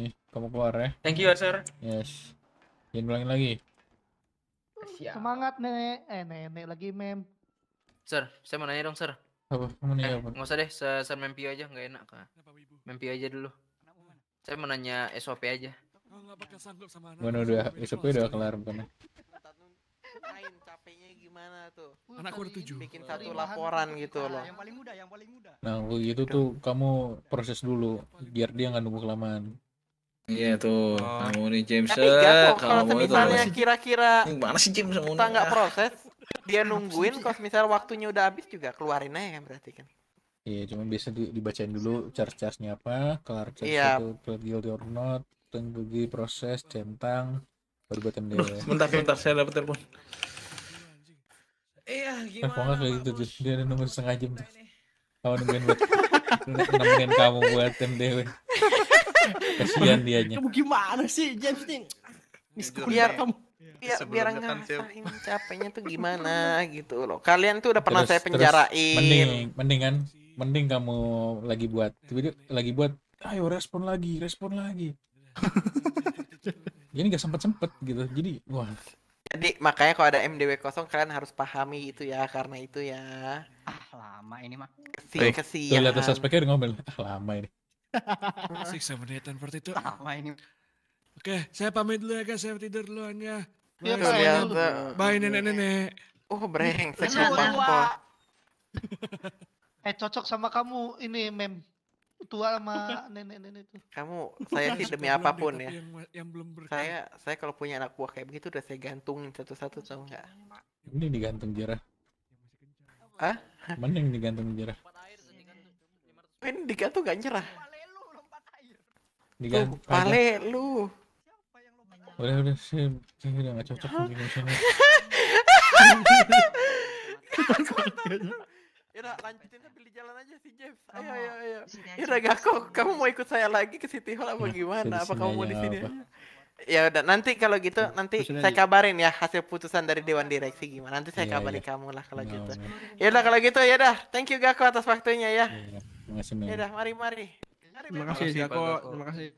Nih, kamu keluar ya. Thank you, sir. Yes. Jangan ulangin lagi. Siap. Semangat, Nenek. Eh, Nenek lagi, Mem. Sir, saya mau nanya dong, Sir. Apa? Mau nanya eh, apa? Nggak usah deh, sir mempi Mempio aja. Nggak enak, Kak. Mempio aja dulu. Saya mau nanya SOP aja. Mana udah esoknya udah kelar bukan? Main capeknya gimana tuh? Anakku udah tujuh. Bikin satu laporan gitu ah, loh. Yang paling muda, yang paling muda. Nah, lu itu tuh kamu proses dulu biar dia nggak nunggu kelamaan. Iya tuh, oh. kamu nih James. Tapi eh, ah. kalau misalnya kira-kira mana sih James kita nggak proses, dia nungguin. Kalau misal waktunya udah habis juga keluarin aja kan berarti kan. Iya, cuma biasa dibacain dulu charge-charge-nya apa, kelar charge yeah. itu clear guilty or not, plan bagi proses centang baru buat MDR. bentar bentar saya dapat telepon. Eh, iya eh, gimana? Teleponnya kayak gitu tuh dia nunggu setengah jam tuh. Kamu nungguin buat nemenin kamu buat MDW. Kasihan dianya. Kamu gimana sih James nih? Biar kamu biar biar ngerasain capeknya tuh gimana gitu loh. Kalian tuh udah pernah terus, saya penjarain. mending mendingan mending kamu lagi buat lagi buat ayo respon lagi respon lagi ini gak sempet sempet gitu jadi wah jadi makanya kalau ada MDW kosong kalian harus pahami itu ya karena itu ya ah lama ini mah eh, kesian kesian lihat ya. suspeknya udah ngomel ah, lama ini masih bisa menit dan itu lama ini Oke, saya pamit dulu ya guys, saya tidur duluan ya. Iya, Bye nenek-nenek. Oh, breng Saya Eh, cocok sama kamu ini, Mem tua sama nenek-nenek itu. Kamu saya sih demi apapun gitu, ya. Yang, yang belum Saya saya kalau punya anak buah kayak begitu udah saya gantungin satu-satu tau enggak? Ini digantung jerah Hah? Mana yang digantung jerah Ini digantung gak nyerah. Digantung. Pale lu. Udah udah sih, saya udah gak cocok di sini. Ira lanjutin sambil di jalan aja si James. Ayo ayo ayo ayo. Ira kok, kamu mau ikut saya lagi ke City Hall apa iya, gimana? Apa kamu mau di sini? Ya udah nanti kalau gitu iya, nanti saya kabarin ya hasil putusan dari dewan direksi gimana. Nanti saya iya, kabarin iya. kamu lah kalau no, gitu. Ya udah kalau gitu ya udah. Thank you Gako atas waktunya ya. Ya udah mari mari. Terima kasih Gako. Terima kasih.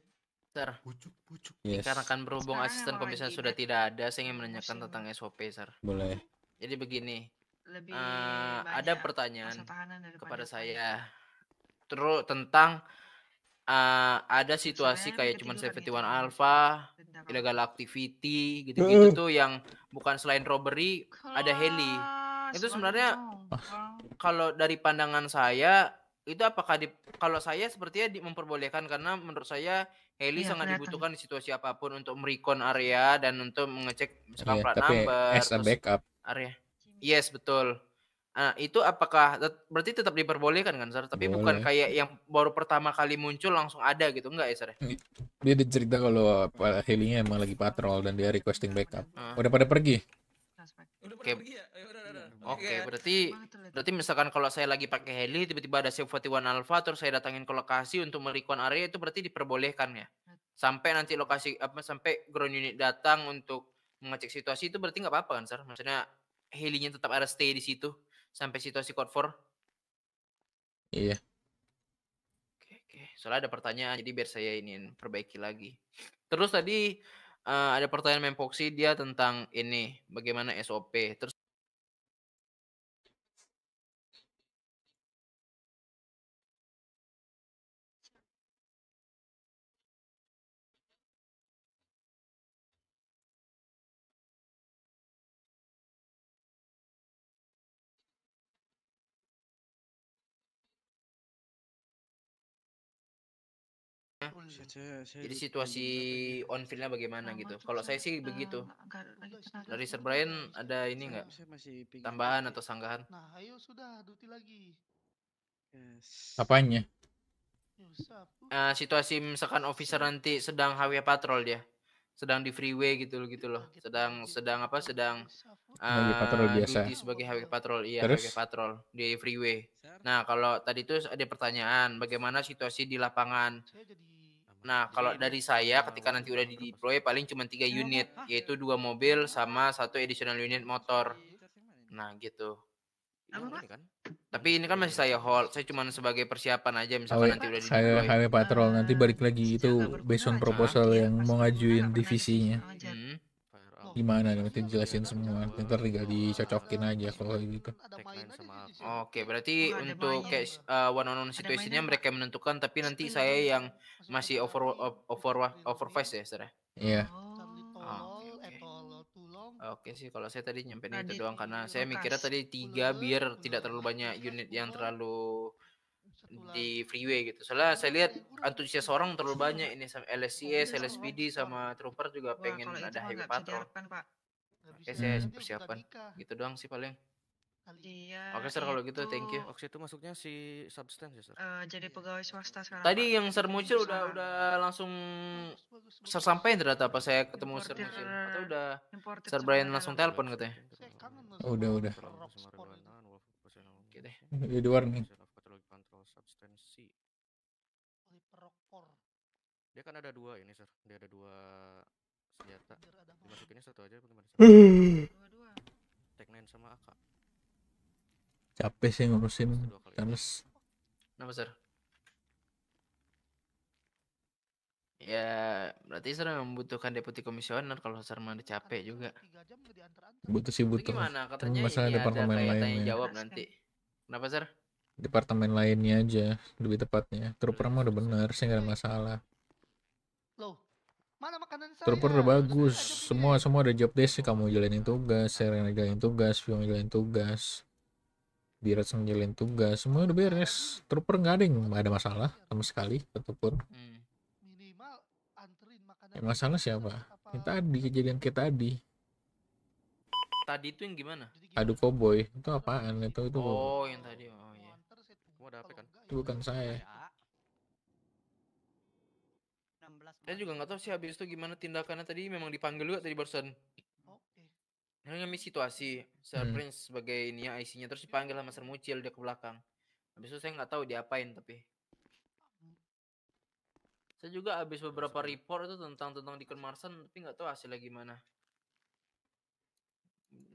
Sir. Bucuk, bucuk. Yes. kan berhubung asisten komisaris sudah tidak ada, saya ingin menanyakan tentang SOP, Sir. Boleh. Jadi begini, lebih uh, ada pertanyaan kepada saya terus tentang uh, ada situasi kayak cuman one Alpha, illegal activity gitu-gitu uh. tuh yang bukan selain robbery Kelas. ada heli. Itu sebenarnya kalau dari pandangan saya itu apakah di kalau saya sepertinya di, memperbolehkan karena menurut saya heli ya, sangat kelihatan. dibutuhkan di situasi apapun untuk merekon area dan untuk mengecek misalkan ya, plat number, backup area. Yes, betul. Nah, itu apakah berarti tetap diperbolehkan kan, Sar? Tapi Boleh. bukan kayak yang baru pertama kali muncul langsung ada gitu, enggak ya, Sar? Ya? Iya. Dia dicerita kalau helinya emang lagi patrol dan dia requesting backup. Uh. Udah pada pergi? Udah okay. Oke, ya? eh, okay, iya. berarti berarti misalkan kalau saya lagi pakai heli tiba-tiba ada Save 41 Alpha terus saya datangin ke lokasi untuk merecon area itu berarti diperbolehkan ya. Sampai nanti lokasi apa sampai ground unit datang untuk mengecek situasi itu berarti nggak apa-apa kan, Sar? Maksudnya haley tetap ada stay di situ sampai situasi court 4. Iya. Oke, oke. Soalnya ada pertanyaan jadi biar saya ingin perbaiki lagi. Terus tadi uh, ada pertanyaan Mempoxy dia tentang ini bagaimana SOP. Terus Jadi situasi on fieldnya bagaimana gitu? Kalau saya sih begitu. Dari Sir Brian ada ini nggak? Tambahan atau sanggahan? Nah, ayo sudah duty lagi. Yes. Apanya? Uh, situasi misalkan officer nanti sedang HW patrol dia sedang di freeway gitu, iya, gitu loh gitu loh sedang iya, sedang apa sedang HW eh, uh, patrol biasa sebagai highway patrol iya Terus? HW patrol di freeway nah kalau tadi itu ada pertanyaan bagaimana situasi di lapangan Nah, iya, kalau iya. dari saya ketika nanti udah di deploy paling cuma tiga iya, unit, yaitu dua mobil sama satu additional unit motor. Nah, gitu. Apa? Kan? Tapi ini kan masih saya hold, saya cuma sebagai persiapan aja misalkan nanti udah di Saya hire patrol nanti balik lagi itu based on proposal yang mau ngajuin divisinya. Hmm. Gimana nanti jelasin semua, ntar tinggal dicocokin aja kalau gitu. Oke, berarti untuk kayak uh, one on one situasinya mereka menentukan, tapi nanti saya yang masih over over over face ya Sir? Ya? Iya. Oh, eh, oke sih, kalau saya tadi nyampein nah, itu doang karena saya mikirnya tadi tiga biar tidak terlalu banyak unit yang terlalu di freeway gitu. Soalnya saya lihat antusias orang terlalu banyak ini sama LSCS, LSPD sama trooper juga pengen ada heavy patrol. Oke, saya persiapan. Gitu doang sih paling kali. Iya, Oke, Sir, kalau gitu thank you. Gitu. Oke, itu masuknya si substance ya, Sir. Uh, jadi iya. pegawai swasta sekarang. Tadi yang Sir muncul udah udah langsung Sir sampaikan ternyata apa saya ketemu Sir muncul atau udah eh, Sir Brian langsung telepon katanya. Oh, udah udah. Oke deh. Di warning. Substansi. Dia kan ada dua ini, Sir. Dia ada dua senjata dimasukinnya satu aja bagaimana? Dua-dua. sama AK capek sih ngurusin Charles ya? kenapa sir ya berarti sir membutuhkan deputi komisioner kalau sir mau kan capek juga butuh sih butuh gimana kan katanya masalah departemen lain kayak jawab nanti kenapa sir departemen lainnya aja lebih tepatnya trooper mah udah bener sih nggak ada masalah loh mana makanan saya trooper udah bagus semua semua ada job desk kamu jalanin tugas saya jalanin tugas film jalanin tugas Birat sama tugas semua udah beres trooper nggak ada yang ada masalah sama sekali ataupun hmm. yang masalah siapa yang tadi kejadian kita tadi tadi itu yang gimana adu koboi itu apaan itu itu oh yang tadi oh iya kan? itu bukan ya saya saya juga nggak tahu sih habis itu gimana tindakannya tadi memang dipanggil juga tadi barusan ngemis situasi Sir hmm. Prince sebagai ini ya IC-nya terus dipanggil sama Sir Mucil dia ke belakang habis itu saya nggak tahu diapain tapi saya juga habis beberapa report itu tentang tentang di Marsan tapi nggak tahu hasilnya gimana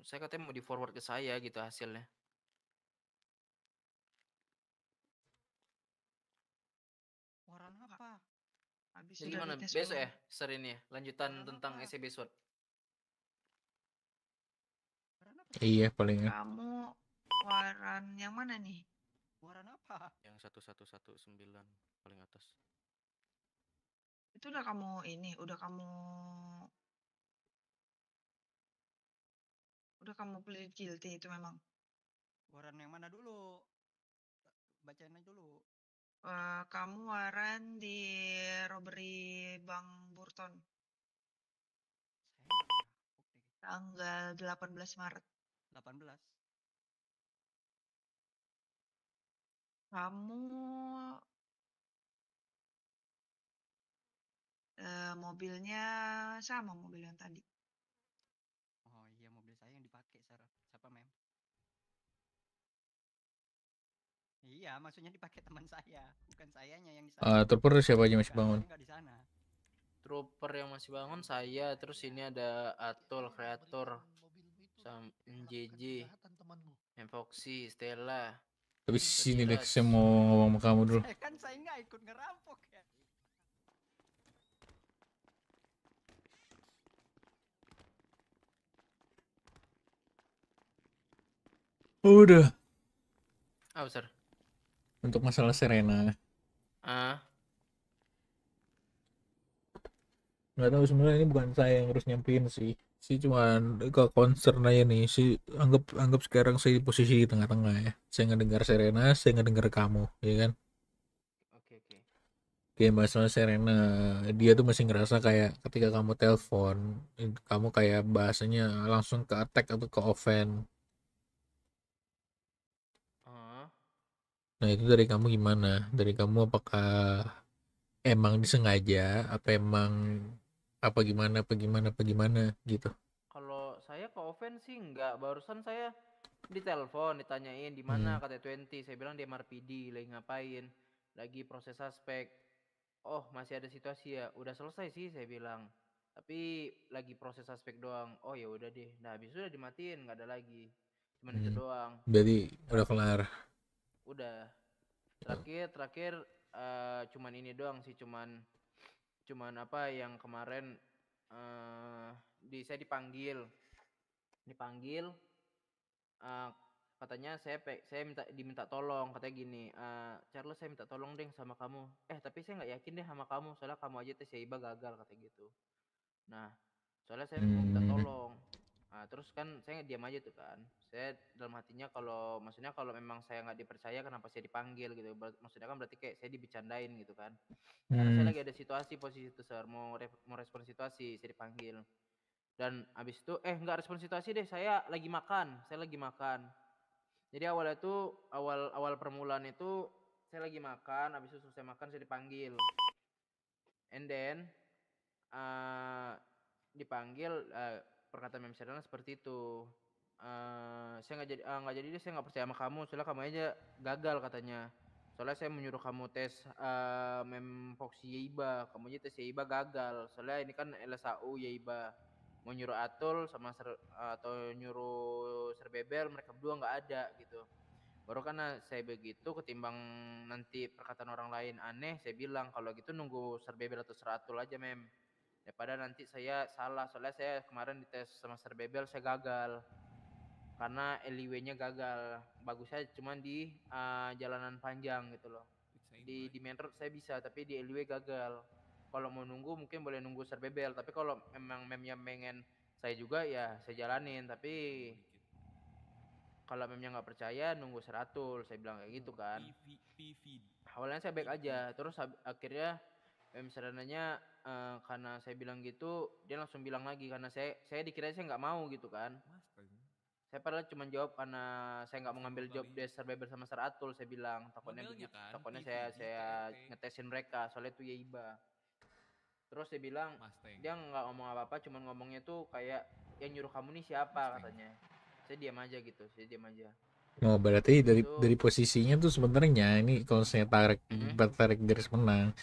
saya katanya mau di forward ke saya gitu hasilnya waran apa habis Jadi ya gimana besok ya Sir ini ya? lanjutan tentang SCB e Sword. Iya paling. Ya. Kamu waran yang mana nih? Waran apa? Yang satu satu sembilan paling atas. Itu udah kamu ini, udah kamu udah kamu pilih guilty itu memang. Waran yang mana dulu? Bacain aja dulu. Uh, kamu waran di robbery Bang Burton. Tanggal 18 Maret. 18. Kamu, e, mobilnya sama mobil yang tadi. Oh iya, mobil saya yang dipakai, Sarah. Siapa, mem? Iya, maksudnya dipakai teman saya, bukan sayanya yang di sana. Uh, trooper siapa aja masih bangun? di sana. Trooper yang masih bangun saya, terus ini ada Atul, Kreator. Sam JJ Foxy Stella Tapi sini deh saya mau ngomong sama kamu dulu saya kan saya nggak ikut ngerampok ya Udah. Apa, Sir? Untuk masalah Serena. Ah. Gak tau sebenarnya ini bukan saya yang harus nyampein sih si cuman ke concern aja nih si anggap anggap sekarang saya si posisi di tengah-tengah ya saya nggak dengar Serena saya nggak dengar kamu ya kan oke oke oke masalah Serena dia tuh masih ngerasa kayak ketika kamu telepon kamu kayak bahasanya langsung ke attack atau ke offense uh. Nah itu dari kamu gimana? Dari kamu apakah emang disengaja? Apa emang apa gimana apa gimana apa gimana gitu kalau saya ke oven sih nggak barusan saya ditelepon ditanyain di mana hmm. kata 20 saya bilang di MRPD lagi ngapain lagi proses aspek. oh masih ada situasi ya udah selesai sih saya bilang tapi lagi proses aspek doang oh ya udah deh nah habis itu udah dimatiin nggak ada lagi cuman hmm. itu doang jadi udah kelar udah terakhir terakhir uh, cuman ini doang sih cuman cuman apa yang kemarin uh, di saya dipanggil dipanggil uh, katanya saya pe, saya minta diminta tolong katanya gini uh, Charles saya minta tolong deh sama kamu eh tapi saya nggak yakin deh sama kamu soalnya kamu aja tes iba gagal katanya gitu nah soalnya saya minta tolong Nah, terus kan saya diam aja tuh kan. Saya dalam hatinya kalau maksudnya kalau memang saya nggak dipercaya kenapa saya dipanggil gitu. maksudnya kan berarti kayak saya dibicarain gitu kan. Karena saya hmm. lagi ada situasi posisi itu sir mau re mau respon situasi saya dipanggil. Dan abis itu eh nggak respon situasi deh saya lagi makan, saya lagi makan. Jadi awal itu awal awal permulaan itu saya lagi makan, abis itu selesai makan saya dipanggil. And then uh, dipanggil uh, perkataan Mem Syadana seperti itu. Uh, saya nggak jadi eh, nggak uh, jadi deh saya nggak percaya sama kamu soalnya kamu aja gagal katanya soalnya saya menyuruh kamu tes uh, eh, memfoksi Yaiba kamu aja tes Yaiba gagal soalnya ini kan LSAU Yaiba menyuruh Atul sama ser, atau nyuruh serbebel mereka berdua nggak ada gitu baru karena saya begitu ketimbang nanti perkataan orang lain aneh saya bilang kalau gitu nunggu serbebel atau Seratul aja mem daripada nanti saya salah soalnya saya kemarin di tes semester bebel saya gagal karena LIW-nya gagal bagus bagusnya cuman di uh, jalanan panjang gitu loh di di main road saya bisa tapi di LIW gagal kalau mau nunggu mungkin boleh nunggu serbebel tapi kalau memang memnya pengen saya juga ya saya jalanin tapi kalau memnya nggak percaya nunggu seratul saya bilang kayak gitu oh, kan awalnya saya baik aja terus akhirnya mem eh, sarananya uh, karena saya bilang gitu dia langsung bilang lagi karena saya saya dikira saya nggak mau gitu kan saya padahal cuma jawab karena saya nggak mau ngambil job dari survivor bersama seratul Atul saya bilang takutnya kan, takutnya iya, saya iya, saya iya, ngetesin mereka soalnya itu ya iba terus dia bilang dia nggak ngomong apa-apa cuma ngomongnya tuh kayak yang nyuruh kamu nih siapa Mustang. katanya saya diam aja gitu saya diam aja Oh berarti dari dari posisinya tuh sebenarnya ini kalau saya tarik mm -hmm. tarik garis menang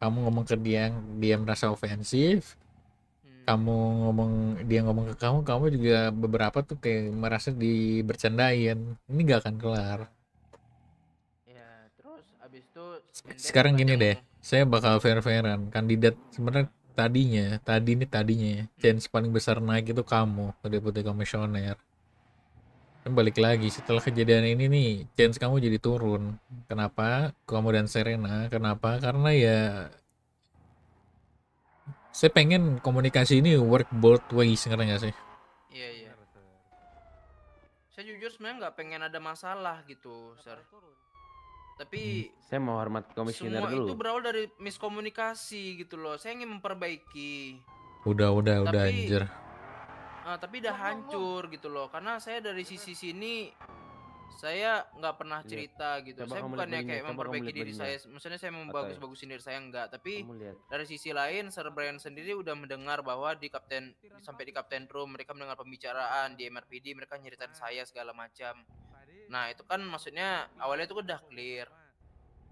kamu ngomong ke dia dia merasa ofensif hmm. kamu ngomong dia ngomong ke kamu kamu juga beberapa tuh kayak merasa di dibercandain ini gak akan kelar ya terus abis itu sekarang gini deh saya bakal fair-fairan kandidat sebenarnya tadinya tadi ini tadinya ya hmm. chance paling besar naik itu kamu deputi putih komisioner kan balik lagi setelah kejadian ini nih chance kamu jadi turun kenapa kamu dan Serena kenapa karena ya saya pengen komunikasi ini work both ways sekarang ya sih iya iya saya jujur sebenarnya nggak pengen ada masalah gitu sir tapi hmm, saya mau hormat komisioner semua itu berawal dari miskomunikasi gitu loh saya ingin memperbaiki udah udah tapi, udah anjir uh, tapi udah hancur gitu loh karena saya dari sisi sini saya nggak pernah iya. cerita gitu coba saya ya kayak memperbaiki diri saya maksudnya saya membagus-bagusin ya? diri saya enggak tapi dari sisi lain Sir Brian sendiri udah mendengar bahwa di kapten sampai di kapten room mereka mendengar pembicaraan di MRPD mereka nyeritain nah. saya segala macam nah itu kan maksudnya awalnya itu udah clear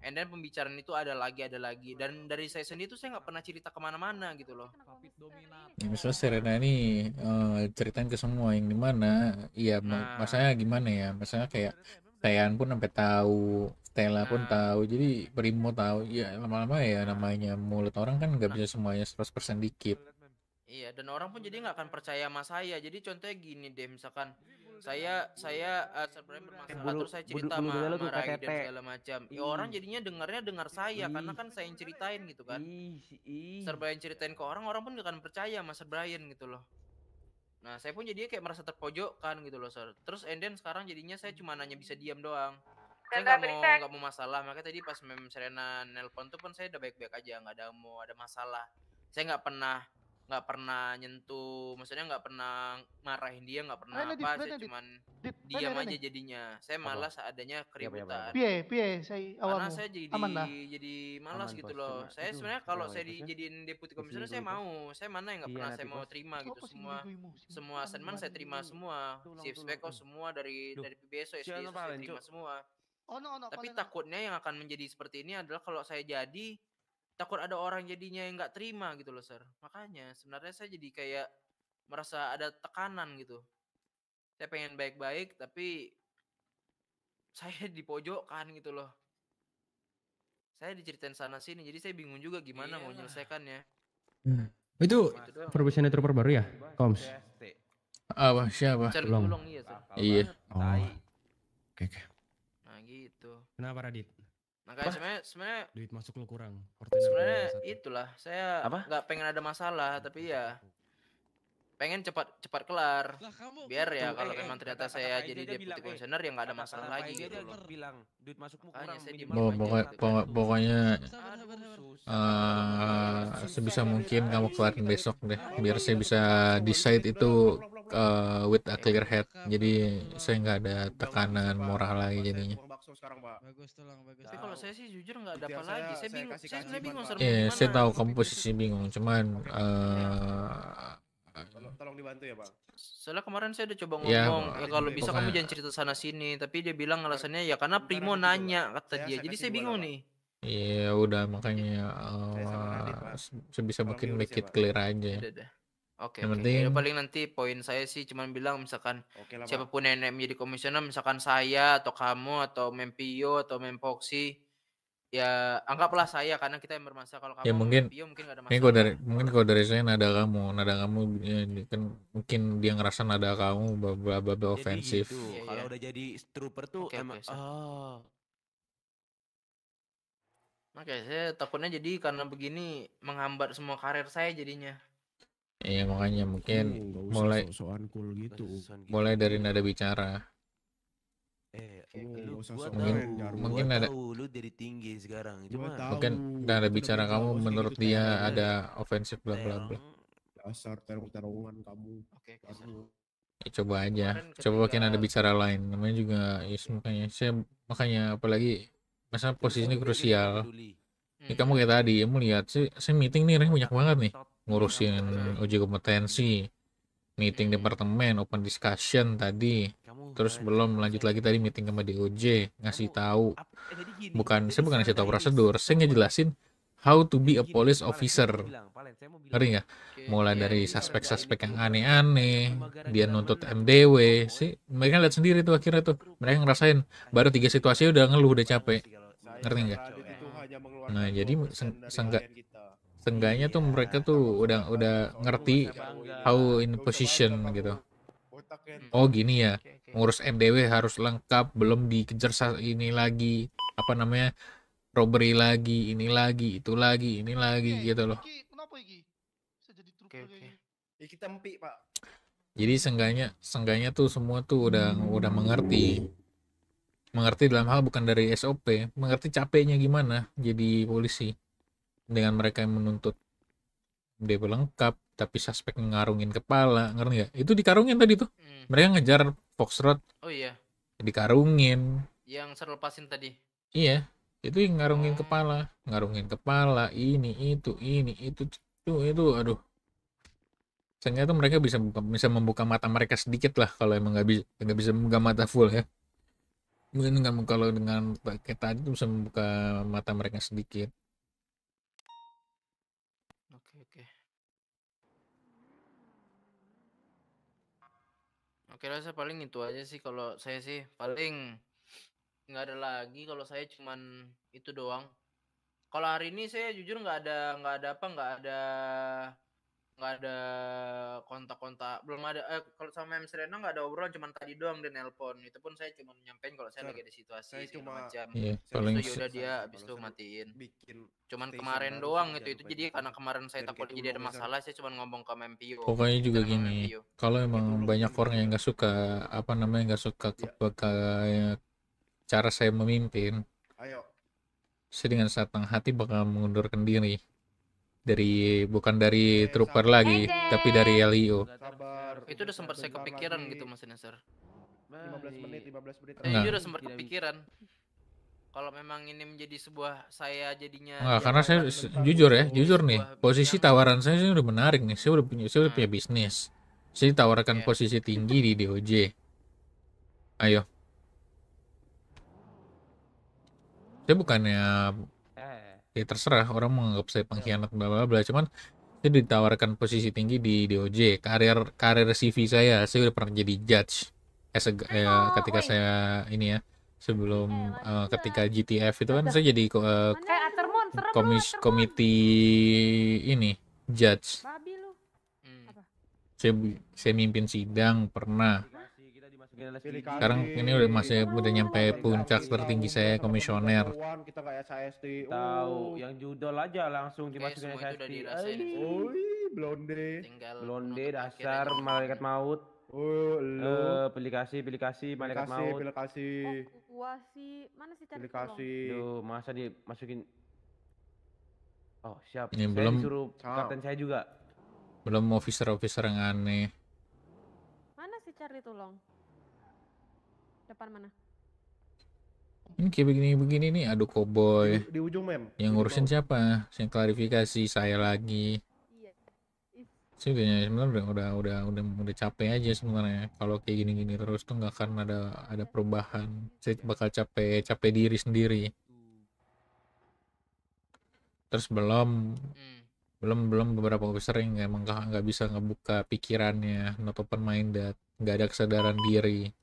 and then pembicaraan itu ada lagi ada lagi dan dari saya sendiri tuh saya nggak pernah cerita kemana-mana gitu loh ya, misalnya Serena ini uh, ceritain ke semua yang dimana iya nah. masanya gimana ya masanya kayak Tayan pun sampai tahu Stella nah. pun tahu jadi Primo tahu ya lama-lama ya namanya mulut orang kan nggak nah. bisa semuanya 100% dikit Iya, dan orang pun jadi nggak akan percaya sama saya. Jadi contohnya gini deh, misalkan saya saya uh, sebenarnya bermasalah terus saya cerita bulu, bulu, sama, sama Rai dan segala macam. Ya orang jadinya dengarnya dengar saya karena kan saya yang ceritain gitu kan. Serba yang ceritain ke orang, orang pun nggak akan percaya sama Sir Brian gitu loh. Nah, saya pun jadinya kayak merasa terpojokkan gitu loh, Sir. Terus Enden sekarang jadinya saya cuma nanya bisa diam doang. Saya nggak mau nggak mau masalah, makanya tadi pas Mem Serena nelpon tuh pun saya udah baik-baik aja, nggak ada mau ada masalah. Saya nggak pernah nggak pernah nyentuh maksudnya nggak pernah marahin dia nggak pernah apa saya cuman diam aja jadinya saya malas adanya iya, keributan piye piye saya karena ya? saya jadi jadi malas gitu loh saya sebenarnya kalau saya dijadiin deputi komisioner saya mau saya mana yang nggak iya, pernah saya mau terima gitu semua semua senman saya terima semua shift speko semua dari dari PBSO saya terima semua oh, tapi takutnya yang akan menjadi seperti ini adalah kalau saya jadi takut ada orang jadinya yang nggak terima gitu loh sir makanya sebenarnya saya jadi kayak merasa ada tekanan gitu saya pengen baik-baik tapi saya di dipojokkan gitu loh saya diceritain sana sini jadi saya bingung juga gimana Iyalah. mau menyelesaikannya iya. hmm. itu, gitu itu terbaru trooper baru ya koms apa ah, siapa Cari iya, ah, iya. Oh. oke oke nah gitu kenapa Radit makanya nah, sebenarnya sebenarnya duit masuk lu kurang. Sebenarnya itulah, saya nggak pengen ada masalah, iya, tapi iya, ya iya. pengen cepat cepat kelar. Lah, kamu biar ya gitu. kalau eh, memang eh, ternyata kata, saya kata jadi deputi eh, komisioner ya nggak ada masalah lagi gitu loh. Bilang duit masukmu kurang gitu. pokoknya Pokoknya eh, sebisa mungkin kamu keluarin besok deh biar saya bisa decide itu uh, with a clear head. Jadi saya nggak ada tekanan moral lagi jadinya tuh sekarang pak bagus tolong bagus tapi kalau saya sih jujur nggak ada apa lagi saya, saya bingung saya, iya, saya bingung gitu. serba yeah, saya tahu kamu posisi bingung cuman uh, Tolong, tolong dibantu ya, pak Soalnya kemarin saya udah coba iya, ngomong, ya, ya kalau bisa pokoknya... kamu jangan cerita sana sini, tapi dia bilang alasannya ya karena Primo karena nanya kata dia. Saya Jadi saya bingung nih. Iya, udah makanya uh, sebisa mungkin ya, make it clear aja. Udah, Oke, Okay, okay. Ya penting paling nanti poin saya sih cuman bilang misalkan okay lah, siapapun yang menjadi komisioner misalkan saya atau kamu atau Mempio atau Mempoksi ya anggaplah saya karena kita yang bermasalah kalau ya kamu ya, mungkin Mempio mungkin gak ada masalah. kalau dari mungkin kalau dari saya nada kamu, nada kamu ya, ya kan mungkin dia ngerasa nada kamu baba baba ofensif. gitu, Ya, kalau iya. udah jadi trooper tuh okay, emang okay, oh, Oke, saya takutnya jadi karena begini menghambat semua karir saya jadinya. Iya makanya mungkin hmm, mulai so cool gitu. Mulai dari gitu. nada bicara. Eh, oh, lu, mungkin tahu, mungkin ada tahu, lu dari tinggi sekarang. Cuma mungkin nada bicara kamu menurut gitu dia ada ofensif bla bla bla. Dasar terong-terongan kamu. Oke, ya, coba aja. Coba pakai nada bicara lain. Namanya juga ya makanya saya makanya apalagi masa posisi ini krusial. Ini ya, kamu kayak tadi, kamu ya, lihat sih, saya meeting nih, banyak banget nih ngurusin uji kompetensi meeting departemen open discussion tadi terus belum lanjut lagi tadi meeting sama DOJ eh, ngasih tahu bukan saya bukan ngasih tahu prosedur saya ngejelasin how to be a police officer ngerti nggak mulai iya, dari iya, suspek-suspek iya, yang aneh-aneh dia nuntut MDW sih mereka lihat sendiri tuh akhirnya tuh mereka ngerasain baru tiga situasi udah ngeluh udah capek ngerti gitu nggak nah jadi sangat Seenggaknya tuh mereka tuh udah udah ngerti how in position gitu. Oh gini ya, ngurus MDW harus lengkap, belum dikejar ini lagi, apa namanya, robbery lagi, ini lagi, itu lagi, ini lagi gitu loh. Jadi ya, sengganya sengganya tuh semua tuh udah udah mengerti. Mengerti dalam hal bukan dari SOP, mengerti capeknya gimana jadi polisi dengan mereka yang menuntut dia lengkap tapi suspek ngarungin kepala ngerti nggak itu dikarungin tadi tuh hmm. mereka ngejar Foxtrot oh iya dikarungin yang serlepasin tadi iya itu yang ngarungin hmm. kepala ngarungin kepala ini itu ini itu itu itu aduh sehingga tuh mereka bisa bisa membuka mata mereka sedikit lah kalau emang nggak bisa nggak bisa membuka mata full ya mungkin nggak kalau dengan kita itu bisa membuka mata mereka sedikit kira saya paling itu aja sih kalau saya sih paling nggak ada lagi kalau saya cuman itu doang kalau hari ini saya jujur nggak ada nggak ada apa nggak ada nggak ada kontak-kontak belum ada eh, kalau sama M Serena nggak ada obrolan cuman tadi doang dan nelpon itu pun saya cuma nyampein kalau saya Sir, lagi ada situasi saya cuma macam yeah, paling itu udah dia abis itu matiin bikin cuman kemarin doang gitu, itu itu jadi karena kemarin saya takut jadi ada masalah saya cuma ngomong ke Mempio pokoknya juga gini kalau gitu emang banyak orang yang nggak suka apa namanya nggak suka ke, iya. ke, cara saya memimpin Ayo. saya dengan hati bakal mengundurkan diri dari bukan dari Oke, trooper sabar. lagi Ede. tapi dari LEO itu udah sempat saya kepikiran lagi. gitu mas Nasir 15 menit 15 menit nah. udah sempat kepikiran kalau memang ini menjadi sebuah saya jadinya nah, karena kan, saya jujur ya jujur nih posisi tawaran saya sih udah menarik nih saya udah punya saya udah punya nah. bisnis saya ditawarkan yeah. posisi tinggi di DOJ ayo saya bukannya ya terserah orang menganggap saya iya. pengkhianat bla bla bla cuman itu ditawarkan posisi tinggi di DOJ karir karir CV saya saya udah pernah jadi judge as a, eh, ketika saya ini ya sebelum uh, ketika GTF itu kan saya jadi uh, komis komiti ini judge hmm. saya saya mimpin sidang pernah sekarang ini udah masih udah nyampe puncak tertinggi saya komisioner. Kita kayak SST Tahu, uh. yang judol aja langsung dimasukin SST Oi, blonde. Blonde dasar malaikat maut. Oh, lu uh, eh, aplikasi aplikasi malaikat maut. Aplikasi. Oh, gua mana sih cari aplikasi. Duh, masa dimasukin Oh, siap. Ini saya belum disuruh kapten saya juga. Belum officer-officer yang aneh. Mana sih cari tolong? Depan mana? Ini kayak begini-begini nih, aduh koboi. Di, di ujung mem. Yang ngurusin siapa? Yang klarifikasi saya lagi. Iya. Sih sebenarnya udah udah udah udah capek aja sebenarnya. Kalau kayak gini-gini terus tuh nggak akan ada ada perubahan. Saya bakal capek capek diri sendiri. Terus belum hmm. belum belum beberapa officer yang nggak nggak bisa ngebuka pikirannya, not open minded, nggak ada kesadaran diri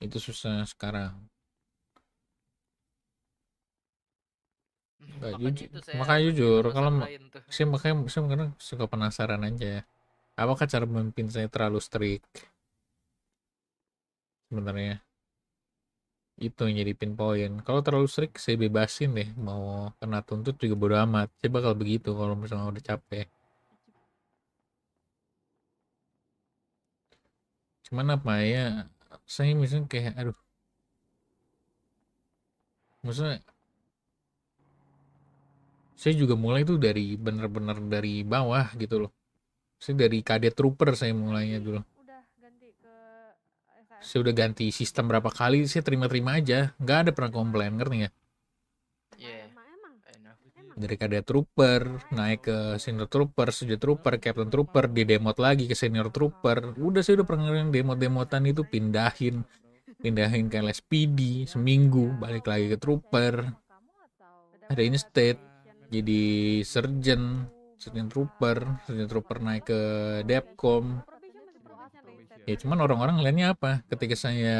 itu susah sekarang Enggak hmm, makanya jujur, makanya jujur kalau sih makanya sih karena suka penasaran aja ya, apakah cara memimpin saya terlalu strict sebenarnya itu yang jadi pinpoint kalau terlalu strict saya bebasin deh mau kena tuntut juga bodo amat saya bakal begitu kalau misalnya udah capek cuman apa ya saya misalnya kayak aduh maksudnya saya juga mulai tuh dari bener-bener dari bawah gitu loh saya dari kadet trooper saya mulainya dulu saya udah ganti sistem berapa kali saya terima-terima aja nggak ada pernah komplain ngerti nggak dari kadet trooper naik ke senior trooper senior trooper captain trooper di demot lagi ke senior trooper udah sih udah pernah demot-demotan itu pindahin pindahin ke LSPD seminggu balik lagi ke trooper ada state jadi surgeon surgeon trooper surgeon trooper naik ke depcom ya cuman orang-orang ngeliatnya apa ketika saya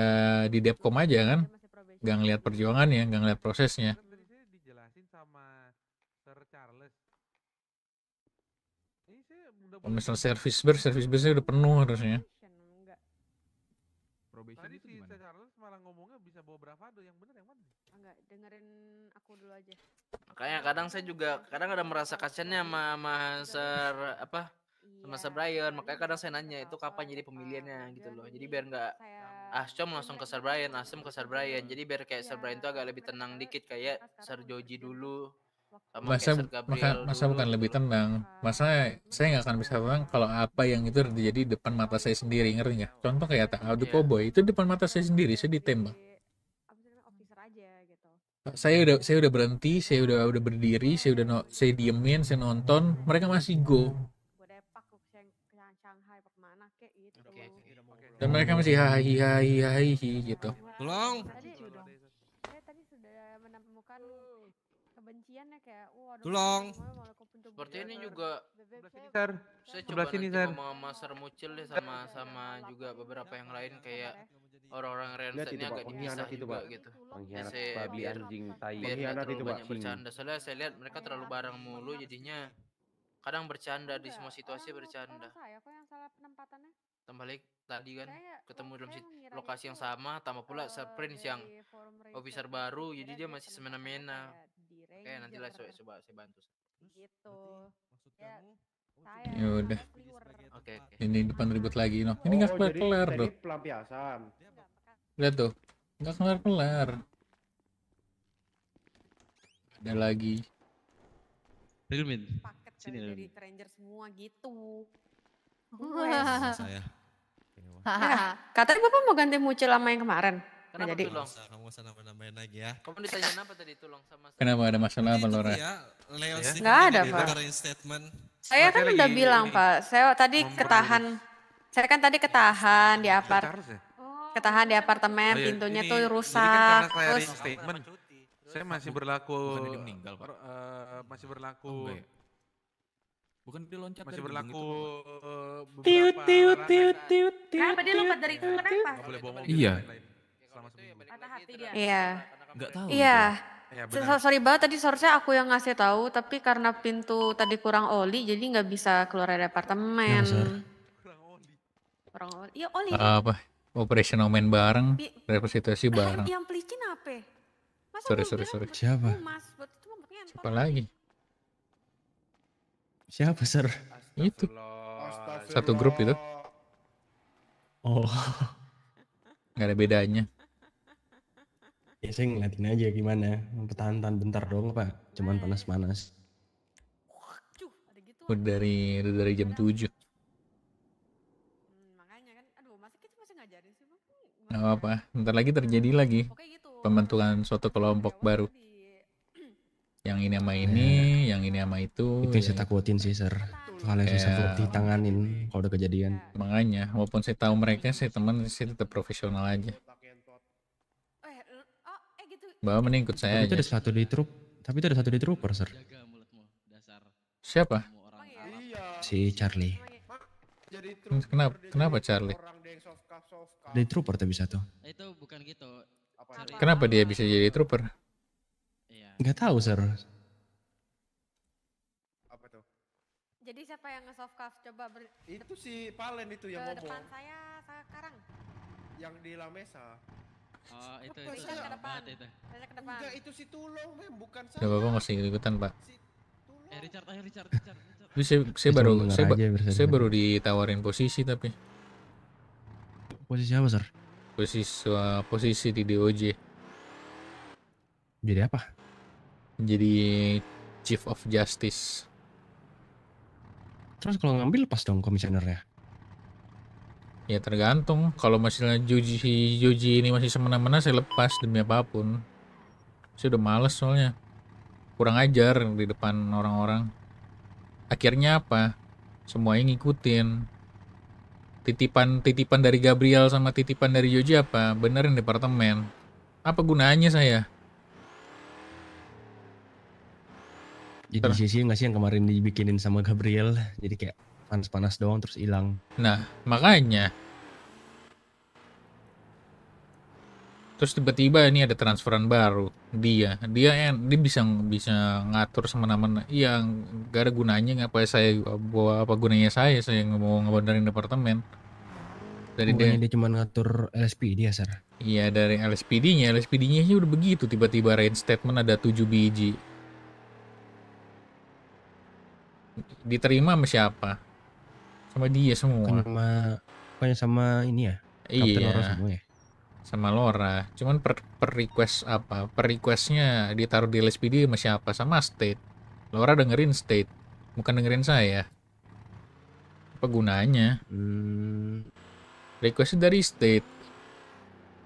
di depcom aja kan gak ngeliat perjuangannya gak ngeliat prosesnya Kalau misal service bus, service busnya udah penuh harusnya. Tadi si Charles malah ngomongnya bisa bawa yang bener yang mana? Enggak, dengerin aku dulu aja. Makanya kadang saya juga kadang ada merasa kasihannya sama Master apa? Sama iya, Sir Brian, makanya kadang saya nanya itu kapan jadi pemilihannya gitu loh. Jadi biar nggak cuma ah, langsung ke Sir Brian, Asyom ke Sir Brian. Jadi biar kayak Sir iya, Brian tuh agak lebih tenang dikit kayak Sir Joji dulu masa, maka, masa bukan lebih gitu. tenang masa saya nggak akan bisa tenang kalau apa yang itu terjadi depan mata saya sendiri ngerti nggak contoh kayak tak aduh yeah. cowboy itu depan mata saya sendiri saya ditembak gitu. saya udah saya udah berhenti saya udah udah berdiri saya udah no, saya diemin saya nonton mereka masih go gitu. dan mereka masih hahi hahi hahi gitu Tolong. Seperti ini juga. Saya coba sini, nanti ngomong sama Sir Mucil deh sama sama juga beberapa yang lain kayak orang-orang Renset ini agak dipisah juga gitu. saya biar, anjing tai. itu banyak bercanda. Soalnya saya lihat mereka iya, terlalu bareng mulu jadinya kadang iya, bercanda di semua situasi bercanda. Tembalik tadi kan ketemu dalam lokasi yang sama tambah pula eh, Prince yang officer baru jadi dia masih semena-mena Oke, nanti lah saya coba saya bantu. gitu. Maksud ya, oh, udah. Oke, oke. Ini depan ribut lagi, noh. Ini enggak oh, kelar-kelar, Bro. pelampiasan. Lihat tuh. Enggak kelar-kelar. Ada lagi. Rilmin. Paket sini dari Ranger semua gitu. Wah, Saya. Katanya Bapak mau ganti muncul sama yang kemarin. Kenapa jadi... Tulong? Kamu usah nama nambahin lagi ya. Kamu ditanya apa tadi Tulong sama saya? Kenapa ada masalah apa Lora? Ya, iya. Nggak ada Pak. Saya kan udah bilang Pak, saya tadi ketahan. Saya kan tadi ketahan di apart. Oh. Ketahan di apartemen, oh, iya. pintunya tuh kan rusak. terus statement. Saya eh, masih berlaku masih oh, berlaku ya? Bukan dia loncat Masih berlaku gitu, eh, tiut tiut tiut tiut tiut. Kenapa dia lompat dari kenapa? Iya. Ya, bakal hati dia kan. Iya. Enggak tahu. Iya. Ya, benar. Sorry banget tadi seharusnya aku yang ngasih tahu tapi karena pintu tadi kurang oli jadi nggak bisa keluar dari iya, apartemen. kurang oli. Kurang oli. Iya oli. Eh, apa? Operational main bareng, representasi eh, bareng. Yang pelicin apa? Masa sorry, sorry, sorry. Siapa? Siapa lagi? Siapa, Sir? Itu. Satu grup itu. Oh. Gak ada bedanya. Ya saya ngeliatin aja gimana. Tahan-tahan bentar dong Pak. Cuman panas-panas. Gitu. Udah dari dari jam 7. Gak hmm, makanya kan aduh masa kita masih ngajarin sih Bang. apa-apa. Bentar lagi terjadi hmm, lagi gitu. pembentukan suatu kelompok baru. Yang ini sama ini, ya. yang ini sama itu. Itu yang saya ya. takutin sih, Sir. Kalau yang saya iya. takut ditanganin kalau udah kejadian. Iya. Makanya, walaupun saya tahu mereka, saya teman, saya tetap profesional aja. Bawa mending saya tapi aja. itu ada satu di truk, tapi itu ada satu di trooper, sir. Siapa? Oh, iya. Si Charlie. Iya? Kenapa? Kenapa Charlie? Di trooper tapi satu. Itu bukan gitu. Kenapa dia bisa jadi trooper? Iya. Gak tahu, sir. Apa tuh? Jadi siapa yang nge-soft cuff? Coba ber... Itu si Palen itu yang ngomong. Ke depan saya sekarang. Yang di Lamesa. Oh, itu itu. Ke depan. Itu. ke depan. Enggak, itu si Tulung, Mem, bukan saya. Enggak apa-apa enggak sih ikutan, Pak. Si eh, Richard, ayo Richard, Richard. Richard. Saya, saya baru saya, aja, saya baru ditawarin posisi tapi. Posisi apa, Sir? Posisi uh, posisi di DOJ. Jadi apa? Jadi Chief of Justice. Terus kalau ngambil pas dong komisionernya? Ya tergantung. Kalau misalnya Juji si Juji ini masih semena-mena saya lepas demi apapun. Saya udah males soalnya. Kurang ajar di depan orang-orang. Akhirnya apa? Semuanya ngikutin. Titipan-titipan dari Gabriel sama titipan dari Joji apa? Benerin departemen. Apa gunanya saya? Jadi sih sisi nggak sih yang kemarin dibikinin sama Gabriel? Jadi kayak panas-panas doang terus hilang. Nah, makanya. Terus tiba-tiba ini ada transferan baru. Dia, dia yang dia bisa bisa ngatur semena-mena. Yang gak ada gunanya ngapa saya bawa apa gunanya saya saya mau ngebandarin departemen. Dari dia, dia cuma ngatur LSPD dia ya, Sar? Iya, dari LSPD-nya, LSPD-nya sih udah begitu tiba-tiba rain statement ada 7 biji. diterima sama siapa sama dia semua bukan sama bukannya sama ini ya Captain iya. Lora semua ya sama Lora cuman per, per request apa per requestnya ditaruh di LSPD sama siapa sama State Lora dengerin State bukan dengerin saya apa gunanya hmm. request dari State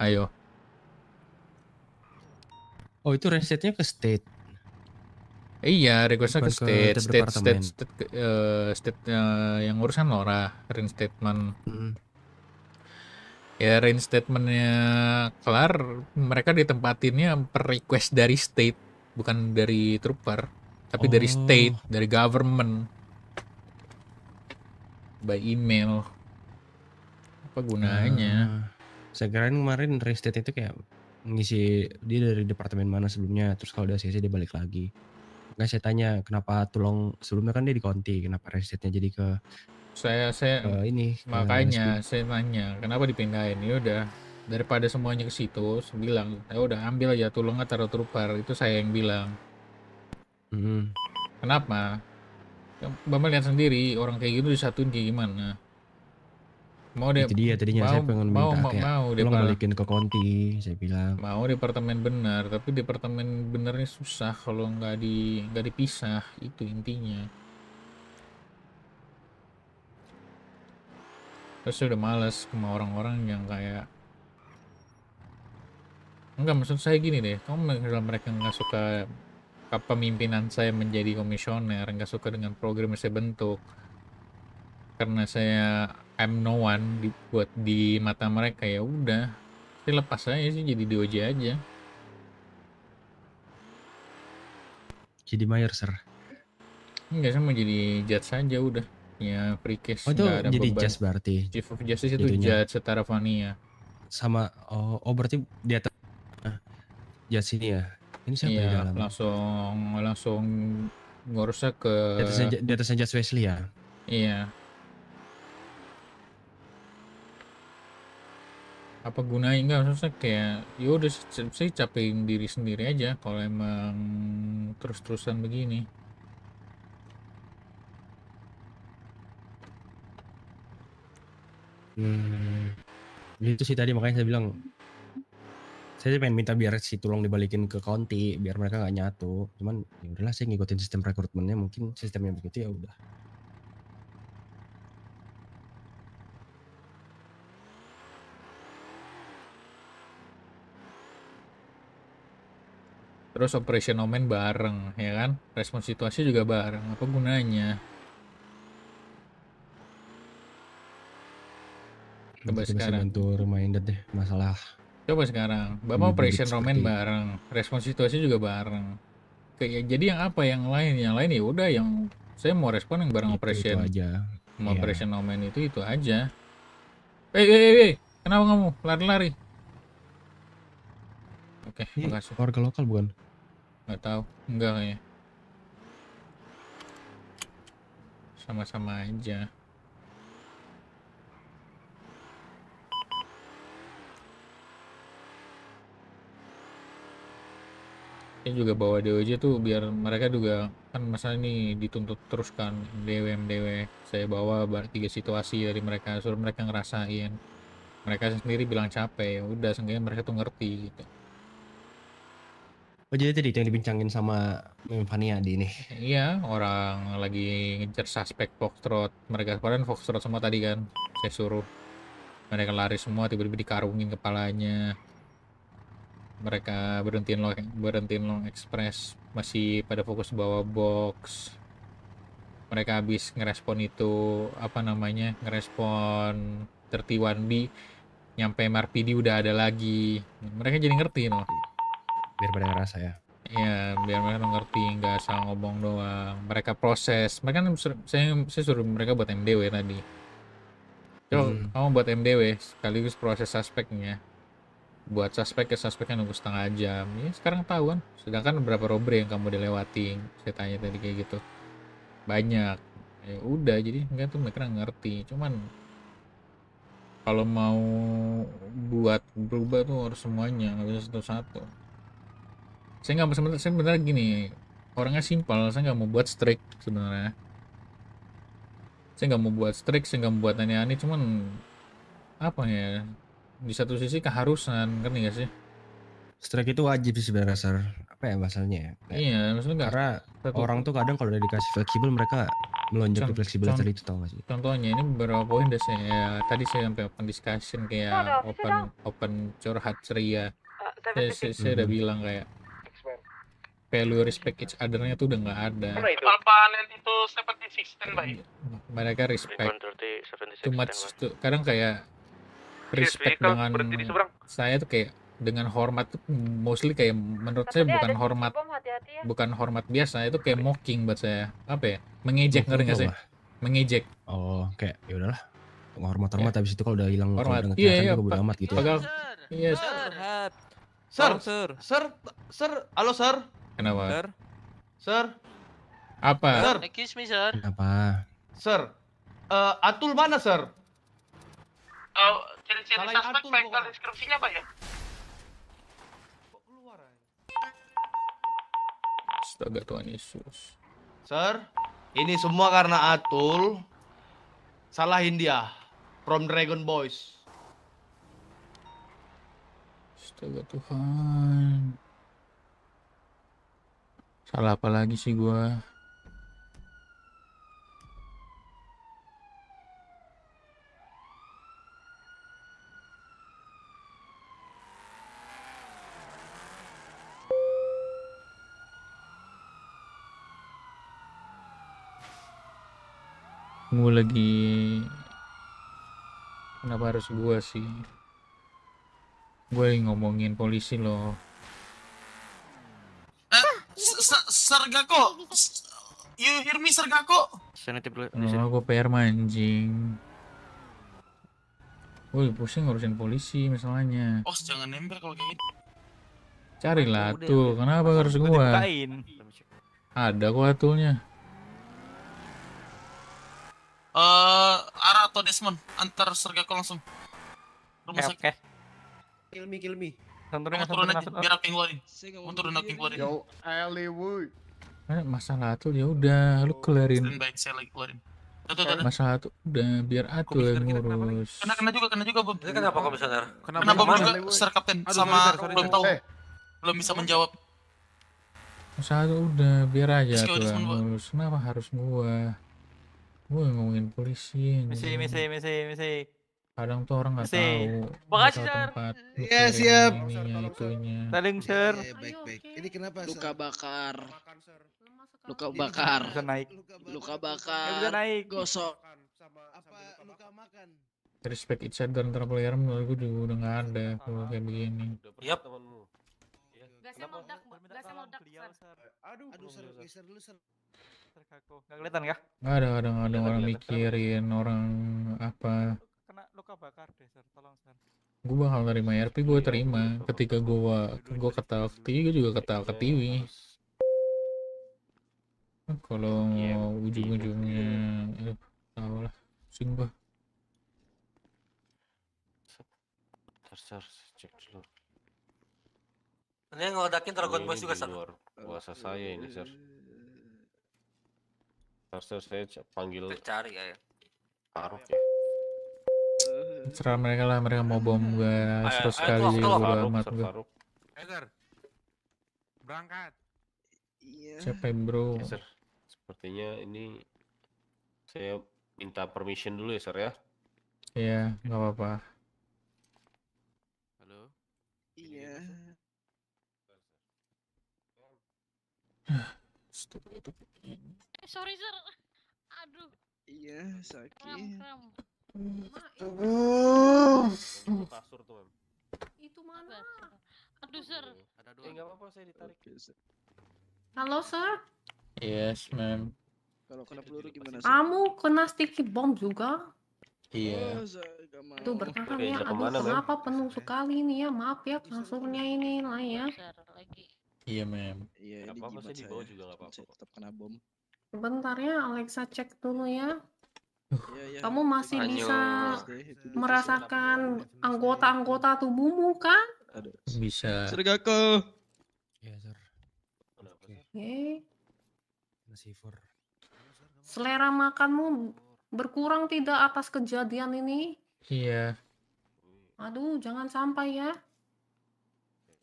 ayo oh itu resetnya ke State Iya, requestnya ke, ke state, state, state, state, uh, state uh, yang urusan Laura, reinstatement. Mm. Ya statementnya kelar, mereka ditempatinnya per request dari state, bukan dari trooper, tapi oh. dari state, dari government. By email. Apa gunanya? Uh, saya kira kemarin state itu kayak ngisi dia dari departemen mana sebelumnya, terus kalau udah selesai dia balik lagi nggak saya tanya kenapa tulang sebelumnya kan dia di konti kenapa resetnya jadi ke saya saya ke ini makanya ke saya nanya kenapa dipindahin ini ya udah daripada semuanya ke situ saya bilang saya udah ambil aja tulungnya taruh terupar itu saya yang bilang hmm. kenapa ya, Bapak lihat sendiri orang kayak gitu disatuin kayak gimana mau deh itu dia tadinya mau, saya pengen minta mau, mau, kayak mau, mau tolong balikin ke konti saya bilang mau departemen benar tapi departemen benernya susah kalau nggak di nggak dipisah itu intinya terus saya udah males sama orang-orang yang kayak enggak maksud saya gini deh kamu kalau mereka nggak suka kepemimpinan saya menjadi komisioner nggak suka dengan program yang saya bentuk karena saya I'm no one dibuat di mata mereka ya udah lepas aja sih jadi DOJ aja jadi mayor sir enggak sama jadi judge saja udah ya free case oh, itu ada jadi beban. judge berarti chief of justice itu Jadinya. judge setara Vania ya. sama oh, oh berarti di atas ah, judge ini ya ini siapa ya, di dalam langsung langsung ngurusnya ke di atasnya, di atasnya judge Wesley ya iya apa gunanya enggak maksudnya kayak ya udah saya capein diri sendiri aja kalau emang terus-terusan begini Hmm. Itu sih tadi makanya saya bilang saya pengen minta biar si tulang dibalikin ke county biar mereka nggak nyatu. Cuman ya udahlah saya ngikutin sistem rekrutmennya mungkin sistemnya begitu ya udah. terus operation omen bareng ya kan respon situasi juga bareng apa gunanya coba sekarang bantu reminder deh masalah coba sekarang bapak hmm, operation omen bareng respon situasi juga bareng kayak jadi yang apa yang lain yang lain ya udah yang saya mau respon yang bareng itu, operation itu aja mau yeah. operation omen itu itu aja eh hey, hey, hey, kenapa kamu lari-lari Oke, okay, makasih. Warga lokal bukan? Gak tau, enggak ya sama-sama aja ini juga bawa aja tuh biar mereka juga kan masa ini dituntut terus kan dwm MDW e. saya bawa tiga situasi dari mereka suruh mereka ngerasain mereka sendiri bilang capek ya udah seenggaknya mereka tuh ngerti gitu Oh jadi tadi itu yang dibincangin sama Fania di ini. Iya, orang lagi ngejar suspek Foxtrot. Mereka kemarin Foxtrot semua tadi kan. Saya suruh. Mereka lari semua tiba-tiba dikarungin kepalanya. Mereka berhentiin long, berhentiin long express masih pada fokus bawa box. Mereka habis ngerespon itu apa namanya? Ngerespon 31B nyampe Marpidi udah ada lagi. Mereka jadi ngerti loh biar pada ngerasa ya Iya, biar mereka ngerti, nggak asal ngomong doang. Mereka proses. Mereka kan saya, saya suruh mereka buat MDW tadi. Coba hmm. kamu buat MDW, sekaligus proses suspeknya. Buat suspek ya suspeknya kan nunggu setengah jam. Ya sekarang tahu kan Sedangkan berapa robri yang kamu dilewati? Saya tanya tadi kayak gitu. Banyak. Ya udah, jadi mereka tuh mereka ngerti. Cuman kalau mau buat berubah tuh harus semuanya, nggak bisa satu-satu saya nggak sebenarnya sebenarnya gini orangnya simpel saya nggak mau buat strik sebenarnya saya nggak mau buat strik saya nggak mau buat aneh-aneh cuman apa ya di satu sisi keharusan kan ya sih strike itu wajib sih sebenarnya sir apa ya bahasanya ya iya maksudnya enggak karena satu, orang tuh kadang kalau udah dikasih fleksibel mereka melonjak ke tadi itu tau gak sih contohnya ini beberapa poin udah saya ya, tadi saya sampai open discussion kayak open open curhat ceria eh, saya, saya, saya udah hmm. bilang kayak value respect each other-nya tuh udah nggak ada. Apaan itu 76 baik. Iya, mereka respect. Too much tuh, kadang kayak iya respect dengan saya tuh kayak dengan hormat tuh mostly kayak menurut Tapi saya bukan hormat hati -hati ya. bukan hormat biasa itu kayak mocking buat saya apa ya mengejek ngerti nggak sih mengejek oh kayak ya udahlah hormat hormat yeah. habis itu kalau udah hilang hormat iya iya udah amat gitu ya. Iya. Yes. Sir, sir, sir, halo sir. Kenapa? Sir. Sir. Apa? Sir. Excuse me, sir. Kenapa? Sir. Uh, Atul mana, sir? Oh, ciri-ciri ya, suspek baik deskripsinya, Pak ya? Astaga Tuhan Yesus. Sir, ini semua karena Atul salahin dia from Dragon Boys. Astaga Tuhan. Salah apa lagi sih gua? Gue lagi Kenapa harus gua sih? Gue ngomongin polisi loh Sergako. You hear me, Sergako? Senitip dulu. Oh, gue PR manjing. Woi, pusing ngurusin polisi misalnya. Oh, jangan nempel kalau kayak gitu. Cari lah tuh, kenapa harus gua? Ada kok atulnya. Eh, uh, Ara atau Desmond, antar Sergako langsung. Rumah Okay, eh, okay. Kill me, kill me. Santurin, oh, turun aja, biar aku yang keluarin. Mau turun aku yang keluarin. Yo, Ali, wuy. Eh, Masalah tuh ya udah, lu kelarin. Standby, saya lagi keluarin. Masalah tuh udah biar atul yang ngurus. Kena kena juga, kena juga, Bom. Kenapa komisioner? Kenapa, kenapa juga, Sir Kapten? Sama belum tahu. Eh. Belum bisa menjawab. Masalah tuh udah biar aja tuh yang ngurus. Kenapa harus gua? Gua ngomongin polisi. Misi, misi, misi, misi kadang tuh orang nggak tahu makasih tahu tempat ya siap saling sir ya, baik baik ini kenapa luka bakar luka bakar bisa naik luka bakar bisa naik gosok apa luka makan respect each other antara player menurut gue juga udah nggak ada kalau kayak begini yep iya. aduh geser lu ser nggak kelihatan kah nggak ada ada nggak ada orang mikirin orang apa suka bakar deh sir tolong sir gue bakal nerima RP gue terima ketika gue gue ketawa ke TV gue iya, juga ketawa ke TV mau kalau ujung-ujungnya eh, tau lah pusing gue cek dulu ini ngeledakin Dragon Boss juga sir kuasa saya ini sir sir saya panggil cari ya Arok ya Serah mereka lah, mereka mau bom hmm. gue eh, eh, seru eh, sekali udah amat gue. Ezer, berangkat. Iya. Siapa bro? Ezer, ya, sepertinya ini saya minta permission dulu ya, Sir ya. Iya, nggak apa-apa. Halo. Iya. Gitu, eh, sorry, Sir. Aduh. Iya, sakit. Kram, kram. Itu kasur tuh, Mem. Itu mana? Aduh, Sir. Ada dua. Enggak apa-apa, saya ditarik. Halo, Sir. Yes, ma'am. Kalau kena peluru gimana Sir? Kamu kena sticky bomb juga? Iya. Oh, Itu bertahan ya. Aduh, kenapa penuh sekali ini ya? Maaf ya kasurnya ini lah ya. Iya, ma'am. Iya, apa-apa saya dibawa juga enggak apa-apa. Tetap kena bom. Bentar ya, Alexa cek dulu ya. Iya, iya. Kamu masih bisa merasakan anggota-anggota tubuhmu kan? Bisa. Sergako. Ya, Sir. Oke. Okay. Selera makanmu berkurang tidak atas kejadian ini? Iya. Aduh, jangan sampai ya.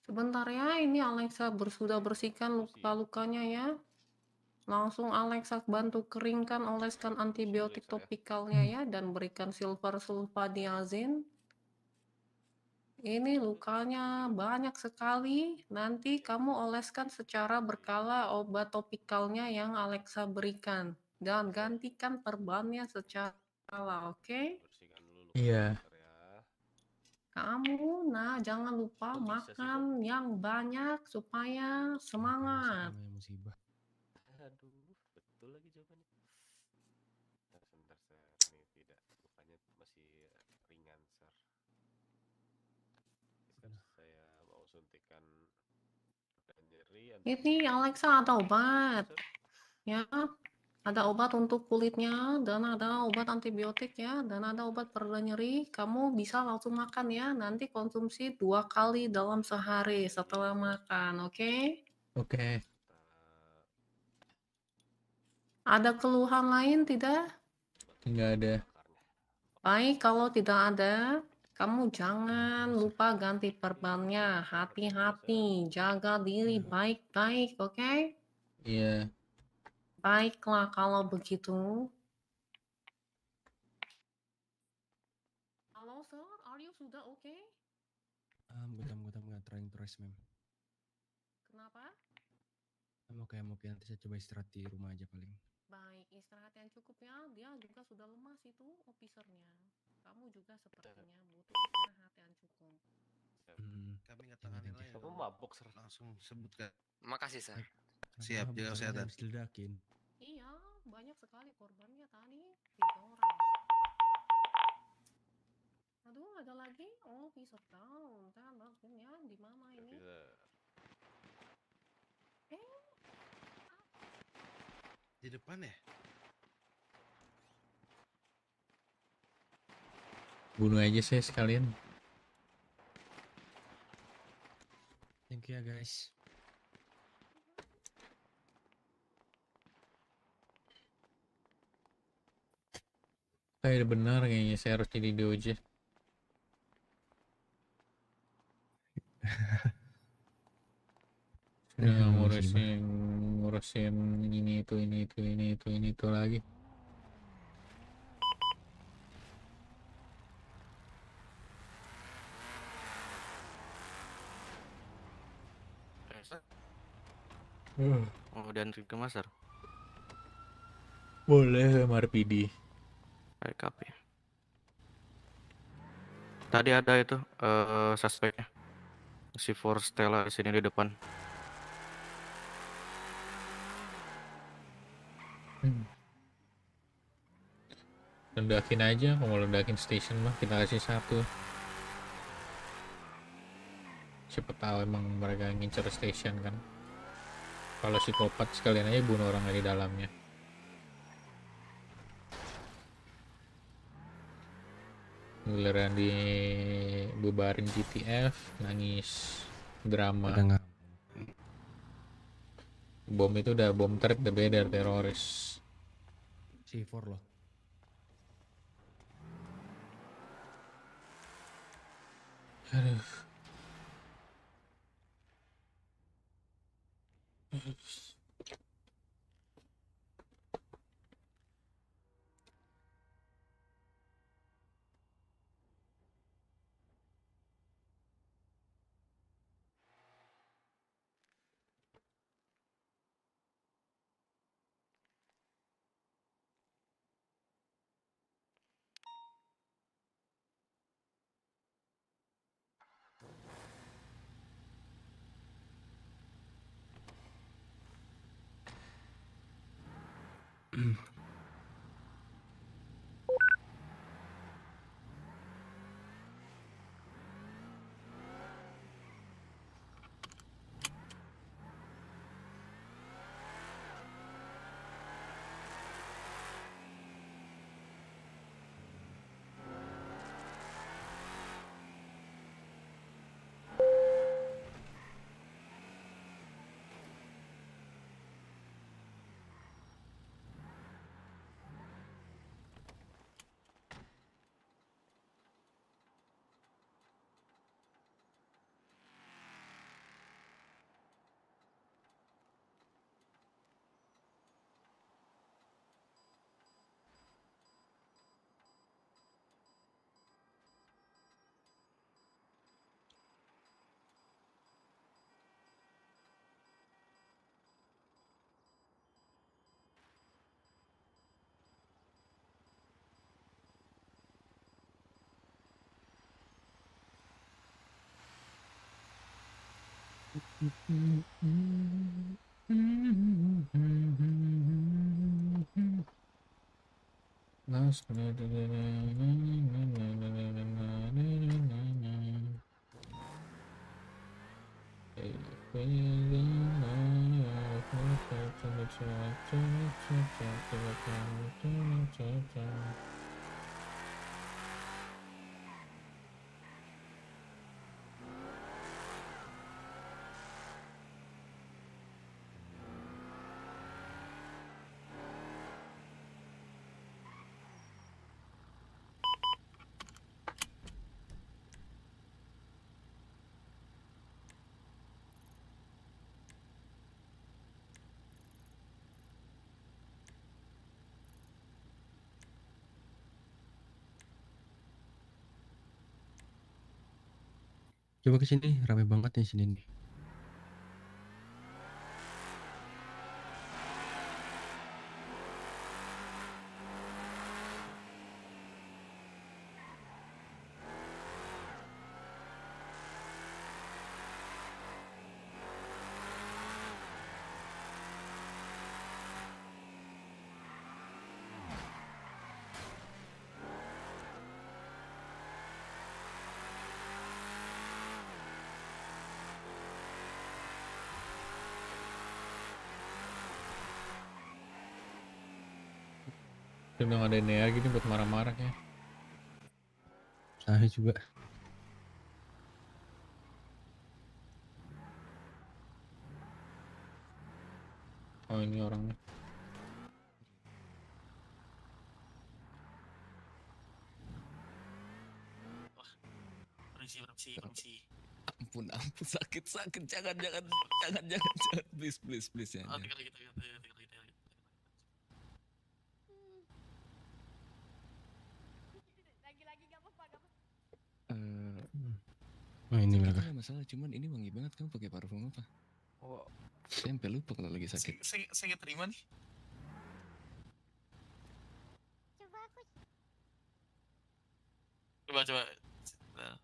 Sebentar ya, ini Alexa sudah bersihkan luka-lukanya ya. Langsung Alexa bantu keringkan, oleskan antibiotik iya, topikalnya ya dan berikan silver sulfadiazin. Ini lukanya banyak sekali. Nanti kamu oleskan secara berkala obat topikalnya yang Alexa berikan dan gantikan perbannya secara berkala, oke? Okay? Iya. Ya. Kamu, nah jangan lupa makan yang banyak supaya iya, semangat. Ya, musibah. Ini Alexa ada obat. Ya, ada obat untuk kulitnya dan ada obat antibiotik ya dan ada obat pereda nyeri kamu bisa langsung makan ya nanti konsumsi dua kali dalam sehari setelah makan oke okay? oke okay. ada keluhan lain tidak tidak ada baik kalau tidak ada kamu jangan hmm, lupa ganti perbannya. Hati-hati, jaga diri hmm. baik-baik, oke? Okay? Iya. Baiklah kalau begitu. Halo sir, are you sudah oke? Okay? Um, gutam gutam nggak trying to mem. Kenapa? I'm okay, I'm okay. Nanti saya coba istirahat di rumah aja paling baik istirahat yang cukupnya dia juga sudah lemas itu ofisernya kamu juga sepertinya butuh istirahat yang cukup hmm. kami nggak tangani lagi ya, kamu mabuk sir. langsung sebutkan makasih sir eh, siap jaga kesehatan diledakin iya banyak sekali korbannya tadi tiga orang aduh ada lagi oh bisa down kita maksudnya di mama ini bisa. Di depan ya? Bunuh aja saya sekalian. Thank you ya guys. Saya benar kayaknya saya harus jadi doja. ya, iya, ngurusin ngurusin ini itu ini itu ini itu ini itu lagi Uh. Oh, dan ke Master. Boleh MRPD. Backup ya. Tadi ada itu uh, suspeknya. Si Stella di sini di depan. Hmm. Ledakin aja, kalau ledakin station mah kita kasih satu. Siapa tahu emang mereka ngincer station kan. Kalau si psikopat sekalian aja bunuh orang di dalamnya. di bubarin GTF, nangis drama bom itu udah bom trap udah beda teroris C4 loh aduh Last minute. Coba ke sini, rame banget di sini nih. udah ada energi gitu nih buat marah-marah ya. Saya juga. Oh ini orangnya. Permisi, permisi. Ampun, ampun sakit, sakit. Jangan, jangan, jangan, jangan, jangan. Please, please, please. Ya, Oke, kita, gitu. kita, ini mereka. masalah, cuman ini wangi banget. Kamu pakai parfum apa? Oh. Saya sampai lupa kalau lagi sakit. Saya, saya, terima nih. Coba aku. Coba coba. Nah.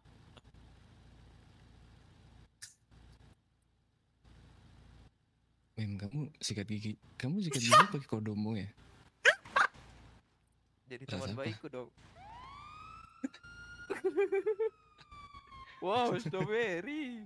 Mem, kamu sikat gigi. Kamu sikat gigi pakai kodomo ya? Jadi teman baikku dong. wow, very.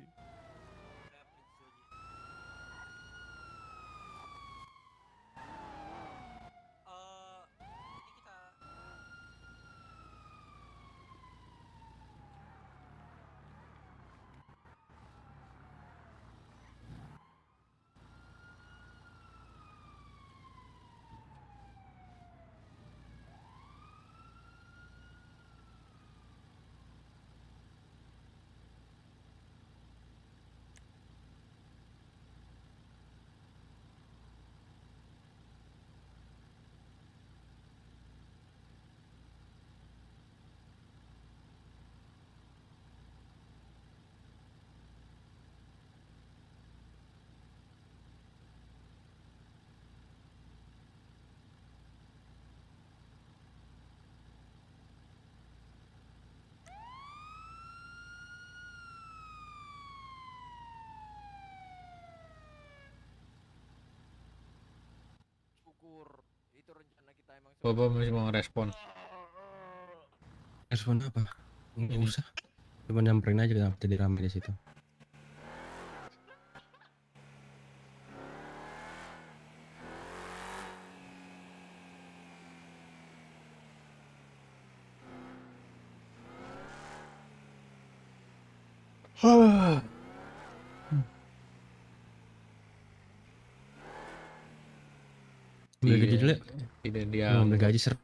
syukur itu rencana kita emang Bapak masih mau respon respon apa nggak usah cuma nyamperin aja kita jadi ramai di situ aja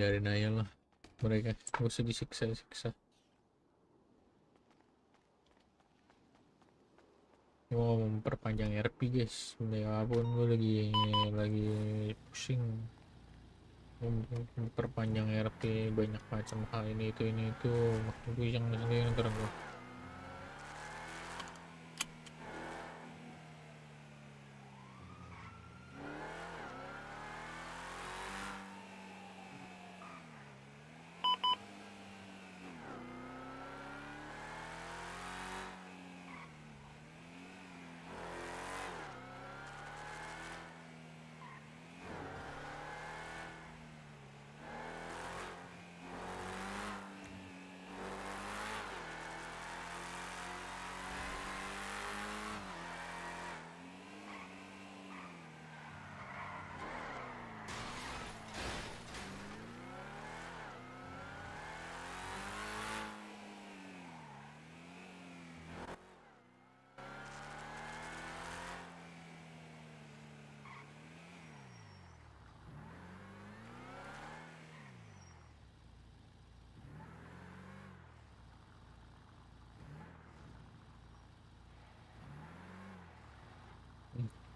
biarin aja lah mereka gak usah disiksa-siksa mau memperpanjang RP guys ya apapun gue lagi lagi pusing memperpanjang RP banyak macam hal ini itu ini itu waktu yang sendiri ntar gue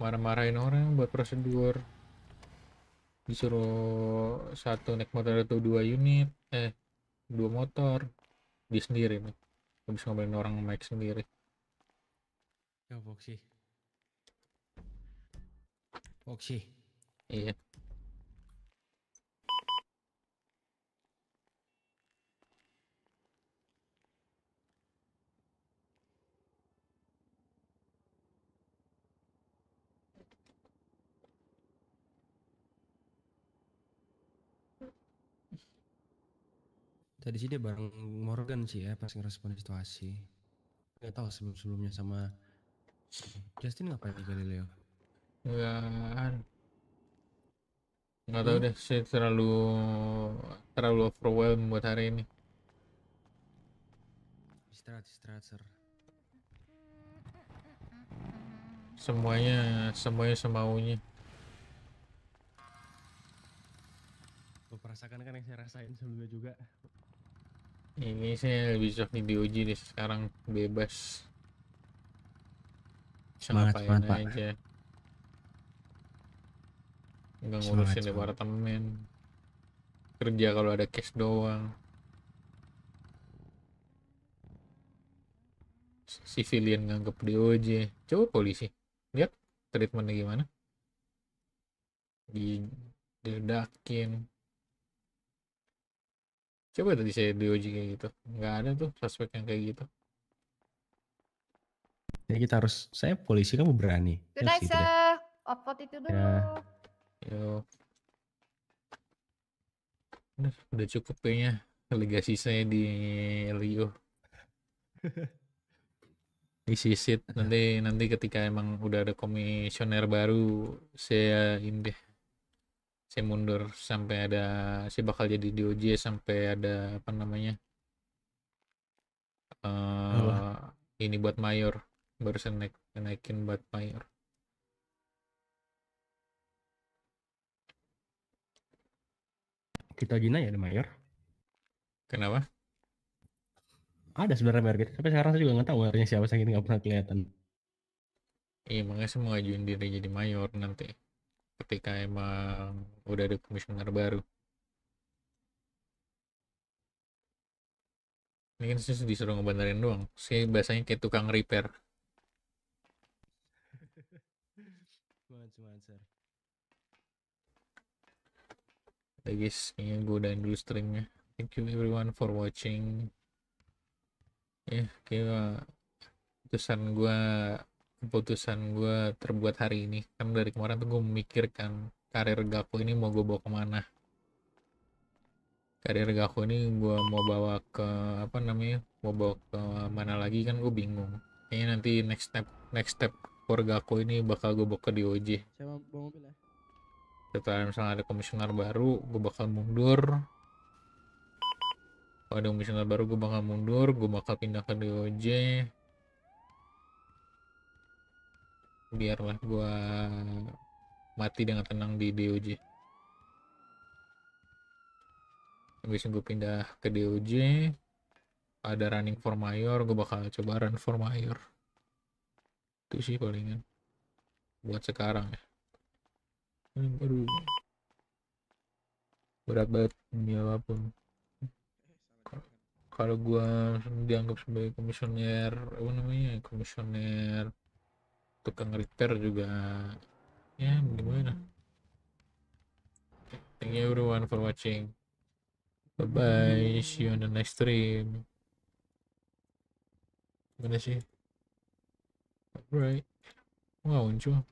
marah-marahin orang buat prosedur disuruh satu naik motor atau dua unit eh dua motor di sendiri nih habis ngomelin orang naik sendiri ya Foxy Foxy iya di sini dia bareng Morgan sih ya pas ngerespon situasi nggak tahu sebelum sebelumnya sama Justin ngapain di Galileo ya nggak tahu deh saya terlalu terlalu overwhelmed buat hari ini istirahat istirahat sir semuanya semuanya semaunya perasakan kan yang saya rasain sebelumnya juga ini sih lebih cocok di BOG nih sekarang bebas semangat, semangat pak. aja nggak ngurusin semangat. departemen kerja kalau ada cash doang civilian nganggep DOJ coba polisi lihat treatmentnya gimana di coba tadi saya diuji kayak gitu nggak ada tuh suspek yang kayak gitu jadi kita harus saya polisi kamu berani good night upload itu dulu ya. udah, udah cukup kayaknya legasi saya di Rio disisit nanti nanti ketika emang udah ada komisioner baru saya ini deh saya mundur sampai ada saya bakal jadi DOJ sampai ada apa namanya uh, oh. ini buat mayor baru saya naik naikin buat mayor kita Gina ya ada mayor kenapa ada sebenarnya mayor gitu tapi sekarang saya juga nggak tahu mayornya siapa saya nggak pernah kelihatan iya makanya saya mau ajuin diri jadi mayor nanti ketika emang udah ada komisioner baru ini kan saya disuruh ngebenerin doang saya biasanya kayak tukang repair Oke guys, kayaknya gue udah dulu streamnya. Thank you everyone for watching. Ya, yeah, kayaknya pesan gue keputusan gue terbuat hari ini kan dari kemarin tuh gue memikirkan karir Gaku ini mau gue bawa kemana karir Gaku ini gue mau bawa ke apa namanya mau bawa ke mana lagi kan gue bingung kayaknya nanti next step next step for Gaku ini bakal gue bawa ke DOJ ya. setelah misalnya ada komisioner baru gue bakal mundur kalau ada komisioner baru gue bakal mundur gue bakal pindah ke DOJ biarlah gua mati dengan tenang di DOJ habis gue pindah ke DOJ ada running for mayor gue bakal coba run for mayor itu sih palingan buat sekarang ya hmm, aduh berat banget ini apapun kalau gua dianggap sebagai komisioner apa namanya komisioner tukang repair juga ya gimana thank you everyone for watching bye bye see you on the next stream gimana sih alright wow unjuk.